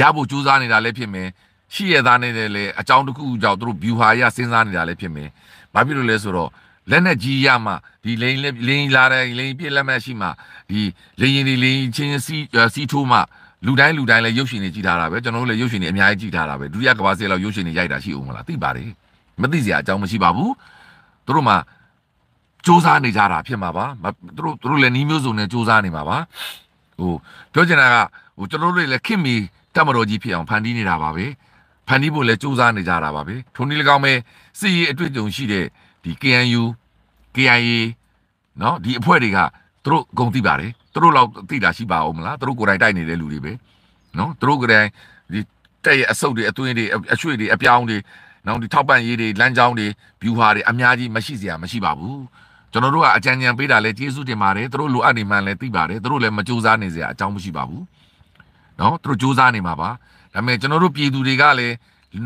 Speaker 1: ရဖို့ကြိုးစားနေတာလည်းဖြစ်မယ်ရှိရသားနေတယ်လေအကြောင်းတစ်ခုကြောင့်သူတို့ view ဟာရစဉ်းစားနေတာလည်းဖြစ်မယ်ဘာဖြစ်လို့လဲဆိုတော့လက်နဲ့ကြီးရမှဒီလိန်လိန်လာတဲ့လိန်ပြည့်လက်မဲ့ရှိမှဒီလိန်ရင်ဒီလိန်ချင်းစီစီထိုးမှလူတိုင်းလူတိုင်းလည်းရုပ်ရှင်တွေကြည့်ထားတာပဲကျွန်တော်တို့လည်းရုပ်ရှင်တွေအများကြီးကြည့်ထားတာပဲဒုတိယကမ္ဘာစစ်လောက်ရုပ်ရှင်တွေရိုက်တာရှိအောင်မလားသိပါတယ်မသိစရာအကြောင်းမရှိပါဘူးသူတို့မှစ조사နေကြတာဖြစ်မှာပါသူတို့သူတို့လည်းနှီးမျိုးစုံနဲ့စ조사နေမှာပါဟိုပြောချင်တာကဟိုကျွန်တော်တို့လည်းခင်မီတမတော်ကြီးဖြစ်အောင်ဖန်တီးနေတာပါပဲဖန်တီးဖို့လည်းစ조사နေကြတာပါပဲထုံနည်း၎င်းပဲစီရီအတွေ့အကြုံရှိတဲ့ဒီ KNU KIA เนาะဒီအဖွဲ့တွေကသူတို့ဂုံသိပါတယ်သူတို့လောက်သိတာရှိပါအောင်မလားသူတို့ကိုယ်တိုင်တိုက်နေတဲ့လူတွေပဲเนาะသူတို့ကိုယ်တိုင်ဒီတက်ရဲ့အဆုတ်တွေအသွင်းတွေအရွှေ့တွေအပြောင်းတွေနောက်ဒီထောက်ပံ့ရေးတွေလမ်းကြောင်းတွေ view ဟာတွေအများကြီးမရှိစရာမရှိပါဘူးကျွန်တော်တို့ကအကြံဉာဏ်ပေးတာလဲကျေးဇူးတင်ပါတယ်သူတို့လိုအပ်နေမှန်းလဲသိပါတယ်သူတို့လည်းမစူးစမ်းနေစရာအကြောင်းမရှိပါဘူးနော်သူတို့စူးစမ်းနေမှာပါဒါပေမဲ့ကျွန်တော်တို့ပြည်သူတွေကလည်း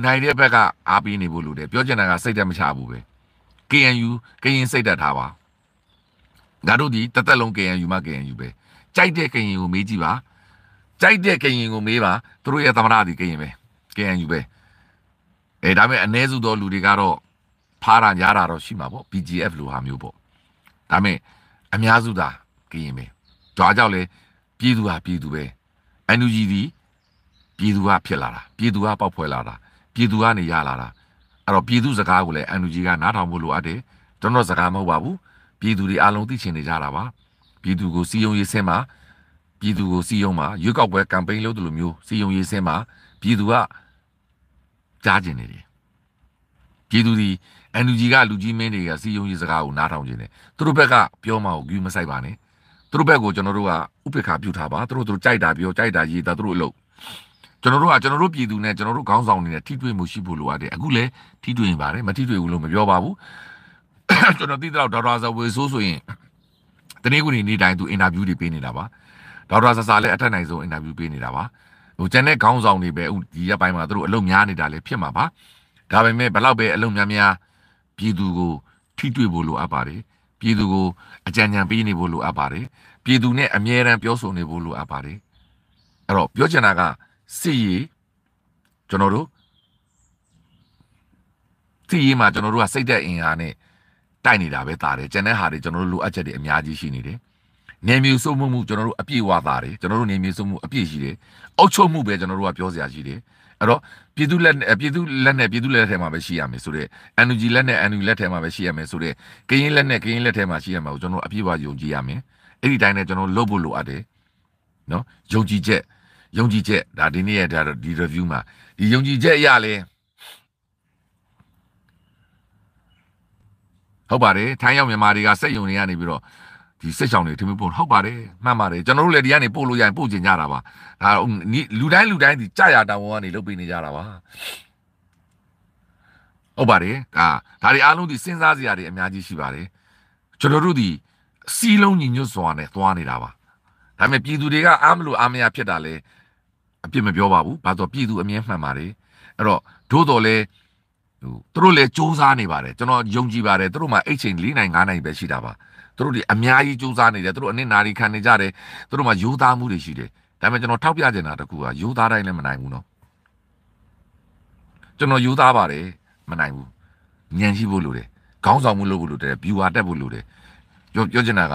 Speaker 1: နိုင်တဲ့ဘက်ကအားပေးနေဖို့လိုတယ်ပြောချင်တာကစိတ်တက်မချဘူးပဲ KNU ကရင်စိတ်တက်ထားပါငါတို့ဒီတသက်လုံး KNU မှ KNU ပဲကြိုက်တဲ့ကရင်ကိုမေးကြည့်ပါကြိုက်တဲ့ကရင်ကိုမေးပါသူတို့ရဲ့သမရဒီကရင်ပဲ KNU ပဲအဲဒါပေမဲ့အ ਨੇ စုသောလူတွေကတော့ဖားတာညားတာတော့ရှိမှာပေါ့ BGF လိုဟာမျိုးပေါ့ဒါပေမဲ့အများစုသာကရင်ပဲကြွားကြောက်လေပြည်သူဟာပြည်သူပဲအန်ယူဂျီဒီပြည်သူကဖြစ်လာတာပြည်သူကပေါက်ဖွဲ့လာတာပြည်သူကနေရလာတာအဲ့တော့ပြည်သူစကားကိုလည်းအန်ယူဂျီကနားထောင်ဖို့လိုအပ်တယ်ကျွန်တော်စကားမဟုတ်ပါဘူးပြည်သူတွေအလုံးသိချင်နေကြတာပါပြည်သူကိုစီယုံရေးဆင်းမှာပြည်သူကိုစီယုံမှာရွေးကောက်ပွဲကမ်ပိန်းလုပ်တယ်လို့မျိုးစီယုံရေးဆင်းမှာပြည်သူကကြားကျင်နေတယ်ပြည်သူဒီ NUG ကလူကြီးမင်းတွေကစီယုံရေးစကားကိုနားထောင်ခြင်းနဲ့သူတို့ဘက်ကပြောမှကိုဂူးမဆိုင်ပါနဲ့သူတို့ဘက်ကိုကျွန်တော်တို့ကဥပက္ခပြုထားပါသူတို့သူတို့ကြိုက်တာပြောကြိုက်တာရေးတာသူတို့အလုပ်ကျွန်တော်တို့ကကျွန်တော်တို့ပြည်သူနဲ့ကျွန်တော်တို့ခေါင်းဆောင်တွေနဲ့ထိတွေ့မှုရှိဖို့လိုအပ်တယ်အခုလည်းထိတွေ့ရင်ပါတယ်မထိတွေ့ဘူးလို့မပြောပါဘူးကျွန်တော်သိတဲ့တော့ဒေါက်တာဇဝေဆိုးဆိုရင်တနေ့ကနေနေ့တိုင်းသူအင်တာဗျူးတွေပေးနေတာပါဒေါက်တာဆဆာလည်းအထက်နိုင်ဆုံးအင်တာဗျူးပေးနေတာပါဟိုကျန်တဲ့ခေါင်းဆောင်တွေပဲဒီရက်ပိုင်းမှာသူတို့အလုပ်များနေတာလည်းဖြစ်မှာပါဒါပေမဲ့ဘလောက်ပဲအလုပ်များများပြည်သူကိုထိတွေ့ဖို့လိုအပ်ပါတယ်ပြည်သူကိုအကြံဉာဏ်ပေးနေဖို့လိုအပ်ပါတယ်ပြည်သူနဲ့အမြဲတမ်းပြောဆိုနေဖို့လိုအပ်ပါတယ်အဲ့တော့ပြောချင်တာကစီရီကျွန်တော်တို့စီရီမှာကျွန်တော်တို့ကစိတ်သက်အင်အားနဲ့တိုက်နေတာပဲတာတယ်ကျန်တဲ့ဟာတွေကျွန်တော်တို့လိုအပ်ချက်တွေအများကြီးရှိနေတယ်နေမျိုးစုံမှုမှုကျွန်တော်တို့အပြည့်ဝတာတယ်ကျွန်တော်တို့နေမျိုးစုံမှုအပြည့်ရှိတယ်အုတ်ချုပ်မှုပဲကျွန်တော်တို့ကပြောစရာရှိတယ်အဲ့တော့ပြည်သူလက်ပြည်သူလက်နဲ့ပြည်သူလက်ထဲမှာပဲရှိရမယ်ဆိုတော့ NUG လက်နဲ့ NUG လက်ထဲမှာပဲရှိရမယ်ဆိုတော့ကရင်လက်နဲ့ကရင်လက်ထဲမှာရှိရမှာကိုကျွန်တော်အပြည့်အဝယုံကြည်ရမယ်အဲ့ဒီတိုင်းနဲ့ကျွန်တော်လုပ်ဖို့လိုအပ်တယ်နော်ယုံကြည်ချက်ယုံကြည်ချက်ဒါဒီနေ့ရဒါဒီ review မှာဒီယုံကြည်ချက်ရလဲဟုတ်ပါတယ်ထိုင်းရောက်မြန်မာတွေကစက်ယုံတွေကနေပြီးတော့ဒီစစ်ဆောင်တွေဒီမျိုးပို့ဟုတ်ပါတယ်မှန်ပါတယ်ကျွန်တော်တို့လည်းဒီကနေပို့လို့ရရင်ပို့ကျင်ကြတာပါဒါလူတိုင်းလူတိုင်းဒီကြရတာဝန်ကနေလုပ်ပေးနေကြတာပါဟုတ်ပါတယ်ဒါဒါတွေအားလုံးဒီစဉ်းစားစရာတွေအများကြီးရှိပါတယ်ကျွန်တော်တို့ဒီစီလုံးညီညွတ်စွာနဲ့သွားနေတာပါဒါပေမဲ့ပြည်သူတွေကအားမလို့အားမရဖြစ်တာလဲအပြစ်မပြောပါဘူးဘာလို့ပြည်သူအမြင်မှန်ပါတယ်အဲ့တော့တို့တော်လဲဟိုသူတို့လည်းစ조사နေပါတယ်ကျွန်တော်ယုံကြည်ပါတယ်သူတို့မှာအိတ်ချိန်၄နိုင်၅နိုင်ပဲရှိတာပါသူတို့ဒီအများကြီးစူးစမ်းနေတယ်သူတို့အနစ်နာရီခံနေကြတယ်သူတို့မှာယူသားမှုတွေရှိတယ်ဒါပေမဲ့ကျွန်တော်ထောက်ပြချင်တာတကူကယူသားတိုင်းလည်းမနိုင်ဘူးနော်ကျွန်တော်ယူသားပါတယ်မနိုင်ဘူးညံရှိဖို့လိုတယ်ခေါင်းဆောင်မှုလုပ်ဖို့လိုတယ် viewer တက်ဖို့လိုတယ်ပြောပြောချင်တာက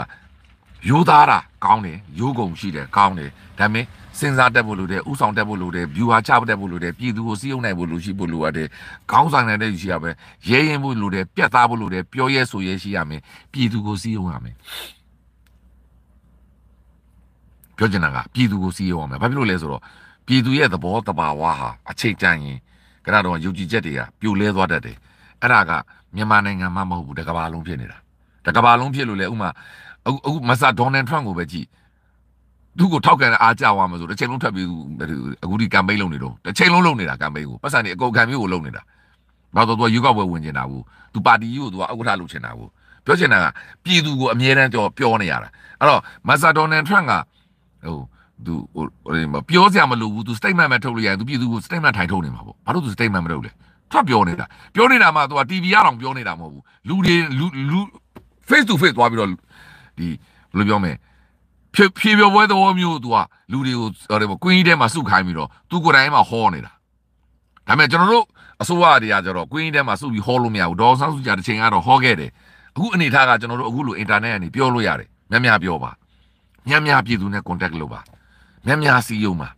Speaker 1: ယူသားတာကောင်းတယ်ယူကုန်ရှိတယ်ကောင်းတယ်ဒါပေမဲ့စဉ်းစားတတ်ဖို့လိုတယ်ဥဆောင်တတ်ဖို့လိုတယ် viewer ချတတ်ဖို့လိုတယ်ပြည်သူကိုစည်းရုံးနိုင်ဖို့လိုရှိဖို့လိုရတယ်ခေါင်းဆောင်နိုင်တဲ့ယူရှိရမယ်ရဲရင်ဖို့လိုတယ်ပြတ်သားဖို့လိုတယ်ပြောရဲဆိုရဲရှိရမယ်ပြည်သူကိုစည်းရုံးရမယ်ပြောချင်တာကပြည်သူကိုစည်းရုံးရမယ်ဘာဖြစ်လို့လဲဆိုတော့ပြည်သူရဲ့သဘောတဘာဝဟာအချိန်တန်ရင်ကရတော်ယုံကြည်ချက်တွေကပြိုလဲသွားတတ်တယ်အဲ့ဒါကမြန်မာနိုင်ငံမှာမဟုတ်ဘူးတကဘာလုံးဖြစ်နေတာတကဘာလုံးဖြစ်လို့လေဥမာအခုအခုမဆာဒေါ်နယ်ထရန့်ကိုပဲကြည့်သူ့ကိုထောက်ခံအားကြောက်ရမှာဆိုတစ်ချိန်လုံးထွက်ပြီးအခုဒီ campaign လုပ်နေတော့တစ်ချိန်လုံးလုပ်နေတာ campaign ကိုပတ်စံနေအကုန်ခံမျိုးကိုလုပ်နေတာဘာလို့တော့သူကယူကောက်ပွဲဝင်နေတာဘူးသူပါတီကြီးကိုသူကဥက္ကဋ္ဌလုပ်ချင်တာဘူးပြောချင်တာကပြည်သူကိုအမြဲတမ်းကြောပြောနေရတာအဲ့တော့မက်ဆာဒေါ်နယ်ထရန့်ကဟိုသူဟိုပြောစရာမလိုဘူးသူ statement ပဲထုတ်လို့ရတယ်သူပြည်သူကို statement ထိုင်ထုတ်နေမှာပေါ့ဘာလို့သူ statement မလုပ်လဲထွက်ပြောနေတာပြောနေတာမှသူက TV ရအောင်ပြောနေတာမဟုတ်ဘူးလူတွေလူလူ face to face သွားပြီးတော့ဒီဘယ်လိုပြောမလဲဖြေဖြေပြောပွဲသဘောမျိုးသူကလူတွေကိုဒီကွင်းကြီးထဲမှာစုခိုင်းပြီးတော့သူကိုယ်တိုင်မှဟောနေတာဒါပေမဲ့ကျွန်တော်တို့အစိုးရတွေကကျတော့ကွင်းကြီးထဲမှာစုပြီးဟောလို့မရဘူးဒေါ်ဆန်းစုကြတဲ့ချိန်ကတော့ဟောခဲ့တယ်အခုအနေထားကကျွန်တော်တို့အခုလိုအင်တာနက်ကနေပြောလို့ရတယ်များများပြောပါများများပြည်သူနဲ့ contact လုပ်ပါများများစီယုံပါ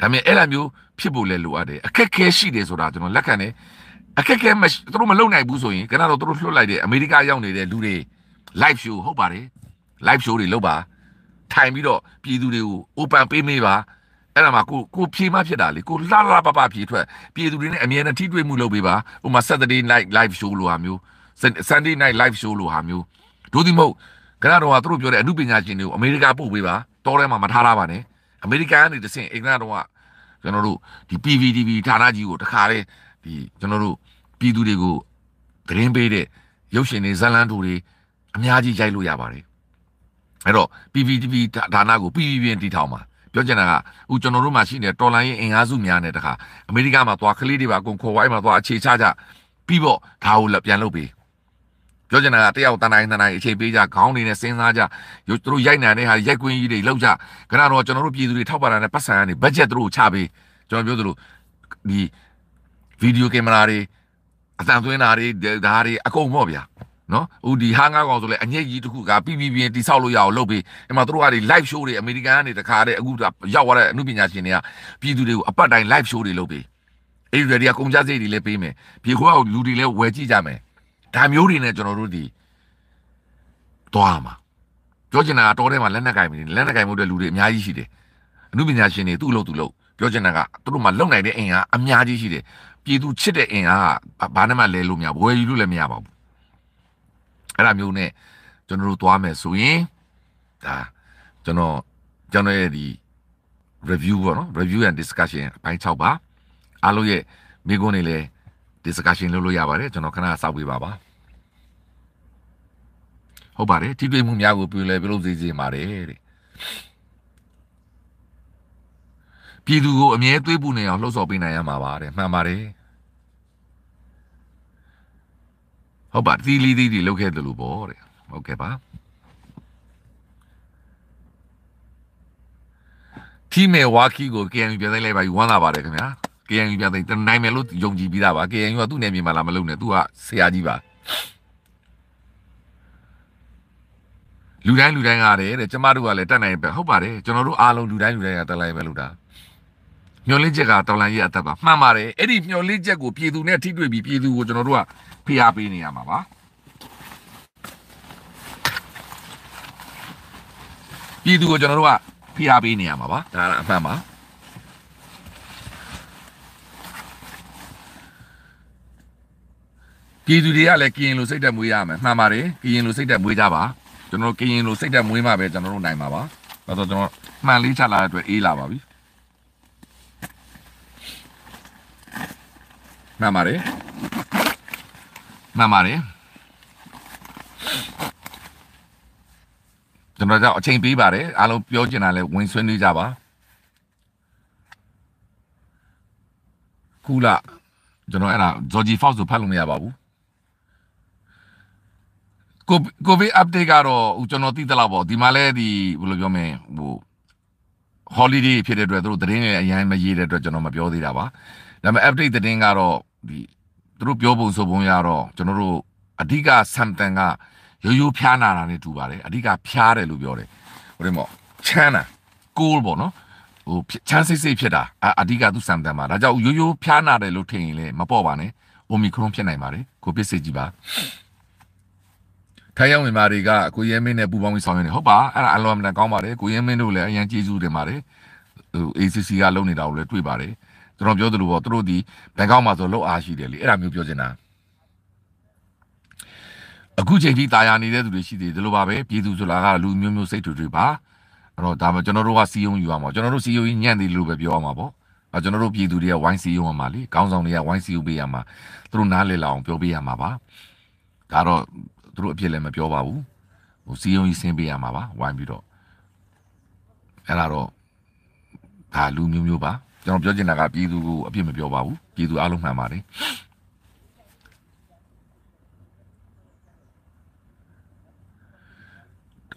Speaker 1: ဒါပေမဲ့အဲ့လိုမျိုးဖြစ်ဖို့လဲလိုအပ်တယ်အခက်ခဲရှိတယ်ဆိုတာကျွန်တော်လက်ခံတယ်အခက်ခဲမသူတို့မလုံနိုင်ဘူးဆိုရင်ကတော့သူတို့လွှတ်လိုက်တဲ့အမေရိကရောက်နေတဲ့လူတွေ live show ဟုတ်ပါတယ် live show တွေလုပ်ပါထိုင်ပြီးတော့ပြည်သူတွေကို open ပေးမေးပါအဲ့ဒါမှကိုကိုဖြေမှဖြစ်တာလေကိုလှလှပပဖြေထွက်ပြည်သူတွေနဲ့အမြဲတမ်းထိတွေ့မှုလုပ်ပေးပါဟိုမှာ Saturday night live show လိုဟာမျိုး Sunday night live show လိုဟာမျိုးဒို့ဒီမဟုတ်ကနတော်ကသူတို့ပြောတဲ့အမှုပညာရှင်တွေကိုအမေရိကပို့ပေးပါတော်ထဲမှာမထားတာပါနဲ့အမေရိကန်ကနေတဆင့်အင်္ဂလန်တော်ကကျွန်တော်တို့ဒီ PVTV ဌာနကြီးကိုတခါလေဒီကျွန်တော်တို့ပြည်သူတွေကိုသတင်းပေးတဲ့ရုပ်ရှင်တွေဇာတ်လမ်းတွေအများကြီးရိုက်လို့ရပါတယ်အဲ့တော့ PPTP ဌာနကို PPP တီထောင်ပါပြောချင်တာကအခုကျွန်တော်တို့မှာရှိနေတဲ့တော်လိုင်းရင်အင်အားစုများနဲ့တခါအမေရိကမှာသွားကလေးတွေပါအကုန်ခေါ်ဝိုင်းမှာသွားအခြေချကြပြီးတော့ဒါကိုပြန်လုပ်ပေးပြောချင်တာကတယောက်တန်တိုင်းတန်တိုင်းအခြေပေးကြခေါင်းတွေနဲ့စဉ်းစားကြသူတို့ရိုက်နိုင်တဲ့ဟာရိုက်ကွင်းကြီးတွေလောက်ကြခဏတော့ကျွန်တော်တို့ပြည်သူတွေထောက်ပံ့တာနဲ့ပတ်စံကနေဘတ်ဂျက်သူတို့ချပေးကျွန်တော်ပြောသလိုဒီဗီဒီယိုကင်မရာတွေအသံသွင်းတာတွေဒါတွေအကုန်ပေါ့ဗျာနော်ဟိုဒီဟာငါကောင်ဆိုလဲအငိတ်ကြီးတစ်ခုကပြပြပြတိဆောက်လို့ရအောင်လုပ်ပြီးဒီမှာတို့ကဒီ live show တွေအမေရိကန်ကနေတခါတည်းအခုရောက်သွားတဲ့အမှုပညာရှင်တွေကပြည်သူတွေကိုအပတ်တိုင်း live show တွေလုပ်ပြီးအဲ့ဒီတွေကကုန်ကြစည်တွေလည်းပေးမယ်ပြေခွားကိုလူတွေလည်းဝယ်ကြည့်ကြမယ်ဒါမျိုးတွေနဲ့ကျွန်တော်တို့ဒီသွားမှာပြောချင်တာကတောထဲမှာလက်နက်ကင်ပြီးလက်နက်ကင်မှုတဲ့လူတွေအများကြီးရှိတယ်အမှုပညာရှင်တွေသူ့လို့သူ့လို့ပြောချင်တာကသူတို့မှလုံနိုင်တဲ့အင်အားအများကြီးရှိတယ်ပြည်သူချစ်တဲ့အင်အားကဘာနဲ့မှလဲလို့မရဘူးဝယ်ယူလို့လည်းမရပါဘူးအဲ့ဒါမျိုးနဲ့ကျွန်တော်တို့သွားမယ်ဆိုရင်ဒါကျွန်တော်ကျွန်တော်ရဲ့ဒီ review ပေါ့နော် review and discussion အပိုင်း6ပါအားလုံးရဲ့မိကုန်းတွေလည်း discussion လုပ်လို့ရပါတယ်ကျွန်တော်ခဏစောင့်ပေးပါပါဟုတ်ပါတယ်တီးတွေးမှုများကိုပြုလဲပြုလုပ်စေစေပါတယ်တဲ့ပြည်သူကိုအမြဲသွေးပူနေအောင်လှုပ်ဆော်ပေးနိုင်ရမှာပါတဲ့မှန်ပါတယ်ဟုတ်ပါသီလီသီးတွေလောက်ခဲ့တယ်လို့ပေါ့တဲ့ဟုတ်ကဲ့ပါထီမဲဝါခီကို KNU ပြန်သိမ်းလိုက်ပါယူဝမ်းသာပါတယ်ခင်ဗျာ KNU ပြန်သိမ်းနိုင်မယ်လို့ယုံကြည်ပြီးသားပါ KNU ကသူ့နယ်မြေမှာလာမလုပ်နဲ့သူကဆရာကြီးပါလူတိုင်းလူတိုင်းကတယ်တဲ့ကျမတို့ကလည်းတတ်နိုင်ပဲဟုတ်ပါတယ်ကျွန်တော်တို့အားလုံးလူတိုင်းလူတိုင်းကတတ်လိုက်ပဲလို့တာမျော်လင့်ချက်ကတော်လန်ရေးအသက်ပါမှန်ပါတယ်အဲ့ဒီမျော်လင့်ချက်ကိုပြည်သူနဲ့ထိတွေ့ပြီးပြည်သူကိုကျွန်တော်တို့ကဖိအားပေးနေရမှာပါပြည်သူကိုကျွန်တော်တို့ကဖိအားပေးနေရမှာပါဒါကအမှန်ပါပြည်သူတွေကလည်းကရင်လိုစိတ်ဓာတ်မွေးရမယ်မှန်ပါတယ်ကရင်လိုစိတ်ဓာတ်မွေးကြပါကျွန်တော်တို့ကရင်လိုစိတ်ဓာတ်မွေးမှပဲကျွန်တော်တို့နိုင်မှာပါဒါဆိုကျွန်တော်မှန်လေးချလာတဲ့အတွက်အေးလာပါပြီမှန်ပါတယ်မှန်ပါတယ်ကျွန်တော်ကြောင့်အချိန်ပေးပါတယ်အားလုံးပြောချင်တာလဲဝင်ဆွေးနွေးကြပါခုလာကျွန်တော်အဲ့ဒါဂျော်ဂျီဖောက်ဆိုဖတ်လို့မရပါဘူးကိုကိုဗစ် update ကတော့ကျွန်တော်သိသလောက်ပေါ့ဒီမှာလဲဒီဘယ်လိုပြောမလဲဟို holiday ဖြစ်တဲ့အတွက်သူတို့သတင်းတွေအရင်မရေးတဲ့အတွက်ကျွန်တော်မပြောသေးတာပါဒါပေမဲ့ update သတင်းကတော့ဒီသူတို့ပြောပုံဆိုပုံရတော့ကျွန်တော်တို့အဓိက something ကရိုးရိုးဖျားနာတာနဲ့တူပါတယ်အဓိကဖျားတယ်လို့ပြောတယ်ဟိုတယ်မို့ချမ်းတာ cool ပေါ့နော်ဟိုချမ်းစိတ်စိတ်ဖြစ်တာအဓိကသူ something မှာဒါကြောင့်ရိုးရိုးဖျားနာတယ်လို့ထင်ရင်လည်းမပေါ့ပါနဲ့ omicron ဖြစ်နိုင်ပါတယ်ကိုပစ်စေကြည့်ပါထိုင်းရောက်မြန်မာတွေကကိုရဲမင်းနဲ့ပူးပေါင်းပြီးဆောင်ရွက်နေဟုတ်ပါအဲ့ဒါအလွန်အမတန်ကောင်းပါတယ်ကိုရဲမင်းတို့လည်းအရန်ကျေးဇူးတင်ပါတယ်ဟို ACC ကလုပ်နေတာကိုလည်းတွေ့ပါတယ်ကျွန်တော်ပြောသလိုပေါ့သူတို့ဒီဘန်ကောက်မှာဆိုလှုပ်အားရှိတယ်လေအဲ့ဒါမျိုးပြောချင်တာအခုချိန်ထိတာယာနေတဲ့သူတွေရှိသေးတယ်လို့ပါပဲပြည်သူဆိုတာကလူမျိုးမျိုးစိတ်တွေတွေပါအဲ့တော့ဒါမှကျွန်တော်တို့ကစီယုံယူရမှာကျွန်တော်တို့စီယုံကြီးညံ့တယ်လို့ပဲပြောရမှာပေါ့အဲကျွန်တော်တို့ပြည်သူတွေကဝိုင်းစီယုံရမှာလေကောင်းဆောင်တွေကဝိုင်းစီယုံပေးရမှာသူတို့နားလည်လာအောင်ပြောပေးရမှာပါဒါတော့သူတို့အပြစ်လည်းမပြောပါဘူးဟိုစီယုံကြီးဆင်းပေးရမှာပါဝိုင်းပြီးတော့အဲ့ဒါတော့ဒါလူမျိုးမျိုးပါကျွန်တော်ပြောချင်တာကပြည်သူကိုအပြစ်မပြောပါဘူးပြည်သူအားလုံးမှန်ပါတယ်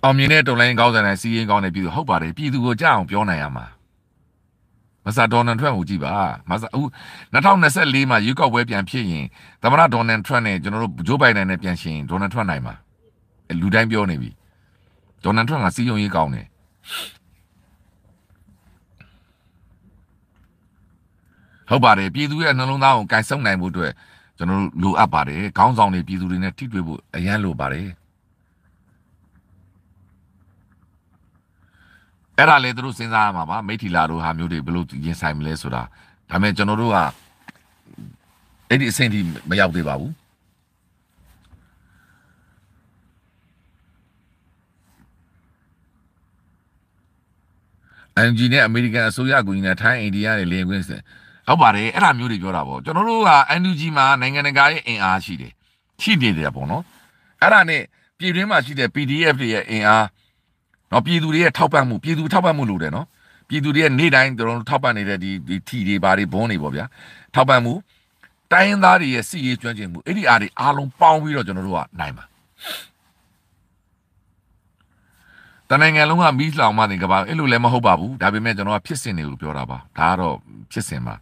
Speaker 1: အောင်မြင်တဲ့တုံလိုင်းကောင်းတဲ့နိုင်စီးရင်ကောင်းတဲ့ပြည်သူဟုတ်ပါတယ်ပြည်သူကိုကြအောင်ပြောနိုင်ရမှာမဆာဒေါ်နယ်ထရန့်ကိုကြည့်ပါမဆာအခု2024မှာရွေးကောက်ပွဲပြန်ဖြစ်ရင်သမရဒေါ်နယ်ထရန့်နဲ့ကျွန်တော်တို့ဂျိုးဘိုင်ဒန်နဲ့ပြန်ရှင်ဒေါ်နယ်ထရန့်နိုင်မှာလူတိုင်းပြောနေပြီဒေါ်နယ်ထရန့်ကစီးရုံရေးကောင်းတယ်ဟုတ်ပါတယ်ပြည်သူရဲ့နှလုံးသားကိုကန်ဆုံးနိုင်ဖို့အတွက်ကျွန်တော်တို့လိုအပ်ပါတယ်ခေါင်းဆောင်တွေပြည်သူတွေနဲ့ထိတွေ့ဖို့အရန်လိုပါတယ်အဲ့ဒါလေသူတို့စဉ်းစားရမှာပါမိထီလာတို့ဟာမျိုးတွေဘယ်လိုရင်ဆိုင်မလဲဆိုတာဒါပေမဲ့ကျွန်တော်တို့ကအဲ့ဒီအဆင့်ထိမရောက်သေးပါဘူးအန်ဂျီနဲ့အမေရိကန်အစိုးရကူညီနဲ့ထိုင်းအိန္ဒိယနဲ့လေယာဉ်ကွင်းဟုတ်ပါတယ်အဲ့ဒါမျိုးတွေပြောတာပေါ့ကျွန်တော်တို့က NUG မှာနိုင်ငံတကာရဲ့အင်အားရှိတယ်ရှိနေတယ်ပေါ့နော်အဲ့ဒါနဲ့ပြည်တွင်းမှာရှိတဲ့ PDF တွေရဲ့အင်အားနော်ပြည်သူတွေရဲ့ထောက်ပံ့မှုပြည်သူထောက်ပံ့မှုလိုတယ်နော်ပြည်သူတွေရဲ့နေ့တိုင်းကျွန်တော်တို့ထောက်ပံ့နေတဲ့ဒီဒီထီတွေဘာတွေဘုန်းတွေပေါ့ဗျာထောက်ပံ့မှုတိုင်းရင်းသားတွေရဲ့စီရေးကျွမ်းကျင်မှုအဲ့ဒီအားတွေအားလုံးပေါင်းပြီးတော့ကျွန်တော်တို့ကနိုင်ပါတနိုင်ငံလုံးကမီးလောင်မှနေကြပါအဲ့လိုလည်းမဟုတ်ပါဘူးဒါပေမဲ့ကျွန်တော်ကဖြစ်စဉ်တွေကိုပြောတာပါဒါကတော့ဖြစ်စဉ်ပါ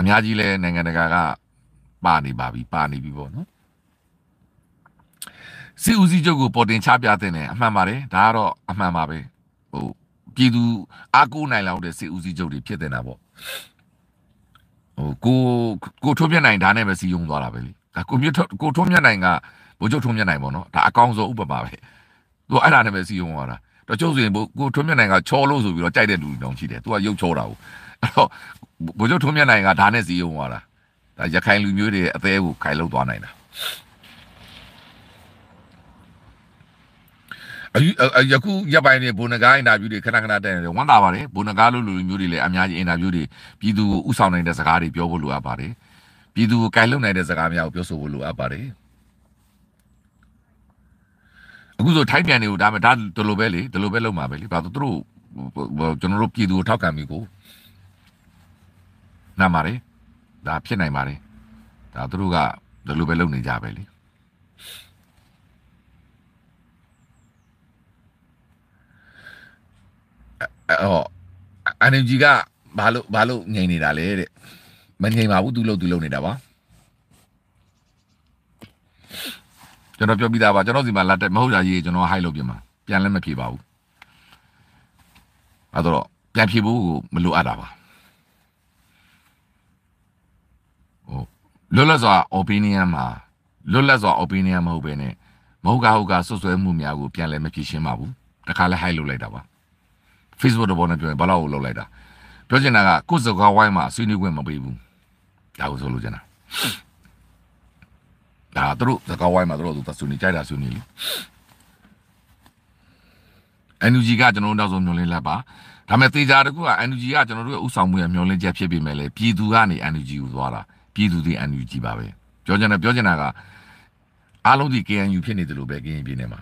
Speaker 1: အများကြီးလဲနိုင်ငံတကာကပါနေပါပြီပါနေပြီပေါ့နော်စီဦးစီးချုပ်ကိုပေါ်တင်ချပြတဲ့အမှန်ပါတယ်ဒါကတော့အမှန်ပါပဲဟိုပြည်သူအားကိုးနိုင်လောက်တဲ့စီဦးစီးချုပ်တွေဖြစ်တင်တာပေါ့ဟိုကိုကိုထွန်းမြတ်နိုင်ဒါနဲ့ပဲစီယုံသွားတာပဲလေဒါကိုမြတ်ကိုထွန်းမြတ်နိုင်ကဘိုးချုပ်ထွန်းမြတ်နိုင်ပေါ့နော်ဒါအကောင်ဆုံးဥပမာပဲသူအဲ့ဒါနဲ့ပဲစီယုံသွားတာတချို့ဆိုရင်ကိုထွန်းမြတ်နိုင်ကချောလို့ဆိုပြီးတော့ကြိုက်တဲ့လူတွေတောင်ရှိတယ်သူကရုပ်ချောတာကိုအဲ့တော့ဘိုးချုပ်ထွန်းမြတ်နိုင်ကဒါနဲ့စီယုံသွားတာဒါရခိုင်လူမျိုးတွေအသေးကိုခိုင်လုံသွားနိုင်တာအယခုရပိုင်းနေဘုန်ကားအင်တာဗျူးတွေခဏခဏတက်နေတယ်ဝမ်းသာပါတယ်ဘုန်ကားလိုလူမျိုးတွေလည်းအများကြီးအင်တာဗျူးတွေပြည်သူကိုဥဆောင်နိုင်တဲ့စကားတွေပြောဖို့လိုအပ်ပါတယ်ပြည်သူကိုကိုင်လုံနိုင်တဲ့စကားများကိုပြောဆိုဖို့လိုအပ်ပါတယ်အခုဆိုထိုက်ပြန်တွေကိုဒါမှဒါဒီလိုပဲလေဒီလိုပဲလုပ်မှာပဲလေဘာလို့သူတို့ကျွန်တော်တို့ပြည်သူကိုထောက်ခံပြီးကိုမှန်ပါတယ်ဒါဖြစ်နိုင်ပါတယ်ဒါသူတို့ကဒီလိုပဲလုပ်နေကြပဲလေအော်အန်ဂျီကဘာလို့ဘာလို့ငြိမ်နေတာလဲတဲ့မငြိမ်ပါဘူးသူလို့သူလုပ်နေတာပါကျွန်တော်ပြောပြတာပါကျွန်တော်စီမှာလာတက်မဟုတ်တာရေးကျွန်တော်ဟိုက်လုပ်ပြမှာပြန်လည်းမဖြေပါဘူးအဲ့တော့ပြန်ဖြေဖို့ကိုမလိုအပ်တာပါလွတ်လပ်စွာ opinion မှာလွတ်လပ်စွာ opinion မဟုတ်ဘဲနဲ့မဟုတ်ကဟုတ်ကဆွဆွဲမှုများကိုပြန်လဲမဖြေရှင်းပါဘူးတခါလဲ hide လုပ်လိုက်တာပါ Facebook တဘောနဲ့ပြောရင်ဘာလို့လုပ်လိုက်တာပြောချင်တာကကိုယ်စကားဝိုင်းမှာဆွေးနွေးခွင့်မပေးဘူးဒါကိုဆိုလို့ချင်တာဒါသူတို့စကားဝိုင်းမှာသူတို့သူဆွေးနွေးကြိုက်တာဆွေးနွေးလေ NUG ကကျွန်တော်တို့နောက်ဆုံးမျှော်လင့်လက်ပါဒါမဲ့တေချာတကူက NUG ကကျွန်တော်တို့ရဲ့ဥဆောင်မှုရဲ့မျှော်လင့်ချက်ဖြစ်ပေမဲ့လည်းပြည်သူကနေ NUG ကိုသွားတာပြည်သူတွေ NUG ပါပဲပြောချင်တာပြောချင်တာကအားလုံးဒီ KNU ဖြစ်နေတယ်လို့ပဲကရင်ပြည်နယ်မှာ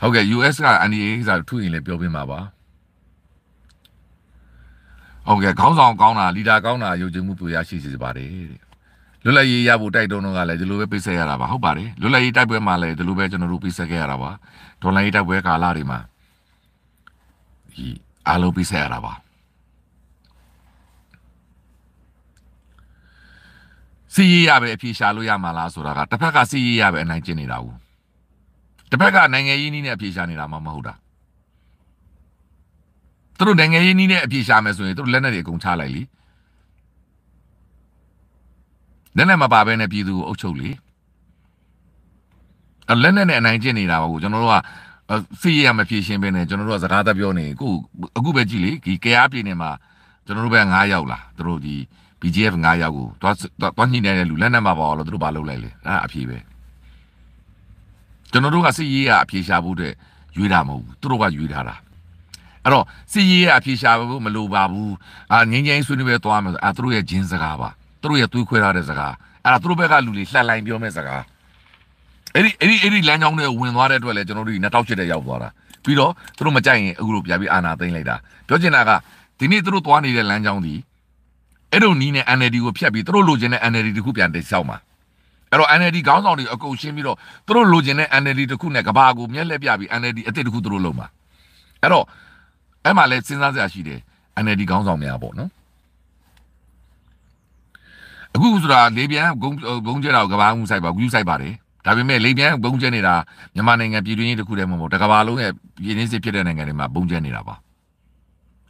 Speaker 1: ဟုတ်ကဲ့ US က NDA ကိစ္စထုရင်လည်းပြောပြမှာပါဟုတ်ကဲ့ခေါင်းဆောင်ကောင်းတာလီဒါကောင်းတာယုံကြည်မှုပူရရှိစေပါတယ်တဲ့လွတ်လပ်ရေးရဖို့တိုက်တွန်းတော့ကလည်းဒီလိုပဲပြည့်စက်ရတာပါဟုတ်ပါတယ်လွတ်လပ်ရေးတိုက်ပွဲမှာလည်းဒီလိုပဲကျွန်တော်တို့ပြည့်စက်ခဲ့ရတာပါဒေါ်လာရေးတိုက်ပွဲကာလတွေမှာဒီအားလုံးပြည့်စက်ရတာပါစီရရပဲအဖြေရှာလို့ရမှာလားဆိုတာကတစ်ဖက်ကစီရရပဲအနိုင်ကျင့်နေတာဘူးတစ်ဖက်ကနိုင်ငံရေးနည်းနဲ့အဖြေရှာနေတာမှမဟုတ်တာသူတို့နိုင်ငံရေးနည်းနဲ့အဖြေရှာမယ်ဆိုရင်သူတို့လက်နက်တွေအကုန်ချလိုက်လीလက်နက်မပါဘဲနဲ့ပြည်သူကိုအုပ်ချုပ်လीအလက်နက်နဲ့အနိုင်ကျင့်နေတာပါကိုကျွန်တော်တို့ကစီရရမဖြေရှင်းပဲနဲ့ကျွန်တော်တို့ကစကားသက်ပြောနေကိုအခုပဲကြည့်လေဒီကြားပြည်နယ်မှာကျွန်တော်တို့ပဲ9ရောက်လာသူတို့ဒီ BGF 9ယောက်ကိုသွားသွားညှိနေတဲ့လူလက်နက်မှာပါလို့သူတို့ဘာလုပ်လိုက်လဲအဲ့ဒါအဖြေပဲကျွန်တော်တို့ကစစ်ရေးကအဖြေရှာဖို့အတွက်ရွေးတာမဟုတ်ဘူးသူတို့ကရွေးထားတာအဲ့တော့စစ်ရေးကအဖြေရှာဖို့မလိုပါဘူးအာငင်းငင်းဆွေးနွေးပဲသွားမယ်ဆိုအာသူတို့ရဲ့ဂျင်းစကားပါသူတို့ရဲ့သွေးခွဲထားတဲ့စကားအဲ့ဒါသူတို့ဘက်ကလူတွေလှန်လိုင်းပြောမဲ့စကားအဲ့ဒီအဲ့ဒီအဲ့ဒီလမ်းကြောင်းတွေဝင်သွားတဲ့အတွက်လည်းကျွန်တော်တို့ဒီနှစ်တောက်ချစ်တဲ့ရောက်သွားတာပြီးတော့သူတို့မကြိုက်ရင်အခုလိုပြပြီးအာနာသိမ့်လိုက်တာပြောချင်တာကဒီနေ့သူတို့သွားနေတဲ့လမ်းကြောင်းဒီအဲ့လိုနီးနဲ့ NLD ကိုဖျက်ပြီးသူတို့လိုချင်တဲ့ NLD တခုပြန်တိဆောက်မှာအဲ့တော့ NLD ခေါင်းဆောင်တွေအကုန်ရှင်းပြီးတော့သူတို့လိုချင်တဲ့ NLD တခုနဲ့ကဘာကိုမျက်လှည့်ပြပြီး NLD အစ်စ်တခုသူတို့လုပ်မှာအဲ့တော့အဲ့မှာလဲစဉ်းစားစရာရှိတယ် NLD ခေါင်းဆောင်များပေါ့နော်အခုဆိုတာလေပြန်ဂုံဂုံကျဲတာကဘာမှုဆိုင်ပါဂူးဆိုင်ပါတယ်ဒါပေမဲ့လေပြန်ဘုံကျဲနေတာမြန်မာနိုင်ငံပြည်တွင်းရေးတစ်ခုတည်းမဟုတ်ဘူးတကမ္ဘာလုံးရဲ့ပြည်ရင်းစစ်ဖြစ်တဲ့နိုင်ငံတွေမှာဘုံကျဲနေတာပါ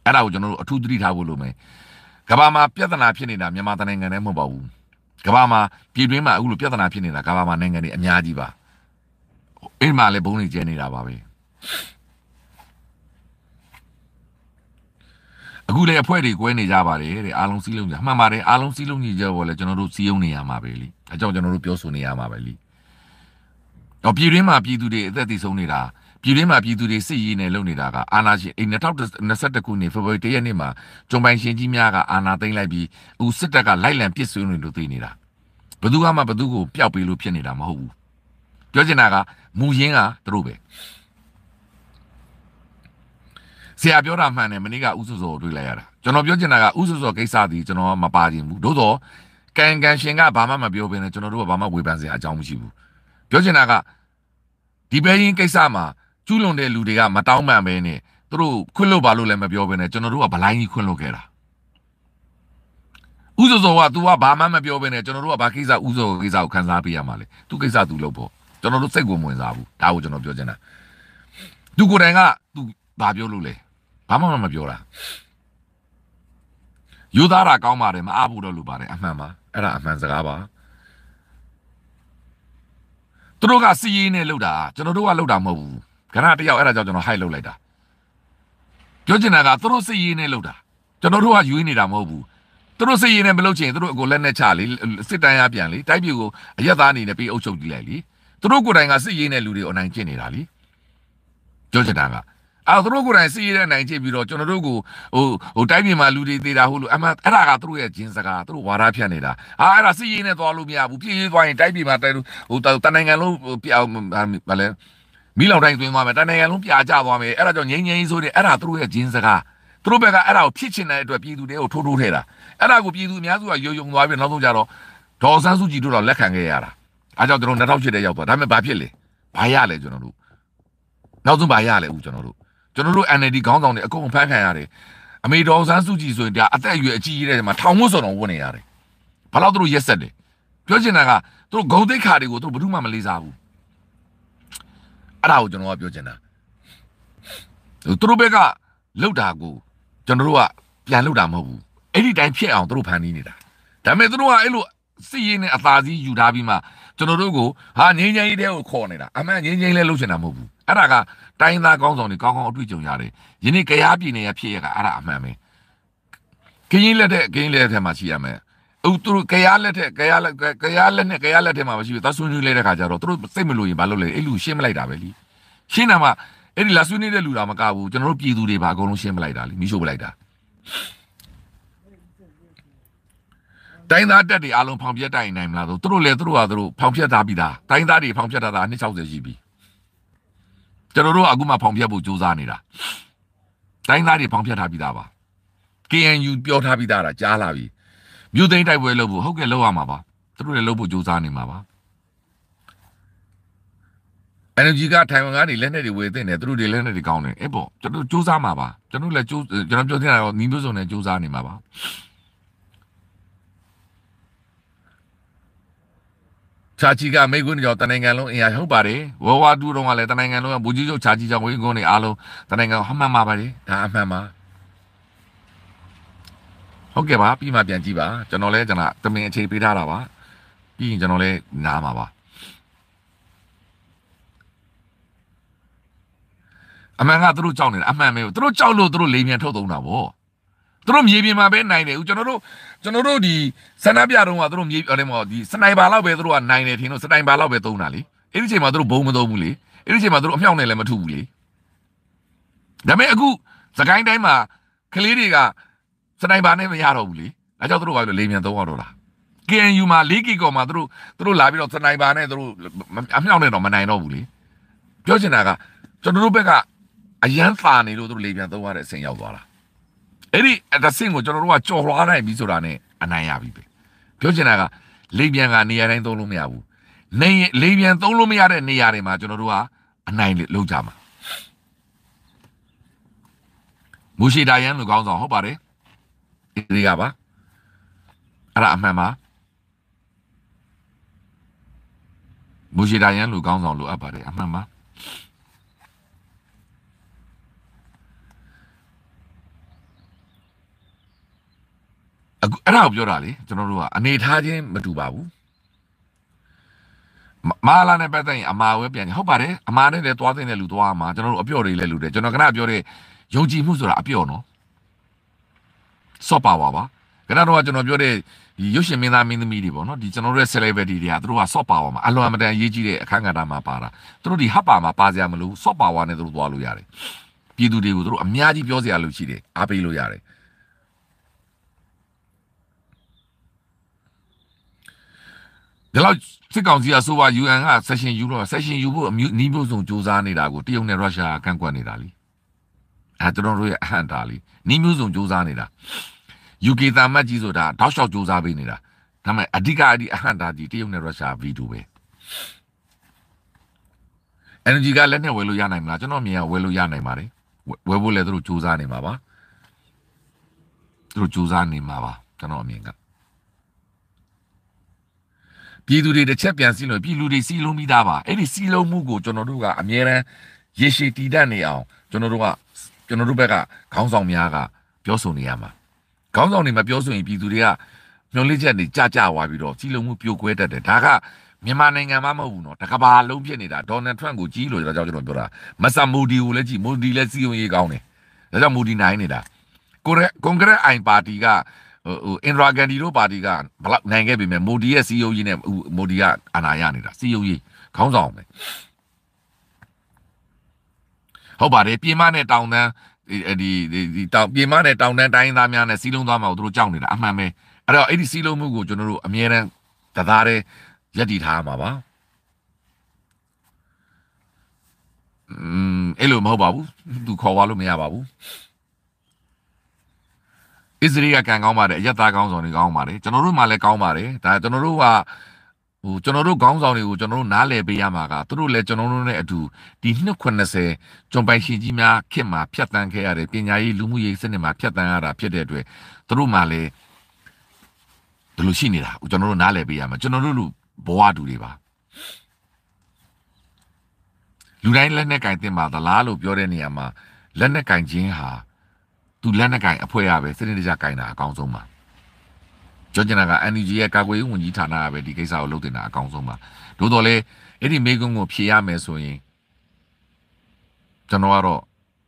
Speaker 1: အဲ့ဒါကိုကျွန်တော်တို့အထူးသတိထားဖို့လိုမယ်ကဘာမှာပြဿနာဖြစ်နေတာမြန်မာနိုင်ငံနဲ့မဟုတ်ပါဘူးကဘာမှာပြည်တွင်းမှာအခုလိုပြဿနာဖြစ်နေတာကဘာမှာနိုင်ငံတွေအများကြီးပါအိမ်မှာလည်းဘုံတွေကျဲနေတာပါပဲအခုလည်းအဖွဲ့တွေကွဲနေကြပါတယ်တဲ့အားလုံးစည်းလုံးကြမှန်ပါတယ်အားလုံးစည်းလုံးညီကြပေါ်လဲကျွန်တော်တို့စည်းရုံးနေရမှာပဲလीအကြောင်းကျွန်တော်တို့ပြောဆိုနေရမှာပဲလीတော့ပြည်တွင်းမှာပြည်သူတွေအသက်သေဆုံးနေတာပြည်တွင်းမှာပြည်သူတွေစစ်ရေးနဲ့လုပ်နေတာကအာဏာရှင်2021ခုနှစ်ဖေဖော်ဝါရီ1ရက်နေ့မှာဂျွန်ပိုင်ရှင်ကြီးများကအာဏာသိမ်းလိုက်ပြီးဦးစစ်တပ်ကလိုက်လံပစ်ဆွေးနေလို့သိနေတာဘသူကမှဘသူကိုပျောက်ပေးလို့ဖြစ်နေတာမဟုတ်ဘူးပြောချင်တာကမူရင်းကသူတို့ပဲဆရာပြောတာမှန်တယ်မနေ့ကဥစုစောတွေ့လိုက်ရတာကျွန်တော်ပြောချင်တာကဥစုစောကိစ္စသည်ကျွန်တော်မပါခြင်းဘူးသို့တော့ကံကံရှင်ကဘာမှမပြောဘဲနဲ့ကျွန်တော်တို့ကဘာမှဝေဖန်စရာအကြောင်းမရှိဘူးပြောချင်တာကဒီပဲရင်ကိစ္စမှာကျူးလွန်တဲ့လူတွေကမတောင်းပန်ပဲနဲ့သူတို့ခွင့်လွတ်ပါလို့လည်းမပြောဘဲနဲ့ကျွန်တော်တို့ကဗလိုင်းကြီးခွင့်လွတ်ခဲ့တာဥဇော်စောက तू ကဘာမှမပြောဘဲနဲ့ကျွန်တော်တို့ကဘာကိစ္စဥဇော်ကိစ္စကိုခန်းစားပေးရမှာလဲ तू ကိစ္စ तू လုပ်ပေါ့ကျွန်တော်တို့စိတ်ကိုဝင်စားဘူးဒါကိုကျွန်တော်ပြောချင်တာ तू ကိုယ်တိုင်က तू ဘာပြောလို့လဲဘာမှမပြောတာယူသားတာကောင်းပါတယ်မအားဘူးတော့လို့ပါတယ်အမှန်ပါအဲ့ဒါအမှန်စကားပါသူတို့ကစီးရေးနဲ့လှုပ်တာကျွန်တော်တို့ကလှုပ်တာမဟုတ်ဘူးခဏတယောက်အဲ့ဒါကြောင့်ကျွန်တော် hide လုပ်လိုက်တာပြောချင်တာကသူတို့စိတ်ရင်းနဲ့လုပ်တာကျွန်တော်တို့ကယူနေတာမဟုတ်ဘူးသူတို့စိတ်ရင်းနဲ့မလုပ်ချင်သူတို့အကိုလက်နဲ့ချလေစစ်တမ်းရပြန်လေတိုက်ပြူကိုအရက်သားအနေနဲ့ပြီးအုပ်ချုပ်ကြည့်လိုက်လေသူတို့ကိုယ်တိုင်ကစစ်ရင်းနဲ့လူတွေကိုအနိုင်ကျင့်နေတာလေပြောချင်တာကအာသူတို့ကိုယ်တိုင်စီးရတဲ့နိုင်ချပြီးတော့ကျွန်တော်တို့ကိုဟိုဟိုတိုင်းပြည်မှာလူတွေသေးတာဟုတ်လို့အမှအဲ့ဒါကသူတို့ရဲ့ဂျင်းစကားသူတို့ဝါဒဖြန့်နေတာအာအဲ့ဒါစီးရင်းနဲ့သွားလို့မရဘူးပြည်ရေးသွားရင်တိုင်းပြည်မှာတိုင်းဟိုတနိုင်ငံလုံးပြောင်းမလဲမိလောင်တိုင်းသွင်းသွားမယ်တနိုင်ငံလုံးပြာကျသွားမယ်အဲ့ဒါကြောင့်ငိမ့်ငိမ့်ဆိုတဲ့အဲ့ဒါသူတို့ရဲ့ဂျင်းစကားသူတို့ဘက်ကအဲ့ဒါကိုဖြစ်ချင်တဲ့အတွက်ပြည်သူတွေကိုထိုးထိုးထဲတာအဲ့ဒါကိုပြည်သူအများစုကယုံယုံသွားပြီးနောက်ဆုံးကြတော့ဒေါ်စန်းစုကြည်တို့တော့လက်ခံခဲ့ရတာအားကြောင့်ကျွန်တော်2008တဲ့ရောက်သွားဒါပေမဲ့ဘာဖြစ်လဲဘာရလဲကျွန်တော်တို့နောက်ဆုံးဘာရလဲဦးကျွန်တော်တို့ကျွန်တော်တို့ NLD ခေါင်းဆောင်တွေအကုန်ဖမ်းခံရတယ်အမေဒေါ်စန်းစုကြည်ဆိုရင်ဒါအသက်အရွယ်အကြီးကြီးတဲ့မှာထောင်ဝတ်ဆောင်တော်ဝင်နေရတယ်ဘာလို့သူတို့ရက်ဆက်တယ်ပြောချင်တာကသူတို့ဂုံတိတ်ခါတွေကိုသူတို့ဘာမှမလေးစားဘူးအဲ့ဒါကိုကျွန်တော်ကပြောချင်တာသူတို့ဘက်ကလောက်တာကိုကျွန်တော်တို့ကပြန်လောက်တာမဟုတ်ဘူးအဲ့ဒီတိုင်းဖြစ်အောင်သူတို့ဖန်တီးနေတာဒါပေမဲ့သူတို့ကအဲ့လိုစီရင်နဲ့အသာစီးယူထားပြီးမှကျွန်တော်တို့ကိုဟာငင်းငင်းကြီးတဲကိုခေါ်နေတာအမှန်ငင်းငင်းလဲလှုပ်ရှင်တာမဟုတ်ဘူးအဲ့ဒါကတိုင်းသားကောင်းဆောင်တွေကောင်းကောင်းအတွေ့အကြုံရတယ်ယနေ့ကြားပြည်နယ်ရဖြစ်ရကအဲ့ဒါအမှန်ပဲကင်းကြီးလက်တဲ့ကင်းကြီးလက်ထဲမှာရှိရမယ်အခုသူတို့ကရားလက်ထက်ကရားလက်ကရားလက်နဲ့ကရားလက်ထဲမှာမရှိဘူးသဆွေးနွေးလဲတဲ့ခါကျတော့သူတို့စိတ်မလို့ရင်ဘာလုပ်လဲအဲ့လူရှင်းမလိုက်တာပဲလीရှင်းတာမှအဲ့ဒီလာဆွေးနွေးတဲ့လူလာမကဘူးကျွန်တော်တို့ပြည်သူတွေဘာအကုန်လုံးရှင်းမလိုက်တာလीမိရှို့ပလိုက်တာတိုင်းသားတက်တွေအားလုံးဖောင်ပြက်တိုက်နိုင်မလားဆိုသူတို့လည်းသူတို့ဟာသူတို့ဖောင်ပြက်သားပြီးသားတိုင်းသားတွေဖောင်ပြက်ထားတာ260ရှိပြီကျွန်တော်တို့အခုမှဖောင်ပြက်ဖို့စူးစမ်းနေတာတိုင်းသားတွေဖောင်ပြက်ထားပြီးသားပါ KNU ပြောထားပြီးသားတာကြားလာပြီမြို့သိမ်းတိုက်ပွဲလုပ်ဖို့ဟုတ်ကဲ့လုပ်ရမှာပါသူတို့လည်းလုပ်ဖို့ကြိုးစားနေမှာပါ energy ကထိုင်ဝမ်ကနေလက်နဲ့တွေဝေသိမ့်တယ်သူတို့တွေလက်နဲ့တွေကောင်းတယ်အဲ့ပေါ့ကျွန်တော်စူးစမ်းမှာပါကျွန်တော်လည်းစူးကျွန်တော်ပြောချင်တာတော့နီးမျိုးစုံနဲ့စူးစမ်းနေမှာပါချာချီကမိကွန်းကြောင့်တနိုင်ငံလုံးအင်အားဟုတ်ပါတယ်ဝဝတူတော်ကလည်းတနိုင်ငံလုံးကဘူကြီးချုပ်ချာချီကြောင့်ဝင်းကွန်းတွေအားလုံးတနိုင်ငံဟမှန်မှာပါတယ်ဒါအမှန်ပါဟုတ်ကဲ့ပါပြီးမှပြန်ကြည့်ပါကျွန်တော်လည်းကျွန်တော်တမင်အချိန်ပေးထားတာပါပြီးရင်ကျွန်တော်လည်းနားမှာပါအမှန်ကသူတို့ကြောက်နေတာအမှန်ပဲသူတို့ကြောက်လို့သူတို့လိမ်မြန်ထုတ်သုံးတာဗောသူတို့မြေပြင်မှာပဲနိုင်တယ်ဦးကျွန်တော်တို့ကျွန်တော်တို့ဒီဆန္ဒပြတော့ကသူတို့မြေအဲ့မှာဒီစနိုက်ပါလောက်ပဲသူတို့ကနိုင်တယ်ထင်လို့စနိုက်ပါလောက်ပဲသုံးတာလေအဲ့ဒီချိန်မှာသူတို့ဘုံမသုံးဘူးလေအဲ့ဒီချိန်မှာသူတို့အမြောက်နဲ့လည်းမထုဘူးလေဒါပေမဲ့အခုသခိုင်းတိုင်းမှာကလေးတွေကစနိုက်ပါနဲ့မရတော့ဘူးလေဒါကြောင့်သူတို့ကလေမြန်သုံးရတော့လား KNU မှာ၄ gig ကောမှာသူတို့သူတို့လာပြီးတော့စနိုက်ပါနဲ့သူတို့အမြောက်နဲ့တော့မနိုင်တော့ဘူးလေပြောချင်တာကကျွန်တော်တို့ဘက်ကအရန်သာနေလို့သူတို့လေပြန်သုံးရတဲ့အဆင့်ရောက်သွားတာအဲ့ဒီအဆင့်ကိုကျွန်တော်တို့ကကြော်လွှားနိုင်ပြီဆိုတာနဲ့အနိုင်ရပြီပဲပြောချင်တာကလေပြန်ကနေရာတိုင်းသုံးလို့မရဘူးနေလေပြန်သုံးလို့မရတဲ့နေရာတွေမှာကျွန်တော်တို့ကအနိုင်လောက်ကြမှာမူရှိဒါယန်လို့ခေါင်းဆောင်ဟုတ်ပါတယ်လေးကပါအဲ့ဒါအမှန်ပါမူရှိဒိုင်ယန်လူကောင်းဆောင်လိုအပ်ပါတယ်အမှန်ပါအခုအဲ့ဒါကိုပြောတာလေကျွန်တော်တို့ကအနေထားချင်းမတူပါဘူးမာလာနဲ့ပတ်သက်ရင်အမာဝဲပြန်ဟုတ်ပါတယ်အမာနဲ့လည်းသွားတဲ့လူသွားမှာကျွန်တော်တို့အပြော့တွေလည်းလူတယ်ကျွန်တော်ကနပြောတဲ့ယုံကြည်မှုဆိုတာအပြော့နော်ဆော့ပါပါပါခဏတော့ကျွန်တော်ပြောတဲ့ဒီရုပ်ရှင်မင်းသားမင်းသမီးတွေပေါ့နော်ဒီကျွန်တော်တို့ရဲ့ celebrity တွေကသူတို့က soft power မှာအလွန်အမတန်ရေးကြီးတဲ့အခန်းကဏ္ဍမှာပါတာသူတို့ဒီ hub power မှာပါစရာမလိုဘူး soft power နဲ့သူတို့သွားလို့ရတယ်ပြည်သူတွေကိုသူတို့အများကြီးပြောစရာလိုရှိတယ်အားပေးလို့ရတယ်ဒီလောက်စစ်ကောင်စီကဆိုပါ UN က session ယူတော့ session ယူဖို့အမျိုးနီးမျိုးစုံစ조사နေတာကိုတရုတ်နဲ့ရုရှားကကန့်ကွက်နေတာလीအအဲကျွန်တော်တို့ရဲ့အဟန့်တာလေးနှီးမျိုးစုံစူးစမ်းနေတာ UK သာမတ်ကြီးဆိုတာတောက်လျှောက်စူးစမ်းပေးနေတာဒါမှအဓိကအဒီအဟန့်တာကြီးတရုတ်နဲ့ရုရှားဗီဒူပဲ energy ကလည်းနဲ့ဝယ်လို့ရနိုင်မလားကျွန်တော်မြင်ရဝယ်လို့ရနိုင်ပါတယ်ဝယ်ဖို့လည်းသူတို့စူးစမ်းနေမှာပါသူတို့စူးစမ်းနေမှာပါကျွန်တော်အမြင်ကပြည်သူတွေတစ်ချက်ပြန်စီလို့ပြည်လူတွေစီလုံးပြီးသားပါအဲ့ဒီစီလုံးမှုကိုကျွန်တော်တို့ကအမြဲတမ်းရေရှည်တည်တတ်နေအောင်ကျွန်တော်တို့ကကျွန်တော်တို့ဘက်ကခေါင်းဆောင်များကပြောဆိုနေရမှာခေါင်းဆောင်တွေမပြောဆိုရင်ပြည်သူတွေကမျောလင့်ချက်တွေကြကြဝါပြီးတော့ကြီးလုံးမှုပြိုကွဲတတ်တယ်ဒါကမြန်မာနိုင်ငံမှာမဟုတ်ဘူးနော်တကဘာလုံးဖြစ်နေတာဒေါ်နယ်ထရန့်ကိုကြီးလို့ကျွန်တော်ကျွန်တော်ပြောတာမဆာမူဒီကိုလည်းကြီးမူဒီလည်းစီယုံရေးကောင်းတယ်ဒါကြောင့်မူဒီနိုင်နေတာကိုရက်ကွန်ဂရက်အိုင်ပါတီကဟိုအင်ဒရာဂန်ဒီတို့ပါတီကဘလောက်နိုင်ခဲ့ပြီမဲ့မူဒီရဲ့စီယုံရေးနဲ့မူဒီကအာဏာရနေတာစီယုံရေးခေါင်းဆောင်ပဲဟုတ်ပါတယ်ပြင်မနဲ့တောင်တန်းဒီဒီတောင်ပြင်မနဲ့တောင်တန်းတိုင်းသားများနဲ့စီးလုံးသားများကိုသူတို့ကြောက်နေတာအမှန်ပဲအဲ့တော့အဲ့ဒီစီးလုံးမှုကိုကျွန်တော်တို့အမြဲတမ်းတသားတည်းရက်တည်ထားရမှာပါอืมအဲ့လိုမဟုတ်ပါဘူးသူခေါ်သွားလို့မရပါဘူးအစ္စရေးကကံကောင်းပါတယ်အယက်သားကောင်းဆောင်တွေကောင်းပါတယ်ကျွန်တော်တို့မှလည်းကောင်းပါတယ်ဒါကျွန်တော်တို့ကဟိုကျွန်တော်တို့ခေါင်းဆောင်တွေကိုကျွန်တော်တို့နားလည်ပေးရမှာကသူတို့လည်းကျွန်တော်တို့နဲ့အတူဒီ290ကျွန်ပိုင်ရှင်ကြီးများခင်မှာဖြတ်တန်းခဲ့ရတယ်ပညာရေးလူမှုရေးစနစ်မှာဖြတ်တန်းရတာဖြစ်တဲ့အတွက်သူတို့မှလည်းဒီလိုရှိနေတာကျွန်တော်တို့နားလည်ပေးရမှာကျွန်တော်တို့လူဘဝတူတွေပါလူတိုင်းလက်နဲ့ကင်တင်ပါသလားလို့ပြောတဲ့နေရာမှာလက်နဲ့ကင်ခြင်းဟာသူလက်နဲ့ကင်အဖွဲရပဲစနစ်တကျကင်တာအကောင်းဆုံးပါပြောချင်တာက NUG ရဲ့ကာကွယ်ရေးဝန်ကြီးဌာနကပဲဒီကိစ္စကိုလုပ်တင်တာအကောင်းဆုံးပါသို့တော်လည်းအဲ့ဒီမိကွန်းကိုဖြေရမယ်ဆိုရင်ကျွန်တော်ကတော့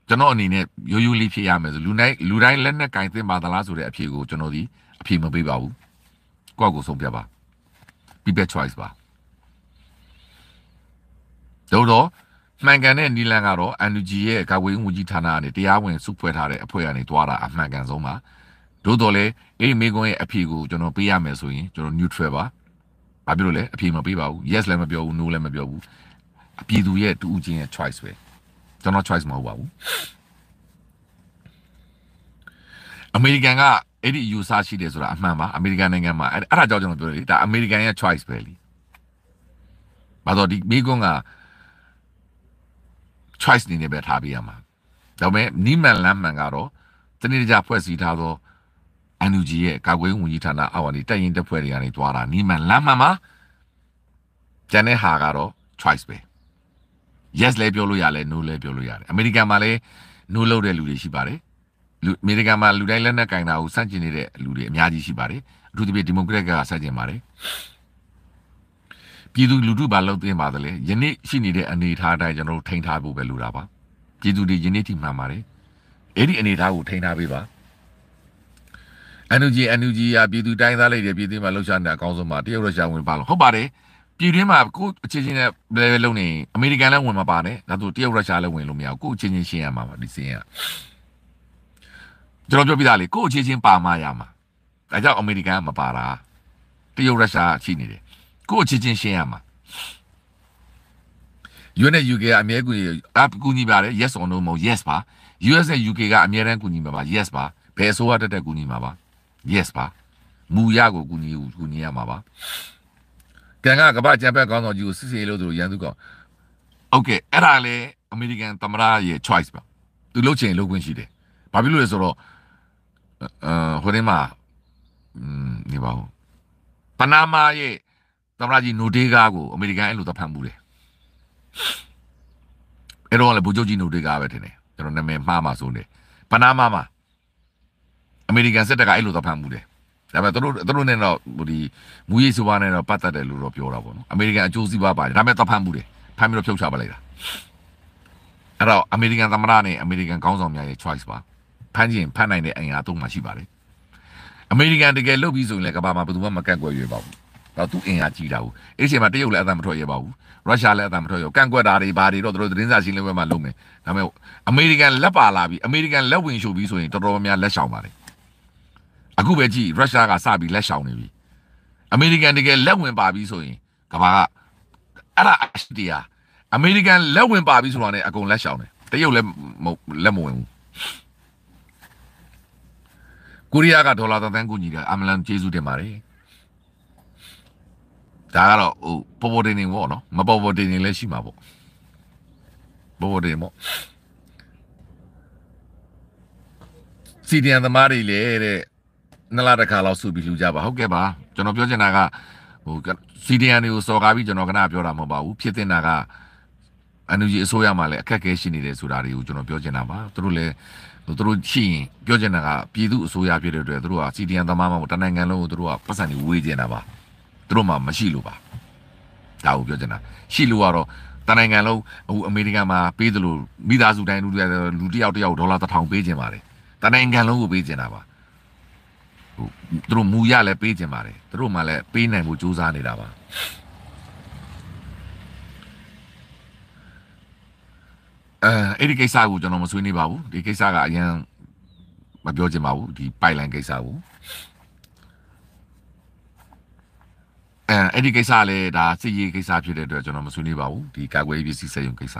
Speaker 1: ကျွန်တော်အနေနဲ့ရိုးရိုးလေးဖြေရမယ်ဆိုလူတိုင်းလူတိုင်းလက်နဲ့ကင်သင့်ပါသလားဆိုတဲ့အဖြေကိုကျွန်တော်ဒီအဖြေမပေးပါဘူးကိုယ့်ကိုဆုံးဖြတ်ပါ people choice ပါတို့တော့မှန်ကန်တဲ့နီလန်ကတော့ NUG ရဲ့ကာကွယ်ရေးဝန်ကြီးဌာနကနေတရားဝင်စုဖွဲ့ထားတဲ့အဖွဲ့ကနေတွားတာအမှန်ကန်ဆုံးပါသို့တော်လည်းအဲ့ဒီမိကွန်းရဲ့အဖြေကိုကျွန်တော်ပေးရမယ်ဆိုရင်ကျွန်တော် neutral ပါဘာဖြစ်လို့လဲအဖြေမပေးပါဘူး yes လည်းမပြောဘူး no လည်းမပြောဘူးအပြည်သူရဲ့တူဦးချင်းရဲ့ choice ပဲကျွန်တော် choice မဟုတ်ပါဘူးအမေရိကန်ကအဲ့ဒီယူဆရှိတယ်ဆိုတာအမှန်ပါအမေရိကန်နိုင်ငံမှာအဲ့ဒါကြောင့်ကျွန်တော်ပြောတယ်လေဒါအမေရိကန်ရဲ့ choice ပဲလေဘာလို့ဒီမိကွန်းက choice နေနေပဲထားပေးရမှာဒါပေမဲ့နီးမှန်လမ်းမှန်ကတော့တနေ့တကြဖွဲ့စည်းထားသောအန်ယူဂျီရဲ့ကာကွယ်ဝင်ကြီးဌာနအောက်ကနေတိုက်ရင်တပ်ဖွဲ့တွေကနေတွားတာနီးမှန်လမ်းမှန်မှာကျန်တဲ့ဟာကတော့ choice ပဲ yes လဲပြောလို့ရတယ် no လဲပြောလို့ရတယ်အမေရိကန်မှာလည်း no လုပ်တဲ့လူတွေရှိပါတယ်လူအမေရိကန်မှာလူတိုင်းလက်နက်ကင်တာကိုစန့်ကျင်နေတဲ့လူတွေအများကြီးရှိပါတယ်အထူးသဖြင့်ဒီမိုကရက်ကစန့်ကျင်ပါတယ်ပြည်သူလူထုဘာလုပ်သင့်ပါသလဲယနေ့ရှိနေတဲ့အနေအထားအတိုင်းကျွန်တော်တို့ထိန်းထားဖို့ပဲလိုတာပါပြည်သူတွေယနေ့ထိမှန်ပါတယ်အဲ့ဒီအနေအထားကိုထိန်းထားပေးပါ NUG NUG ကပြည်သူတိုင်းသားလိုက်တယ်ပြည်သူမှာလှုပ်ရှားနေအကောင်းဆုံးပါတရုတ်ရုရှားဝင်ပါလို့ဟုတ်ပါတယ်ပြည်တွင်းမှာကိုအခြေချင်းနဲ့ level လုံးနေအမေရိကန်လည်းဝင်မှာပါနဲ့ဒါဆိုတရုတ်ရုရှားလည်းဝင်လို့မရဘူးကိုအခြေချင်းရှင်းရမှာပါဒီစင်းကကျွန်တော်ပြောပြတာလေကိုအခြေချင်းပါမှရမှာဒါကြောင့်အမေရိကန်ကမပါတာတရုတ်ရုရှားရှိနေတယ်ကိုအခြေချင်းရှင်းရမှာ US နဲ့ UK ကအမြဲကူညီအကူညီပါတယ် yes or no မဟုတ် yes ပါ US နဲ့ UK ကအမြဲတမ်းကူညီမှာပါ yes ပါဘယ်ဆိုရတက်တက်ကူညီမှာပါ yes ပါမူရကိုကူညီကူညီရမှာပါကံကကမ္ဘာချန်ပီယံကောင်းဆောင်ကြီးကိုစစ်စေးလို့ဆိုရန်သူကောင်โอเคအဲ့ဒါလေအမေရိကန်သမ္မတရဲ့ choice ပါသူလုတ်ချင်လုတ်ခွင့်ရှိတယ်ဘာဖြစ်လို့လဲဆိုတော့အာဟိုတင်းမှာอืมနေပါဦးပနာမာရဲ့သမ္မတကြီးနိုဒေဂါကို အမေရိကန်အဲ့လိုသဖန်မှုတယ်အဲ့တော့လေဘူဂျိုကြီးနိုဒေဂါပဲထင်တယ်ကျွန်တော်နာမည်မှားမှာဆိုနေပနာမာမှာအမေရိကန်စစ်တပ်ကအဲ့လိုတော့ဖမ်းမှုတယ်ဒါပေမဲ့တို့တို့နဲ့တော့ဒီမူရေးဆိုပါနဲ့တော့ပတ်သက်တယ်လို့တော့ပြောတာပေါ့နော်အမေရိကန်အကျိုးစီးပွားပါတယ်ဒါပေမဲ့တော့ဖမ်းမှုတယ်ဖမ်းပြီးတော့ဖြုတ်ချပလိုက်တာအဲ့တော့အမေရိကန်သမ္မတနဲ့အမေရိကန်ခေါင်းဆောင်များရဲ့ choice ပါဖမ်းခြင်းဖမ်းနိုင်တဲ့အင်အားသုံးမှရှိပါတယ်အမေရိကန်တကယ်လုပ်ပြီးဆိုရင်လည်းကမ္ဘာမှာဘယ်သူမှမကန့်ကွက်ရွေးပါဘူးတော့သူအင်အားကြီးတာဘူးအဲ့ချိန်မှာတရုတ်လည်းအသာမထွက်ရပါဘူးရုရှားလည်းအသာမထွက်ရဘူးကန့်ကွက်တာတွေဘာတွေတော့တို့သတင်းစာရှင်းလင်းပွဲမှာလုပ်မယ်ဒါပေမဲ့အမေရိကန်လက်ပါလာပြီးအမေရိကန်လက်ဝင်ရှုပ်ပြီးဆိုရင်တော်တော်များများလက်ဆောင်ပါတယ်အခုပဲကြည့်ရုရှားကစပြီးလက်ရှောင်နေပြီအမေရိကန်တကယ်လက်ဝင်ပါပြီဆိုရင်ကဘာကအဲ့ဒါအစတရားအမေရိကန်လက်ဝင်ပါပြီဆိုတာနဲ့အကုန်လက်ရှောင်တယ်တရုတ်လည်းလက်မဝင်ဘူးကိုရီးယားကဒေါ်လာတန်ကူညီတယ်အမလန်ကျေးဇူးတင်ပါတယ်ဒါကတော့ဟိုပေါ်ပေါ်တင်တင်ပေါ့နော်မပေါ်ပေါ်တင်တင်လည်းရှိမှာပေါ့ပေါ်ပေါ်တင်ပေါ့စီဒီအန်သမားတွေလည်းတဲ့နှစ်လတစ်ခါလောက်စုပြီးလှူကြပါဟုတ်ကဲ့ပါကျွန်တော်ပြောချင်တာကဟိုစီဒီအန်တွေကိုစော်ကားပြီးကျွန်တော်ကနပြောတာမဟုတ်ပါဘူးဖြစ်တင်တာကအန်ယူဂျီအစိုးရမှလည်းအခက်အခဲရှိနေတယ်ဆိုတာတွေကိုကျွန်တော်ပြောချင်တာပါသူတို့လည်းသူတို့ရှိရင်ပြောချင်တာကပြည်သူအစိုးရဖြစ်တဲ့အတွက်သူတို့ကစီဒီအန်သမားမဟုတ်တနိုင်ငံလုံးကိုသူတို့ကပတ်စံတွေဝေးချင်တာပါသူတို့မှမရှိလို့ပါဒါကိုပြောချင်တာရှိလို့ကတော့တနိုင်ငံလုံးဟိုအမေရိကန်မှာပေးသလိုမိသားစုတိုင်းလူတွေလူတယောက်တယောက်ဒေါ်လာ1000ပေးခြင်းပါတယ်တနိုင်ငံလုံးကိုပေးခြင်းတာပါသူတို့မူရလည်းပေးကျင်ပါတယ်သူတို့မှလည်းပေးနိုင်ဖို့စူးစမ်းနေတာပါအဲအဲ့ဒီကိစ္စကိုကျွန်တော်မဆွေးနွေးပါဘူးဒီကိစ္စကအရင်မပြောချင်ပါဘူးဒီ pipeline ကိစ္စကိုအဲအဲ့ဒီကိစ္စလည်းဒါစစ်ရေးကိစ္စဖြစ်တဲ့အတွက်ကျွန်တော်မဆွေးနွေးပါဘူးဒီကာကွယ်ရေးပစ္စည်းစက်ရုံကိစ္စ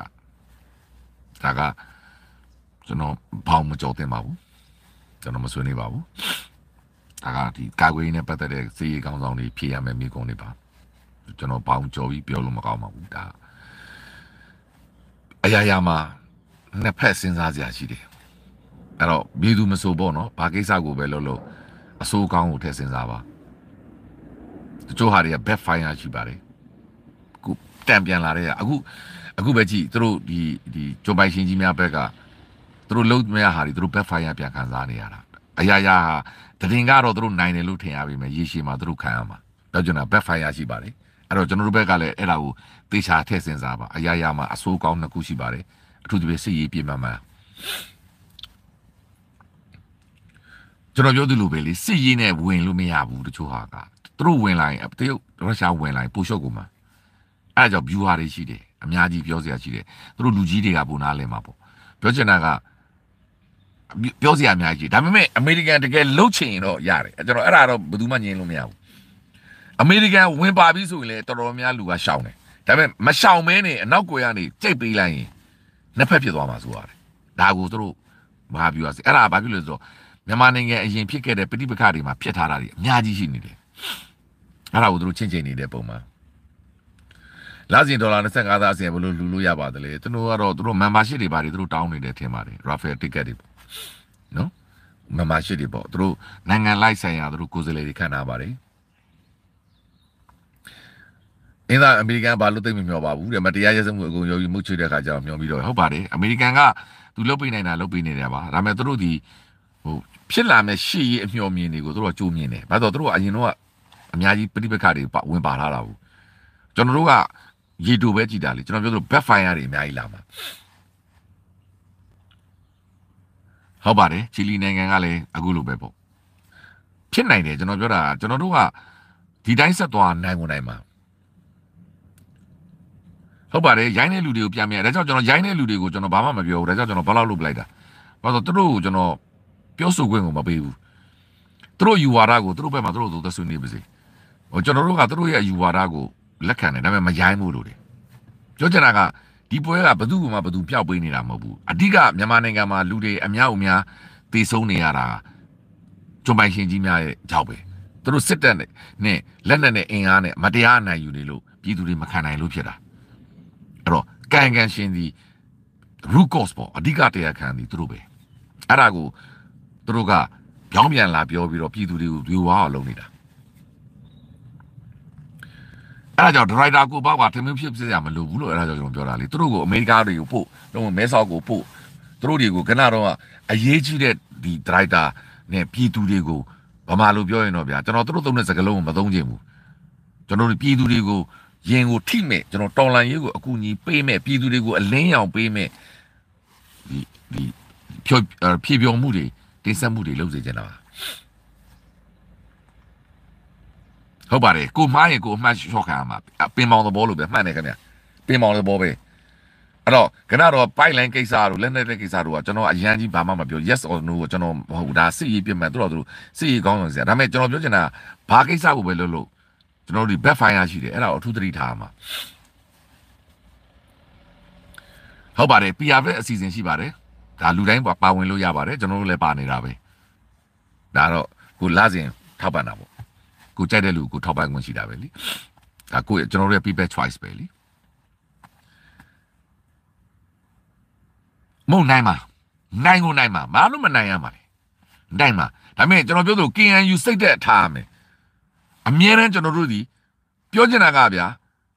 Speaker 1: ဒါကကျွန်တော်ဘောင်မကြော်တင်ပါဘူးကျွန်တော်မဆွေးနွေးပါဘူးဒါကဒီကာကွယ်ရေးနဲ့ပတ်သက်တဲ့စီးရီးကောင်းဆောင်တွေဖြည့်ရမယ်မိကုံတွေပါကျွန်တော်ပေါင်းကြော်ပြီးပြောလို့မကောင်းပါဘူးဒါအရာရာမှာနှစ်ဖက်စဉ်းစားစရာရှိတယ်အဲ့တော့မိသူမဆိုပေါ့နော်ဘာကိစ္စကိုပဲလုပ်လို့အဆိုးကောင်းကိုထည့်စဉ်းစားပါတချို့ဟာတွေက back fire ရှိပါတယ်ခုတံပြန်လာတဲ့အခုအခုပဲကြည့်သူတို့ဒီဒီဂျွန်ပိုင်ရှင်ကြီးများဘက်ကသူတို့လုံးမရဟာတွေသူတို့ back fire ပြန်ခံစားနေရတာအရာရာဟာတည်ငါတော့သူတို့နိုင်တယ်လို့ထင်ရပြီမယ်ရေရှည်မှာသူတို့ခံရမှာတော့ကျွန်တော် backfire ရှိပါတယ်အဲ့တော့ကျွန်တော်တို့ဘက်ကလည်းအဲ့ဒါကိုသေချာထည့်စင်စားပါအရာရာမှာအဆိုးကောင်းနှစ်ခုရှိပါတယ်အထူးသဖြင့်စစ်ရေးပြင်မှမှာကျွန်တော်ပြောသလိုပဲလေစစ်ရေးနဲ့ဝင်လို့မရဘူးတချို့ဟာကသူတို့ဝင်လာရင်တရုတ်ရုရှားဝင်လာရင်ပိုလျှော့ကုန်မှာအဲ့ဒါကြောင့် viewer တွေရှိတယ်အများကြီးပြောစရာရှိတယ်သူတို့လူကြီးတွေကပုံနာလဲမှာပေါ့ပြောချင်တာကပြောစရာအများကြီးဒါပေမဲ့အမေရိကန်တကယ်လှုပ်ချင်ရင်တော့ရတယ်ကျွန်တော်အဲ့ဒါတော့ဘယ်သူမှညင်လို့မရဘူးအမေရိကန်ဝင်ပါပြီဆိုရင်လည်းတော်တော်များလူကရှောင်တယ်ဒါပေမဲ့မရှောင်မဲနဲ့အနောက်ကိုရကနေကြိတ်ပေးလိုက်ရင်နှစ်ဖက်ဖြစ်သွားမှာဆိုရတယ်ဒါကိုသူတို့မဟာပြောရစီအဲ့ဒါဘာဖြစ်လို့ဆိုတော့မြန်မာနိုင်ငံအရင် ဖြစ်ခဲ့တဲ့ပဋိပက္ခတွေမှာဖြစ်ထားတာတွေအများကြီးရှိနေတယ်အဲ့ဒါကိုသူတို့ချင်းချင်းနေတဲ့ပုံမှာလာစဉ်ဒေါ်လာ25သန်းအစဉ်ဘယ်လိုလူလို့ရပါသလဲသူတို့ကတော့သူတို့ membership တွေပါတယ်သူတို့တောင်းနေတယ်ထင်ပါတယ် raffle ticket တွေ membership တွေပေါ့သူတို့နိုင်ငံလိုက်ဆိုင်ရာသူတို့ကိုယ်စားလှယ်တွေခန့်ထားပါတယ်အင်းသားအမေရိကန်ဘာလို့သိမမျောပါဘူးတဲ့မတရားရဲစမှုအကုန်ရောယူမှုချွေတဲ့ခါကျတော့မျောပြီးတော့ဟုတ်ပါတယ်အမေရိကန်ကသူလုတ်ပိနေတာလုတ်ပိနေတယ်ပါဒါပေမဲ့သူတို့ဒီဟိုဖြစ်လာမဲ့ရှေ့ရေးအမျောမြင်တွေကိုသူတို့ကကြိုးမြင်တယ်ဘာလို့သူတို့ကအရင်တော့အများကြီးပြိပခါတွေဝင်ပါလာတာဘူးကျွန်တော်တို့ကရေတူပဲကြည်တာလေကျွန်တော်ပြောသလို backfire တွေအများကြီးလာမှာဟုတ်ပါတယ်ချီလီနိုင်ငံကလည်းအခုလိုပဲပေါ့ဖြစ်နိုင်တယ်ကျွန်တော်ပြောတာကျွန်တော်တို့ကဒီတိုင်းဆက်သွားနိုင်ကုန်နိုင်မှာဟုတ်ပါတယ်ရိုင်းတဲ့လူတွေကိုပြန်ပြန်ဒါကြောင့်ကျွန်တော်ရိုင်းတဲ့လူတွေကိုကျွန်တော်ဘာမှမပြောဘူးဒါကြောင့်ကျွန်တော်ဘာလို့လုပ်ပလိုက်တာဘာလို့သူတို့ကိုကျွန်တော်ပြောဆိုခွင့်ကိုမပေးဘူးသူတို့ယူဝါဒကိုသူတို့ဘက်မှာသူတို့သို့သက်ဆွေးနေပါစေဟိုကျွန်တော်တို့ကသူတို့ရဲ့ယူဝါဒကိုလက်ခံတယ်ဒါပေမဲ့မရိုင်းဘူးလို့တယ်ပြောချင်တာကဒီပွဲကဘသူ့မှဘသူပျောက်ပေးနေတာမဟုတ်ဘူးအဓိကမြန်မာနိုင်ငံမှာလူတွေအများအများတေဆုံးနေရတာဂျွန်ပိုင်ရှင်ကြီးများရဲ့ကြောက်ပဲသူတို့စစ်တပ်နဲ့လက်နက်နဲ့အင်အားနဲ့မတရားအနိုင်ယူနေလို့ပြည်သူတွေမခံနိုင်လို့ဖြစ်တာအဲ့တော့ကံကံရှင်သည် root cause ပေါ့အဓိကတရားခံသည်သူတို့ပဲအဲ့ဒါကိုသူတို့ကပြောင်းပြန်လာပြောပြီးတော့ပြည်သူတွေကိုတွေဝါအောင်လုပ်နေတာအဲ့ဒါကြောင့်ဒရိုက်တာကိုပေါ့ကထမင်းဖြစ်ဖြစ်ရမလို့ဘူးလို့အဲ့ဒါကြောင့်ကျွန်တော်ပြောတာလေသူတို့ကိုအမေရိကန်တွေကိုပို့တော့မဲဆောက်ကိုပို့သူတို့တွေကိုခဏတော့အရေးကြီးတဲ့ဒီဒရိုက်တာနဲ့ပြည်သူတွေကိုဗမာလိုပြောရင်တော့ဗျာကျွန်တော်သူတို့သုံးတဲ့စကားလုံးကိုမသုံးချင်ဘူးကျွန်တော်တို့ပြည်သူတွေကိုရင်ကိုထိမဲ့ကျွန်တော်တော်လန်ရေးကိုအကူအညီပေးမဲ့ပြည်သူတွေကိုအလင်းရောင်ပေးမဲ့ဒီဒီဖြောဖြေပြောမှုတွေတင်ဆက်မှုတွေလုပ်စေချင်တာပါဟုတ်ပါတယ်ကိုမှားရင်ကိုအမှတ်ရှော့ခံရမှာပင်ပေါင်သဘောလို့ပဲမှန်တယ်ခင်ဗျာပင်ပေါင်သဘောပဲအဲ့တော့ခဏတော့ pipeline ကိစ္စတို့လက်နက်တဲ့ကိစ္စတို့ကကျွန်တော်အရန်ကြီးဘာမှမပြော yes or no ကိုကျွန်တော်မဟုတ်ဒါစစ်ရေးပြင်မှန်တို့တော့တို့စစ်ရေးကောင်းဆောင်စရာဒါပေမဲ့ကျွန်တော်ပြောချင်တာဘာကိစ္စကိုပဲလို့လို့ကျွန်တော်တို့ဒီ back fire ရှိတယ်အဲ့ဒါကိုအထူးသတိထားမှာဟုတ်ပါတယ် PR အစီအစဉ်ရှိပါတယ်ဒါလူတိုင်းပါဝင်လို့ရပါတယ်ကျွန်တော်တို့လည်းပါနေတာပဲဒါတော့ကိုလာစဉ်ထောက်ပံ့တာပေါ့ကိုကြိုက်တဲ့လူကိုထောက်ပံ့ခွင့်ရှိတာပဲလေဒါကိုကျွန်တော်တို့ရဲ့ people choice ပဲလေမုံနိုင်မှာနိုင်ကိုနိုင်မှာမလို့မနိုင်ရမှာလေနိုင်မှာဒါပေမဲ့ကျွန်တော်ပြောသလို KNU စိတ်သက်ထားရမယ်အမြဲတမ်းကျွန်တော်တို့ဒီပြောချင်တာကဗျာ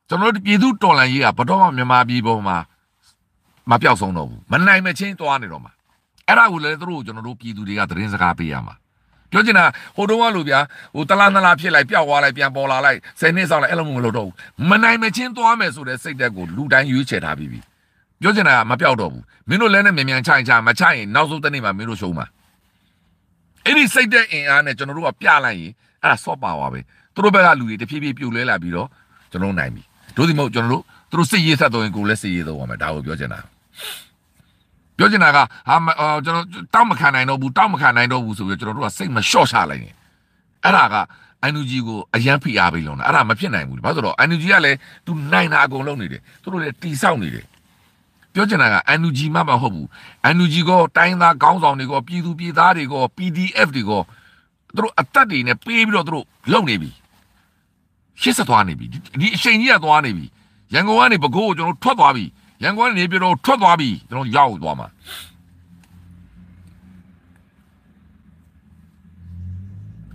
Speaker 1: ကျွန်တော်တို့ပြည်သူတော်လှန်ရေးကဘတော်မှမြန်မာပြည်ပေါ်မှာမပြောက်ဆုံးတော့ဘူးမနိုင်မချင်းသွားနေတော့မှာအဲ့ဒါကိုလည်းတို့ကျွန်တော်တို့ပြည်သူတွေကသတင်းစကားပေးရမှာပြောချင်တာဟိုတုန်းကလိုဗျာဟိုတလားနလားဖြစ်လိုက်ပျောက်သွားလိုက်ပြန်ပေါ်လာလိုက်ဆယ်နှစ်ဆောင်လိုက်အဲ့လိုမလုပ်တော့ဘူးမနိုင်မချင်းသွားမယ်ဆိုတဲ့စိတ်သက်ကိုလူတိုင်းရွေးချယ်ထားပြီးပြီပြောချင်တာမပျောက်တော့ဘူးမင်းတို့လည်းနဲ့မြန်မြန်ချိုင်ချမချိုင်နောက်ဆုံးတနေ့မှာမင်းတို့ရှုံးမှာအဲ့ဒီစိတ်သက်အင်အားနဲ့ကျွန်တော်တို့ကပြလိုက်ရင်အဲ့ဒါဆော့ပါပါပဲသူတို့ဘက်ကလူတွေတဖြည်းဖြည်းပြိုလဲလာပြီးတော့ကျွန်တော်နိုင်ပြီတို့ဒီမဟုတ်ကျွန်တော်တို့သူတို့စစ်ရေးဆက်သွင်းကိုလည်းစစ်ရေးသွင်းအောင်မယ်ဒါကိုပြောချင်တာပြောချင်တာကဟာကျွန်တော်တောက်မခံနိုင်တော့ဘူးတောက်မခံနိုင်တော့ဘူးဆိုပြီးကျွန်တော်တို့ကစိတ်မလျှော့ချလိုက်နေအဲ့ဒါက NUG ကိုအရန်ဖိအားပေးလုံးတာအဲ့ဒါမဖြစ်နိုင်ဘူးဘာလို့ဆိုတော့ NUG ကလည်းသူနိုင်တာအကုန်လုံးနေတယ်သူတို့လည်းတီဆောက်နေတယ်ပြောချင်တာက NUG မှမဟုတ်ဘူး NUG ကတိုင်းသားကောင်းဆောင်တွေကပြည်သူပြည်သားတွေက PDF တွေကသူတို့အသက်တွေနဲ့ပေးပြီးတော့သူတို့လုံနေပြီရှစ်ဆက်သွားနေပြီဒီအချိန်ကြီးကသွားနေပြီရန်ကုန်ကနေပဲခူးကိုကျွန်တော်ထွက်သွားပြီရန်ကုန်ကနေပြည်တော်ထွက်သွားပြီကျွန်တော်ရောက်သွားမှာ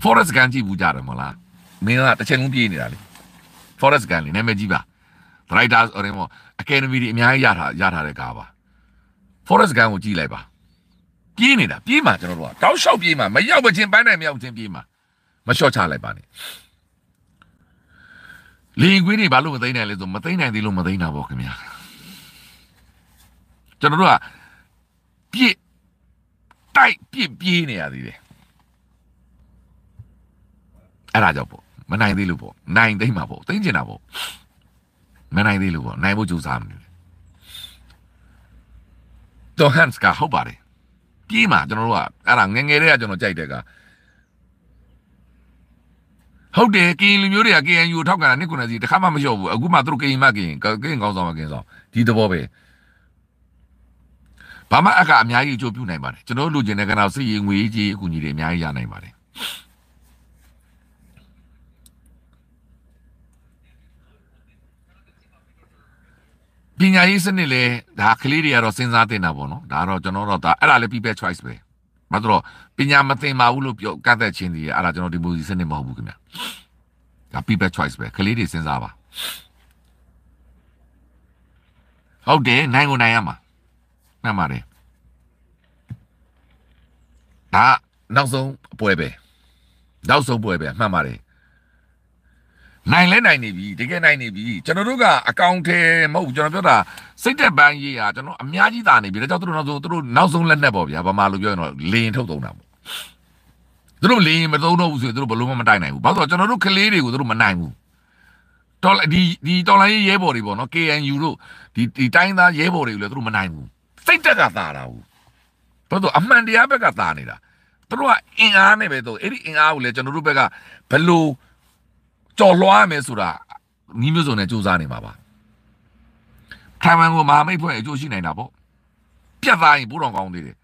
Speaker 1: ဖော်ရက်စ်ဂန်ကြည့်ဘူးကြတယ်မလားမင်းကတစ်ချက်လုံးပြေးနေတာလေဖော်ရက်စ်ဂန်လေနာမည်ကြီးပါဒရိုက်တာဆိုရင်ပေါ့အကယ်ဒမီတွေအများကြီးရထားရထားတဲ့ကားပါဖော်ရက်စ်ဂန်ကိုကြည့်လိုက်ပါပြေးနေတာပြေးမှာကျွန်တော်တို့ကတောက်လျှောက်ပြေးမှာမရောက်မချင်းပန်းနိုင်မရောက်ချင်းပြေးမှာမလျှော့ချလိုက်ပါနဲ့လင်းကွေးတွေဘာလို့မသိနိုင်လဲဆိုမသိနိုင်သေးလို့မသိနိုင်ပါဘူးခင်ဗျာကျွန်တော်တို့ကပြစ်တိုက်ပြစ်ပြေးနေရသေးတယ်အဲ့ဒါကြောင့်ပေါ့မနိုင်သေးလို့ပေါ့နိုင်သိမ့်မှာပေါ့သိမ့်ကျင်တာပေါ့မနိုင်သေးလို့ပေါ့နိုင်ဖို့ကြိုးစားမနေဘူးတော့ဟန်စ်ကဟုတ်ပါတယ်ပြေးမှာကျွန်တော်တို့ကအဲ့ဒါငငယ်တည်းကကျွန်တော်ကြိုက်တဲ့ကဟုတ်တယ်ကရင်လူမျိုးတွေက KNU ထောက်ကန်တာနှစ်ခုနှစ်စီတခါမှမလျှော့ဘူးအခုမှသူတို့ကရင်မကရင်ကရင်ကောင်းဆောင်မကရင်ဆောင်ဒီသဘောပဲဘာမှအကအများကြီးအကျိုးပြုနိုင်ပါတယ်ကျွန်တော်လူကျင်တဲ့ကနာစီရင်ငွေကြီးအကူအညီတွေအများကြီးရနိုင်ပါတယ်ပညာရေးစနစ်လေဒါကလေးတွေကတော့စဉ်းစားတင်တာပေါ့နော်ဒါတော့ကျွန်တော်တော့ဒါအဲ့ဒါလည်း people choice ပဲမတော်ပညာမသင်ပါဘူးလို့ပြောကန့်သက်ခြင်းတွေအဲ့ဒါကျွန်တော်ဒီမိုစီစနစ်မဟုတ်ဘူးခင်ဗျာဒါ people choice ပဲကလေးတွေစဉ်းစားပါဟုတ်တယ်နိုင်ကိုနိုင်ရမှာမှန်ပါတယ်ဒါနောက်ဆုံးအပွဲပဲနောက်ဆုံးပွဲပဲမှန်ပါတယ်နိုင်လဲနိုင်နေပြီတကယ်နိုင်နေပြီကျွန်တော်တို့ကအကောင့်ထဲမဟုတ်ကျွန်တော်ပြောတာစိတ်သက်ပန်းရေးဟာကျွန်တော်အများကြီးသာနေပြီဒါကြောင့်တို့နောက်ဆုံးတို့နောက်ဆုံးလက်နက်ပေါ့ဗျာဘာမှလို့ပြောရင်တော့လင်းထုတ်သုံးတာပေါ့တို့လင်းမသုံးတော့ဘူးဆိုရင်တို့ဘလို့မှမတိုက်နိုင်ဘူးဘာလို့ကျွန်တော်တို့ကလေးတွေကိုတို့မနိုင်ဘူးတော်ဒီဒီတော်လိုင်းရဲဘော်တွေပေါ့နော် KNU တို့ဒီဒီတိုင်းသားရဲဘော်တွေကိုလည်းတို့မနိုင်ဘူးစိတ်တက်ကသာတာဘူးဘာလို့အမှန်တရားဘက်ကသာနေတာသူတို့ကအင်အားနဲ့ပဲသူအဲ့ဒီအင်အားကိုလည်းကျွန်တော်တို့ဘက်ကဘလို့ကြော်လွှားမယ်ဆိုတာနီးမျိုးစုံနဲ့စူးစမ်းနေမှာပါထိုင်ဝမ်ကိုမဟာမိတ်ဖွဲ့အကျိုးရှိနိုင်တာပေါ့ပြတ်သားရင်ဘိုးတော်ကောင်းသေးတယ်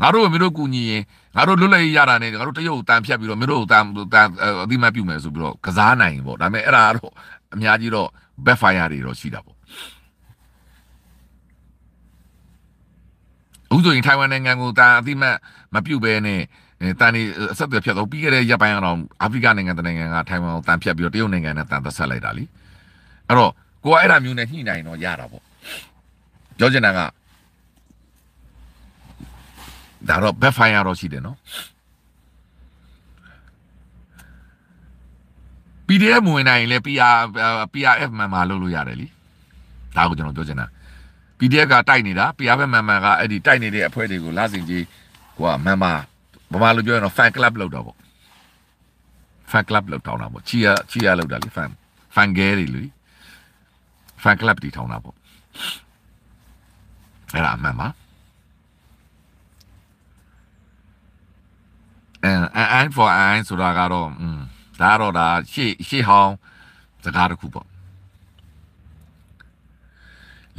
Speaker 1: ငါတို့မင်းတို့ကူညီရင်ငါတို့လွတ်လပ်ရရတာနဲ့ငါတို့တရုတ်တန်ဖြတ်ပြီးတော့မင်းတို့တန်တန်အတိမတ်ပြုမယ်ဆိုပြီးတော့ကစားနိုင်ပေါ့ဒါပေမဲ့အဲ့ဒါကတော့အများကြီးတော့ backfire တွေတော့ရှိတာပေါ့အခုဆိုရင်ထိုင်ဝမ်နိုင်ငံကိုတာအတိမတ်မပြုတ်ဘဲနဲ့တန်ဒီအဆက်အသွယ်ဖြတ်တော့ပြီးခဲ့တဲ့ရက်ပိုင်းကတော့အာဖရိကနိုင်ငံတနိုင်ငံကထိုင်ဝမ်ကိုတန်ဖြတ်ပြီးတော့တရုတ်နိုင်ငံနဲ့တန်သက်ဆက်လိုက်တာလीအဲ့တော့ကိုကအဲ့ဒါမျိုးနဲ့ညှိနှိုင်းတော့ရတာပေါ့ပြောချင်တာကဒါတော့ backfire တော့ရှိတယ်နော် PDF ဝင်နိုင်ရင်လည်း PR PRF မှန်မှလုပ်လို့ရတယ်လीဒါကိုကျွန်တော်ပြောချင်တာ PDF ကတိုက်နေတာ PR ဘက်မှန်မှန်ကအဲ့ဒီတိုက်နေတဲ့အဖွဲ့တွေကိုလာစင်ကြီးဟိုကမှန်မှန်ဗမာလိုပြောရင်တော့ fan club လောက်တော့ပေါ့ fan club လောက်ထောင်တာပေါ့ချီရချီရလောက်တာလေ fan fan gay တွေလေ fan club တွေထောင်တာပေါ့အဲ့ဒါအမှန်ပါအဲ and for and ဆိုတာကတော့อืมဒါတော့ဒါရှေ့ရှေ့ဟောင်းစကားတစ်ခုပေါ့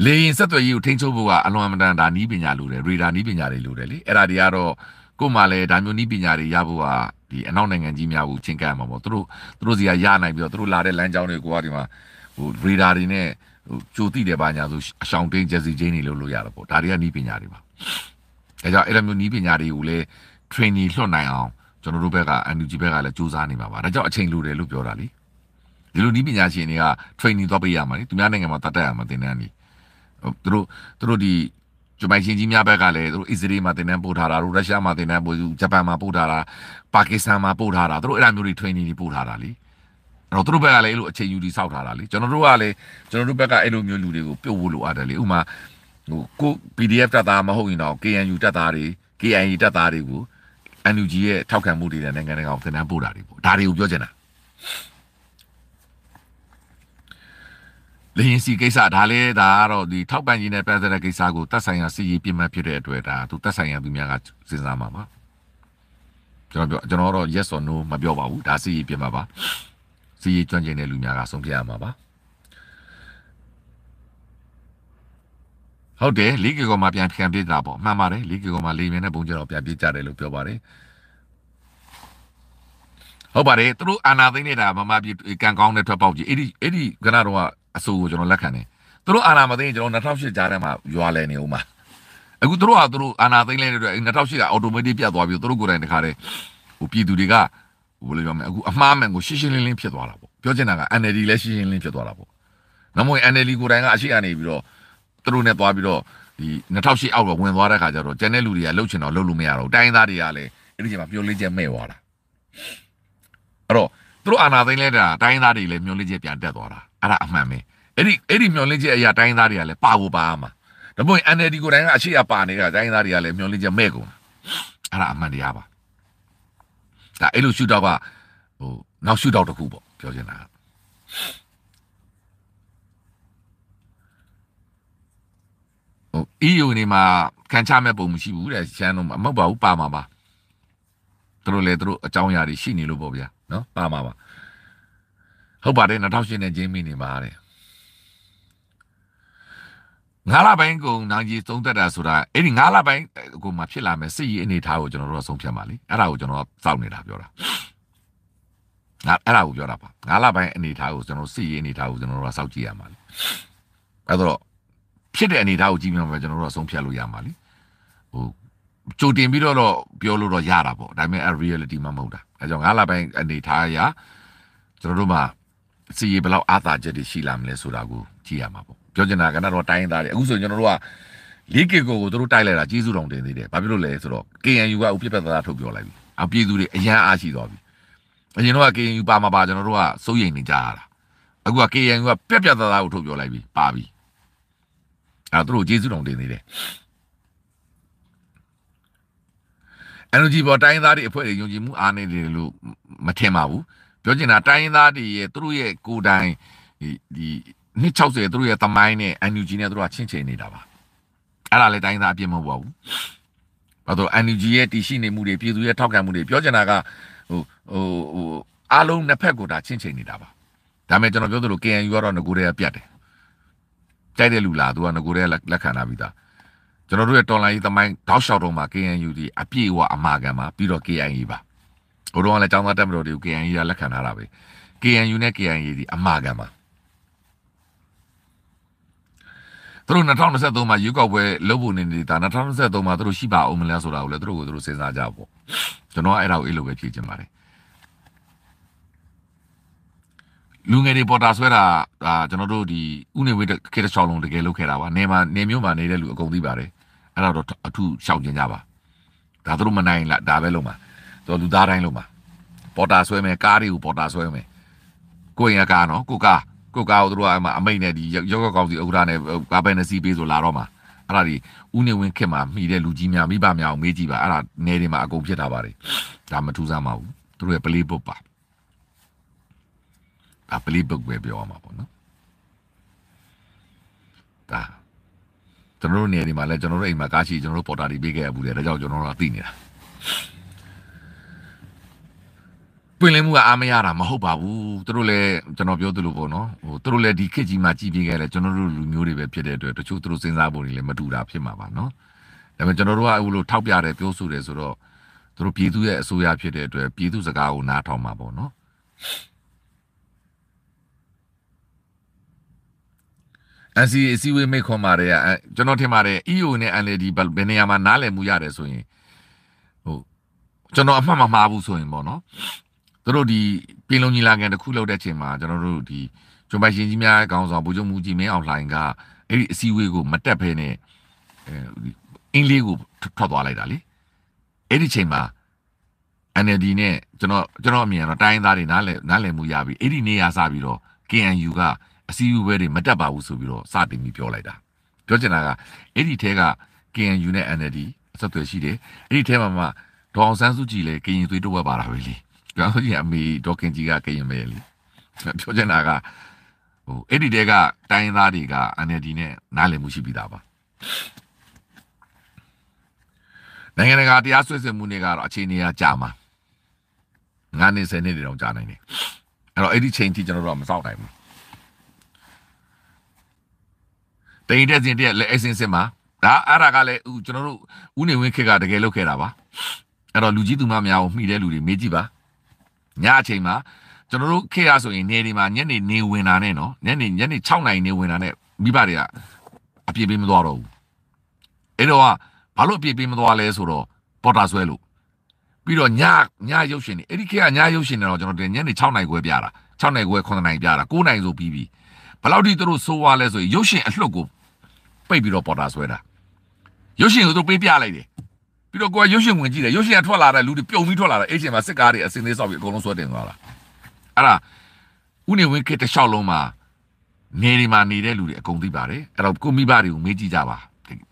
Speaker 1: လေရင်ဆက်သွယ်ရေးကိုထိန်းချုပ်ဖို့ကအလွန်အမတန်ဒါနီးပညာလိုတယ်ရေဒါနီးပညာတွေလိုတယ်လေအဲ့ဒါတွေကတော့ကို့မှာလည်းဒါမျိုးနီးပညာတွေရဖို့ကဒီအနောက်နိုင်ငံကြီးများကိုချင်းကပ်မှာပေါ့သူတို့သူတို့စီကရနိုင်ပြီးတော့သူတို့လာတဲ့လမ်းကြောင်းတွေကိုကဒီမှာဟိုရေဒါတွေနဲ့ဟိုကြိုသိတယ်ပါညာဆိုအရှောင်တင်းဂျက်စီချင်းတွေလုပ်လို့ရတာပေါ့ဒါတွေကနီးပညာတွေပါအဲကြောင့်အဲ့လိုမျိုးနီးပညာတွေကိုလည်း training လွှတ်နိုင်အောင်ကျွန်တော်တို့ဘက်က NUG ဘက်ကလည်းစူးစမ်းနေမှာပါဒါကြောင့်အချိန်လိုတယ်လို့ပြောတာလေဒီလိုနီးပညာရှင်တွေက training သွားပေးရမှာလေသူများနိုင်ငံမှာတတ်တတ်ရမှာသင်တန်းကြီးသူတို့သူတို့ဒီဂျမိုက်ရှင်ကြီးများဘက်ကလည်းသူတို့အစ္စရေးမှာတင်တန်းပို့ထားတာရုရှားမှာတင်တန်းပို့ဂျပန်မှာပို့ထားတာပါကစ္စတန်မှာပို့ထားတာသူတို့အဲ့လိုမျိုးတွေ training တွေပို့ထားတာလीအဲ့တော့သူတို့ဘက်ကလည်းအဲ့လိုအခြေယူတီစောက်ထားတာလीကျွန်တော်တို့ကလည်းကျွန်တော်တို့ဘက်ကအဲ့လိုမျိုးလူတွေကိုပြုတ်ဖို့လိုအပ်တယ်လीဥမာဟိုကို PDF တက်သားမဟုတ်ရင်တော့ KNU တက်သားတွေ KNU တက်သားတွေကို NUG ရဲ့ထောက်ခံမှုတွေနဲ့နိုင်ငံတကာကိုတင်တန်းပို့တာတွေပေါ့ဒါတွေကိုပြောချင်တာလင်းစီကိစ္စဒါလည်းဒါကတော့ဒီထောက်ပံ့ရေးနဲ့ပတ်သက်တဲ့ကိစ္စကိုတက်ဆိုင်ရာစီရေးပြင်မှတ်ဖြစ်တဲ့အတွက်ဒါသူတက်ဆိုင်ရာသူများကစဉ်းစားမှာပါကျွန်တော်ပြောကျွန်တော်တော့ yes or no မပြောပါဘူးဒါစီရေးပြင်မှတ်ပါစီရေးကျွမ်းကျင်တဲ့လူများကဆုံးဖြတ်ရမှာပါဟုတ်တယ်၄ကီကောမှာပြန်ပြန်ပြစ်တာပေါ့မှန်ပါတယ်၄ကီကောမှာ၄မြန်နဲ့ပုံကျတော့ပြန်ပြစ်ကြတယ်လို့ပြောပါတယ်ဟုတ်ပါတယ်သူတို့အာနာသိန်းနေတာမမပြကံကောင်းတဲ့ထွက်ပေါက်ကြီးအဲ့ဒီအဲ့ဒီကနတော့အဆိုကိုကျွန်တော်လက်ခံတယ်သူတို့အာဏာမသိရင်ကျွန်တော်2008ကြားထဲမှာရွာလဲနေဦးမှာအခုသူတို့ဟာသူတို့အာဏာသိမ်းလိုက်တဲ့အတွက်2008ကအော်တိုမက်တစ်ပြတ်သွားပြီးသူတို့ကိုယ်တိုင်တခါတည်းဟိုပြည်သူတွေကဟိုဘယ်လိုပြောမလဲအခုအမှားမှန်ကိုရှင်းရှင်းလင်းလင်းဖြစ်သွားတာပေါ့ပြောချင်တာက NLD လည်းရှင်းရှင်းလင်းလင်းဖြစ်သွားတာပေါ့နမွေ NLD ကိုယ်တိုင်ကအရှိအနေပြီးတော့သူတို့နဲ့သွားပြီးတော့ဒီ2008အောက်ကဝင်သွားတဲ့ခါကျတော့ကျန်တဲ့လူတွေကလှုပ်ချင်တော့လှုပ်လို့မရတော့တိုင်းသားတွေကလည်းအဲ့ဒီချိန်မှာပြောလေးချက်မဲ့သွားတာအဲ့တော့သူတို့အာဏာသိမ်းလိုက်တာတိုင်းသားတွေလည်းမျောလေးချက်ပြန်တက်သွားတာအဲ့ဒါအမှန်ပဲအဲ့ဒီအဲ့ဒီမျောလင့်ချက်အရာတိုင်းသားတွေကလည်းပါကိုပါမှာဒါပေမဲ့ NLD ကိုတိုင်းကအရှိအပါနေတာတိုင်းသားတွေကလည်းမျောလင့်ချက်မဲ့ကုန်အဲ့ဒါအမှန်တရားပါဒါအဲ့လိုရှူတော့ကဟိုနောက်ရှူတော့တစ်ခုပေါ့ပြောချင်တာဟို EU နေမှာခံချမဲ့ပုံမရှိဘူးတဲ့ရှမ်းတော့မဟုတ်ပါဘူးပါမှာပါတို့လည်းတို့အကြောင်းအရာတွေရှိနေလို့ပေါ့ဗျာနော်ပါမှာပါဟုတ်ပါတယ်2000နဲ့ဂျင်းမီနေမှာတဲ့ငါးလပိုင်းကိုနိုင်ကြီးသုံးသက်တာဆိုတာအဲ့ဒီငါးလပိုင်းကိုမှဖြစ်လာမယ်စစ်ရေးအနေထားကိုကျွန်တော်တို့ကဆုံးဖြတ်ပါလေအဲ့ဒါကိုကျွန်တော်ကစောင့်နေတာပြောတာငါအဲ့ဒါကိုပြောတာပါငါးလပိုင်းအနေထားကိုကျွန်တော်စစ်ရေးအနေထားကိုကျွန်တော်တို့ကစောင့်ကြည့်ရမှာလေအဲ့တော့ဖြစ်တဲ့အနေထားကိုကြည့်မှပဲကျွန်တော်တို့ကဆုံးဖြတ်လို့ရမှာလေဟိုကြိုတင်ပြီးတော့ပြောလို့တော့ရတာပေါ့ဒါပေမဲ့ reality မှမဟုတ်တာအဲကြောင့်ငါးလပိုင်းအနေထားအရကျွန်တော်တို့မှာစီရေဘလောက်အာသာချက်တွေရှိလာမလဲဆိုတာကိုကြည့်ရမှာပေါ့ပြောချင်တာကတော့တိုင်းသားတွေအခုဆိုရင်ကျွန်တော်တို့ကလေးကေကိုကိုတို့တိုက်လိုက်တာကျေးဇူးတော်တင်သေးတယ်ဘာဖြစ်လို့လဲဆိုတော့ KNU ကဥပြပတ်သားထုတ်ပြောလိုက်ပြီအပြည်သူတွေအရန်အားရှိသွားပြီအရင်တော့ KNU ပါမပါကျွန်တော်တို့ကစိုးရိမ်နေကြရတာအခုက KNU ကပြက်ပြက်သားသားကိုထုတ်ပြောလိုက်ပြီပါပြီအဲတို့ကိုကျေးဇူးတော်တင်သေးတယ် energy ပေါ်တိုင်းသားတွေအဖွဲ့တွေယုံကြည်မှုအားနည်းတယ်လို့မထင်ပါဘူးပြောချင်တာတိုင်းရင်းသားတွေရဲ့သူတို့ရဲ့ကိုယ်တိုင်ဒီနှစ်60သူတို့ရဲ့သမိုင်းနဲ့ NUG နဲ့သူတို့ကချင်းချိန်နေတာပါအဲ့ဒါလည်းတိုင်းရင်းသားအပြစ်မဟုတ်ပါဘူးဘာလို့ NUG ရဲ့တည်ရှိနေမှုတွေပြည်သူရဲ့ထောက်ခံမှုတွေပြောချင်တာကဟိုဟိုဟိုအားလုံးနှစ်ဖက်ကိုဒါချင်းချိန်နေတာပါဒါမဲ့ကျွန်တော်ပြောသလို KNU ကတော့ငကိုတွေကပြတ်တယ်ကြိုက်တဲ့လူလားသူကငကိုတွေကလက်ခံလာပြီးသားကျွန်တော်တို့ရဲ့တော်လိုင်းရေးသမိုင်းတောက်လျှောက်တော့မှ KNU ဒီအပြည့်အဝအမာခံပါပြီးတော့ KIA ပါဟိုတော့လည်းចောင်းသားတက်မတော်တွေကို KNU ကလက်ခံထားတာပဲ KNU နဲ့ KNA ဒီအမှားကန်ပါသူတို့2023မှာရွေးကောက်ပွဲလုပ်ဖို့နေနေတာ2023မှာသူတို့ရှိပါအောင်မလဲဆိုတာကိုလည်းသူတို့ကိုသူတို့စဉ်းစားကြပေါ့ကျွန်တော်အဲ့ဒါကိုအဲ့လိုပဲဖြေချင်ပါတယ်လူငယ်တွေပေါ်တာဆွဲတာဒါကျွန်တော်တို့ဒီဥနေဝိခေတချောင်းလုံးတကယ်လုပ်ခဲ့တာပါနေမှာနေမျိုးမှာနေတဲ့လူအကုန်သိပါတယ်အဲ့ဒါတော့အထူးရှောက်ကျင်ကြပါဒါသူတို့မနိုင်လားဒါပဲလုံးပါသူကလူသားတိုင်းလုံးပါပေါ်တာဆွဲမယ်ကားတွေကိုပေါ်တာဆွဲမယ်ကိုရင်ကားနော်ကိုကားကိုကားကိုတို့ကအမအမိတ်နဲ့ဒီရော့ရော့ကောင်းစီဥက္ကဋ္ဌနဲ့ကာဘယ်နဲ့စီးပေးဆိုလာတော့မှာအဲ့ဒါဒီဥနေဝင်ခင်မှာမှီတဲ့လူကြီးများမိဘများအောင်မေးကြည့်ပါအဲ့ဒါနေတွေမှာအကုန်ဖြစ်တာပါတယ်ဒါမထူးဆန်းပါဘူးသူတို့ရဲ့ play book ပါဒါ play book ပဲပြောရမှာပေါ့နော်ဒါကျွန်တော်တို့နေရာဒီမှာလဲကျွန်တော်တို့အိမ်မှာကားရှိကျွန်တော်တို့ပေါ်တာတွေပေးခဲ့ရဘူးလေဒါကြောင့်ကျွန်တော်တို့ကသိနေတာပွင့်လင်းမှုကအားမရတာမဟုတ်ပါဘူးသူတို့လည်းကျွန်တော်ပြောသလိုပေါ့နော်ဟိုသူတို့လည်းဒီခေတ်ကြီးမှာကြည်ပြီးခဲ့တယ်ကျွန်တော်တို့လူမျိုးတွေပဲဖြစ်တဲ့အတွက်တချို့သူတို့စဉ်းစားပုံတွေလည်းမတူတာဖြစ်မှာပါနော်ဒါပေမဲ့ကျွန်တော်တို့ကအခုလိုထောက်ပြတယ်ပြောဆိုတယ်ဆိုတော့သူတို့ပြည်သူရဲ့အစိုးရဖြစ်တဲ့အတွက်ပြည်သူစကားကိုနားထောင်မှာပေါ့နော်အစီအစီဝေးမိတ်ခွန်မာတွေကကျွန်တော်ထင်ပါတယ် EO နဲ့ NLD ဘယ်နေရာမှာနားလည်မှုရတယ်ဆိုရင်ဟိုကျွန်တော်အမှတ်မမှားဘူးဆိုရင်ပေါ့နော်သူတို့ဒီပြည်လုံးကြီးလာခံတစ်ခုလုပ်တဲ့အချိန်မှာကျွန်တော်တို့ဒီဂျွန်ပိုင်ရှင်ကြီးများခေါင်းဆောင်ဗိုလ်ချုပ်မူကြီးမင်းအောင်လှိုင်ကအဲ့ဒီအစည်းအဝေးကိုမတက်ဖဲနဲ့အဲဒီအင်္ဂလိပ်ကိုထွက်သွားလိုက်တာလေအဲ့ဒီချိန်မှာ NLD နဲ့ကျွန်တော်ကျွန်တော်အမြင်ကတော့တိုင်းသားတွေနားလည်နားလည်မှုရပြီအဲ့ဒီနေရာစပြီးတော့ KNU ကအစည်းအဝေးတွေမတက်ပါဘူးဆိုပြီးတော့စတင်ပြီးပြောလိုက်တာပြောချင်တာကအဲ့ဒီထဲက KNU နဲ့ NLD အဆက်အသွယ်ရှိတယ်အဲ့ဒီထဲမှာမှဒေါအောင်ဆန်းစုကြည်လည်းကရင်သွေးတော့ဝက်ပါတာပဲလေကျွန်တော်ကြီးအမေဒေါခင်ကြီးကကရင်ပဲလေပြောချင်တာကဟိုအဲ့ဒီတဲကတိုင်းသားတွေက NLD နဲ့နားလည်မှုရှိပြီးသားပါနိုင်ငံတကာတရားစွဲဆိုမှုတွေကတော့အခြေအနေကကြာမှာငါးနှစ်ဆယ်နှစ်တွေတော့ကြာနိုင်တယ်အဲ့တော့အဲ့ဒီချိန်ထိကျွန်တော်တို့ကမစောင့်နိုင်ဘူးတိန်တက်စင်တက်လက်အစင်စင်မှာဒါအဲ့ဒါကလည်းကျွန်တော်တို့ဦးနေဝင်းခေတ်ကတကယ်လုပ်ခဲ့တာပါအဲ့တော့လူကြီးသူမများကိုမှီတဲ့လူတွေမေးကြည့်ပါညအချိန်မှာကျွန်တော်တို့ခေတ်ရဆိုရင်နေဒီမှာညနေနေဝင်တာနဲ့နော်ညနေညနေ6နာရီနေဝင်တာနဲ့မိဘတွေကအပြည့်ပေးမသွားတော့ဘူးအဲ့တော့ကဘာလို့အပြည့်ပေးမသွားလဲဆိုတော့ပေါ်တာဆွဲလို့ပြီးတော့ညညရုပ်ရှင်နေအဲ့ဒီခေတ်ကညရုပ်ရှင်နေတော့ကျွန်တော်တို့ညနေ6နာရီခွဲပြတာ6နာရီခွဲ9နာရီပြတာ9နာရီဆိုပြီးပြီဘလောက်ထိသူတို့ဆိုးွားလဲဆိုရင်ရုပ်ရှင်အလှုပ်ကိုပိတ်ပြီးတော့ပေါ်တာဆွဲတာရုပ်ရှင်ကိုသူပေးပြလိုက်တယ်ပြီးတော့ကိုကရုပ်ရှင်ဝင်ကြည့်တယ်ရုပ်ရှင်ကထွက်လာတဲ့လူတွေပြုံပြီးထွက်လာတာအေဂျင့်မှာစစ်ကားတွေအစင်းသေးဆောက်ပြီးအကုန်လုံးဆွဲတင်သွားတာအဲ့ဒါဦးနေဝင်းခေတ်တစ်လျှောက်လုံးမှာနေဒီမှာနေတဲ့လူတွေအကုန်သိပါတယ်အဲ့တော့ကိုမိဘတွေကိုမေးကြည့်ကြပါ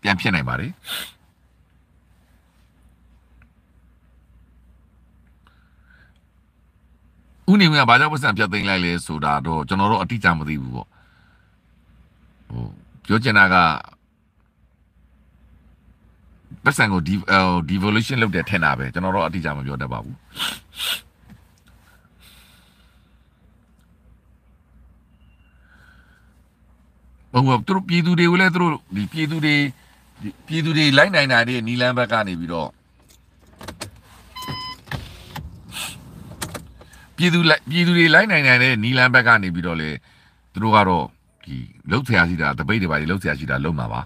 Speaker 1: ပြန်ဖြစ်နိုင်ပါတယ်ဦးနေဝင်းကဘာကြောင့်ပတ်စံပြတ်သိမ်းလိုက်လဲဆိုတာတော့ကျွန်တော်တို့အတိအကျမသိဘူးပေါ့ဟိုပြောချင်တာကပတ်စံကိုဒီဟို devolution လုပ်တယ်ထင်တာပဲကျွန်တော်တော့အတိအကျမပြောတတ်ပါဘူးဟိုသူတို့ပြည်သူတွေကိုလည်းသူတို့ဒီပြည်သူတွေပြည်သူတွေလိုက်နိုင်တာတွေနီလန်းဘက်ကနေပြီးတော့ပြည်သူလိုက်ပြည်သူတွေလိုက်နိုင်နိုင်တဲ့နီလန်းဘက်ကနေပြီးတော့လေသူတို့ကတော့ဒီလှုပ်ဆရာရှိတာတပိတ်တွေပါလေလှုပ်ဆရာရှိတာလှုပ်မှာပါ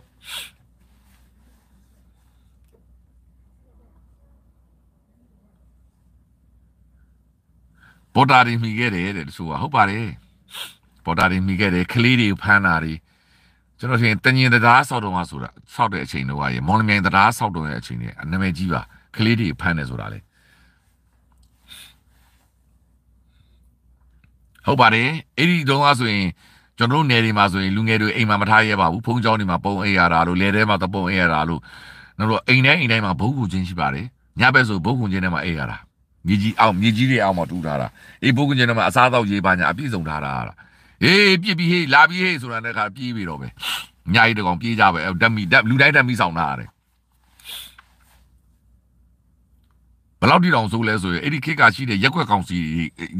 Speaker 1: ဘော်ဒါတွေမိခဲ့တယ်တဲ့တချို့ကဟုတ်ပါတယ်ဘော်ဒါတွေမိခဲ့တယ်ကလေးတွေဖမ်းတာတွေကျွန်တော်ထင်တညင်တရားဆောက်တော်မှာဆိုတာဆောက်တဲ့အချိန်တော့ရေမော်လမြိုင်တရားဆောက်တော်ရဲ့အချိန်တွေအနာမည်ကြီးပါကလေးတွေဖမ်းတယ်ဆိုတာလေဟုတ်ပါတယ်အဲ့ဒီတုန်းကဆိုရင်ကျွန်တော်တို့နယ်တွေမှာဆိုရင်လူငယ်တွေအိမ်မှာမထားရပါဘူးဖုန်းကြောင်းတွေမှာပုံအိပ်ရတာလို့လယ်ထဲမှာတပုံအိပ်ရတာလို့နောက်တော့အိမ်တိုင်းအိမ်တိုင်းမှာဘုတ်ခုချင်းရှိပါတယ်ညဘက်ဆိုဘုတ်ခုချင်းထဲမှာအိပ်ရတာမြေကြီးအောင်မြေကြီးတွေအောင်မတူထားတာအေးဘုကင်းကျင်းထဲမှာအစားတော့ရေးပါညာအပြည့်စုံထားတာအေးပြစ်ပြီးဟေးလာပြီးဟေးဆိုတာနဲ့ခါပြေးပြီတော့ပဲညာကြီးတကောင်ပြေးကြပဲဓာတ်မီဓာတ်လူတိုင်းဓာတ်မီဆောင်ထားရတယ်ဘလောက်တိတောင်ဆိုးလဲဆိုရင်အဲ့ဒီခေတ်ကရှိတဲ့ရက်ွက်ကောင်စီ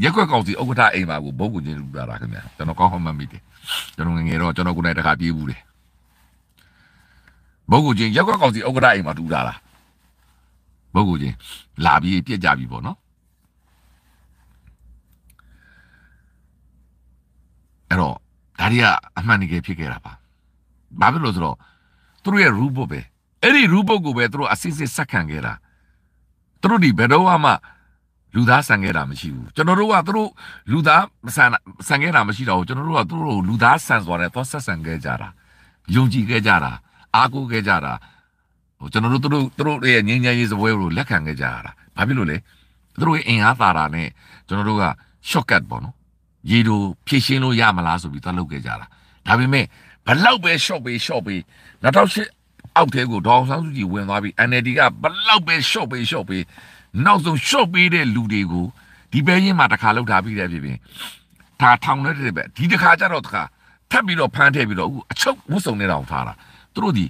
Speaker 1: ရက်ွက်ကောင်စီဥက္ကဋ္ဌအိမ်ပါကိုဘုတ်ကိုချင်းလူလာတာခင်ဗျာကျွန်တော်ကောင်းဟောမှတ်မိတယ်ကျွန်တော်ငငယ်တော့ကျွန်တော်ကိုယ်တိုင်တခါပြေးဘူးတယ်ဘုတ်ကိုချင်းရက်ွက်ကောင်စီဥက္ကဋ္ဌအိမ်မှာတူလာတာပုဂ္ဂိုလ်ချင်းလာပြီးပြက်ကြပြီပေါ့နော်အဲ့တော့ဒါတွေကအမှန်တကယ်ဖြစ်ခဲ့တာပါဘာဖြစ်လို့ဆိုတော့သူတို့ရဲ့ rule book ပဲအဲ့ဒီ rule book ကိုပဲသူတို့အစစ်စစ်ဆက်ခံခဲ့တာသူတို့ဒီဘယ်တော့မှလူသားဆန်ခဲ့တာမရှိဘူးကျွန်တော်တို့ကသူတို့လူသားဆန်ဆန်ခဲ့တာမရှိတော့ဘူးကျွန်တော်တို့ကသူတို့လူသားဆန်စွာနဲ့သွားဆက်ဆံခဲ့ကြတာယုံကြည်ခဲ့ကြတာအားကိုးခဲ့ကြတာဟိုကျွန်တော်တို့တို့တို့ရဲ့ငင်းညာရေးစပွဲကိုလက်ခံခဲ့ကြရတာဘာဖြစ်လို့လဲတို့ရဲ့အင်အားသာတာနဲ့ကျွန်တော်တို့က shortcut ပေါ့နော်ရေတို့ဖြည့်ရှင်းလို့ရမလားဆိုပြီးသွားလုပ်ခဲ့ကြတာဒါပေမဲ့ဘလောက်ပဲ short ပေး short ပေး2008အောက်ထဲကိုဒေါအောင်ဆန်းစုကြည်ဝင်သွားပြီး NLD ကဘလောက်ပဲ short ပေး short ပေးနောက်ဆုံး short ပေးတဲ့လူတွေကိုဒီပဲရင်မှာတစ်ခါလောက်ထားပြီးတဲ့ဖြစ်ဖြစ်ဒါထောင်နေတဲ့ပဲဒီတစ်ခါကျတော့တစ်ခါထပ်ပြီးတော့ဖမ်းထည့်ပြီးတော့အခုအချုပ်ဝတ်စုံနေတောင်ထားတာသူတို့ဒီ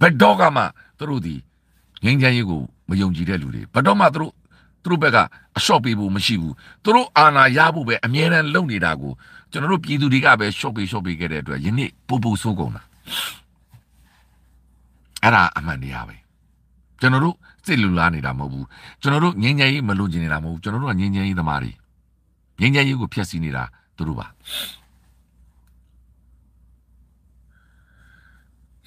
Speaker 1: ဘက်တော့ကမှသူတို့ဒီငင်းချမ်းရေးကိုမယုံကြည်တဲ့လူတွေဘတော်မှသူတို့သူတို့ဘက်ကအရှော့ပေးဖို့မရှိဘူးသူတို့အာဏာရဖို့ပဲအမြဲတမ်းလုပ်နေတာကိုကျွန်တော်တို့ပြည်သူတွေကပဲရှော့ပေးရှော့ပေးခဲ့တဲ့အတွက်ယနေ့ပူပူဆိုးကုန်တာအဲ့ဒါအမှန်တရားပဲကျွန်တော်တို့စစ်လူလာနေတာမဟုတ်ဘူးကျွန်တော်တို့ငင်းချမ်းရေးမလို့ကျင်နေတာမဟုတ်ဘူးကျွန်တော်တို့ကငင်းချမ်းရေးသမားတွေငင်းချမ်းရေးကိုဖျက်ဆီးနေတာသူတို့ပါ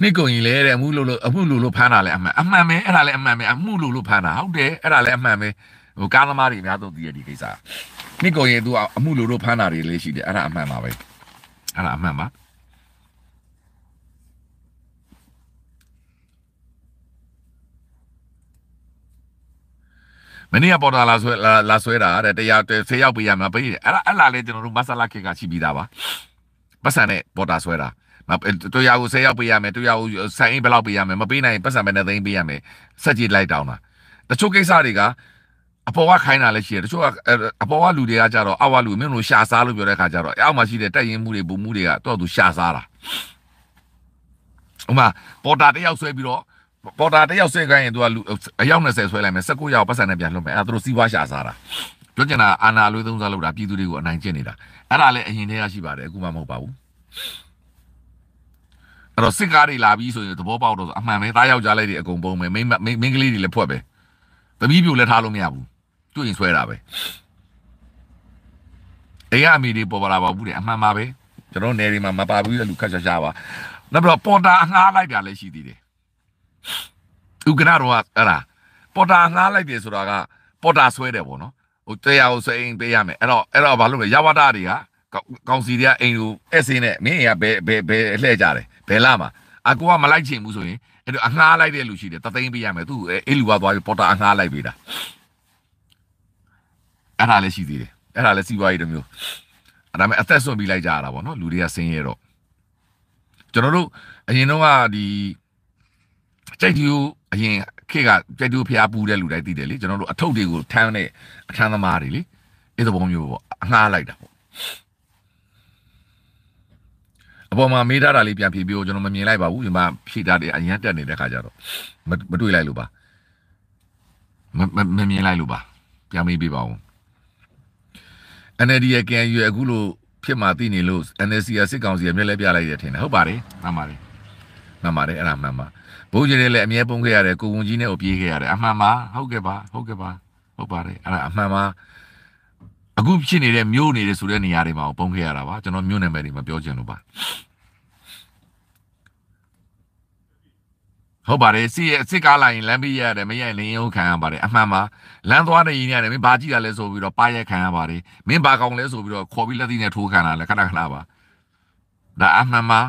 Speaker 1: နှစ်ကုန်ကြီးလဲတဲ့အမှုလို့လို့အမှုလို့လို့ဖမ်းတာလဲအမှန်အမှန်ပဲအဲ့ဒါလဲအမှန်ပဲအမှုလို့လို့ဖမ်းတာဟုတ်တယ်အဲ့ဒါလဲအမှန်ပဲဟိုကားသမားတွေအများဆုံးသိရဒီကိစ္စနှစ်ကုန်ကြီးသူအမှုလို့လို့ဖမ်းတာတွေလေးရှိတယ်အဲ့ဒါအမှန်ပါပဲအဲ့ဒါအမှန်ပါမနေ့ကပေါ်တာလာဆွဲလာဆွဲတာတဲ့တရားတွေဆေးရောက်ပေးရမှာပေးတယ်အဲ့ဒါအဲ့လားလေကျွန်တော်တို့မဆလာခေကရှိပြီးသားပါပတ်စံနဲ့ပေါ်တာဆွဲတာတူရကို၁၀ရောက်ပေးရမယ်တူရကိုဆိုင်အိမ်ဘယ်လောက်ပေးရမယ်မပေးနိုင်ရင်ပတ်စံပဲနဲ့သိမ်းပေးရမယ်စက်ကြီးလိုက်တောင်းတာတချို့ကိစ္စတွေကအပေါ်ကခိုင်းတာလည်းရှိတယ်တချို့ကအပေါ်ကလူတွေကကြတော့အဝလူမင်းတို့ရှာစားလို့ပြောတဲ့ခါကြတော့အောက်မှာရှိတဲ့တက်ရင်မှုတွေပုံမှုတွေကတော့သူရှာစားတာဥမာပေါ်တာတယောက်ဆွဲပြီးတော့ပေါ်တာတယောက်ဆွဲခိုင်းရင်သူကလူအယောက်20ဆွဲလိုက်မယ်19ယောက်ပတ်စံနဲ့ပြန်လွှတ်မယ်အဲ့ဒါသူတို့စီးပွားရှာစားတာပြောချင်တာအာနာလွေးသုံးစားလုပ်တာပြည်သူတွေကိုအနိုင်ကျင့်နေတာအဲ့ဒါလည်းအရင်တည်းကရှိပါတယ်အခုမှမဟုတ်ပါဘူးအဲ့တော့စစ်ကားတွေလာပြီးဆိုရင်သဘောပေါက်တော့အမှန်ပဲသားယောက်ျားလေးတွေအကုန်ပုံပဲမိန်းမိန်းကလေးတွေလည်းဖွက်ပဲသမီးပြိုလည်းထားလို့မရဘူးတွေ့ရင်ဆွဲတာပဲအေးအမေတွေပေါ်ပါလာပါဘူးတဲ့အမှန်ပါပဲကျွန်တော်နယ်ဒီမှာမပါဘူးတဲ့လူခက်ရှာရှာပါနောက်ပြီးတော့ပေါ်တာအငှားလိုက်တာလည်းရှိသေးတယ်ဥက္ကနာတော့အဲ့ဒါပေါ်တာငှားလိုက်တယ်ဆိုတာက ပေါ်တာဆွဲတယ်ပေါ့နော်ဟိုတရားကိုဆွဲအိမ်ပေးရမယ်အဲ့တော့အဲ့တော့ဘာလို့လဲရဝတာတွေကကောင်စီတွေကအိမ်ကိုအဲ့စင်းနဲ့မင်းအိမ်ကဘယ်ဘယ်ဘယ်အလှည့်ကြတယ်ဘယ်လာမှာအကူကမလိုက်ချင်ဘူးဆိုရင်အဲ့တော့အငှားလိုက်တဲ့လူရှိတယ်တသိန်းပေးရမယ်သူ့အဲ့လူကသွားပြီးပေါ်တာအငှားလိုက်ပေးတာအဲ့ဒါလည်းရှိသေးတယ်အဲ့ဒါလည်းစီးပွားရေးတစ်မျိုးအဲ့ဒါမဲ့အသက်ဆုံးပြီးလိုက်ကြရတာပေါ့နော်လူတွေကဆင်းရဲတော့ကျွန်တော်တို့အရင်တော့ကဒီကြိုက်တူအရင်ခေတ်ကကြိုက်တူဖျားပူတဲ့လူတိုင်းသိတယ်လေကျွန်တော်တို့အထုပ်တွေကိုထမ်းတဲ့အထမ်းသမားတွေလေအဲ့သဘောမျိုးပေါ့အငှားလိုက်တာပေါ့အပေါ်မှာမေးထားတာလေးပြန်ဖြေပြီးတော့ကျွန်တော်မမြင်လိုက်ပါဘူးဒီမှာဖြေထားတယ်အရင်တက်နေတဲ့ခါကျတော့မတွေ့လိုက်လို့ပါမမမြင်လိုက်လို့ပါပြန်မေးပေးပါဦး NLD ရဲ့ KNU အခုလို့ဖြစ်မှသိနေလို့ NLC ကစစ်ကောင်စီကမျက်လဲပြလိုက်တယ်ထင်တယ်ဟုတ်ပါတယ်မှန်ပါတယ်မှန်ပါတယ်အဲ့ဒါမှန်ပါဘိုးကြီးတွေလည်းအမြဲပုံခဲ့ရတယ်ကိုဝန်ကြီးနဲ့အပြေးခဲ့ရတယ်အမှန်ပါဟုတ်ကဲ့ပါဟုတ်ကဲ့ပါဟုတ်ပါတယ်အဲ့ဒါအမှန်ပါအခုဖြစ်နေတဲ့မြို့နေတဲ့ဆိုတဲ့နေရာတွေမှာပုံခဲ့ရတာပါကျွန်တော်မြို့နယ်မယ်တွေမှာပြောချင်လို့ပါဟုတ်ပါတယ်စီရဲ့စစ်ကားလာရင်လမ်းပြရတယ်မရရင်လင်းရုံခံရပါတယ်အမှန်ပါလမ်းသွားတဲ့ရင်ရတယ်မင်းဘာကြည့်တာလဲဆိုပြီးတော့ပါရက်ခံရပါတယ်မင်းဘာကောင်လဲဆိုပြီးတော့ခေါ်ပြီးလက်သီးနဲ့ထိုးခံတာလဲခဏခဏပါဒါအမှန်ပါ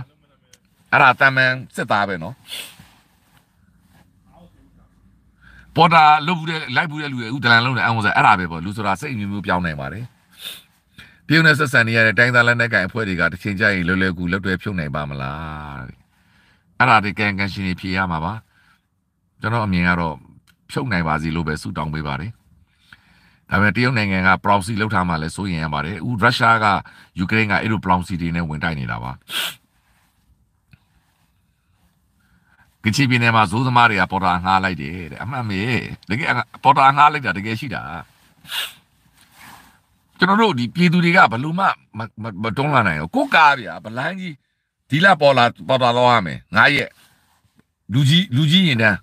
Speaker 1: အဲ့ဒါတမန်စစ်သားပဲနော်ပေါ်တာလုတ်ဘူးတဲ့လိုက်ဘူးတဲ့လူတွေအခုဒလန်လုံးနဲ့အန်ဝန်ဆာအဲ့ဒါပဲပေါ့လူဆိုတာစိတ်အမျိုးမျိုးပြောင်းနိုင်ပါတယ်တရုတ်နဲ့ဆက်ဆံနေရတဲ့တိုင်းသားလက်နက်ကိုင်အဖွဲ့တွေကတချင်ကြရင်လွယ်လွယ်ကူလက်တွဲဖြုတ်နိုင်ပါမလားအဲ့ဒါတွေကန်ကန်ရှင်တွေဖြေရမှာပါကျွန်တော်အမြင်ကတော့ဖြုတ်နိုင်ပါစီလို့ပဲဆုတောင်းပေးပါတယ်ဒါပေမဲ့တရုတ်နိုင်ငံက proxy လောက်ထားမှလည်းစိုးရင်ရပါတယ်။ဥရုရှားကယူကရိန်းကအဲ့လို proxy တွေနဲ့ဝင်တိုက်နေတာပါ။ကချင်ပြည်နယ်မှာဇိုးသမားတွေကပေါ်တာငှားလိုက်တယ်တဲ့အမှန်ပဲတကယ်ပေါ်တာငှားလိုက်တာတကယ်ရှိတာကျွန်တော်တို့ဒီပြည်သူတွေကဘလို့မှမတွန်းလာနိုင်ဘူးကိုကားဗျာဗလန်းကြီးဒီလပေါ်လာပေါ်တာတော့ရမယ်ငါရဲ့လူကြီးလူကြီးရင်တန်း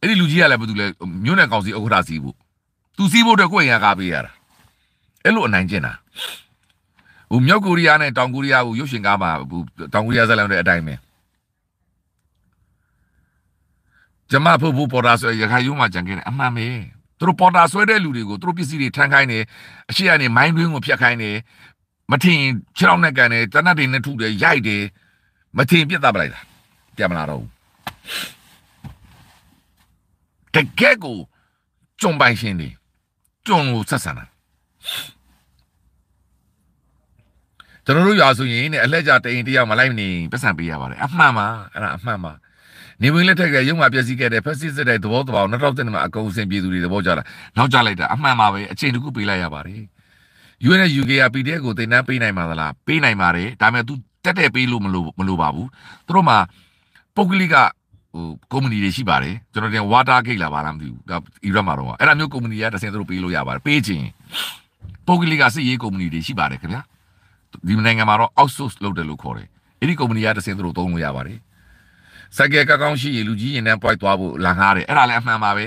Speaker 1: အဲ့ဒီလူကြီးကလည်းဘာတူလဲမြို့နယ်ကောင်စီဥက္ကဋ္ဌစီဖို့သူစီးဖို့အတွက်ကိုယ်ရင်ကားပေးရတာအဲ့လိုအနိုင်ကျင့်တာဟိုမြောက်ကိုရီးယားနဲ့တောင်ကိုရီးယားကိုရုပ်ရှင်ကားမှာဟိုတောင်ကိုရီးယားဇာတ်လမ်းတွေအတိုင်းပဲကျမဖို့ဖို့ပေါ်တာဆွဲရခိုင်ရုံးမှာကြံခဲ့တယ်အမှန်ပဲသူတို့ပေါ်တာဆွဲတဲ့လူတွေကိုသူတို့ပစ္စည်းတွေထမ်းခိုင်းတယ်အရှိကနေမိုင်းတွင်းကိုဖျက်ခိုင်းတယ်မထင်ခြေထောက်နဲ့ကန်တယ်တနတ်တွေနဲ့ထုတယ်ရိုက်တယ်မထင်ပြစ်တတ်ပလိုက်တာပြန်မလာတော့ဘူးတကယ်ကိုကြုံပိုင်ရှင်တွေကြုံကိုဆက်ဆံတာကျွန်တော်တို့ရွာဆိုရင်နဲ့အလှကြတအိမ်တယောက်မလိုက်နေပတ်စံပေးရပါတယ်အမှန်ပါအဲ့ဒါအမှန်ပါနေဝင်လက်ထက်ကရုံမှာပြည့်စည်ခဲ့တဲ့ဖက်စစ်စစ်တဲ့သဘောတဘောင်2010မှာအကုန်အစင်ပြည်သူတွေသဘောကျတာနောက်ကျလိုက်တာအမှန်ပါပဲအချိန်တခုပေးလိုက်ရပါတယ် UN နဲ့ UK က PDF ကိုတင်နှန်းပေးနိုင်မှာလားပေးနိုင်ပါတယ်ဒါပေမဲ့ तू တက်တက်ပေးလို့မလို့မလို့ပါဘူးသူတို့မှာပုဂ္ဂလိကဟိုကုမ္ပဏီတွေရှိပါတယ်ကျွန်တော်တင် water gate လာပါလားမသိဘူးဒါအီရတ်မှာတော့အဲ့ဒါမျိုးကုမ္ပဏီကတစင်သူတို့ပေးလို့ရပါတယ်ပေးခြင်းပုဂ္ဂလိကစစ်ရေးကုမ္ပဏီတွေရှိပါတယ်ခင်ဗျာဒီနိုင်ငံမှာတော့ outsource လုပ်တယ်လို့ခေါ်တယ်အဲ့ဒီကုမ္ပဏီကတစင်သူတို့သုံးလို့ရပါတယ်စကဲကကောင်းရှိရင်လူကြီးရင်နဲ့ပွိုက်သွားဖို့လန်ကားတယ်အဲ့ဒါလည်းအမှန်ပါပဲ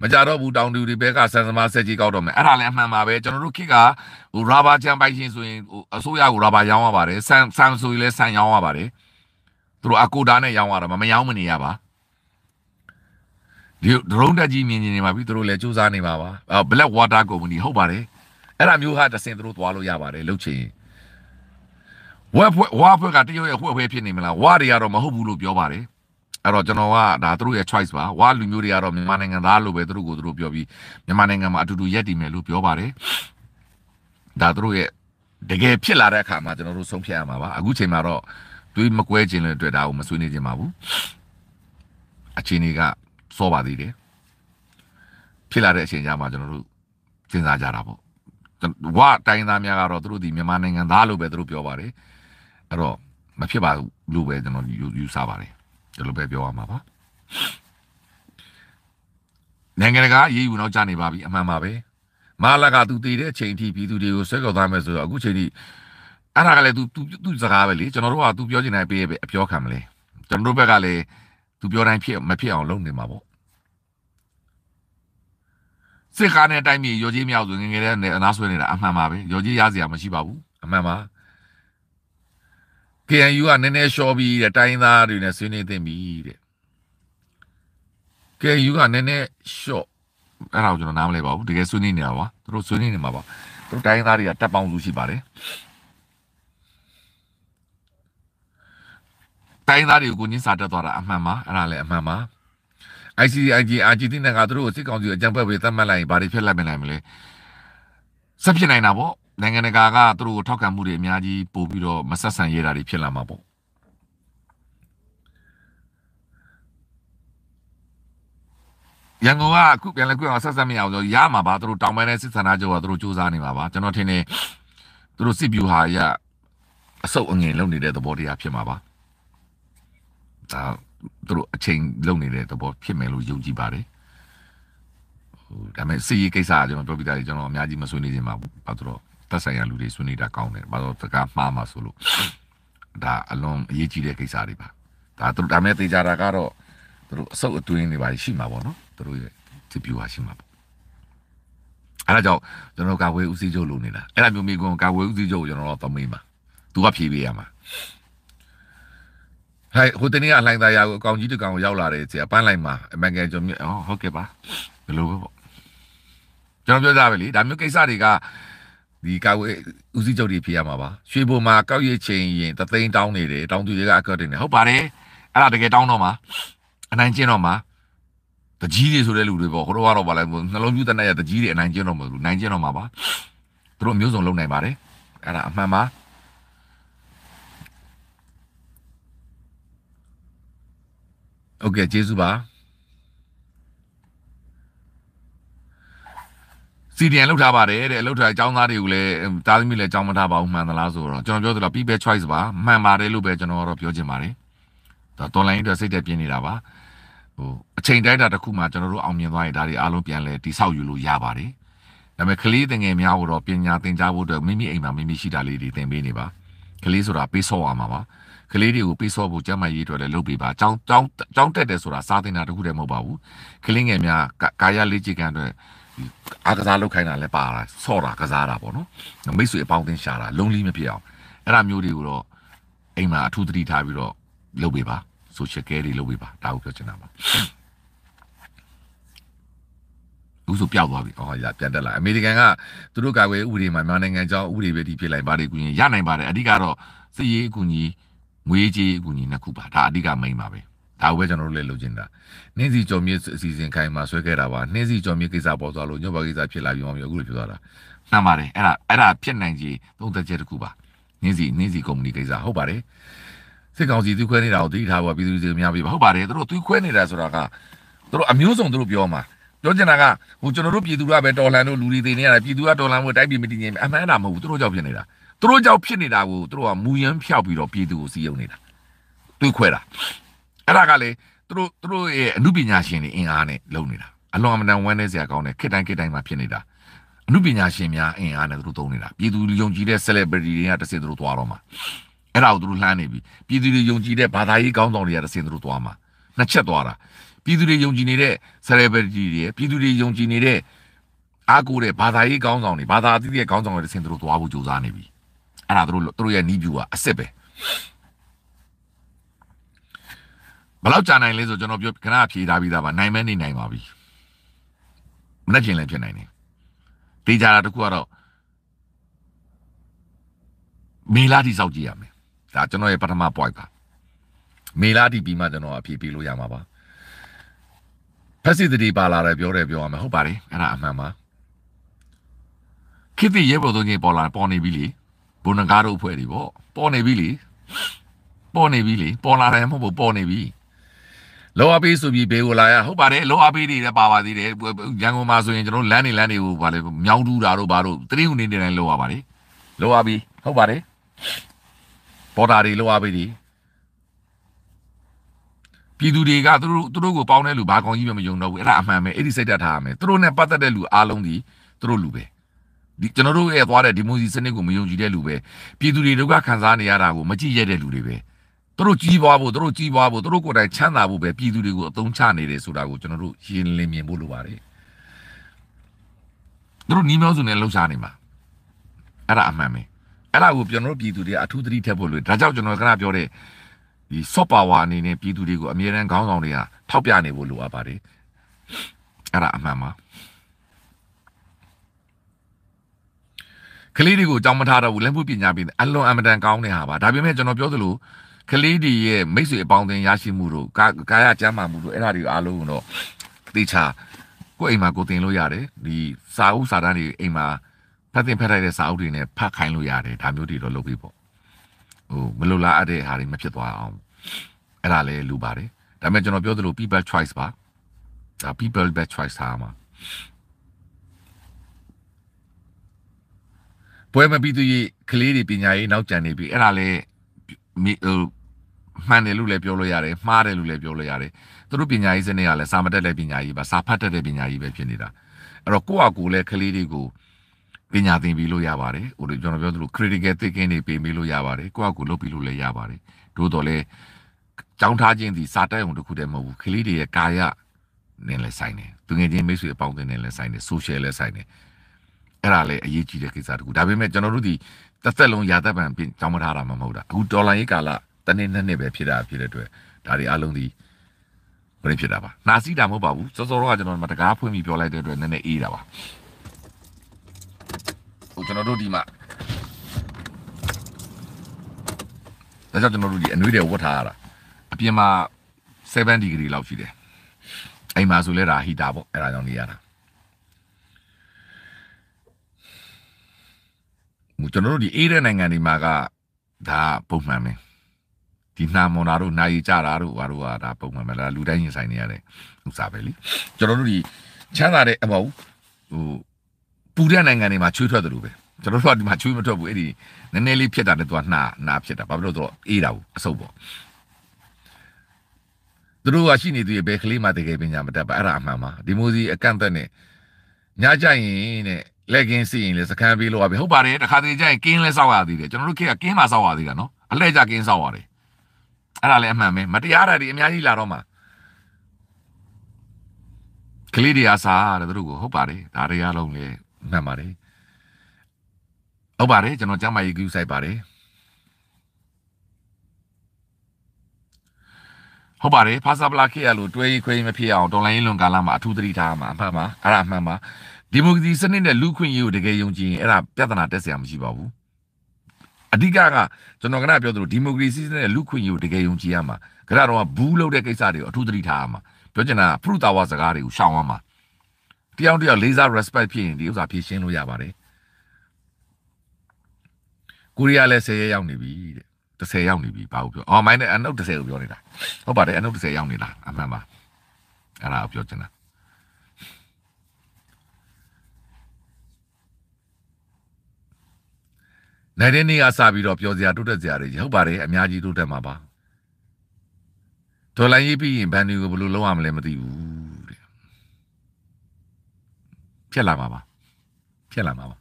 Speaker 1: မကြတော့ဘူးတောင်တူတွေဘက်ကဆန်စမားဆက်ကြီးကောက်တော့မယ်အဲ့ဒါလည်းအမှန်ပါပဲကျွန်တော်တို့ခေတ်ကဟိုရာဘာကြံပိုက်ရှင်ဆိုရင်ဟိုအစိုးရကိုရာဘာရောင်းရပါတယ်ဆန်ဆန်ဆိုရင်လည်းဆန်ရောင်းရပါတယ်သူတို့အကူတားနဲ့ရောင်းရတာမမရောင်းမနေရပါဒီဒရုန်းတက်ကြီးမြင်နေနေမှာပြီသူတို့လည်းစူးစမ်းနေမှာပါ Black Water Company ဟုတ်ပါတယ်အဲ့ဒါမျိုးဟာတစင်သူတို့သွားလို့ရပါတယ်လုတ်ချင်ဝက်ဖွဲ့ဝါဖွဲ့ကတရုတ်ရဲ့ဖွဲ့ဖွဲ့ဖြစ်နေမလားဝါတွေကတော့မဟုတ်ဘူးလို့ပြောပါတယ်အဲ့တော့ကျွန်တော်ကဒါသူတို့ရဲ့ choice ပါဝါလူမျိုးတွေကတော့မြန်မာနိုင်ငံသားလို့ပဲသူတို့ကိုသူတို့ပြောပြီးမြန်မာနိုင်ငံမှာအတူတူရက်တည်မယ်လို့ပြောပါတယ်ဒါသူတို့ရဲ့တကယ်ဖြစ်လာတဲ့အခါမှာကျွန်တော်တို့ဆုံးဖြတ်ရမှာပါအခုချိန်မှာတော့တွေးမကွဲခြင်းလည်းတွေ့တာကိုမဆွေးနွေးခြင်းပါဘူးအချိန်တွေကစောပါသေးတယ်ဖြစ်လာတဲ့အချိန်ကြမှာကျွန်တော်တို့စဉ်းစားကြတာပေါ့ဝတိုင်းသားများကတော့သူတို့ဒီမြန်မာနိုင်ငံသားလို့ပဲသူတို့ပြောပါတယ်အဲ့တော့မဖြစ်ပါဘူးလို့ပဲကျွန်တော်ယူဆပါတယ်ဒီလိုပဲပြောရမှာပါနိုင်ငံတကာအရေးယူတော့ကြာနေပါပြီအမှန်ပါပဲမာလကသူတည်တဲ့အချိန်အထိပြည်သူတွေကိုဆွဲကြော်သားမယ်ဆိုတော့အခုချိန်ထိအဲ့ဒါကလည်း तू तू သူစကားပဲလေကျွန်တော်တို့က तू ပြောချင်တိုင်းပေးရပဲအပြောခံမလဲကျွန်တော်တို့ဘက်ကလည်း तू ပြောတိုင်းဖြစ်မဖြစ်အောင်လုပ်နေမှာပေါ့စစ်ကားနဲ့တိုင်းပြည်ရောကြီးမရအောင်ဆိုငငယ်တဲ့နားဆွဲနေတာအမှန်ပါပဲရောကြီးရစရာမရှိပါဘူးအမှန်ပါ KNU ကနည်းနည်းလျှော်ပြီးတဲ့တိုင်းသားတွေနဲ့ဆွေးနွေးသင့်ပြီတဲ့ KNU ကနည်းနည်းလျှော့အဲ့ဒါကိုကျွန်တော်နားမလဲပါဘူးတကယ်ဆွေးနွေးနေတာပါသူတို့ဆွေးနွေးနေမှာပါသူတို့တိုင်းသားတွေကတက်ပေါင်းစုရှိပါတယ်တိုင်းသားတွေကိုကိုင်းစာတက်သွားတာအမှန်ပါအဲ့ဒါလည်းအမှန်ပါ ICIG အာဂျီတင်ကသူတို့ကိုစစ်ကောင်စီအကြံဖက်ပေးသတ်မှတ်လိုက်ရင်ဘာတွေဖြစ်လာမလဲမလဲဆက်ဖြစ်နိုင်တာပေါ့နိုင်ငံတကာကသူတို့ကိုထောက်ခံမှုတွေအများကြီးပို့ပြီးတော့မဆက်ဆံရတာတွေဖြစ်လာမှာပေါ့ရန်ကုန်ကအခုပြန်လဲခွင့်အောင်ဆက်ဆက်မရအောင်ဆိုရမှာပါသူတို့တောင်ပိုင်းနဲ့စစ်ဆန္ဒချုပ်ကသူတို့စူးစမ်းနေမှာပါကျွန်တော်ထင်တယ်သူတို့စစ်ဗျူဟာရအဆုတ်အငင်လုံနေတဲ့သဘောတရားဖြစ်မှာပါဒါသူတို့အချိန် လုံနေတဲ့သဘောဖြစ်မယ်လို့ယုံကြည်ပါတယ်ဟိုဒါပေမဲ့စီရေးကိစ္စကကျွန်တော်ပြောပြတာကျွန်တော်အများကြီးမဆွေးနွေးခြင်းပါဘူးဘာလို့တော့သက်ဆိုင်ရာလူတွေဆွေးနွေးတာကောင်းတယ်ဘာလို့စကားမှားမှာဆိုလို့ဒါအလွန်အရေးကြီးတဲ့ကိစ္စတွေပါဒါတို့ဒါမဲ့တေချာတာကတော့တို့အဆုတ်အတွင်းတွေပါရှိမှာပေါ့နော်တို့ရဲ့ CPU ဟာရှိမှာပေါ့အဲ့ဒါကြောင့်ကျွန်တော်ကာဝေးဦးစီးချုပ်လုပ်နေတာအဲ့ဒါမျိုးမိကွန်ကာဝေးဦးစီးချုပ်ကိုကျွန်တော်တော့သမေးမှာသူကဖြေပေးရမှာဟဲ့ဟိုတနေ့ကလှိုင်သားရာကိုအကောင်ကြီးတကောင်ကိုရောက်လာတယ်ဆရာပန်းလိုက်မှာအမန်ကန်ကျွန်မြတ်ဟုတ်ကဲ့ပါဘယ်လိုပဲပေါ့ကျွန်တော်ပြောကြပါလေဒါမျိုးကိစ္စတွေကဒီကာဝေးဦးစီးချုပ်တွေဖြစ်ရမှာပါရွှေဘုံမှာကောက်ရချင်းရင်တသိန်းတောင်းနေတယ်တောင်းသူတွေကအကောက်တင်တယ်ဟုတ်ပါတယ်အဲ့ဒါတကယ်တောင်းတော့မှာအနိုင်ကျင့်တော့မှာတကြီးတွေဆိုတဲ့လူတွေပေါ့ဟိုတော့ကတော့ပါလဲနှလုံးပြူးတနက်ရတကြီးတွေအနိုင်ကျင့်တော့မှာလူနိုင်ကျင့်တော့မှာပါသူတို့မျိုးစုံလုံနိုင်ပါတယ်အဲ့ဒါအမှန်ပါโอเคကျေးဇူးပါစီဒီအန်လောက်ထားပါတယ်တဲ့အလောက်ထားအကြောင်းသားတွေကိုလည်းသားသမီးလည်းအကြောင်းမထားပါဘူးမှန်သလားဆိုတော့ကျွန်တော်ပြောသလို people choice ပါမှန်ပါတယ်လို့ပဲကျွန်တော်ကတော့ပြောချင်ပါတယ်ဒါတော်လိုင်းအတွက်စိတ်သက်ပြင်းနေတာပါဟိုအချိန်တိုင်းတာတစ်ခုမှကျွန်တော်တို့အောင်မြင်သွားရင်ဒါတွေအားလုံးပြန်လဲတိဆောက်ယူလို့ရပါတယ်ဒါပေမဲ့ကလေးတငယ်များကိုတော့ပညာသင်ကြားဖို့အတွက်မိမိအိမ်မှာမိမိရှိတာလေးတွေသင်ပေးနေပါကလေးဆိုတာပေးဆော့ရမှာပါကလေးတွေကိုပေးဆော့ဖို့ကြမ်းမာရေးအတွက်လည်းလုပ်ပေးပါအကြောင်းအကြောင်းတက်တယ်ဆိုတာစားသင်တာတခုတည်းမဟုတ်ပါဘူးကလေးငယ်များကာယလေ့ကျင့်ခန်းအတွက်အားကစားလုပ်ခိုင်းတာလည်းပါတာဆော့တာကစားတာပေါ့နော်မိတ်ဆွေအပေါင်းအသင်းရှာတာလုံးလီမဖြစ်အောင်အဲ့ဒါမျိုးတွေကိုတော့အိမ်မှာအထူးသတိထားပြီးတော့လုပ်ပေးပါ social care တွေလုပ်ပေးပါဒါကိုပြောချင်တာပါအခုဆိုပျောက်သွားပြီ။အော်ရပြန်တက်လာ။အမေရိကန်ကသူတို့ကာကွယ်ဥပဒေမှာမြန်မာနိုင်ငံကြောင်းဥပဒေပဲဒီဖြစ်လိုက်ပါတယ်ကုညီရနိုင်ပါတယ်။အဓိကတော့စစ်ရေးအကူအညီငွေကြေးအကူအညီနှစ်ခုပါ။ဒါအဓိက main ပါပဲဒါပဲကျွန်တော်တို့လည်းလုပ်ကျင်တာနှင်းစီကြော်မြစ်အစီအစဉ်ခိုင်မှာဆွဲခဲ့တာပါနှင်းစီကြော်မြစ်ကိစ္စပေါ်သွားလို့ညွန့်ပါကိစ္စဖြစ်လာပြီးမှမျိုးအခုလိုဖြစ်သွားတာမှန်ပါတယ်အဲ့ဒါအဲ့ဒါဖြစ်နိုင်ကြီးသုံးသက်ချက်တစ်ခုပါနှင်းစီနှင်းစီကုမ္ပဏီကိစ္စဟုတ်ပါတယ်စစ်ကောင်စီသူခွဲနေတာကိုသိထားပါပြည်သူတွေများပြီပါဟုတ်ပါတယ်သူတို့သူခွဲနေတာဆိုတာကသူတို့အမျိုးစုံသူတို့ပြောမှာပြောချင်တာကဟိုကျွန်တော်တို့ပြည်သူကပဲတော်လှန်လို့လူတွေတွေနေရတာပြည်သူကတော်လှန်မှုတိုက်ပြည်မတည်ငြိမ်အမှန်အဲ့ဒါမဟုတ်ဘူးသူတို့ကြောက်ဖြစ်နေတာသူတို့ကြောက်ဖြစ်နေတာကိုသူတို့ကမူရမ်းဖျောက်ပြီးတော့ပြည်သူကိုစီးယုံနေတာတွေးခွဲတာအဲ့ဒါကလေသူတို့သူတို့ရဲ့အမှုပညာရှင်တွေအင်အားနဲ့လုပ်နေတာအလွန်အမတန်ဝမ်းနည်းစရာကောင်းတယ်ခေတ်တိုင်းခေတ်တိုင်းမှာဖြစ်နေတာအမှုပညာရှင်များအင်အားနဲ့သူတို့သုံးနေတာပြည်သူယုံကြည်တဲ့ celebrity တွေကတစ်စင်သူတို့သွားတော့မှာအဲ့ဒါကိုသူတို့လှမ်းနေပြီပြည်သူတွေယုံကြည်တဲ့ဘာသာရေးကောင်းဆောင်တွေကတစ်စင်သူတို့သွားမှာနှစ်ချက်သွားတာပြည်သူတွေယုံကြည်နေတဲ့ celebrity တွေပြည်သူတွေယုံကြည်နေတဲ့အားကိုးတဲ့ဘာသာရေးကောင်းဆောင်တွေဘာသာအသီးသီးရဲ့ကောင်းဆောင်တွေတစ်စင်သူတို့သွားဖို့ကြိုးစားနေပြီအဲ့ဒါသူတို့သူတို့ရဲ့ new view ကအစ်စ်ပဲဘယ်လောက်ကြာနိုင်လဲဆိုကျွန်တော်ပြောခဏဖြေထားပြီးသားပါနိုင်မဲနေနိုင်ပါပြီမနေ့ကျင်လည်းဖြစ်နိုင်တယ်တေးကြတာတခုကတော့မေလာတိစောက်ကြည့်ရမယ်ဒါကျွန်တော်ရဲ့ပထမ point ပါမေလာတိပြီးမှကျွန်တော်အဖြေပေးလို့ရမှာပါဖက်စစ်တတိပါလာတယ်ပြောတယ်ပြောရမယ်ဟုတ်ပါတယ်အဲ့ဒါအမှန်ပါခိတိရဲဘော်တို့ကြီးပေါ်လာပေါ်နေပြီလေဘုန်းကားတို့အဖွဲ့တွေပေါ့ပေါ်နေပြီလေပေါ်နေပြီလေပေါ်လာတယ်မဟုတ်ဘူးပေါ်နေပြီလောအပေးဆိုပြီးဘေကိုလာရဟုတ်ပါတယ်လောအပေးတွေလည်းပါပါသေးတယ်ရန်ကုန်မှာဆိုရင်ကျွန်တော်လမ်းနေလမ်းတွေကိုဗာလေမြောင်းတူးတာတို့ဗာတို့တတိယနေနေတိုင်းလောရပါတယ်လောအပေးဟုတ်ပါတယ်ဘော်ဒါတွေလောအပေးတွေပြည်သူတွေကသူတို့သူတို့ကိုပေါင်းတဲ့လူဘာကောင်ကြီးမှမယုံတော့ဘူးအဲ့ဒါအမှန်ပဲအဲ့ဒီစိတ်ဓာတ်ထားရမယ်သူတို့နဲ့ပတ်သက်တဲ့လူအားလုံးဒီသူတို့လူပဲဒီကျွန်တော်တို့ရဲ့သွားတဲ့ဒီမိုစီစနစ်ကိုမယုံကြည်တဲ့လူပဲပြည်သူတွေဒုက္ခခံစားနေရတာကိုမကြည့်ရတဲ့လူတွေပဲသူတို့ကြီးပွားဖို့သူတို့ကြီးပွားဖို့သူတို့ကိုယ်တိုင်ချမ်းသာဖို့ပဲပြည်သူတွေကိုအသုံးချနေတယ်ဆိုတာကိုကျွန်တော်တို့ရှင်းလင်းမြင်ဖို့လိုပါတယ်သူတို့နီးမျိုးစုံနဲ့လှုပ်ရှားနေမှာအဲ့ဒါအမှန်ပဲအဲ့ဒါကိုကျွန်တော်တို့ပြည်သူတွေအထူးသတိထက်ဖို့လိုဒါကြောင့်ကျွန်တော်ကနာပြောတဲ့ဒီ soft power အနေနဲ့ပြည်သူတွေကိုအမြဲတမ်းခေါင်းဆောင်တွေကထောက်ပြနေဖို့လိုအပ်ပါတယ်အဲ့ဒါအမှန်ပါကလေးတွေကိုအကြောင်းမထားတော့ဘူးလမ်းဖို့ပညာပေးတယ်အလွန်အမတန်ကောင်းတဲ့ဟာပါဒါပေမဲ့ကျွန်တော်ပြောသလိုကလေးတွေရဲ့မိတ်ဆွေအပေါင်းအသင်းရရှိမှုတို့ကာကာယကျမ်းမာမှုတို့အဲ့ဒါတွေအားလုံးတော့တေချာကိုယ်အိမ်မှာကိုတင်လို့ရတယ်ဒီစာအုပ်စာတမ်းတွေအိမ်မှာဖတ်တင်ဖတ်လိုက်တဲ့စာအုပ်တွေနဲ့ဖတ်ခိုင်းလို့ရတယ်ဒါမျိုးတွေတော့လုပ်ပြီးပေါ့ဟိုမလိုလားအပ်တဲ့ဟာတွေမဖြစ်သွားအောင်အဲ့ဒါလည်းလူပါတယ်ဒါပေမဲ့ကျွန်တော်ပြောသလို people choice ပါဒါ people best choice ဟာမှာပွဲမပြီးသေးကလေးတွေပညာရေးနောက်ကျန်နေပြီအဲ့ဒါလည်းဟိုမှန်တယ်လို့လည်းပြောလို့ရတယ်မှားတယ်လို့လည်းပြောလို့ရတယ်သူတို့ပညာရေးစနစ်ကလည်းစာမတက်တဲ့ပညာရေးပါစာဖတ်တတ်တဲ့ပညာရေးပဲဖြစ်နေတာအဲ့တော့ကိုယ့်အကူလည်းကလေးတွေကိုပညာသင်ပေးလို့ရပါတယ်ဟိုလိုကျွန်တော်ပြောသလို critical thinking တွေပေးပေးလို့ရပါတယ်ကိုယ့်အကူလုပ်ပြီးလို့လည်းရပါတယ်သို့တော်လည်းကြောင်းထားခြင်းဒီစာတက်အောင်တစ်ခုတည်းမဟုတ်ဘူးကလေးတွေရဲ့ကာယနဲ့လည်းဆိုင်တယ်သူငယ်ချင်းမိတ်ဆွေအပေါင်းအသင်းနဲ့လည်းဆိုင်တယ် social လည်းဆိုင်တယ်အဲ့ဒါလည်းအရေးကြီးတဲ့ကိစ္စတခုဒါပေမဲ့ကျွန်တော်တို့ဒီတစ်သက်လုံးရာသက်ပံကြောင်းမထားတာမှမဟုတ်တာအခုဒေါ်လာရေးကာလတနေ့နဲ့နေ့ပဲဖြစ်တာဖြစ်တဲ့အတွက်ဒါတွေအလုံးဒီဘယ်ဖြစ်တာပါနာစီတာမဟုတ်ပါဘူးစောစောတော့ကျွန်တော်တို့တကားဖွင့်ပြီးပြောလိုက်တဲ့အတွက်နည်းနည်းအေးတာပါဟိုကျွန်တော်တို့ဒီမှာဒါကြောင့်ကျွန်တော်တို့ဒီအနှွေးတွေဝတ်ထားရတာအပြင်မှာ7 degree လောက်ရှိတယ်အိမ်မှာဆိုလဲဒါဟီတာပေါ့အဲ့ဒါကြောင့်နေရတာကျွန်တော်တို့ဒီအေးတဲ့နိုင်ငံတွေမှာကဒါပုံမှန်ပဲဒီနှာမွန်တာတို့နာရီကြတာတို့ဘာတို့ဟာဒါပုံမှန်ပဲလားလူတိုင်းရင်ဆိုင်နေရတဲ့ဥစားပဲလीကျွန်တော်တို့ဒီချမ်းသာတဲ့အမဟုတ်ဟိုပူတဲ့နိုင်ငံတွေမှာချွေးထွက်တယ်လို့ပဲကျွန်တော်တို့ကဒီမှာချွေးမထွက်ဘူးအဲ့ဒီနည်းနည်းလေးဖြစ်တာနဲ့သူကနှာနှာဖြစ်တာဘာဖြစ်လို့တော့အေးတာဘူးအဆုပ်ပေါ့သူတို့ကရှိနေသေးရဲ့ဘယ်ကလေးမှတကယ်ပညာမတတ်ပါအဲ့ဒါအမှန်ပါဒီမိုးစီအကန့်အသတ်နဲ့ညကြရင်တဲ့လက်ကင်းစီရင်လည်းစကန်ပေးလို့ရပြီဟုတ်ပါတယ်တခါတလေကျရင်ကင်းလဲစောက်ရသေးတယ်ကျွန်တော်တို့ခေတ်ကကင်းမှစောက်ရသေးတာနော်အလှည့်ကြကင်းစောက်ရတယ်အဲ့ဒါလည်းအမှန်ပဲမတရားတာတွေအများကြီးလာတော့မှာကလေးတွေအားစားတယ်သူတို့ကို ဟုတ်ပါတယ်ဒါတွေအားလုံးလည်းမှန်ပါတယ်ဟုတ်ပါတယ်ကျွန်တော်ကျမ်းမာရေးကူးဆိုင်ပါတယ်ဟုတ်ပါတယ်ဖာစာပလာခေရလို့တွဲခွေးမဖြစ်အောင်တော်လိုင်းလွန်ကာလမှာအထူးသတိထားမှာအမှန်ပါအဲ့ဒါအမှန်ပါဒီမိုကရေစီစနစ်နဲ့လူခွင့်ရေးကိုတကယ်ယုံကြည်ရင်အဲ့ဒါပြဿနာတက်စရာမရှိပါဘူးအဓိကကကျွန်တော်ကပြောသလိုဒီမိုကရေစီနဲ့လူခွင့်ယူတကယ်ယုံကြည်ရမှာကြရတော့ဘူးလို့တဲ့ကိစ္စတွေကိုအထူးသတိထားရမှာပြောချင်တာဖရုတာဝစကားတွေကိုရှောင်ရမှာတယောက်တယောက်လေးစား respect ဖြစ်ရင်ဒီဥစ္စာဖြည့်ရှင်းလို့ရပါတယ်ကိုရီးယားလည်း၁၀ရက်ရောက်နေပြီတဲ့30ရောက်နေပြီဘာလို့ပြောအော်မိုင်းနဲ့အနုပ်30ကိုပြောနေတာဟုတ်ပါတယ်အနုပ်30ရောက်နေလားအမှန်ပါအဲ့ဒါကိုပြောချင်တာနိုင်တဲ့နေ့ကစပြီးတော့ပျော်စရာတိုးတက်စရာတွေဟုတ်ပါတယ်အများကြီးတိုးတက်မှာပါဒေါ်လာရေးပြီးရင်ဘန်ဒီကိုဘယ်လိုလုပ်ရမလဲမသိဘူးတဲ့ဖြစ်လာမှာပါဖြစ်လာမှာပါ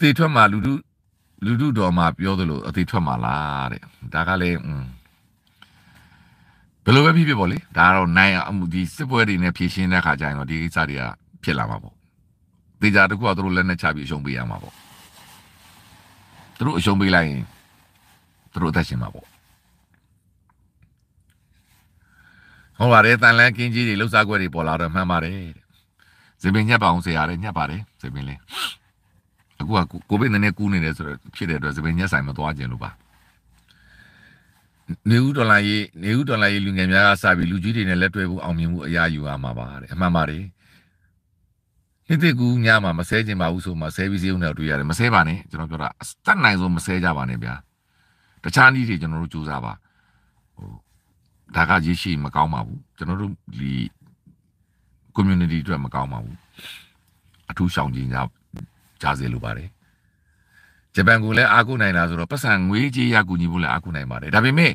Speaker 1: တေထွက်မှာလူတို့လူတို့တော်မှာပြောသလိုအသေးထွက်မှာလားတဲ့ဒါကလည်းဘယ်လိုပဲဖြစ်ဖြစ်ပေါ့လေဒါကတော့နိုင်အမှုဒီစစ်ပွဲတွေနဲ့ဖြည့်ရှင်းတဲ့ခါကျရင်တော့ဒီကိစ္စတွေကဖြစ်လာမှာပေါ့တေချာတစ်ခုကသူတို့လက်နဲ့ချပြီးအရှုံးပေးရမှာပေါ့သူတို့အရှုံးပေးလိုက်ရင်သူတို့အသက်ရှင်မှာပေါ့ဟုတ်ပါတယ်တန်လန်းကင်းကြီးတွေလှုပ်ရှားခွက်တွေပေါ်လာတော့မှန်ပါတယ်ဇင်ပင်ညက်ပါအောင်ဆရာလည်းညက်ပါတယ်ဇင်ပင်လေးအခုကကိုဗစ်နည်းနည်းကူးနေတယ်ဆိုတော့ဖြစ်တဲ့အတွက်ဇပင်ညက်ဆိုင်မသွားခြင်းလို့ပါနေဦးဒေါ်လာရေးနေဦးဒေါ်လာရေးလူငယ်များကစပြီးလူကြီးတွေနဲ့လက်တွဲဖို့အောင်မြင်မှုအရာယူရမှာပါတဲ့အမှန်ပါတယ်ဟင်းသစ်ကူးညမှာမဆဲခြင်းပါဘူးဆိုမှဆဲပြီးစေးုံနဲ့တွေ့ရတယ်မဆဲပါနဲ့ကျွန်တော်ပြောတာအတတ်နိုင်ဆုံးမဆဲကြပါနဲ့ဗျာတခြားနည်းတွေကျွန်တော်တို့စူးစမ်းပါဟိုဒါကရရှိမကောင်းပါဘူးကျွန်တော်တို့ဒီ community အတွက်မကောင်းပါဘူးအထူးရှောင်ကြဉ်ကြကြားစေလိုပါတယ်ဂျပန်ကလည်းအားကိုးနိုင်တာဆိုတော့ပတ်စံငွေကြေးရကူညီဖို့လည်းအားကိုးနိုင်ပါတယ်ဒါပေမဲ့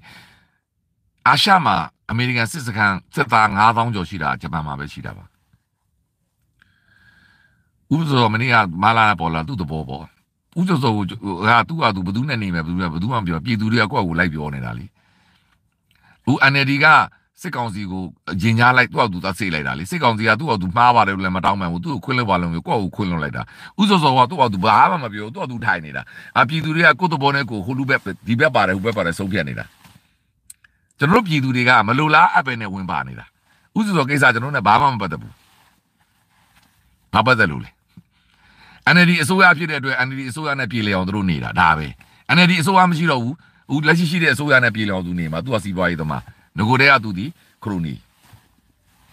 Speaker 1: အာရှမှာအမေရိကန်စစ်စခန်းစစ်သား9000ကျော်ရှိတာဂျပန်မှာပဲရှိတာပါဥပစောမနေ့ကမလာပေါ်လာသူ့သဘောပေါ့ဥပစောကိုဟာသူ့ဟာသူဘသူနဲ့နေမယ်ဘသူနဲ့ဘသူမှမပြောပြည်သူတွေကကိုယ့်အကိုလိုက်ပြောနေတာလေဦး NLD ကစစ်ကောင်စီကိုရင်ကြားလိုက်သူ့အတူသတ်ဆေးလိုက်တာလေစစ်ကောင်စီကသူ့အတူမှားပါတယ်လို့လည်းမတောင်းပန်ဘူးသူ့ကိုခွင်းလွှတ်ပါလို့မျိုးကိုယ့်အကိုခွင်းလွှတ်လိုက်တာဥစောစောကသူ့အတူဘာမှမပြောသူ့အတူထိုင်နေတာအပြည်သူတွေကကိုယ့်သဘောနဲ့ကိုယ်ဟိုလူဘက်ဒီဘက်ပါတယ်ဟိုဘက်ပါတယ်ဆုံးဖြတ်နေတာကျွန်တော်တို့ပြည်သူတွေကမလိုလားအပ်ပဲနဲ့ဝင်ပါနေတာဥစောစောကိစ္စကျွန်တော်တို့နဲ့ဘာမှမပတ်သက်ဘူးဘာပတ်သက်လို့လဲ NLD အစိုးရဖြစ်တဲ့အတွက် NLD အစိုးရနဲ့ပြည်လျောင်သူတို့နေတာဒါပဲ NLD အစိုးရမရှိတော့ဘူးအခုလက်ရှိရှိတဲ့အစိုးရနဲ့ပြည်လျောင်သူနေမှာသူကစီးပွားရေးသမားငကိုတဲ့ကသူဒီခရိုနီ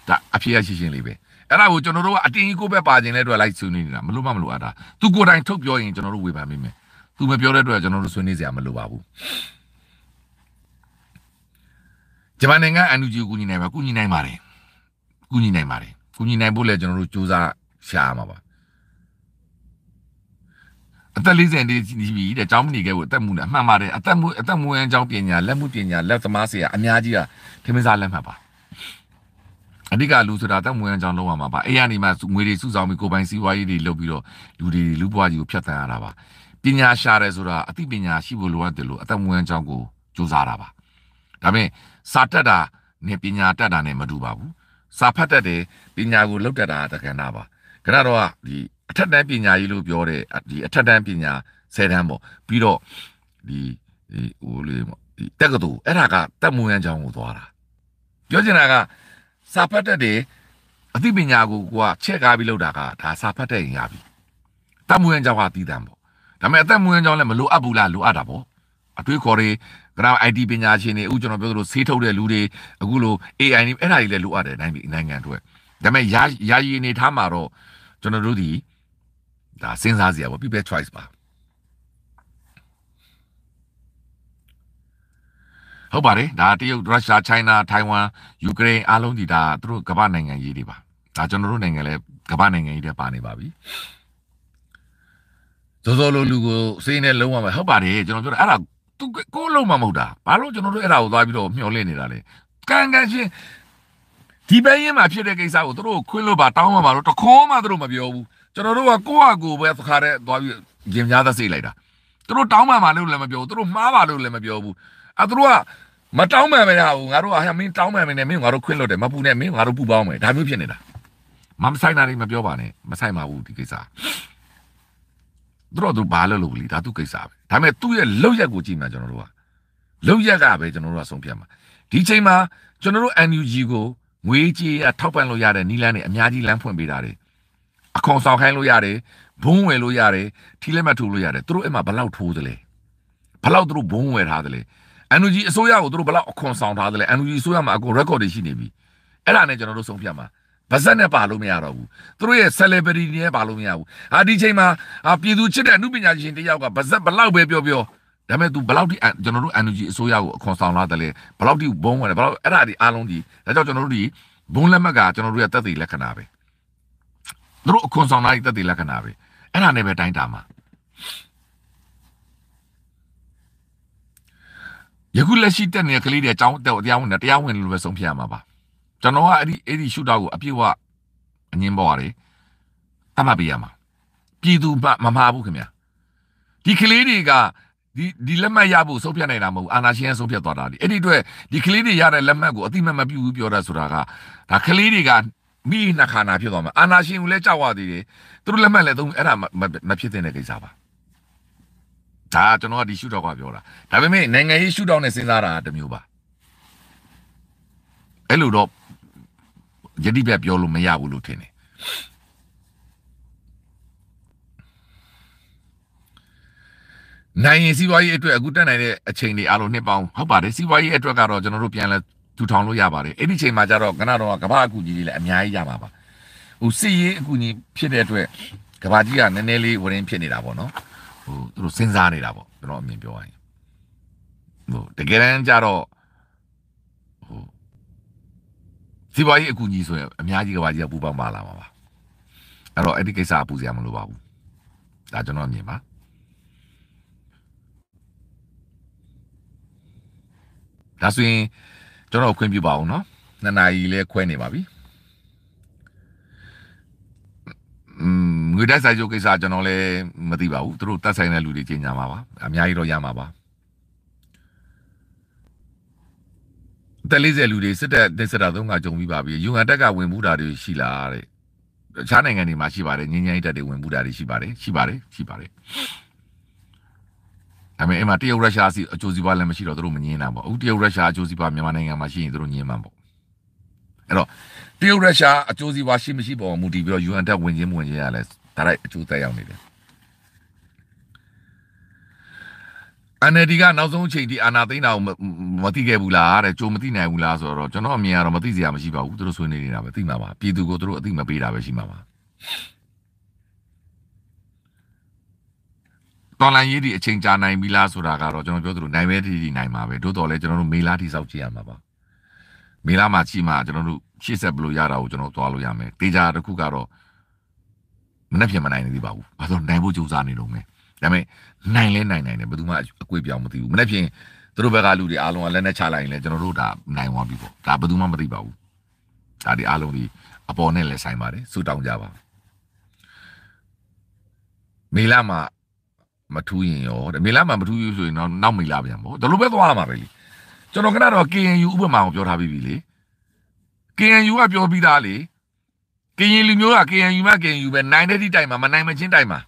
Speaker 1: ဒါအဖြစ်ရရှိရှင်လေးပဲအဲ့ဒါကိုကျွန်တော်တို့ကအတင်းကြီးကိုပဲပါခြင်းလဲအတွက်လိုက်ဆွေးနွေးနေတာမလို့မမလို့အတာသူကိုယ်တိုင်ထုတ်ပြောရင်ကျွန်တော်တို့ဝေဖန်မိမယ်သူမပြောတဲ့အတွက်ကျွန်တော်တို့ဆွေးနွေးစရာမလိုပါဘူးဂျပန်နိုင်ငံအန်ယူဂျီကိုကူညီနိုင်ပါကူညီနိုင်ပါတယ်ကူညီနိုင်ပါတယ်ကူညီနိုင်ဖို့လဲကျွန်တော်တို့စ조사ရှာမှာပါအသက်40တည်းနေပြီတဲ့ကျောင်းမနေခဲ့ဘူးအသက်မူနဲ့အမှန်ပါတယ်အသက်မူအသက်မူရန်ကျောင်းပညာလက်မှုပညာလက်သမားဆရာအများကြီးကထင်မစားလက်မှတ်ပါအဓိကလူဆိုတာအသက်မူရန်ကျောင်းလုံးဝမှာပါအဲ့ရနေမှာငွေတွေစုဆောင်ပြီးကိုပိုင်စည်းဝါးရေးတွေလုပ်ပြီးတော့လူတွေလူပွားကြီးကိုဖျက်ဆီးရတာပါပညာရှာတယ်ဆိုတာအသိပညာရှိဖို့လိုအပ်တယ်လို့အသက်မူရန်ကျောင်းကိုစူးစမ်းတာပါဒါပေမဲ့စာတက်တာနဲ့ပညာတက်တာနဲ့မတူပါဘူးစာဖတ်တတ်တယ်ပညာကိုလောက်တတ်တာတက္ကနာပါခဏတော့ဒီအထက်တန်းပညာကြီးလို့ပြောတဲ့ဒီအထက်တန်းပညာ10တန်းပေါ့ပြီးတော့ဒီဟိုလေပေါ့ဒီတက္ကသိုလ်အဲ့ဒါကတက်မွေးရန်ကျောင်းကိုသွားတာပြောချင်တာကစာဖတ်တတ်တယ်အသိပညာကိုကချက်ကားပြီးလောက်တာကဒါစာဖတ်တတ်ရင်ရပြီတက်မွေးရန်ကျောင်းကတည်တံပေါ့ဒါပေမဲ့အသက်မွေးရန်ကျောင်းလည်းမလိုအပ်ဘူးလားလိုအပ်တာပေါ့အတွေးခေါ်တွေကတော့ IT ပညာရှင်တွေအခုကျွန်တော်ပြောသလိုဆေးထုတ်တဲ့လူတွေအခုလို AI တွေအဲ့ဒါတွေလည်းလိုအပ်တယ်နိုင်ငံနိုင်ငံအတွက်ဒါပေမဲ့ယာယီအနေထားမှာတော့ကျွန်တော်တို့ဒီဒါစဉ်းစားစရာပေါ့ people choice ပါဟုတ်ပါတယ်ဒါတရုတ်ရုရှားချိုင်းနာထိုင်ဝမ်ယူကရိန်းအားလုံးဒီဒါသူတို့ကမ္ဘာနိုင်ငံကြီးတွေပါဒါကျွန်တော်တို့နိုင်ငံလည်းကမ္ဘာနိုင်ငံကြီးတွေပါနေပါပြီစောစောလိုလူကိုစိတ်နဲ့လုံးဝမဟုတ်ပါတယ်ကျွန်တော်ပြောတာအဲ့ဒါသူကိုယ်လုံးမမဟုတ်တာဘာလို့ကျွန်တော်တို့အဲ့ဒါကိုသွားပြီးတော့မျှော်လင့်နေတာလဲကံကံရှင်ဒီဘက်ရင်မှာဖြစ်တဲ့ကိစ္စကိုသူတို့ခွင့်လို့ပါတောင်းမှပါတော့တခေါမှသူတို့မပြောဘူးကျွန်တော်တို့ကကိုယ့်ဟာကိုယ်ပဲသခါတဲ့သွားပြီးရင်များသက်စိတ်လိုက်တာသူတို့တောင်းပန်ပါလို့လည်းမပြောဘူးသူတို့မှားပါလို့လည်းမပြောဘူးအဲသူတို့ကမတောင်းပန်မရဘူးငါတို့ကဟဲ့မင်းတောင်းပန်မနေမင်းငါတို့ခွင့်လွတ်တယ်မပူနဲ့မင်းငါတို့ပူပေါင်းမယ်ဒါမျိုးဖြစ်နေတာမမဆိုင်တာတွေမပြောပါနဲ့မဆိုင်ပါဘူးဒီကိစ္စသူတို့သူဘာလို့လုပ်လीဒါသူကိစ္စပဲဒါပေမဲ့သူ့ရဲ့လောက်ရက်ကိုကြည့်မှကျွန်တော်တို့ကလောက်ရက်ကပဲကျွန်တော်တို့ကဆုံးဖြတ်မှာဒီချိန်မှာကျွန်တော်တို့ NUG ကိုငွေကြေးအထောက်ပံ့လို့ရတဲ့နီလန်းတွေအများကြီးလမ်းဖွင့်ပေးတာတွေအခွန်ဆောင်ခိုင်းလို့ရတယ်ဘုံဝင်လို့ရတယ်ထီလက်မှတ်ထုတ်လို့ရတယ်သူတို့အဲ့မှာဘလောက်ထိုးသလဲဘလောက်သူတို့ဘုံဝင်ထားသလဲအန်ယူဂျီအစိုးရကိုသူတို့ဘလောက်အခွန်ဆောင်ထားသလဲအန်ယူဂျီအစိုးရမှာအကုန် record တွေရှိနေပြီအဲ့ဒါနဲ့ကျွန်တော်တို့ဆုံးဖြတ်မှာပါဇက်နဲ့ပါလို့မရတော့ဘူးသူတို့ရဲ့ celebrity တွေနဲ့ပါလို့မရဘူးဟာဒီချိန်မှာပြည်သူချစ်တဲ့အမှုပညာရှင်တယောက်ကပါဇက်ဘလောက်ပဲပြောပြောဒါပေမဲ့ तू ဘလောက်ထိကျွန်တော်တို့ energy အစိုးရကိုအခွန်ဆောင်လာတယ်လေဘလောက်ထိဘုံဝင်တယ်ဘလောက်အဲ့ဒါဒီအားလုံးကြီးဒါကြောင့်ကျွန်တော်တို့ဒီဘုံလက်မှတ်ကကျွန်တော်တို့ရဲ့တက်တည်လက္ခဏာပဲသူတို့အခွန်ဆောင်တာတွေတက်တည်လက္ခဏာပဲအဲ့ဒါနဲ့ပဲတိုင်းတာမှာယခုလက်ရှိတက်နေတဲ့ကလေးတွေအကြောင်းတက်တရားဝင်တရားဝင်လို့ပဲဆုံးဖြတ်ရမှာပါကျွန်တော်ကအဲ့ဒီအဲ့ဒီရှုတာကိုအပြည့်ဝအငင်းပေါ်ရတယ်တတ်မှတ်ပေးရမှာပြည်သူမမှားဘူးခင်ဗျာဒီကလေးတွေကဒီဒီလက်မှတ်ရဖို့ဆုံးဖြတ်နိုင်တာမဟုတ်အာနာရှင်ဆုံးဖြတ်သွားတာလေအဲ့ဒီအတွက်ဒီကလေးတွေရတဲ့လက်မှတ်ကိုအတိမတ်မပြုဘူးပြောတာဆိုတာကဒါကလေးတွေကမိနှခါနာဖြစ်သွားမှာအာနာရှင်ကိုလည်းကြောက်ရသေးတယ်သူတို့လက်မှတ်လည်းသုံးအဲ့ဒါမဖြစ်တဲ့ကိစ္စပါဒါကျွန်တော်ကဒီရှုထောက်ကပြောတာဒါပေမဲ့နိုင်ငံရေးရှုထောက်နဲ့စဉ်းစားတာတမျိုးပါအဲ့လိုတော့ယတိပြပြောလို့မရဘူးလို့ထင်တယ်နိုင်ရင်စီးပွားရေးအတွက်အခုတက်နိုင်တဲ့အချိန်တွေအားလုံးနှစ်ပေါင်းဟုတ်ပါတယ်စီးပွားရေးအတွက်ကတော့ကျွန်တော်တို့ပြန်လဲထူထောင်လို့ရပါတယ်အဲ့ဒီချိန်မှာကျတော့ကနတော်ကကမ္ဘာအကူကြီးတွေလည်းအများကြီးရမှာပါဟိုစီရေးအကူကြီးဖြစ်တဲ့အတွက်ကမ္ဘာကြီးကနည်းနည်းလေးဝင်ဖြစ်နေတာပေါ့နော်ဟိုသူတို့စဉ်းစားနေတာပေါ့ကျွန်တော်အမြင်ပြောရရင်ဟိုတကယ်တမ်းကျတော့ဟိုစီပွားရေးအကူကြီးဆိုရင်အများကြီးကမ္ဘာကြီးကပူပေါင်းပါလာမှာပါအဲ့တော့အဲ့ဒီကိစ္စအပူစရာမလိုပါဘူးဒါကျွန်တော်အမြင်ပါဒါဆိုရင်ကျွန်တော်ခွင့်ပြုပါအောင်နော်နှစ်နာရီလဲခွဲနေပါပြီငွေတက်ဆိုင်ရုပ်ကိစ္စကျွန်တော်လည်းမသိပါဘူးသူတို့တက်ဆိုင်တဲ့လူတွေကြီးညာမှာပါအများကြီးတော့ရမှာပါတက်လေးစဲလူတွေစစ်တက်ဒိစတာသုံးကဂျုံပြီးပါပြီယူငန်တက်ကဝင်မှုတာတွေရှိလားတဲ့တခြားနိုင်ငံတွေမှာရှိပါတယ်ငင်းငင်းတက်တွေဝင်မှုတာတွေရှိပါတယ်ရှိပါတယ်ရှိပါတယ်ဒါပေမဲ့အဲ့မှာတရုတ်ရုရှားစီအကျိုးစီးပွားလည်းမရှိတော့သူတို့မငင်းတာပေါ့အခုတရုတ်ရုရှားအကျိုးစီးပွားမြန်မာနိုင်ငံမှာရှိရင်သူတို့ငင်းမှာပေါ့အဲ့တော့တရုတ်ရုရှားအကျိုးစီးပွားရှိမရှိပေါ်မူတည်ပြီးတော့ UN တက်ဝင်ချင်းဝင်ချင်းရလဲဒါလိုက်အကျိုးသက်ရောက်နေတယ်အန်အဒီကနောက်ဆုံးအချိန်ဒီအာနာသိန်းတာကိုမသိခဲ့ဘူးလားတဲ့ကြိုမသိနိုင်ဘူးလားဆိုတော့ကျွန်တော်အမြင်ကတော့မသိစရာမရှိပါဘူးသူတို့ဆွေးနွေးနေတာပဲသိမှာပါပြည်သူကိုသူတို့အသိမပေးတာပဲရှိမှာပါတော်လန်ရေးဒီအချိန်ကြာနိုင်ပြီလားဆိုတာကတော့ကျွန်တော်ပြောသလိုနိုင်ပဲတည်တည်နိုင်မှာပဲသို့တော်လည်းကျွန်တော်တို့မေလာထိစောက်ကြည့်ရမှာပါမေလာမှာကြည့်မှာကျွန်တော်တို့ရှေ့ဆက်ဘလို့ရတာကိုကျွန်တော်သွားလို့ရမယ်တေချာတစ်ခုကတော့မနှက်ပြင်မနိုင်သေးပါဘူးဘာလို့နိုင်ဖို့ကြိုးစားနေလို့မယ်ဒါပေမဲ့နိုင်လဲနိုင်နိုင်တယ်ဘယ်သူမှအကွေပြောင်းမသိဘူးမနှက်ပြင်သူတို့ဘက်ကလူတွေအားလုံးကလက်နဲ့ချလိုက်ရင်လည်းကျွန်တော်တို့ဒါနိုင်သွားပြီပေါ့ဒါဘယ်သူမှမသိပါဘူးဒါဒီအားလုံးဒီအပေါ်နဲ့လည်းဆိုင်ပါတယ်စူတောင်းကြပါမေလာမှာမထူးရင်ရောတဲ့မေလာမှာမထူးဘူးဆိုရင်တော့နောက်မေလာပြန်ပေါ့ဒါလိုပဲသွားရမှာပဲလေကျွန်တော်ကတော့ KNU ဥပမာကိုပြောထားပြီးပြီလေ KNU ကပြောပြီးသားလေကရင်လူမျိုးက KNU မှ KNU ပဲနိုင်တဲ့တိတိုင်မှာမနိုင်မချင်းတိုင်မှာ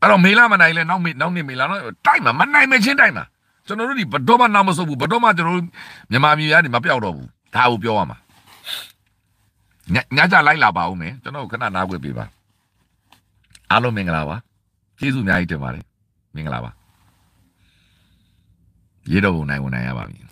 Speaker 1: အဲ့တော့မေလာမနိုင်လဲနောက်မေနောက်နေမေလာတော့တိုင်မှာမနိုင်မချင်းတိုင်မှာကျွန်တော်တို့ဒီဘတော်မှနောက်မဆုပ်ဘူးဘတော်မှကျွန်တော်တို့မြန်မာပြည်ကနေမပြောက်တော့ဘူးဒါကိုပြောရမှာညညကြလိုက်လာပါဦးမယ်ကျွန်တော်ခဏနားခွေပေးပါအားလုံးမင်္ဂလာပါကျေးဇူးအများကြီးတင်ပါတယ်မင်္ဂလာပါရေတော်ဘုံနိုင်ဝန်နိုင်ရပါပြီ